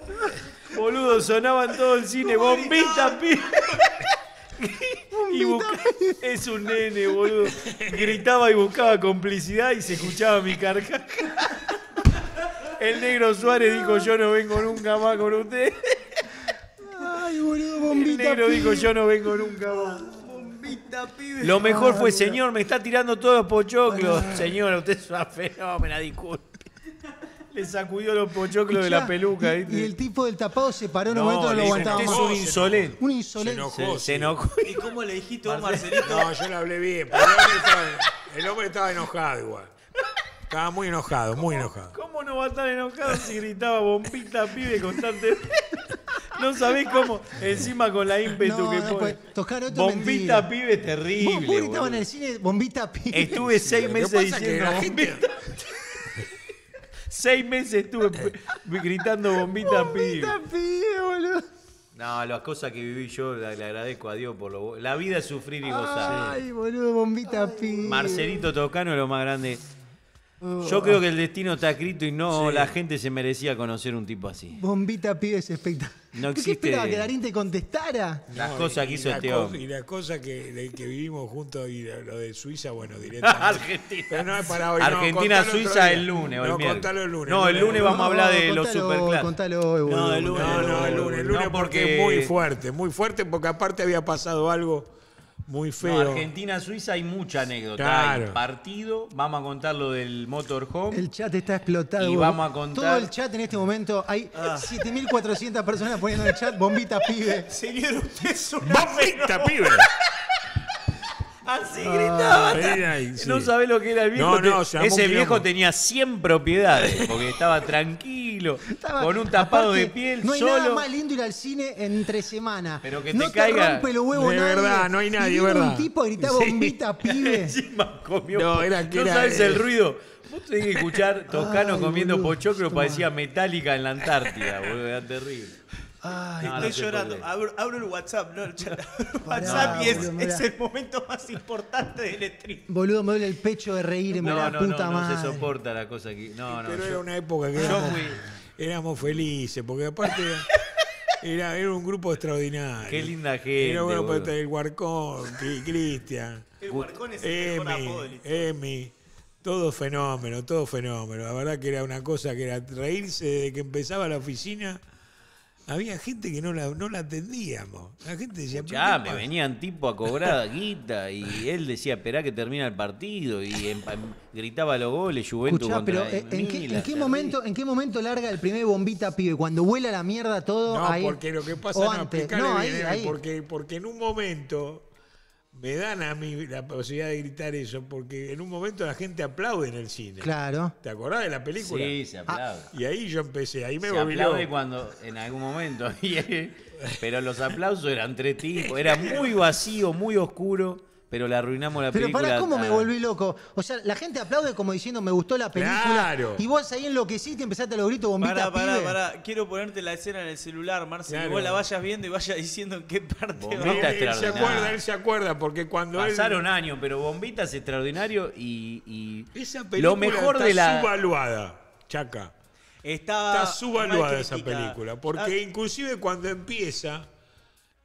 Boludo, sonaban todo el cine. Bombita, Es un nene, boludo. Gritaba y buscaba complicidad y se escuchaba mi carcaja. El negro Suárez dijo: Yo no vengo nunca más con usted. Ay, boludo, bombita. El negro dijo, yo no vengo nunca. Bombita, pibe. Lo mejor fue, señor, me está tirando todos los pochoclos. Señor, usted es una la disculpe. Le sacudió los pochoclos de la peluca. Y el tipo del tapado se paró en un momento no lo aguantaba. Usted es un insolente. Un insolente. Se enojó. Se, enojó. ¿Y cómo le dijiste vos, Marcelito? No, yo le hablé bien. el hombre estaba enojado igual. Estaba muy enojado, muy enojado. ¿Cómo no va a estar enojado si gritaba bombita pibe constantemente? [laughs] No sabés cómo, encima con la ímpetu que bombita pibe terrible. en el cine, bombita pibe. Estuve seis meses diciendo Seis meses estuve [laughs] gritando bombita pibe. Bombita pibe, boludo. No, las cosas que viví yo le agradezco a Dios por lo La vida es sufrir y gozar. Ay, boludo, bombita pibe. Marcelito Tocano es lo más grande. Yo creo que el destino está escrito y no la gente se merecía conocer un tipo así. Bombita pibes espectacular. No ¿Qué esperaba que Darín te contestara? Las cosas que hizo este hombre. Y las cosas que, que vivimos juntos y lo, de Suiza, bueno, [laughs] directamente. Argentina. Argentina, Suiza el lunes. No, contalo el lunes. No, el lunes vamos a hablar de los contalo, Contalo hoy, No, el lunes. No, el lunes, el lunes porque es muy fuerte, muy fuerte porque aparte había pasado algo muy feo. Argentina-Suiza hay mucha anécdota. Hay partido, vamos a contar lo del motorhome. El chat está explotado. Y vamos a contar. Todo el chat en este momento, hay 7.400 ah. personas poniendo en el chat, bombita pibe. [laughs] Señor, usted es ¡Bombita pibe! Así ah, gritaba. No sabés lo que era el viejo. ese viejo tenía 100 propiedades, porque estaba tranquilo, con un tapado de piel. No hay nada más lindo ir al cine entre semanas Pero que no te, caiga. rompe los huevos, De verdad, no hay nadie, verdad. Un tipo gritaba bombita, [laughs] pibe. No, era, que sabes el ruido. Vos tenés que escuchar [laughs] Toscano comiendo pochocro pochoclo, parecía metálica en la Antártida, boludo, era terrible. Ah, estoy llorando. Abro, el WhatsApp, ¿no? [laughs] WhatsApp y es, el momento más importante del stream. Boludo, me duele el pecho de reírme, no, la puta madre. No se soporta la cosa aquí. No, no, Pero era una época que éramos, felices, porque aparte. [laughs] Era, un grupo extraordinario. Qué linda gente. Era bueno el Huarcón, Cristian. El Guarcón es el Emi, Emi. Todo fenómeno, todo fenómeno. La verdad que era una cosa que era reírse desde que empezaba la oficina había gente que no la, no la atendíamos. La gente decía, ya, me venían tipo a cobrar [laughs] guita y él decía, esperá que termina el partido y em, em, gritaba los goles, Juventus Escuchá, pero, eh, ¿en, qué, ¿en qué momento, ¿en qué momento larga el primer bombita, pibe? ¿Cuando vuela la mierda todo? No, porque lo que pasa, no, no, eh, Porque, porque en un momento me dan a mí la posibilidad de gritar eso, porque en un momento la gente aplaude en el cine. Claro. ¿Te acordás de la película? Sí, se aplaude. Ah, y ahí yo empecé, ahí me se aplaude cuando, en algún momento, [laughs] pero los aplausos eran tres tipos, era muy vacío, muy oscuro pero la arruinamos la película. Pero para cómo me volví loco. O sea, la gente aplaude como diciendo me gustó la película. Claro. Y vos ahí enloqueciste y empezaste a los gritos bombita. Pará, pará, pará. Quiero ponerte la escena en el celular, Marcelo. que Vos la vayas viendo y vayas diciendo en qué parte bombita va. Él, él se acuerda, él se acuerda, porque cuando Pasaron años, pero Bombita es extraordinario y, Esa película lo mejor de la... subvaluada, Chaca. Está, subvaluada esa película. Porque ah. inclusive cuando empieza,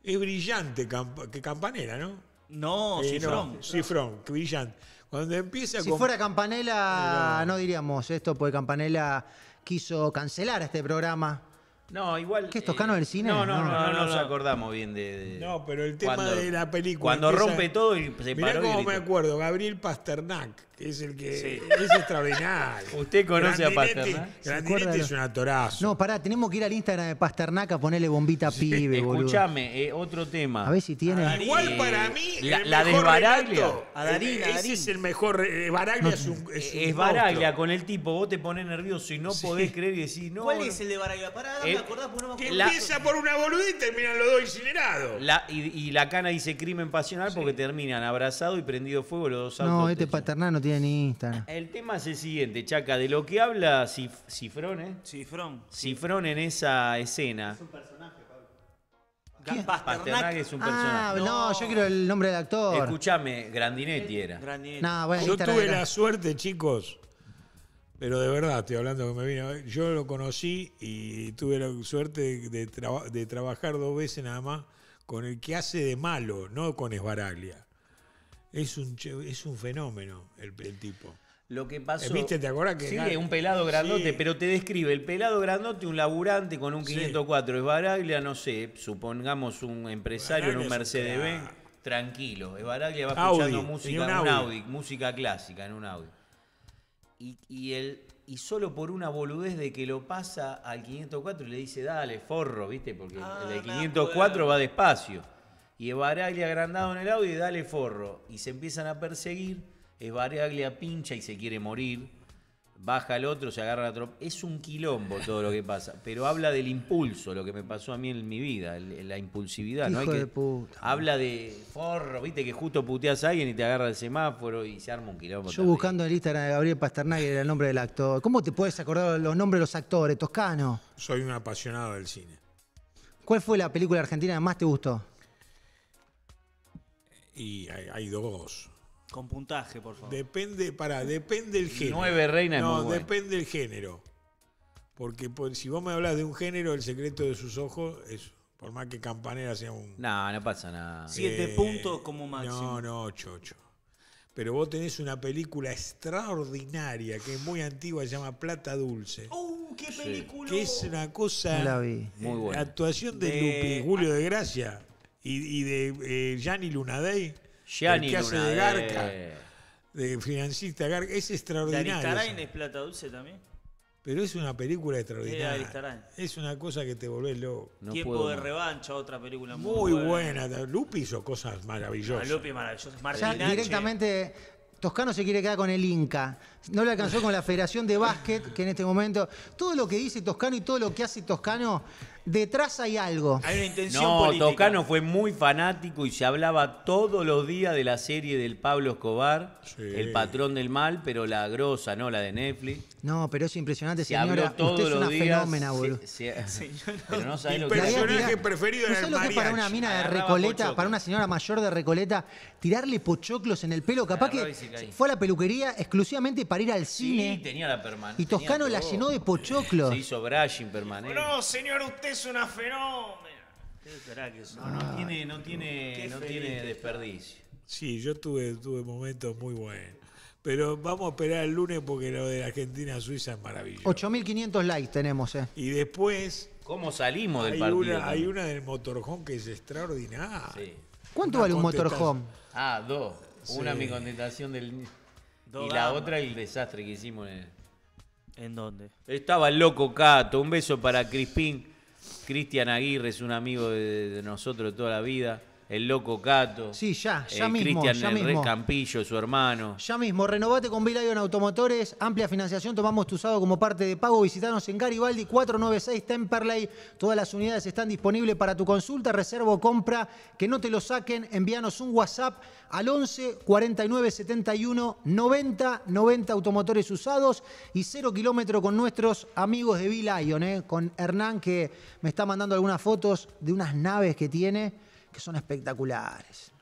es brillante que campanera, ¿no? No, eh, Cifrón. brillante. Cuando empieza Si fuera Campanella, no diríamos esto, porque Campanella quiso cancelar este programa. No, igual. ¿Qué es Toscano eh, del cine? No, no, no, nos acordamos bien de. no, pero el tema de la película. Cuando rompe todo y se Mirá cómo me acuerdo, Gabriel Pasternak es el que es extraordinario. [laughs] Usted conoce a Pasternak. Grandinetti es un atorazo. No, pará, tenemos que ir al Instagram de Pasternak a ponerle bombita a pibe, boludo. Escuchame, eh, otro tema. A ver si tiene. Ah, igual para mí. La, de Baraglia. a Darín, e, Ese es el mejor. Eh, Baraglia es un. Es, eh, Baraglia con el tipo. Vos te pones nervioso y no podés creer y decir no. ¿Cuál es el de Baraglia? Pará, eh, acordás, no Que empieza por una boludita y terminan los dos incinerados. y, la cana dice crimen pasional porque terminan abrazados y prendido fuego los dos No, este Pasternak no tiene el tema es el siguiente, Chaca, de lo que habla Cifrón, ¿eh? Cifrón. en esa escena. Es un personaje, Pablo. Pasternak un ah, personaje. no. yo quiero el nombre del actor. Escúchame, Grandinetti era. yo tuve la suerte, chicos, pero de verdad estoy hablando que me vino. Yo lo conocí y tuve la suerte de trabajar dos veces nada más con el que hace de malo, no con Esbaraglia. Es un, es un fenómeno el, tipo. Lo que pasó. Eh, ¿Viste? que.? Sí, un pelado grandote, pero te describe el pelado grandote, un laburante con un 504. Es Baraglia, no sé, supongamos un empresario en un mercedes tranquilo. Es Baraglia va escuchando música en un, Audi. música clásica en un Audi. Y, el, y solo por una boludez de que lo pasa al 504 y le dice, dale, forro, ¿viste? Porque ah, el de 504 va despacio y Baraglia agrandado en el audio y dale forro. Y se empiezan a perseguir. Baraglia pincha y se quiere morir. Baja el otro, se agarra la Es un quilombo todo lo que pasa. Pero habla del impulso, lo que me pasó a mí en mi vida, la impulsividad. de Habla de forro, viste, que justo puteas a alguien y te agarra el semáforo y se arma un quilombo. Yo buscando el Instagram de Gabriel Pasternak era el nombre del actor. ¿Cómo te puedes acordar los nombres de los actores, Toscano? Soy un apasionado del cine. ¿Cuál fue la película argentina que más te gustó? Y hay, dos. Con puntaje, por favor. Depende, para, depende el género. Nueve reinas. No, depende el género. Porque pues, si vos me hablas de un género, el secreto de sus ojos es, por más que Campanera sea un... No, no pasa nada. Siete eh, puntos como máximo. No, no, ocho, Pero vos tenés una película extraordinaria que es muy antigua, se llama Plata Dulce. ¡Uh, qué película! Que es una cosa... la vi. Muy buena. La actuación de, de... Lupi, Julio de Gracia y, de eh, Gianni Lunadei, el que hace de Garca, de financista Garca, es extraordinario. ¿De Aristarain es plata dulce también? Pero es una película extraordinaria. Es una cosa que te volvés loco. Tiempo de revancha, otra película muy, muy buena. Lupi hizo cosas maravillosas. No, ah, Lupi directamente, Toscano se quiere quedar con el Inca no le alcanzó con la Federación de Básquet, que en este momento, todo lo que dice Toscano y todo lo que hace Toscano, detrás hay algo. Hay una intención no, Toscano fue muy fanático y se hablaba todos los días de la serie del Pablo Escobar, El Patrón del Mal, pero la grosa, ¿no? La de Netflix. No, pero es impresionante, señora. Usted es una fenómena, boludo. [laughs] Sí, pero no sabe lo que... personaje preferido para una mina de Recoleta, para una señora mayor de Recoleta, tirarle pochoclos en el pelo? Capaz que fue a la peluquería exclusivamente para ir al cine. Sí, tenía Y Toscano la llenó de pochoclo. Se hizo brushing permanente. No, señor, usted es una fenómena. No, tiene, no tiene, ah, desperdicio. Sí, yo tuve, tuve momentos muy buenos. Pero vamos a esperar el lunes porque lo de la Argentina-Suiza es maravilloso. 8.500 likes tenemos, ¿eh? Y después... ¿Cómo salimos del hay Una, hay una del motorhome que es extraordinaria. ¿Cuánto vale un motorhome? Ah, dos. Una mi contestación del y la otra el desastre que hicimos. En, ¿En dónde? Estaba el loco Cato. Un beso para Crispín. Cristian Aguirre es un amigo de, nosotros de toda la vida el loco Cato. Sí, ya, eh, ya mismo. Cristian Campillo, su hermano. Ya mismo, renovate con Bill Automotores, amplia financiación, tomamos tu usado como parte de pago. Visitanos en Garibaldi 496 Temperley. Todas las unidades están disponibles para tu consulta, Reservo, compra. Que no te lo saquen, envíanos un WhatsApp al 11 49 71 90 90 automotores usados y cero kilómetro con nuestros amigos de Bill eh, con Hernán que me está mandando algunas fotos de unas naves que tiene que son espectaculares.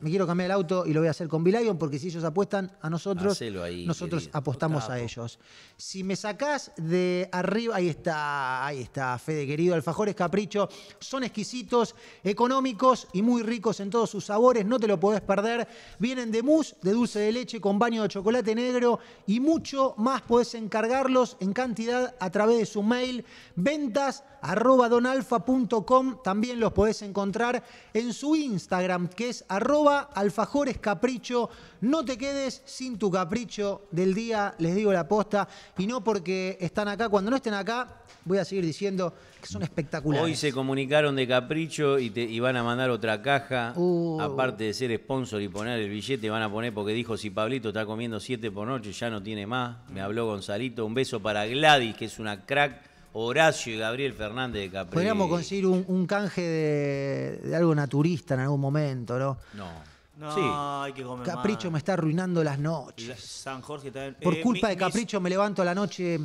Me quiero cambiar el auto y lo voy a hacer con Bilion porque si ellos apuestan a nosotros, nosotros apostamos a ellos. Si me sacás de arriba, ahí está, ahí está, Fede querido, alfajores capricho, son exquisitos, económicos y muy ricos en todos sus sabores, no te lo podés perder. Vienen de mousse, de dulce de leche con baño de chocolate negro y mucho más podés encargarlos en cantidad a través de su mail ventas arroba donalfa.com. También los podés encontrar en su Instagram que es arroba alfajores capricho. No te quedes sin tu capricho del día, les digo la posta. Y no porque están acá, cuando no estén acá, voy a seguir diciendo que son espectaculares. Hoy se comunicaron de capricho y, van a mandar otra caja. Uh. Aparte de ser sponsor y poner el billete, van a poner porque dijo si Pablito está comiendo 7 por noche, ya no tiene más. Me habló Gonzalito. Un beso para Gladys, que es una crack Horacio y Gabriel Fernández de Capricho. Podríamos conseguir un, canje de, algo naturista en algún momento, ¿no? No. No, hay que comer Capricho me está arruinando las noches. San Jorge también. Por eh, culpa de Capricho me levanto a la noche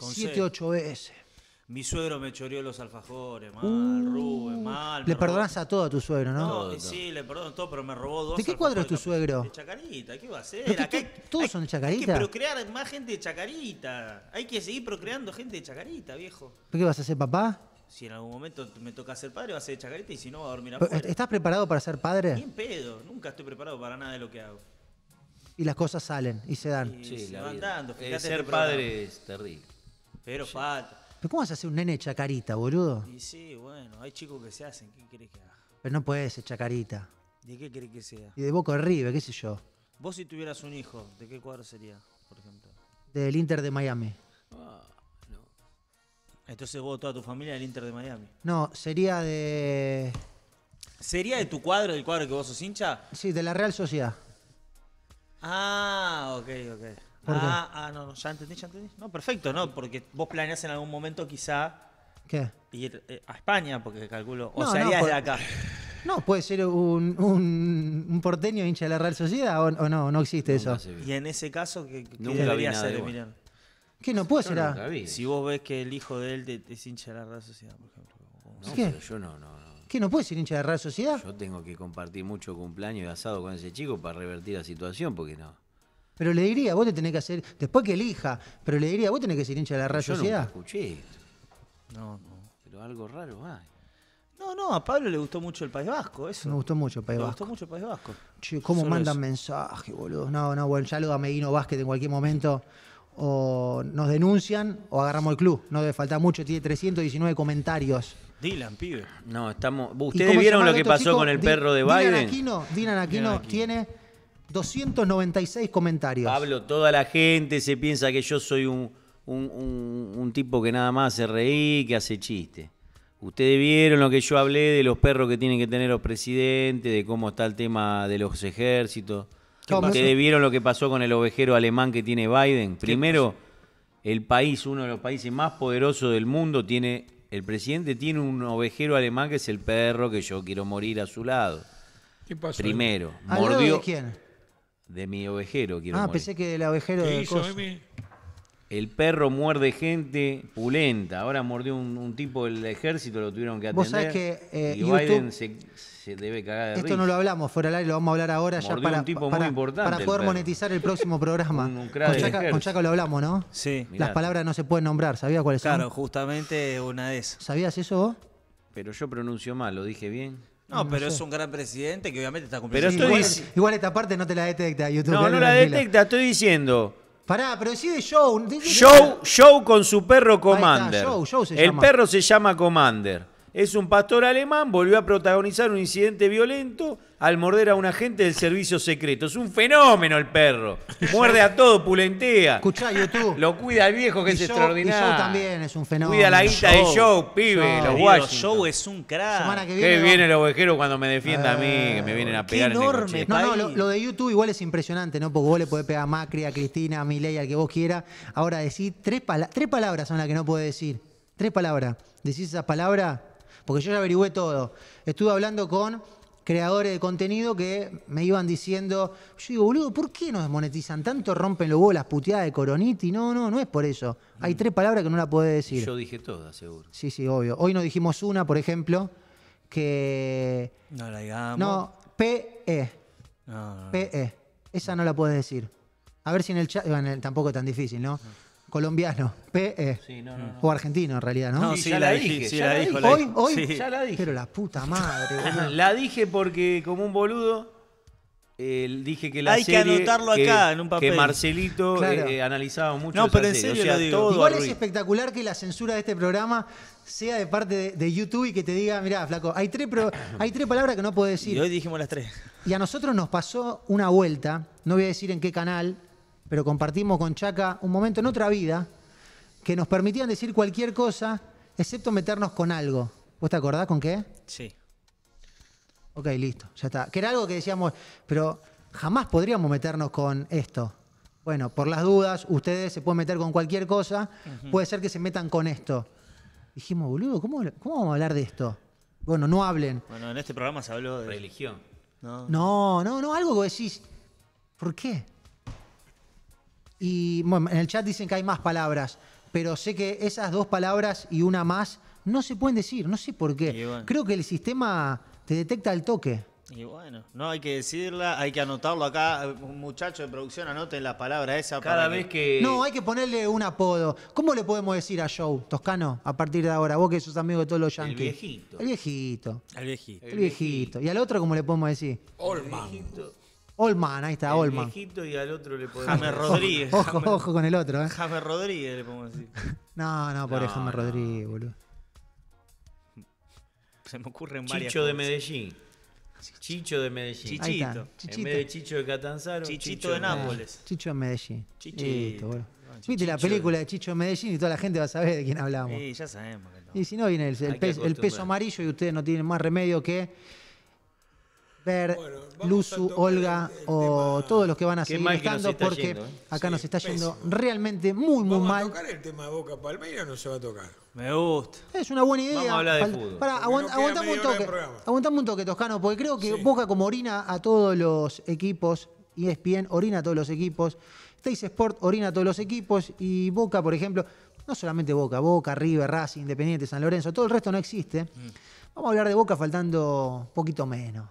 siete, ocho veces. Mi suegro me choreó los alfajores, mal, uh, Rubén, mal. Le perdonas a todo a tu suegro, ¿no? no, sí, le perdono todo, pero me robó dos. ¿De qué cuadro es tu suegro? De Chacarita, ¿qué va a hacer? todos son de Chacarita. Hay que procrear más gente de Chacarita. Hay que seguir procreando gente de Chacarita, viejo. ¿Pero qué vas a hacer, papá? si en algún momento me toca ser padre, va a ser de chacarita y si no, va a dormir a papá. ¿Estás preparado para ser padre? Bien pedo, nunca estoy preparado para nada de lo que hago. Y las cosas salen y se dan. sí, se van dando. ser padre es terrible. Pero sí. ¿Pero cómo vas a hacer un nene chacarita, boludo? Y sí, bueno, hay chicos que se hacen, ¿qué crees que haga? Pero no puedes, ser chacarita. ¿De qué crees que sea? Y de Boca arriba, qué sé yo. Vos si tuvieras un hijo, ¿de qué cuadro sería, por ejemplo? Del Inter de Miami. Ah, no. Entonces vos, toda tu familia del Inter de Miami. No, sería de... ¿Sería de tu cuadro, del cuadro que vos sos hincha? Sí, de la Real Sociedad. Ah, ok, ok. Ah, ah, no, no, ya entendí, ya entendí. No, perfecto, no, porque vos planeás en algún momento quizá ir eh, a España, porque calculo. O No, pues, de acá. No, puede ser un, un, porteño hincha de la Real Sociedad o, no, no existe eso. Y en ese caso, ¿qué, qué debería ¿Qué no puede ser? Si vos ves que el hijo de él es hincha de la Real Sociedad, por ejemplo. No, ¿Qué? yo no, no, no. ¿Qué no puede ser hincha de la Real Sociedad? Yo tengo que compartir mucho cumpleaños y asado con ese chico para revertir la situación, porque no. Pero le diría, vos te tenés que hacer, después que elija, pero le diría, vos tenés que ser hincha de la Real Yo Sociedad. No No, no. Pero algo raro hay. No, no, a Pablo le gustó mucho el País Vasco, eso. Me gustó mucho el País le Vasco. gustó mucho el País Vasco. cómo mandan mensajes, boludo. No, no, bueno, ya lo a Medino Vázquez en cualquier momento. O nos denuncian o agarramos el club. No debe faltar mucho, tiene 319 comentarios. Dylan, pibe. No, estamos. ¿Ustedes vieron lo que pasó con el perro de baile. Aquino, Dylan aquí Dylan Aquino tiene 296 comentarios. Pablo, toda la gente se piensa que yo soy un, un, tipo que nada más se reí, que hace chiste. Ustedes vieron lo que yo hablé de los perros que tienen que tener los presidentes, de cómo está el tema de los ejércitos. Ustedes vieron lo que pasó con el ovejero alemán que tiene Biden. Primero, el país, uno de los países más poderosos del mundo, tiene el presidente tiene un ovejero alemán que es el perro que yo quiero morir a su lado. ¿Qué pasó? Primero, mordió. De quién? De mi ovejero, quiero Ah, pensé que del ovejero ¿Qué de hizo, El perro muerde gente pulenta. Ahora mordió un, tipo del ejército, lo tuvieron que atender. Vos sabés que eh, y Biden se, debe cagar de Esto no lo hablamos fuera del aire, lo vamos a hablar ahora ya para, poder monetizar el próximo programa. [laughs] con, Chaco lo hablamos, ¿no? Sí, Las palabras no se pueden nombrar, ¿sabías cuáles claro, justamente una de esas. ¿Sabías eso vos? Pero yo pronuncio mal, lo dije bien. No, pero es un gran presidente que obviamente está cumpliendo. Pero igual, igual, esta parte no te la detecta YouTube. No, no eh, la detecta, estoy diciendo. Pará, pero decide Show. Show, Show con su perro Commander. el perro se llama Commander es un pastor alemán, volvió a protagonizar un incidente violento al morder a un agente del servicio secreto. Es un fenómeno el perro. Muerde a todo, pulentea. Escuchá, YouTube. Lo cuida el viejo, que es extraordinario. y extraordinario. también es un fenómeno. Cuida la guita de show, pibe, los Show es un crack. que viene. el ovejero cuando me defienda a mí, que me vienen a pegar en enorme. No, no, lo, de YouTube igual es impresionante, ¿no? Porque vos le podés pegar a Macri, a Cristina, a Milei, al que vos quieras. Ahora decís tres, tres palabras son las que no podés decir. Tres palabras. Decís esas palabras porque yo ya averigüé todo. Estuve hablando con creadores de contenido que me iban diciendo, yo digo, boludo, ¿por qué nos desmonetizan tanto? Rompen los las puteadas de Coroniti. No, no, no es por eso. Hay mm. tres palabras que no la puedes decir. Yo dije todas, seguro. Sí, sí, obvio. Hoy nos dijimos una, por ejemplo, que... No la digamos. No, PE. No, PE. Esa no la puede decir. A ver si en el chat... tampoco es tan difícil, ¿no? colombiano, PE. o argentino en realidad, ¿no? No, sí, la, dije, Hoy, hoy, ya la dije. Pero la puta madre. [laughs] la dije porque como un boludo eh, dije que la Hay que anotarlo acá en un papel. Que Marcelito eh, analizaba mucho. No, pero en serio lo digo. Igual es espectacular que la censura de este programa sea de parte de, YouTube y que te diga, mirá, flaco, hay tres, [clears throat] hay tres palabras que no puedo decir. Y hoy dijimos las tres. Y a nosotros nos pasó una vuelta, no voy a decir en qué canal, pero compartimos con Chaca un momento en otra vida que nos permitían decir cualquier cosa, excepto meternos con algo. ¿Vos te acordás con qué? Sí. Ok, listo, ya está. Que era algo que decíamos, pero jamás podríamos meternos con esto. Bueno, por las dudas, ustedes se pueden meter con cualquier cosa, puede ser que se metan con esto. Dijimos, boludo, ¿cómo, vamos a hablar de esto? Bueno, no hablen. Bueno, en este programa se habló de religión. No, no, no, no algo que decís, ¿por qué? Y bueno, en el chat dicen que hay más palabras, pero sé que esas dos palabras y una más no se pueden decir, no sé por qué. Creo que el sistema te detecta el toque. Y bueno, no hay que decirla, hay que anotarlo acá. muchacho de producción, anoten la palabra esa. Cada vez que... No, hay que ponerle un apodo. ¿Cómo le podemos decir a Joe Toscano a partir de ahora? Vos que sos amigo de todos los yankees. El viejito. El viejito. El viejito. El viejito. ¿Y al otro cómo le podemos decir? Olman, ahí está, Olman. Viejito y al otro le podemos James Rodríguez. Ojo, ojo con el otro, ¿eh? James Rodríguez le podemos decir. No, no, por el James Rodríguez, boludo. Se me ocurren varias cosas. Chicho de Medellín. Chicho de Medellín. Chichito. En vez de Chicho de Catanzaro. Chichito de Nápoles. Chicho de Medellín. Chichito, boludo. Viste la película de Chicho de Medellín y toda la gente va a saber de quién hablamos. Sí, ya sabemos. Que Y si no viene el, el, peso amarillo y ustedes no tienen más remedio que ver Luzu, Olga o todos los que van a seguir estando porque ¿eh? acá nos está yendo realmente muy, muy mal. ¿Vamos a tocar el tema de Boca Palmeira no se va a tocar? Me gusta. Es una buena idea. Vamos a hablar de fútbol. un toque, Toscano, porque creo que Boca como orina a todos los equipos, Y bien, orina a todos los equipos, Stace Sport orina a todos los equipos y Boca, por ejemplo, no solamente Boca, Boca, River, Racing, Independiente, San Lorenzo, todo el resto no existe. Mm. Vamos a hablar de Boca faltando un poquito menos.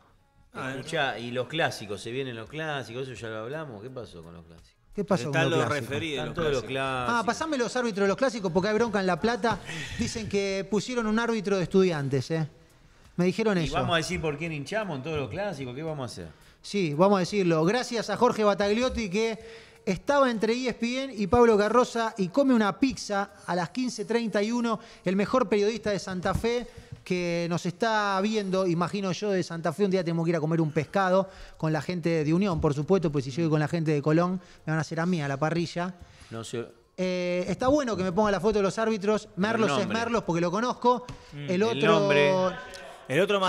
Ah, y los clásicos, se vienen los clásicos, eso ya lo hablamos. ¿Qué pasó con los clásicos? ¿Qué pasó con los, clásicos? Están los todos los clásicos. Ah, pasame los árbitros de los clásicos porque hay bronca en La Plata. Dicen que pusieron un árbitro de estudiantes, ¿eh? Me dijeron eso. ¿Y vamos a decir por quién hinchamos en todos los clásicos? ¿Qué vamos a hacer? Sí, vamos a decirlo. Gracias a Jorge Batagliotti que estaba entre ESPN y Pablo Carroza y come una pizza a las 15.31, el mejor periodista de Santa Fe que nos está viendo, imagino yo, de Santa Fe. Un día tenemos que ir a comer un pescado con la gente de Unión, por supuesto, pues si yo con la gente de Colón, me van a hacer a mí a la parrilla. No sé. Eh, está bueno que me ponga la foto de los árbitros. Merlos es Merlos porque lo conozco. Mm. el otro. El, otro el otro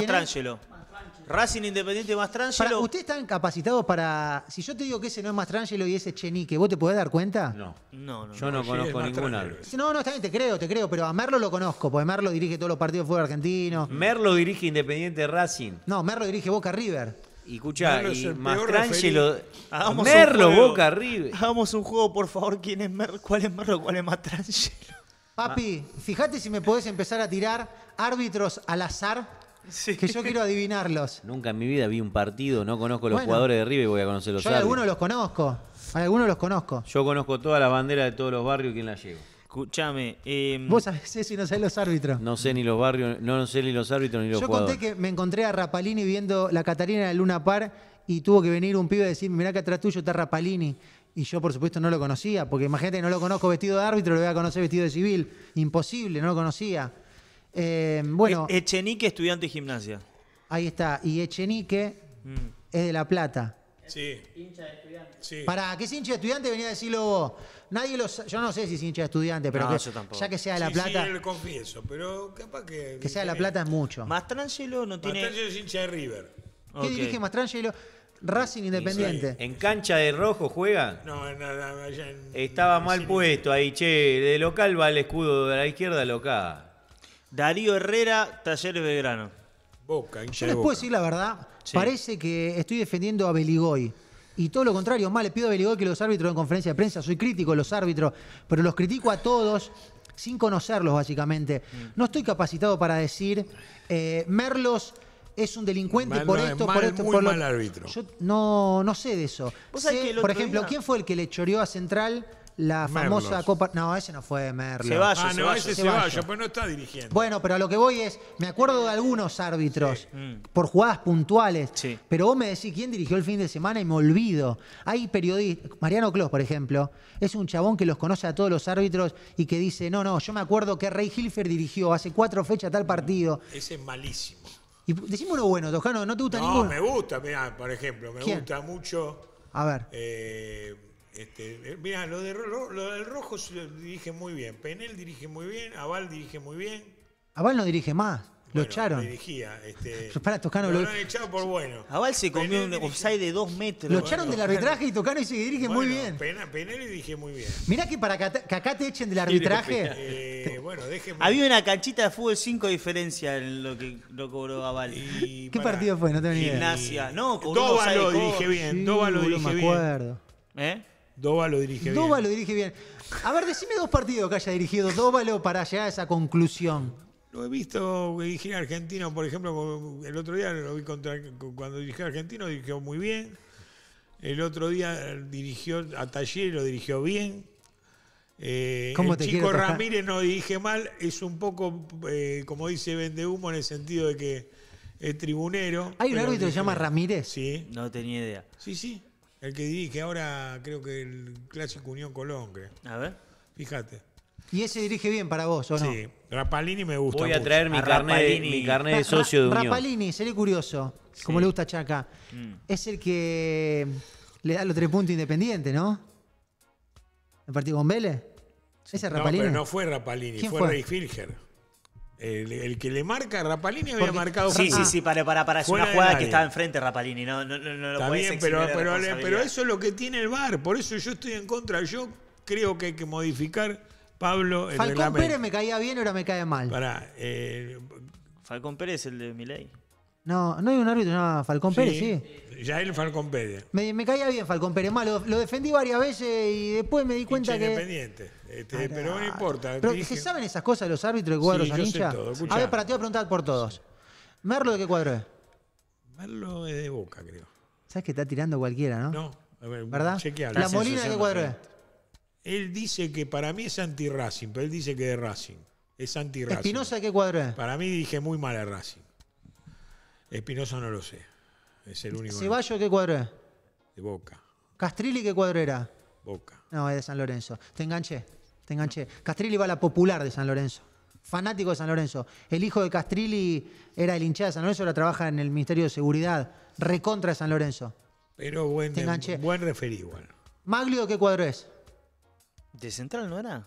Racing Independiente Mastrangelo. ¿Ustedes están capacitados para. Si yo te digo que ese no es Mastrangelo y ese es Chenique, ¿vos te podés dar cuenta? No. No, no. Yo no, conozco ninguna. No, no, está bien, te creo, te creo, pero a Merlo lo conozco, porque Merlo dirige todos los partidos de fútbol argentino. Mm. Merlo dirige Independiente Racing. No, Merlo dirige Boca River. Y escuchá, Merlo Mastrangelo. Merlo, Boca River. Hagamos un juego, por favor, quién es Merlo, cuál es Merlo, cuál es Mastrangelo. Papi, fíjate si me podés empezar a tirar árbitros al azar que yo quiero adivinarlos. Nunca en mi vida vi un partido, no conozco los jugadores de River y voy a conocerlos los Yo algunos los conozco, algunos los conozco. Yo conozco toda la bandera de todos los barrios y quién las lleva. escúchame em, Vos sabés si no sabés los árbitros. No sé ni los barrios, no, sé ni los árbitros ni los Yo conté que me encontré a Rapalini viendo la Catarina de Luna Par y tuvo que venir un pibe a decir, mirá que atrás tuyo está Rapalini. Y yo, por supuesto, no lo conocía, porque imagínate, no lo conozco vestido de árbitro, lo voy a conocer vestido de civil. Imposible, no lo conocía. Eh, bueno. E-, Echenique, estudiante de gimnasia. Ahí está. Y Echenique mm. es de La Plata. Sí. Hincha de estudiante. Para que es hincha de estudiante, venía a decirlo vos. Nadie los. Yo no sé si es hincha de estudiante, pero no, ya que sea de La Plata. Sí, lo confieso, pero capaz que. Que sea de La Plata es mucho. Mastrangelo no tiene. Mastrangelo es hincha de River. ¿Qué dirige Mastrangelo? Racing Independiente. ¿En cancha de rojo juega? No, nada, Estaba mal puesto ahí, che. De local va el escudo de la izquierda local. Darío Herrera, Talleres Belgrano. Boca, Yo les puedo decir la verdad, parece que estoy defendiendo a Beligoy. Y todo lo contrario, más le pido a Beligoy que los árbitros en conferencia de prensa, soy crítico de los árbitros, pero los critico a todos sin conocerlos básicamente. No estoy capacitado para decir, eh, Merlos es un delincuente por esto, por esto, árbitro. Yo no, no sé de eso. por ejemplo, ¿quién fue el que le choreó a Central la famosa Copa. No, ese no fue Merlo. Ceballos, ah, no, ese pues no está dirigiendo. Bueno, pero a lo que voy es, me acuerdo de algunos árbitros mm. por jugadas puntuales, sí. pero vos me decís quién dirigió el fin de semana y me olvido. Hay periodistas, Mariano Clos, por ejemplo, es un chabón que los conoce a todos los árbitros y que dice, no, no, yo me acuerdo que Rey Hilfer dirigió hace cuatro fechas tal partido. Ese es malísimo. Y decimos bueno, Tojano, ¿no te gusta ninguno? No, me gusta, mirá, por ejemplo, me gusta mucho. A ver. Eh, este, eh, mirá, lo, de, lo, lo del Rojo dirige muy bien. Penel dirige muy bien. Aval dirige muy bien. Aval no dirige más. Lo echaron. Dirigía. Este, [laughs] para lo, han echado por bueno. Aval se comió un offside de dos metros. Lo echaron del arbitraje y Tocano y se dirige muy bien. Penel dirige muy bien. Mirá que para que, acá te echen del arbitraje. Eh, bueno, déjeme. Había una canchita de fútbol 5 diferencia en lo que lo cobró Aval. ¿Qué partido fue? No tengo idea. Gimnasia. No, cobró lo dirige bien. Sí, lo dirige bien. ¿Eh? Doba lo dirige bien. Doba dirige bien. A ver, decime dos partidos que haya dirigido Dóvalo para llegar a esa conclusión. Lo he visto dirigir a Argentino, por ejemplo, el otro día lo vi contra, cuando dirigió a Argentino, dirigió muy bien. El otro día dirigió a Taller, lo dirigió bien. Eh, el chico Ramírez no dirige mal, es un poco, eh, como dice Vende Humo, en el sentido de que es tribunero. ¿Hay un árbitro que se llama Ramírez? Sí. No tenía idea. Sí, sí. El que dirige ahora, creo que el clásico Unión Colón, A ver. Fíjate. ¿Y ese dirige bien para vos o no? Sí, Rapalini me gusta. Voy a traer mi, carnet, mi carnet de socio de Unión. Rapalini, seré curioso, ¿Cómo como le gusta a Chaca. Mm. Es el que le da los tres puntos independiente, ¿no? ¿El partido con Vélez? ¿Ese Rapalini? No, pero no fue Rapalini, fue, fue? Rey Filger. El, que le marca a Rapalini había marcado Sí, sí, sí, para, para, para. Es una jugada que estaba enfrente Rapalini, no, no, no, no lo Está pero, pero, eso es lo que tiene el VAR, por eso yo estoy en contra. Yo creo que hay que modificar, Pablo, el Falcón Pérez me caía bien, ahora me cae mal. Eh, Falcón Pérez es el de Miley. No, no hay un árbitro llamado Falcón sí, Pérez, sí. él Falcón Pérez. Me, me caía bien Falcón Pérez, más lo, defendí varias veces y después me di cuenta que... que. Independiente. Este, pero no importa. Pero, ¿Se saben esas cosas los árbitros de cuadros sí, A ver, para ti voy a preguntar por todos. ¿Merlo de qué cuadro es? Merlo es de boca, creo. ¿Sabes que está tirando cualquiera, no? No, ¿verdad? ¿La Molina de qué cuadro es? Él dice que para mí es anti-Racing, pero él dice que es de Racing. Es anti-Racing. ¿Espinosa de qué cuadro es? Para mí dije muy mal a Racing. Espinosa no lo sé. Es el único. ¿Ceballo qué cuadro es? De Boca. ¿Castrilli qué cuadro era? Boca. No, es de San Lorenzo. Te enganché, te enganché. Castrilli va a la popular de San Lorenzo. Fanático de San Lorenzo. El hijo de Castrilli era el hincha de San Lorenzo, ahora trabaja en el Ministerio de Seguridad. Recontra de San Lorenzo. Pero buen, Te buen referido. ¿Maglio qué cuadro es? ¿De central no era?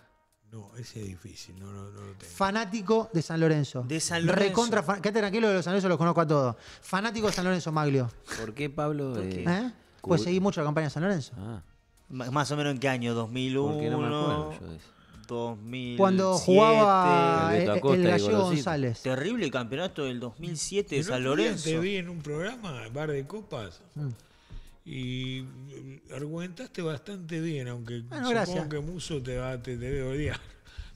No, ese es difícil, no, no, no lo tengo. Fanático de San Lorenzo. De San Lorenzo. Recontra, fan- quédate tranquilo de los San Lorenzo, los conozco a todos. Fanático de San Lorenzo Maglio. ¿Por qué, Pablo? ¿Por eh, ¿Eh? Pues seguí mucho la campaña de San Lorenzo. Ah, Más o menos en qué año, 2001. no me acuerdo yo 2007. Cuando jugaba eh, el, el gallego González. Terrible campeonato del 2007 de San Lorenzo. Te vi en un programa, Bar de Copas, mm y mm, argumentaste bastante bien, aunque ah, supongo que Muso te, debe odiar.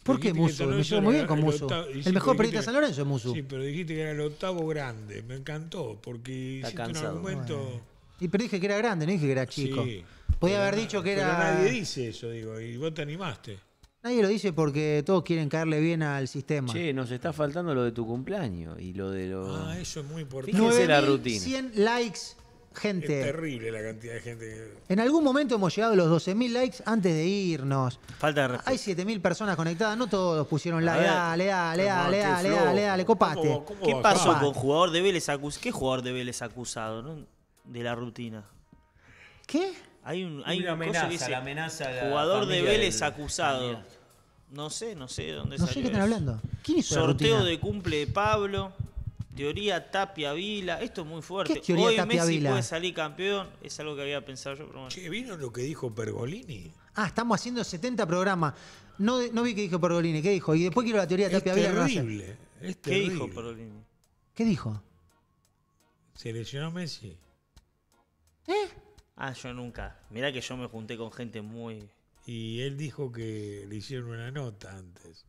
¿Por qué Muso? Me muy bien con el el, mejor periodista de San Lorenzo es Muso. Sí, pero dijiste que era el octavo grande. Me encantó, porque Está hiciste un argumento... Y pero dije que era grande, no dije que era chico. Sí, Podía haber dicho que era... Pero nadie dice eso, digo, y vos te animaste. Nadie lo dice porque todos quieren caerle bien al sistema. sí nos está faltando lo de tu cumpleaños y lo de lo... Ah, eso es muy importante. Fíjense es la rutina. 100 likes gente. Es terrible la cantidad de gente. En algún momento hemos llegado a los 12.000 likes antes de irnos. Falta Hay 7.000 personas conectadas, no todos pusieron like. Dale, dale, dale, dale, dale, dale, copate. qué pasó con jugador de Vélez acusado? ¿Qué jugador de Vélez acusado de la rutina? ¿Qué? Hay, un, una amenaza, jugador de Vélez acusado. No sé, no sé dónde No sé qué están hablando. ¿Quién Sorteo de cumple de Pablo. Teoría Tapia Vila, esto es muy fuerte. Hoy Messi puede salir campeón, es algo que había pensado yo. Pero bueno. Che, ¿vino lo que dijo Pergolini? Ah, estamos haciendo 70 programas. No, no vi que dijo Pergolini, ¿qué dijo? Y después quiero la teoría Tapia Vila. Terrible, ¿Qué dijo Pergolini? ¿Qué dijo? ¿Seleccionó Messi. ¿Eh? Ah, yo nunca. Mirá que yo me junté con gente muy. Y él dijo que le hicieron una nota antes.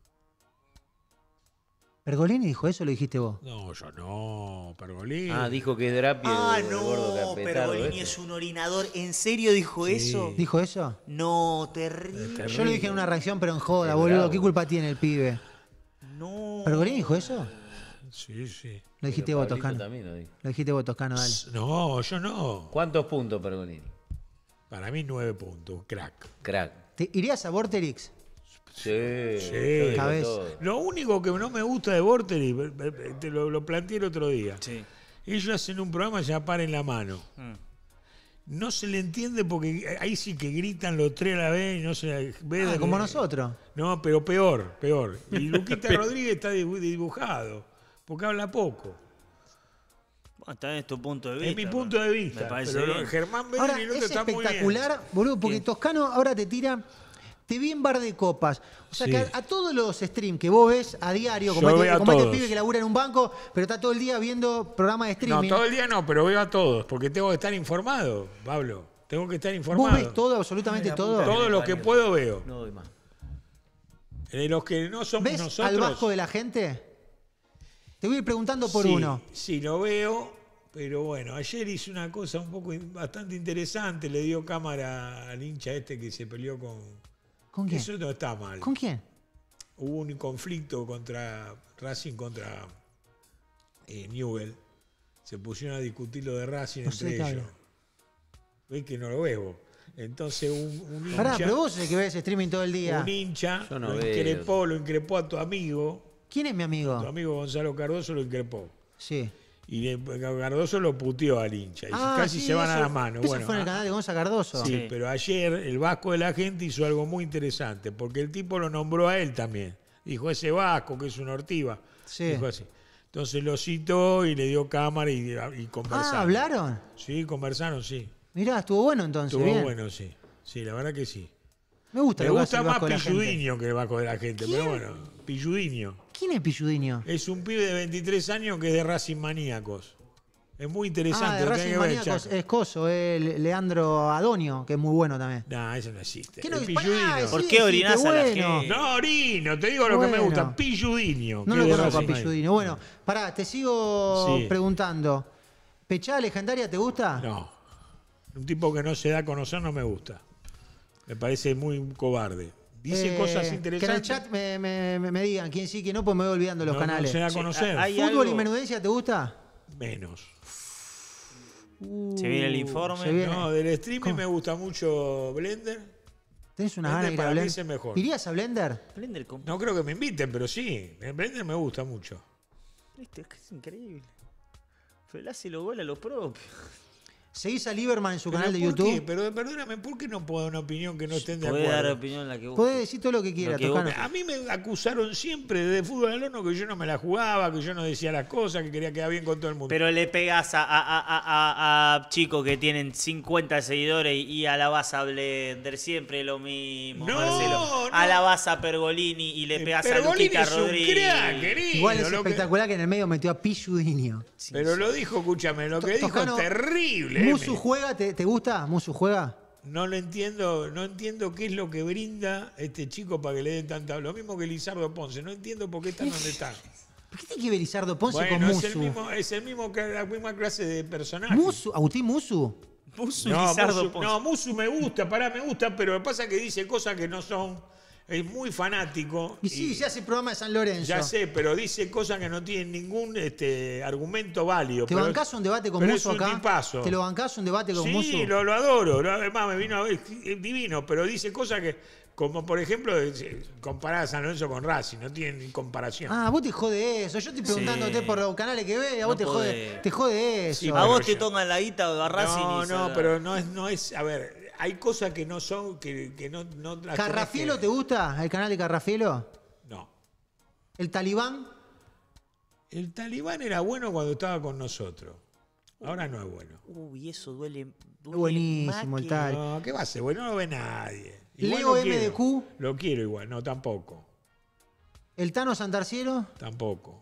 ¿Pergolini dijo eso o lo dijiste vos? No, yo no, Pergolini. Ah, dijo que Drapi Ah, no, Pergolini es un orinador. ¿En serio dijo eso? ¿Dijo eso? No, terrible. Yo lo dije en una reacción, pero en joda, boludo. ¿Qué culpa tiene el pibe? No. ¿Pergolini dijo eso? Sí, sí. Lo dijiste vos, Toscano. lo dijiste vos, Toscano, dale. No, yo no. ¿Cuántos puntos, Pergolini? Para mí nueve puntos, crack. Crack. ¿Te irías a Vorterix? Sí, Lo único que no me gusta de Borteri, eh, eh, te lo, planteé el otro día. Ellos hacen un programa ya en la mano. Mm. No se le entiende porque ahí sí que gritan los tres a la vez no se ve. Ah, como nosotros. No, pero peor, peor. Y [laughs] Luquita Rodríguez está dibujado, porque habla poco. Está en tu punto de vista. Es mi punto de vista. Germán es espectacular, boludo, porque Toscano ahora te tira te vi en bar de copas. O sea, que a, todos los streams que vos ves a diario, como este, este pibe que labura en un banco, pero está todo el día viendo programas de streaming. No, todo el día no, pero veo a todos, porque tengo que estar informado, Pablo. Tengo que estar informado. ¿Vos ves todo, absolutamente todo? Todo lo que puedo veo. No doy más. De los que no somos ¿Ves al bajo de la gente? Te voy a ir preguntando por uno. Sí, lo veo, pero bueno, ayer hizo una cosa un poco bastante interesante, le dio cámara al hincha este que se peleó con, ¿Con quién? Eso no está mal. ¿Con quién? Hubo un conflicto contra Racing contra eh, Newell. Se pusieron a discutir lo de Racing entre ellos. Ves que no lo veo. Entonces un, un Pará, pero vos que ves streaming todo el día. Un hincha lo increpó, lo increpó a tu amigo. ¿Quién es mi amigo? Tu amigo Gonzalo Cardoso lo increpó. Sí y Cardoso lo puteó al hincha. Y ah, casi se van a la mano. fue en ah. canal de Cardoso. Sí, pero ayer el Vasco de la Gente hizo algo muy interesante, porque el tipo lo nombró a él también. Dijo, ese Vasco, que es un ortiva. Sí. Dijo así. Entonces lo citó y le dio cámara y, conversaron. Ah, ¿hablaron? Sí, conversaron, sí. Mirá, estuvo bueno entonces. Estuvo bueno, sí. Sí, la verdad que sí. Me gusta Me gusta más Pilludiño que el Vasco de la Gente, pero bueno, Pilludiño. ¿Quién es Pilludinio? Es un pibe de 23 años que es de Racing Maníacos. Es muy ah, interesante. Ah, de Racing es Coso, es eh, Leandro Adonio, que es muy bueno también. No, eso no existe. ¿Qué no, ¿Por qué orinás a la gente? No orino, te digo lo que me gusta. Pilludinio. No lo conozco a Pilludinio. Bueno, pará, te sigo preguntando. ¿Pechada legendaria te gusta? No. Un tipo que no se da a conocer no me gusta. Me parece muy cobarde. Dice eh, cosas interesantes. Que en el chat me, digan quién sí, quién no, pues me voy olvidando los canales. No se a conocer. ¿Fútbol y menudencia te gusta? Menos. se viene el uh, informe. No, del streaming me gusta mucho Blender. Tenés una gana para Blender. ¿Irías a Blender? Blender No creo que me inviten, pero sí. Blender me gusta mucho. es que es increíble. Felá lo gol a los propios. Seguís a Lieberman en su canal de YouTube. Pero perdóname, ¿por qué no puedo dar una opinión que no estén de acuerdo? Puede dar opinión la que decir todo lo que quiera, A mí me acusaron siempre de fútbol al horno que yo no me la jugaba, que yo no decía las cosas, que quería quedar bien con todo el mundo. Pero le pegas a, chicos que tienen 50 seguidores y a la vas a Blender, siempre lo mismo, Marcelo. No. A la base a Pergolini y le eh, pegas a Luquita Rodríguez. querido, Igual es espectacular que... en el medio metió a Pichudinho. Pero lo dijo, escúchame, lo que dijo es terrible. Musu juega, ¿te, te gusta? ¿Musu juega? No lo entiendo, no entiendo qué es lo que brinda este chico para que le den tanta. Lo mismo que Lizardo Ponce, no entiendo por qué están donde están. [laughs] ¿Por qué tiene que ver Lizardo Ponce con es El mismo, es la misma clase de personaje. Musu, Agustín Musu. Musu no, Lizardo Ponce. No, Musu me gusta, pará, me gusta, pero me pasa que dice cosas que no son es muy fanático. Y, sí, ya hace programa de San Lorenzo. Ya sé, pero dice cosas que no tienen ningún este, argumento válido. ¿Te bancas bancás un debate con Muso acá? ¿Te lo bancás un debate con Sí, lo, adoro. Además, me vino a es divino, pero dice cosas que, como por ejemplo, eh, comparar a San Lorenzo con Racing, no tienen comparación. Ah, vos te jode eso. Yo estoy preguntándote por los canales que ve, a vos te, jode, te jode eso. a vos te toman la guita a Racing. No, no, pero no es, no es. A ver, hay cosas que no son, que, no, ¿Carrafielo te gusta? ¿El canal de Carrafielo? No. ¿El Talibán? El Talibán era bueno cuando estaba con nosotros. Ahora no es bueno. Uy, eso duele. Buenísimo el tal. No, ¿qué va a ser? Bueno, no lo ve nadie. Leo MDQ. Lo quiero igual, no, tampoco. ¿El Tano Santarciero? Tampoco.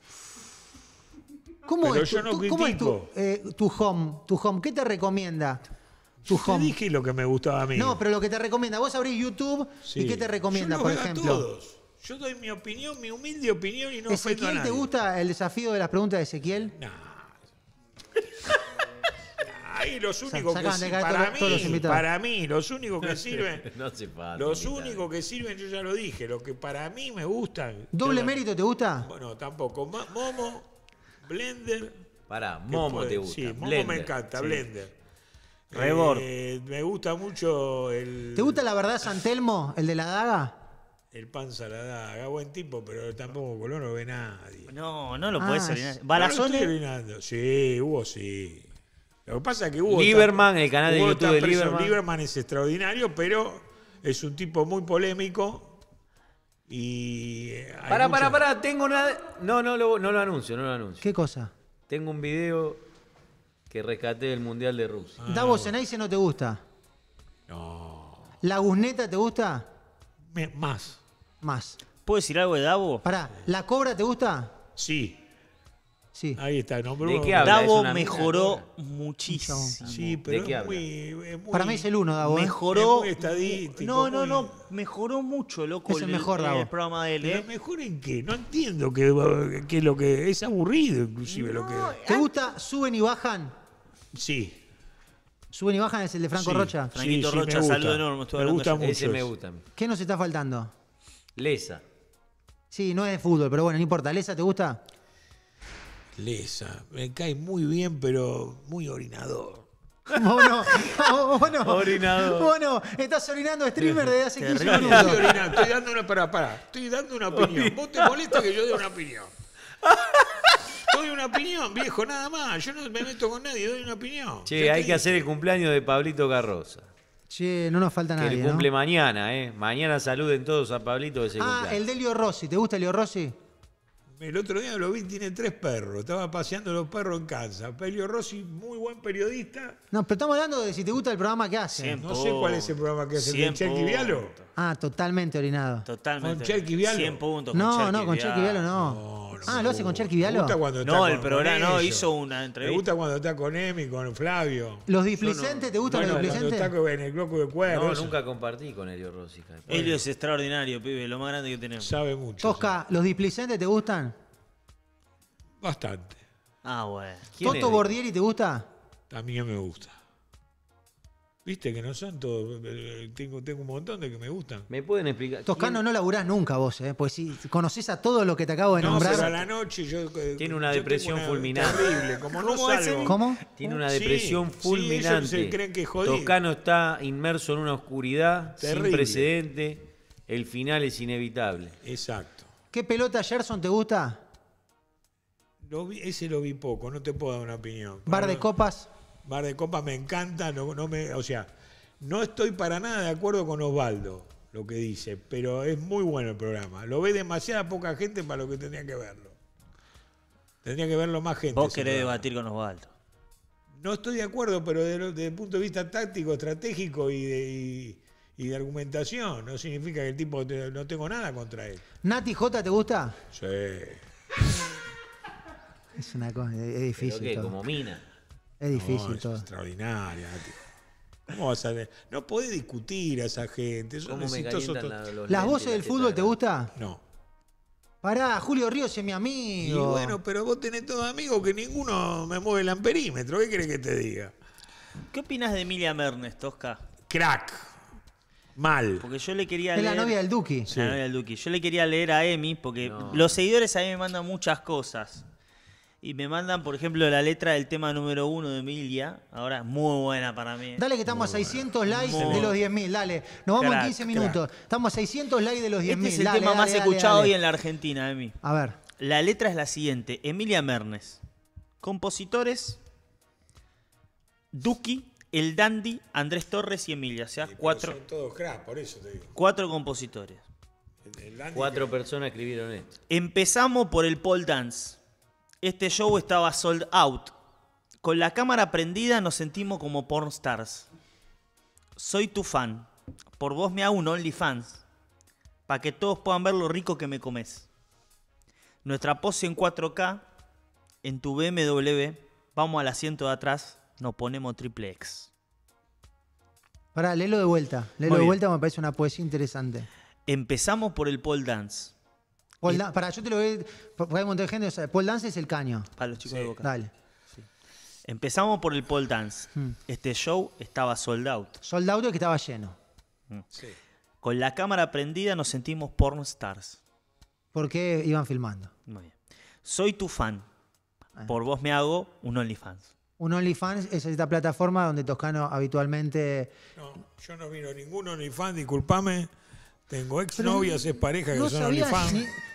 ¿Cómo es, no ¿cómo es tu, eh, tu home? Tu home, ¿qué te recomienda? Tu dije lo que me gustaba a mí. No, pero lo que te recomienda. Vos abrís YouTube y ¿qué te recomienda, por ejemplo? A todos. Yo doy mi opinión, mi humilde opinión y no ofendo a nadie. te gusta el desafío de las preguntas de Ezequiel? No. [laughs] Ahí los únicos que sirven. Para, mí, para mí, los únicos que sirven. [laughs] no se [laughs] Los únicos que sirven, yo ya lo dije, los que para mí me gustan. ¿Doble mérito te gusta? Bueno, tampoco. Momo, Blender. Pará, Momo te gusta. Sí, Momo me encanta, Blender. Eh, me gusta mucho el. ¿Te gusta la verdad Santelmo, el de la daga? El panza la daga, buen tipo, pero tampoco Colón no ve nadie. No, no lo ah, puedes la Balazones. Sí, hubo sí. Lo que pasa es que hubo. Lieberman, el canal de YouTube de Lieberman. Lieberman es extraordinario, pero es un tipo muy polémico. Y. Eh, pará, pará, pará, tengo una. No, no lo, no lo anuncio, no lo anuncio. ¿Qué cosa? Tengo un video que rescaté del Mundial de Rusia. Ah. Davo Zenaise no te gusta. No. ¿La Gusneta te gusta? más. Más. ¿Puedo decir algo de Davo? Pará, ¿la cobra te gusta? Sí. Sí. Ahí está, no, ¿De Davo mejoró muchísimo. Sí, pero es muy, Para mí es el uno, Davo. ¿eh? Mejoró. no, no, no. Mejoró mucho, loco. Es el mejor, Davo. ¿eh? mejor en qué? No entiendo qué, lo que. Es aburrido, inclusive, lo que. Eh, ¿Te gusta? ¿Suben y bajan? Sí. Suben y bajan es el de Franco Rocha. Franquito sí, Rocha, saludo enorme. Me gusta mucho. Ese me ¿Qué nos está faltando? Lesa. Sí, no es de fútbol, pero bueno, no importa. ¿Lesa te gusta? Lesa. Me cae muy bien, pero muy orinador. [laughs] no? mono, [laughs] Orinador. no? estás orinando streamer desde hace 15 minutos. Estoy orinando, estoy dando una. Pará, pará. Estoy dando una opinión. Vos te molesta que yo dé una opinión. [laughs] Doy una opinión, viejo, nada más. Yo no me meto con nadie, doy una opinión. Che, hay que hacer el cumpleaños de Pablito Carrosa. Che, no nos falta nadie. Que cumple mañana, ¿eh? Mañana saluden todos a Pablito Ah, el de Leo Rossi. ¿Te gusta Leo Rossi? El otro día lo vi, tiene tres perros. Estaba paseando los perros en casa. Pelio Rossi, muy buen periodista. No, pero estamos hablando de si te gusta el programa que hace. no sé cuál es el programa que hace. ¿Con Cherky Vialo? Ah, totalmente orinado. Totalmente. ¿Con Cherky Vialo? 100 puntos. No, no, con Cherky Vialo no. Ah, ¿lo hace con uh, Cherky Vialo? Me gusta cuando está No, el programa no hizo una Me gusta cuando está con Emi, con Flavio. ¿Los displicentes? ¿Te gustan los displicentes? el de No, nunca compartí con Elio Rosica. Elio es extraordinario, pibe, lo más grande que tenemos. Sabe mucho. Tosca, ¿los displicentes te gustan? Bastante. Ah, bueno. ¿Toto Bordieri te gusta? También me gusta. Viste que no son todos. Eh, tengo, un montón de que me gustan. ¿Me pueden explicar? Toscano no laburás nunca vos, ¿eh? Pues si conocés a todo lo que te acabo de no, nombrar. la noche eh, Tiene una depresión fulminante. Como no ¿Cómo? Tiene una depresión fulminante. que Toscano está inmerso en una oscuridad sin precedente. El final es inevitable. Exacto. ¿Qué pelota Gerson te gusta? ese lo vi poco, no te puedo dar una opinión. ¿Bar de copas? Bar de Copas me encanta, no, me, o sea, no estoy para nada de acuerdo con Osvaldo, lo que dice, pero es muy bueno el programa. Lo ve demasiada poca gente para lo que tendría que verlo. Tendría que verlo más gente. Vos querés debatir con Osvaldo. No estoy de acuerdo, pero desde, el punto de vista táctico, estratégico y de, argumentación, no significa que el tipo no tengo nada contra él. ¿Nati J te gusta? Sí. es una cosa, es difícil. como mina. Es difícil es Extraordinaria, a No podés discutir a esa gente. ¿Las voces del fútbol te gusta? No. Pará, Julio Ríos es mi amigo. Y bueno, pero vos tenés todos amigos que ninguno me mueve el amperímetro. ¿Qué crees que te diga? ¿Qué opinas de Emilia Mernes, Tosca? Crack. Mal. Porque yo le quería es la novia del Duque La novia del Yo le quería leer a Emi porque los seguidores a mí me mandan muchas cosas. Y me mandan, por ejemplo, la letra del tema número uno de Emilia. Ahora es muy buena para mí. Dale que estamos a 600 likes de los 10.000. Dale, nos vamos en 15 minutos. Estamos a 600 likes de los 10.000. Este es el tema más escuchado hoy en la Argentina, mí. A ver. La letra es la siguiente. Emilia Mernes. Compositores. Duki, El Dandy, Andrés Torres y Emilia. O sea, cuatro. Son todos por eso te digo. Cuatro compositores. cuatro personas escribieron esto. Empezamos por el Paul dance. Este show estaba sold out. Con la cámara prendida nos sentimos como porn pornstars. Soy tu fan. Por vos me hago un OnlyFans. Para que todos puedan ver lo rico que me comes. Nuestra pose en 4K. En tu BMW. Vamos al asiento de atrás. Nos ponemos triple X. Pará, léelo de vuelta. Léelo de vuelta me parece una poesía interesante. Empezamos por el pole dance para, yo te lo voy a un gente. O Paul Dance es el caño. Para los chicos de Boca. Dale. Empezamos por el Paul Dance. Hmm. Este show estaba sold out. Sold out es que estaba lleno. Hmm. Sí. Con la cámara prendida nos sentimos porn stars. Porque iban filmando. Muy bien. Soy tu fan. Ah. Por vos me hago un OnlyFans. Un OnlyFans es esta plataforma donde Toscano habitualmente. No, yo no miro ningún OnlyFans, discúlpame. Tengo exnovias, es pareja que no son sabía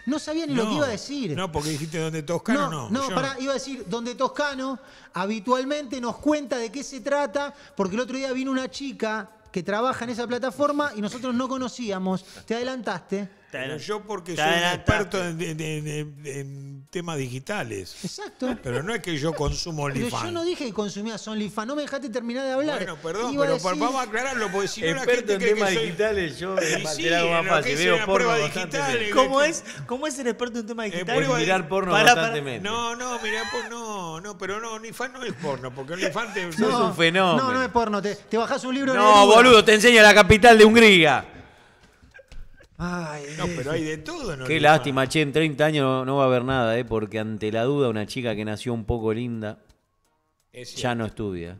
no sabía ni lo que iba a decir. No, porque dijiste donde Toscano no. No, no pará, iba a decir donde Toscano habitualmente nos cuenta de qué se trata, porque el otro día vino una chica que trabaja en esa plataforma y nosotros no conocíamos. Te adelantaste. Pero yo porque soy un experto en, temas digitales. Exacto. Pero no es que yo consumo OnlyFans. Yo no dije que consumías OnlyFans. No me dejaste terminar de hablar. Bueno, perdón, pero vamos a aclararlo porque si no en temas digitales yo me sí, más fácil. Veo porno digital, ¿Cómo este es, ¿Cómo es ser experto en temas eh, digitales? Eh, mirar porno constantemente. No, no, mirar porno. Pues no, no, pero no, OnlyFans no es porno porque OnlyFans es [laughs] un fenómeno. No, no es porno. Te, te bajás un libro No, boludo, te enseño la capital de Hungría. Ay, no, pero hay de todo, ¿no? Qué lástima, che, en 30 años no, va a haber nada, ¿eh? Porque ante la duda, una chica que nació un poco linda ya no estudia.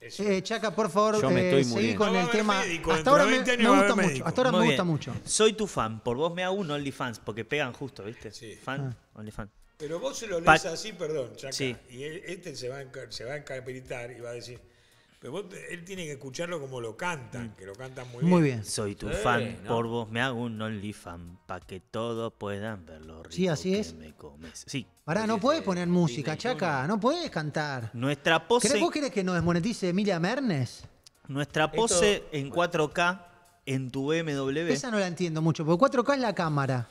Eh, Chaca, por favor, Yo me eh, estoy seguí con el tema. hasta, ahora me, gusta mucho, hasta ahora me, gusta mucho. Soy tu fan, por vos me hago un OnlyFans, porque pegan justo, ¿viste? Sí. Fan, ah. OnlyFans. Pero vos se lo lees así, perdón, Chaca. Sí. Y este se va, a, se y va a decir él tiene que escucharlo como lo cantan, mm. que lo cantan muy bien. Soy tu fan, por vos me hago un only fan, pa' que todos puedan verlo rico Sí, así es. Me comes. Sí. Pará, no puedes poner música, Chaca, no puedes cantar. Nuestra pose... ¿Vos querés que nos desmonetice Emilia Mernes? Nuestra pose en 4K en tu BMW... Esa no la entiendo mucho, porque 4K es la cámara.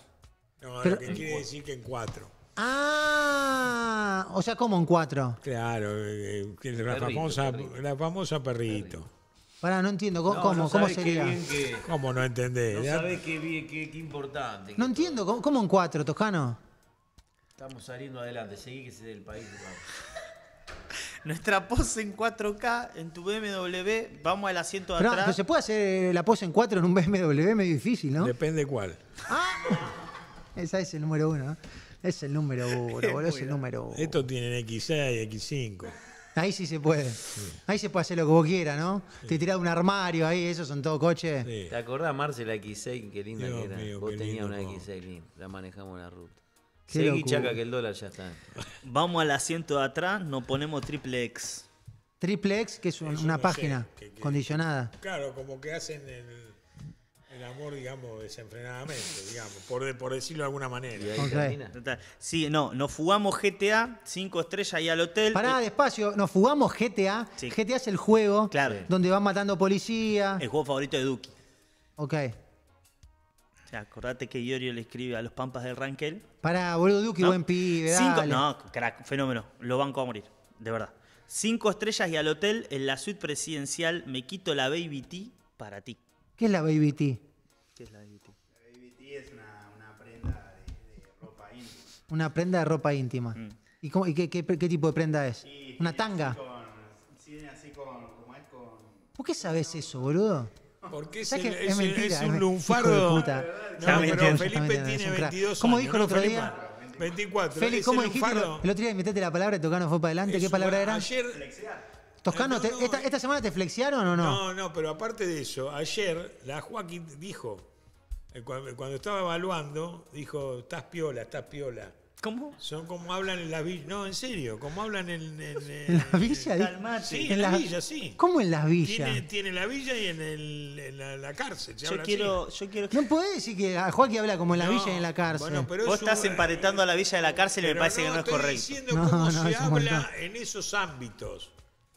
No, lo quiere decir que en 4. Ah, o sea, ¿cómo en cuatro. Claro, eh, eh, la, famosa, perrito. no entiendo, ¿cómo, cómo, sería? ¿Cómo no entendés? No sabés qué, bien- qué- importante. No entiendo, ¿cómo, en cuatro, Toscano? Estamos saliendo adelante. Seguí que se dé el país. [laughs] Nuestra pose en 4K en tu BMW, vamos al asiento de Pero, se puede hacer eh, la pose en cuatro en un BMW, medio difícil, ¿no? Depende cuál. Ah, [laughs] Esa es el número uno. Es el número [laughs] uno, boludo, es el número uno. Estos tienen X6, X5. Ahí sí se puede. Ahí se puede hacer lo que vos quieras, ¿no? Te tirás un armario ahí, esos son todos coches. ¿Te acordás, Marce, la X6? Qué linda que era. vos tenías una X6 linda, la manejamos en la ruta. Seguí chaca que el dólar ya está. Vamos al asiento de atrás, nos ponemos triple X. Triple X, que es una página condicionada. Claro, como que hacen el el amor, digamos, desenfrenadamente, digamos, por, decirlo de alguna manera. Sí, no, nos fugamos GTA, cinco estrellas y al hotel. Pará, eh, despacio, nos fugamos GTA. GTA es el juego donde van matando policías. El juego favorito de Duki. Ok. acordate que Iorio le escribe a los Pampas del Rankel. Pará, boludo, Duki, buen pibe, dale. no, crack, fenómeno. Lo banco a morir, de verdad. Cinco estrellas y al hotel en la suite presidencial me quito la Baby T para ti. ¿Qué es la Baby T? ¿Qué es la Baby T? La Baby T es una, una prenda de, de, ropa íntima. Una prenda de ropa íntima. Mm. ¿Y, cómo, y qué, qué, tipo de prenda es? ¿Una tanga? sí, así con, como es con... ¿Por qué sabes eso, boludo? Porque es, es, es, mentira, es, un lunfardo. No, pero Felipe tiene 22 años. ¿Cómo dijo el otro día? 24. Felipe, ¿cómo dijiste? El otro día metete la palabra y tocanos fue para adelante. ¿Qué palabra era? Ayer, Toscano, eh, esta, semana te flexiaron o no? No, no, pero aparte de eso, ayer la Joaquín dijo, eh, eh, cuando estaba evaluando, dijo, estás piola, estás piola. ¿Cómo? Son como hablan en la villa. No, en serio, como hablan en. ¿En, la villa? En, sí, en, la, villa, sí. ¿Cómo en la villa? Tiene, la villa y en, la, cárcel. yo, quiero, así. No podés decir que Joaquín habla como en la villa y en la cárcel. Bueno, pero Vos estás emparetando a la villa de la cárcel y me parece que no es correcto. diciendo no, cómo se habla en esos ámbitos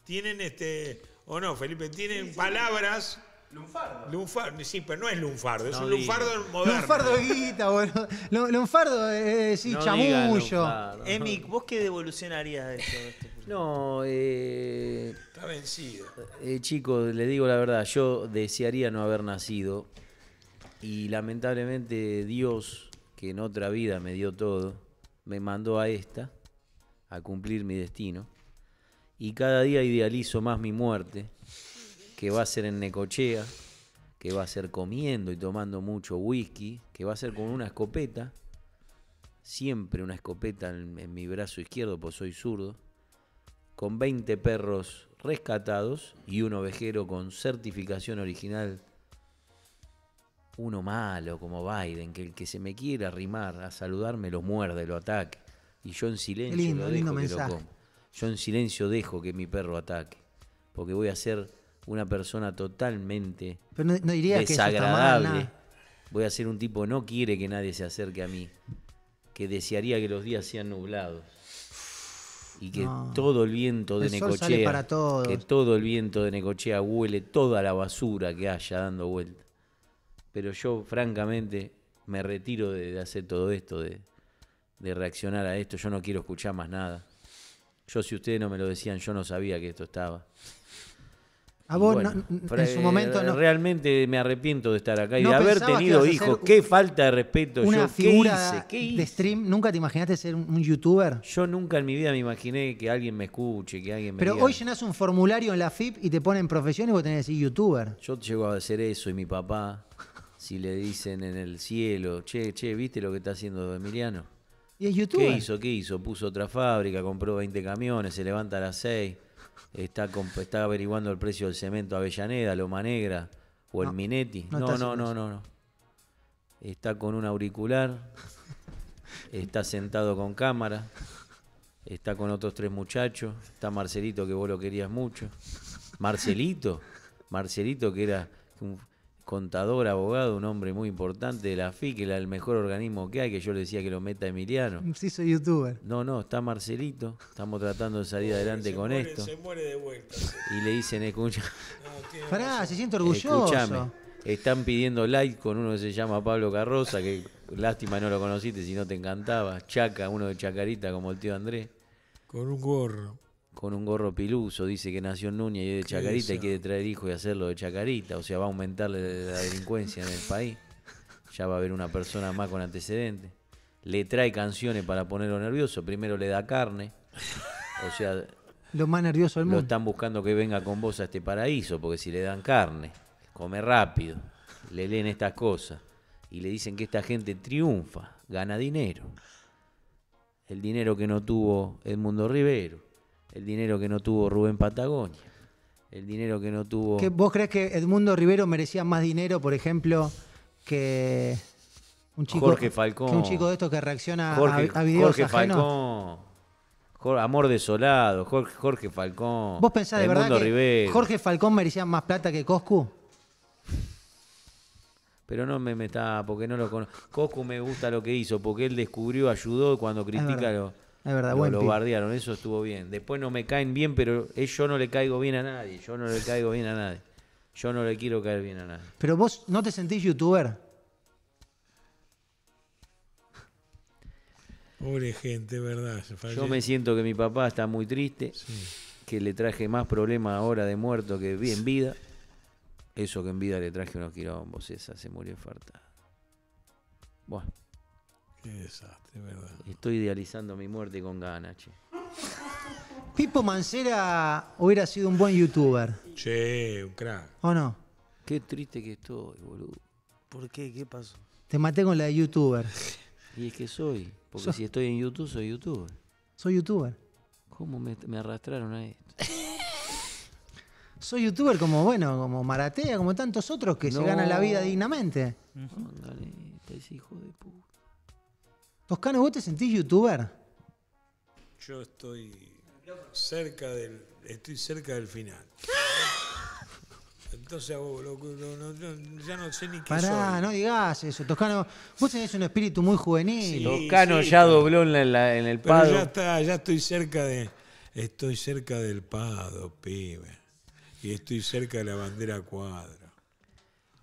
tienen este, o no, Felipe, tienen palabras. Lunfardo. Lunfardo, sí, pero no es lunfardo, es un lunfardo moderno. Lunfardo guita, bueno. Lunfardo, es eh, sí, chamullo. Emic, ¿vos qué devolucionarías de esto? Este no, eh, Está vencido. Eh, chicos, les digo la verdad, yo desearía no haber nacido. Y lamentablemente Dios, que en otra vida me dio todo, me mandó a esta a cumplir mi destino y cada día idealizo más mi muerte, que va a ser en Necochea, que va a ser comiendo y tomando mucho whisky, que va a ser con una escopeta, siempre una escopeta en, mi brazo izquierdo, pues soy zurdo, con 20 perros rescatados y un ovejero con certificación original. Uno malo como Biden, que el que se me quiera arrimar a saludarme lo muerde, lo ataque. Y yo en silencio lo dejo lo yo en silencio dejo que mi perro ataque, porque voy a ser una persona totalmente no, desagradable. voy a ser un tipo que no quiere que nadie se acerque a mí, que desearía que los días sean nublados y que todo el viento de Necochea, que todo el viento de Necochea huele toda la basura que haya dando vuelta. Pero yo francamente me retiro de, hacer todo esto, de reaccionar a esto. Yo no quiero escuchar más nada. Yo si ustedes no me lo decían, yo no sabía que esto estaba. A vos en su momento no. Realmente me arrepiento de estar acá y de haber tenido hijos. Qué falta de respeto. Una figura ¿Qué hice? de stream. ¿Nunca te imaginaste ser un, youtuber? Yo nunca en mi vida me imaginé que alguien me escuche, que alguien me Pero hoy llenas un formulario en la FIP y te ponen profesión y vos tenés que decir youtuber. Yo llego a hacer eso y mi papá, si le dicen en el cielo, che, che, ¿viste lo que está haciendo Emiliano? ¿Qué hizo? ¿Qué hizo? Puso otra fábrica, compró 20 camiones, se levanta a las 6, está, está averiguando el precio del cemento Avellaneda, Loma Negra o el Minetti. No, no, no, no, no, Está con un auricular, está sentado con cámara, está con otros tres muchachos, está Marcelito que vos lo querías mucho. Marcelito, Marcelito que era... Un, contador, abogado, un hombre muy importante de la FIC, que era el mejor organismo que hay, que yo le decía que lo meta Emiliano. [laughs] Sí, soy youtuber. No, no, está Marcelito, estamos tratando de salir adelante con esto. Se muere de vuelta. [laughs] Y le dicen, escucha. [laughs] Pará, se siente orgulloso. Escuchame, están pidiendo like con uno que se llama Pablo Carroza, que lástima no lo conociste si no te encantaba. Chaca, uno de Chacarita como el tío Andrés. Con un gorro con un gorro piluso, dice que nació en Núñez y es de Chacarita y quiere traer hijo y hacerlo de Chacarita, o sea, va a aumentar la, delincuencia en el país. Ya va a haber una persona más con antecedentes. Le trae canciones para ponerlo nervioso, primero le da carne. O sea, lo más nervioso del mundo. Lo están buscando que venga con vos a este paraíso, porque si le dan carne, come rápido, le leen estas cosas y le dicen que esta gente triunfa, gana dinero. El dinero que no tuvo Edmundo Rivero el dinero que no tuvo Rubén Patagonia, el dinero que no tuvo... ¿Vos crees que Edmundo Rivero merecía más dinero, por ejemplo, que un chico, un chico de estos que reacciona a, videos Jorge ajenos? amor desolado, Jorge, Falcón. ¿Vos pensás de verdad que Jorge Falcón merecía más plata que Coscu? pero no me meta porque no lo conozco. Coscu me gusta lo que hizo, porque él descubrió, ayudó cuando critica lo, verdad, lo, bardearon, eso estuvo bien. Después no me caen bien, pero eh, yo no le caigo bien a nadie. Yo no le caigo bien a nadie. Yo no le quiero caer bien a nadie. Pero vos no te sentís youtuber. Pobre gente, verdad. Yo me siento que mi papá está muy triste, que le traje más problemas ahora de muerto que en vida. Eso que en vida le traje unos quilombos, esa se murió infartada. Bueno verdad. Estoy idealizando mi muerte con ganas, che. Pipo Mancera hubiera sido un buen youtuber. Che, un crack. ¿O no? Qué triste que estoy, boludo. ¿Por qué? ¿Qué pasó? Te maté con la de youtuber. Y es que soy. Porque si estoy en YouTube, soy youtuber. Soy youtuber. ¿Cómo me, arrastraron a esto? Soy youtuber como, bueno, como Maratea, como tantos otros que se ganan la vida dignamente. Ándale, este hijo de puta. Toscano, ¿vos te sentís youtuber? Yo estoy cerca del, estoy cerca del final. Entonces vos, ya no sé ni qué Pará, no digas eso, Toscano. Vos tenés un espíritu muy juvenil. Toscano ya dobló en, en el pero pado. Ya, está, ya estoy cerca de. Estoy cerca del pado, pibe. Y estoy cerca de la bandera cuadra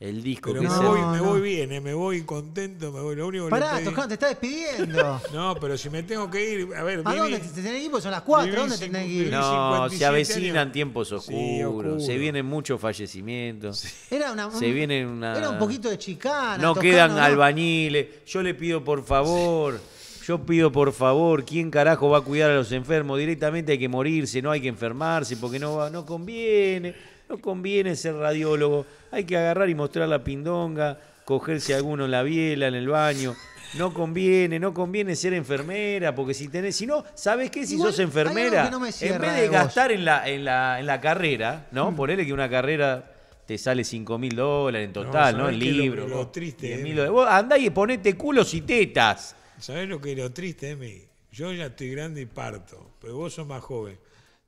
el disco. que me, voy, me voy bien, eh, me voy contento, me voy. Lo único Pará, te está despidiendo. [laughs] no, pero si me tengo que ir, a ver, ¿A dónde te tenés que ir? Porque son las cuatro ¿Dónde te que ir? No, se avecinan tiempos oscuros, se vienen muchos fallecimientos, Era, una, un, se vienen una... era un poquito de chicana. No quedan albañiles. Yo le pido por favor. Yo pido por favor. ¿Quién carajo va a cuidar a los enfermos? Directamente hay que morirse, no hay que enfermarse porque no, no conviene. No conviene ser radiólogo. Hay que agarrar y mostrar la pindonga, cogerse alguno en la biela, en el baño. No conviene, no conviene ser enfermera, porque si tenés, si no, ¿sabes qué? Si sos enfermera, en vez de, gastar en la, en la, en la carrera, ¿no? Mm. Ponele que una carrera te sale 5 mil dólares en total, ¿no? El libro. Lo, triste. Vos andá y ponete culos y tetas. ¿Sabes lo que es lo triste, Emi? Yo ya estoy grande y parto, pero vos sos más joven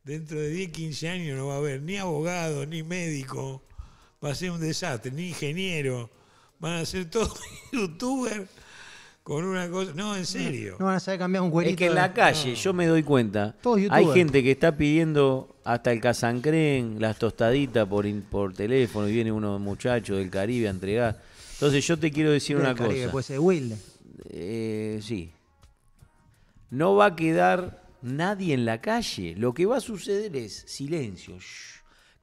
dentro de 10, 15 años no va a haber ni abogado, ni médico, va a ser un desastre, ni ingeniero, van a ser todos [laughs] youtubers con una cosa. No, en serio. No, van a saber cambiar un cuerito. Es que en la calle, yo me doy cuenta, hay gente que está pidiendo hasta el Casancren, las tostaditas por, por teléfono, y viene uno muchachos del Caribe a entregar. Entonces yo te quiero decir una cosa. pues ser eh, sí. No va a quedar nadie en la calle. Lo que va a suceder es silencio,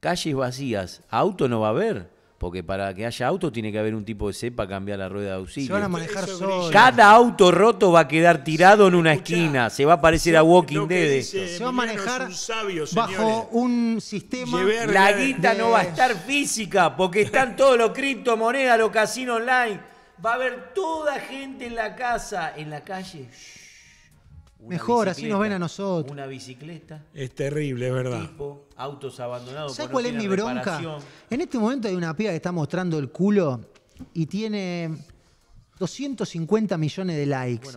calles vacías, auto no va a haber. Porque para que haya auto tiene que haber un tipo de cepa cambiar la rueda de auxilio. Se van a manejar solo. Cada auto roto va a quedar tirado en una esquina. Se va a parecer a Walking Dead. Se va a manejar bajo un sistema. La guita no va a estar física porque están [laughs] todos los criptomonedas, los casinos online. Va a haber toda gente en la casa, en la calle. Mejor, así nos ven a nosotros. Una bicicleta. Es terrible, es verdad. autos abandonados. ¿Sabes cuál es mi bronca? En este momento hay una piba que está mostrando el culo y tiene 250 millones de likes.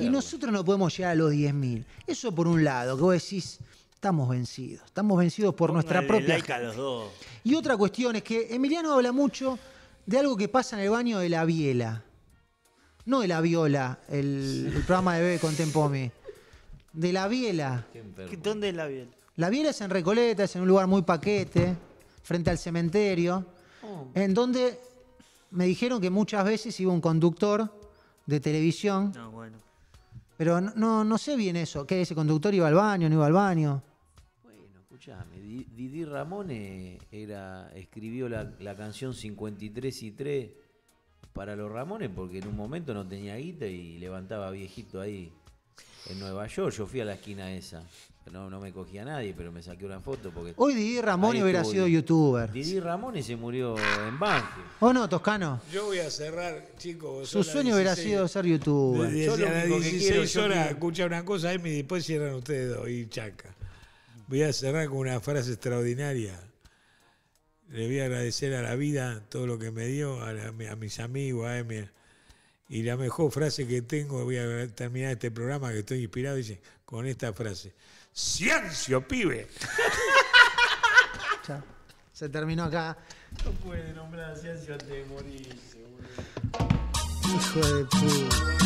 y nosotros no podemos llegar a los 10.000. Eso por un lado, que vos decís, estamos vencidos. Estamos vencidos por nuestra propia. Y otra cuestión es que Emiliano habla mucho de algo que pasa en el baño de la biela. No de la viola, el, programa de Bebe con Tempomi. De la biela. ¿Dónde es la Viela? La biela es en Recoleta, es en un lugar muy paquete, frente al cementerio, oh. en donde me dijeron que muchas veces iba un conductor de televisión. No, bueno. Pero no, no, sé bien eso, que ese conductor iba al baño, no iba al baño. Bueno, escúchame. Didi Ramone era, escribió la, la canción 53 y 3 para los Ramones porque en un momento no tenía guita y levantaba viejito ahí en Nueva York. Yo fui a la esquina esa. No, no me cogía nadie, pero me saqué una foto porque. Hoy Didi Ramón hubiera sido youtuber. Didi Ramón y se murió en Banfield. ¿O no, Toscano? Yo voy a cerrar, chicos. Su sueño hubiera sido ser youtuber. 16 que horas, escucha una cosa, y después cierran ustedes dos chaca. Voy a cerrar con una frase extraordinaria le voy a agradecer a la vida todo lo que me dio, a, mis amigos, a Emil. Y la mejor frase que tengo, voy a terminar este programa que estoy inspirado, dice, con esta frase. ¡Ciencio, pibe! [laughs] se terminó acá. No puede nombrar a Ciencio antes de morirse, Hijo de puta.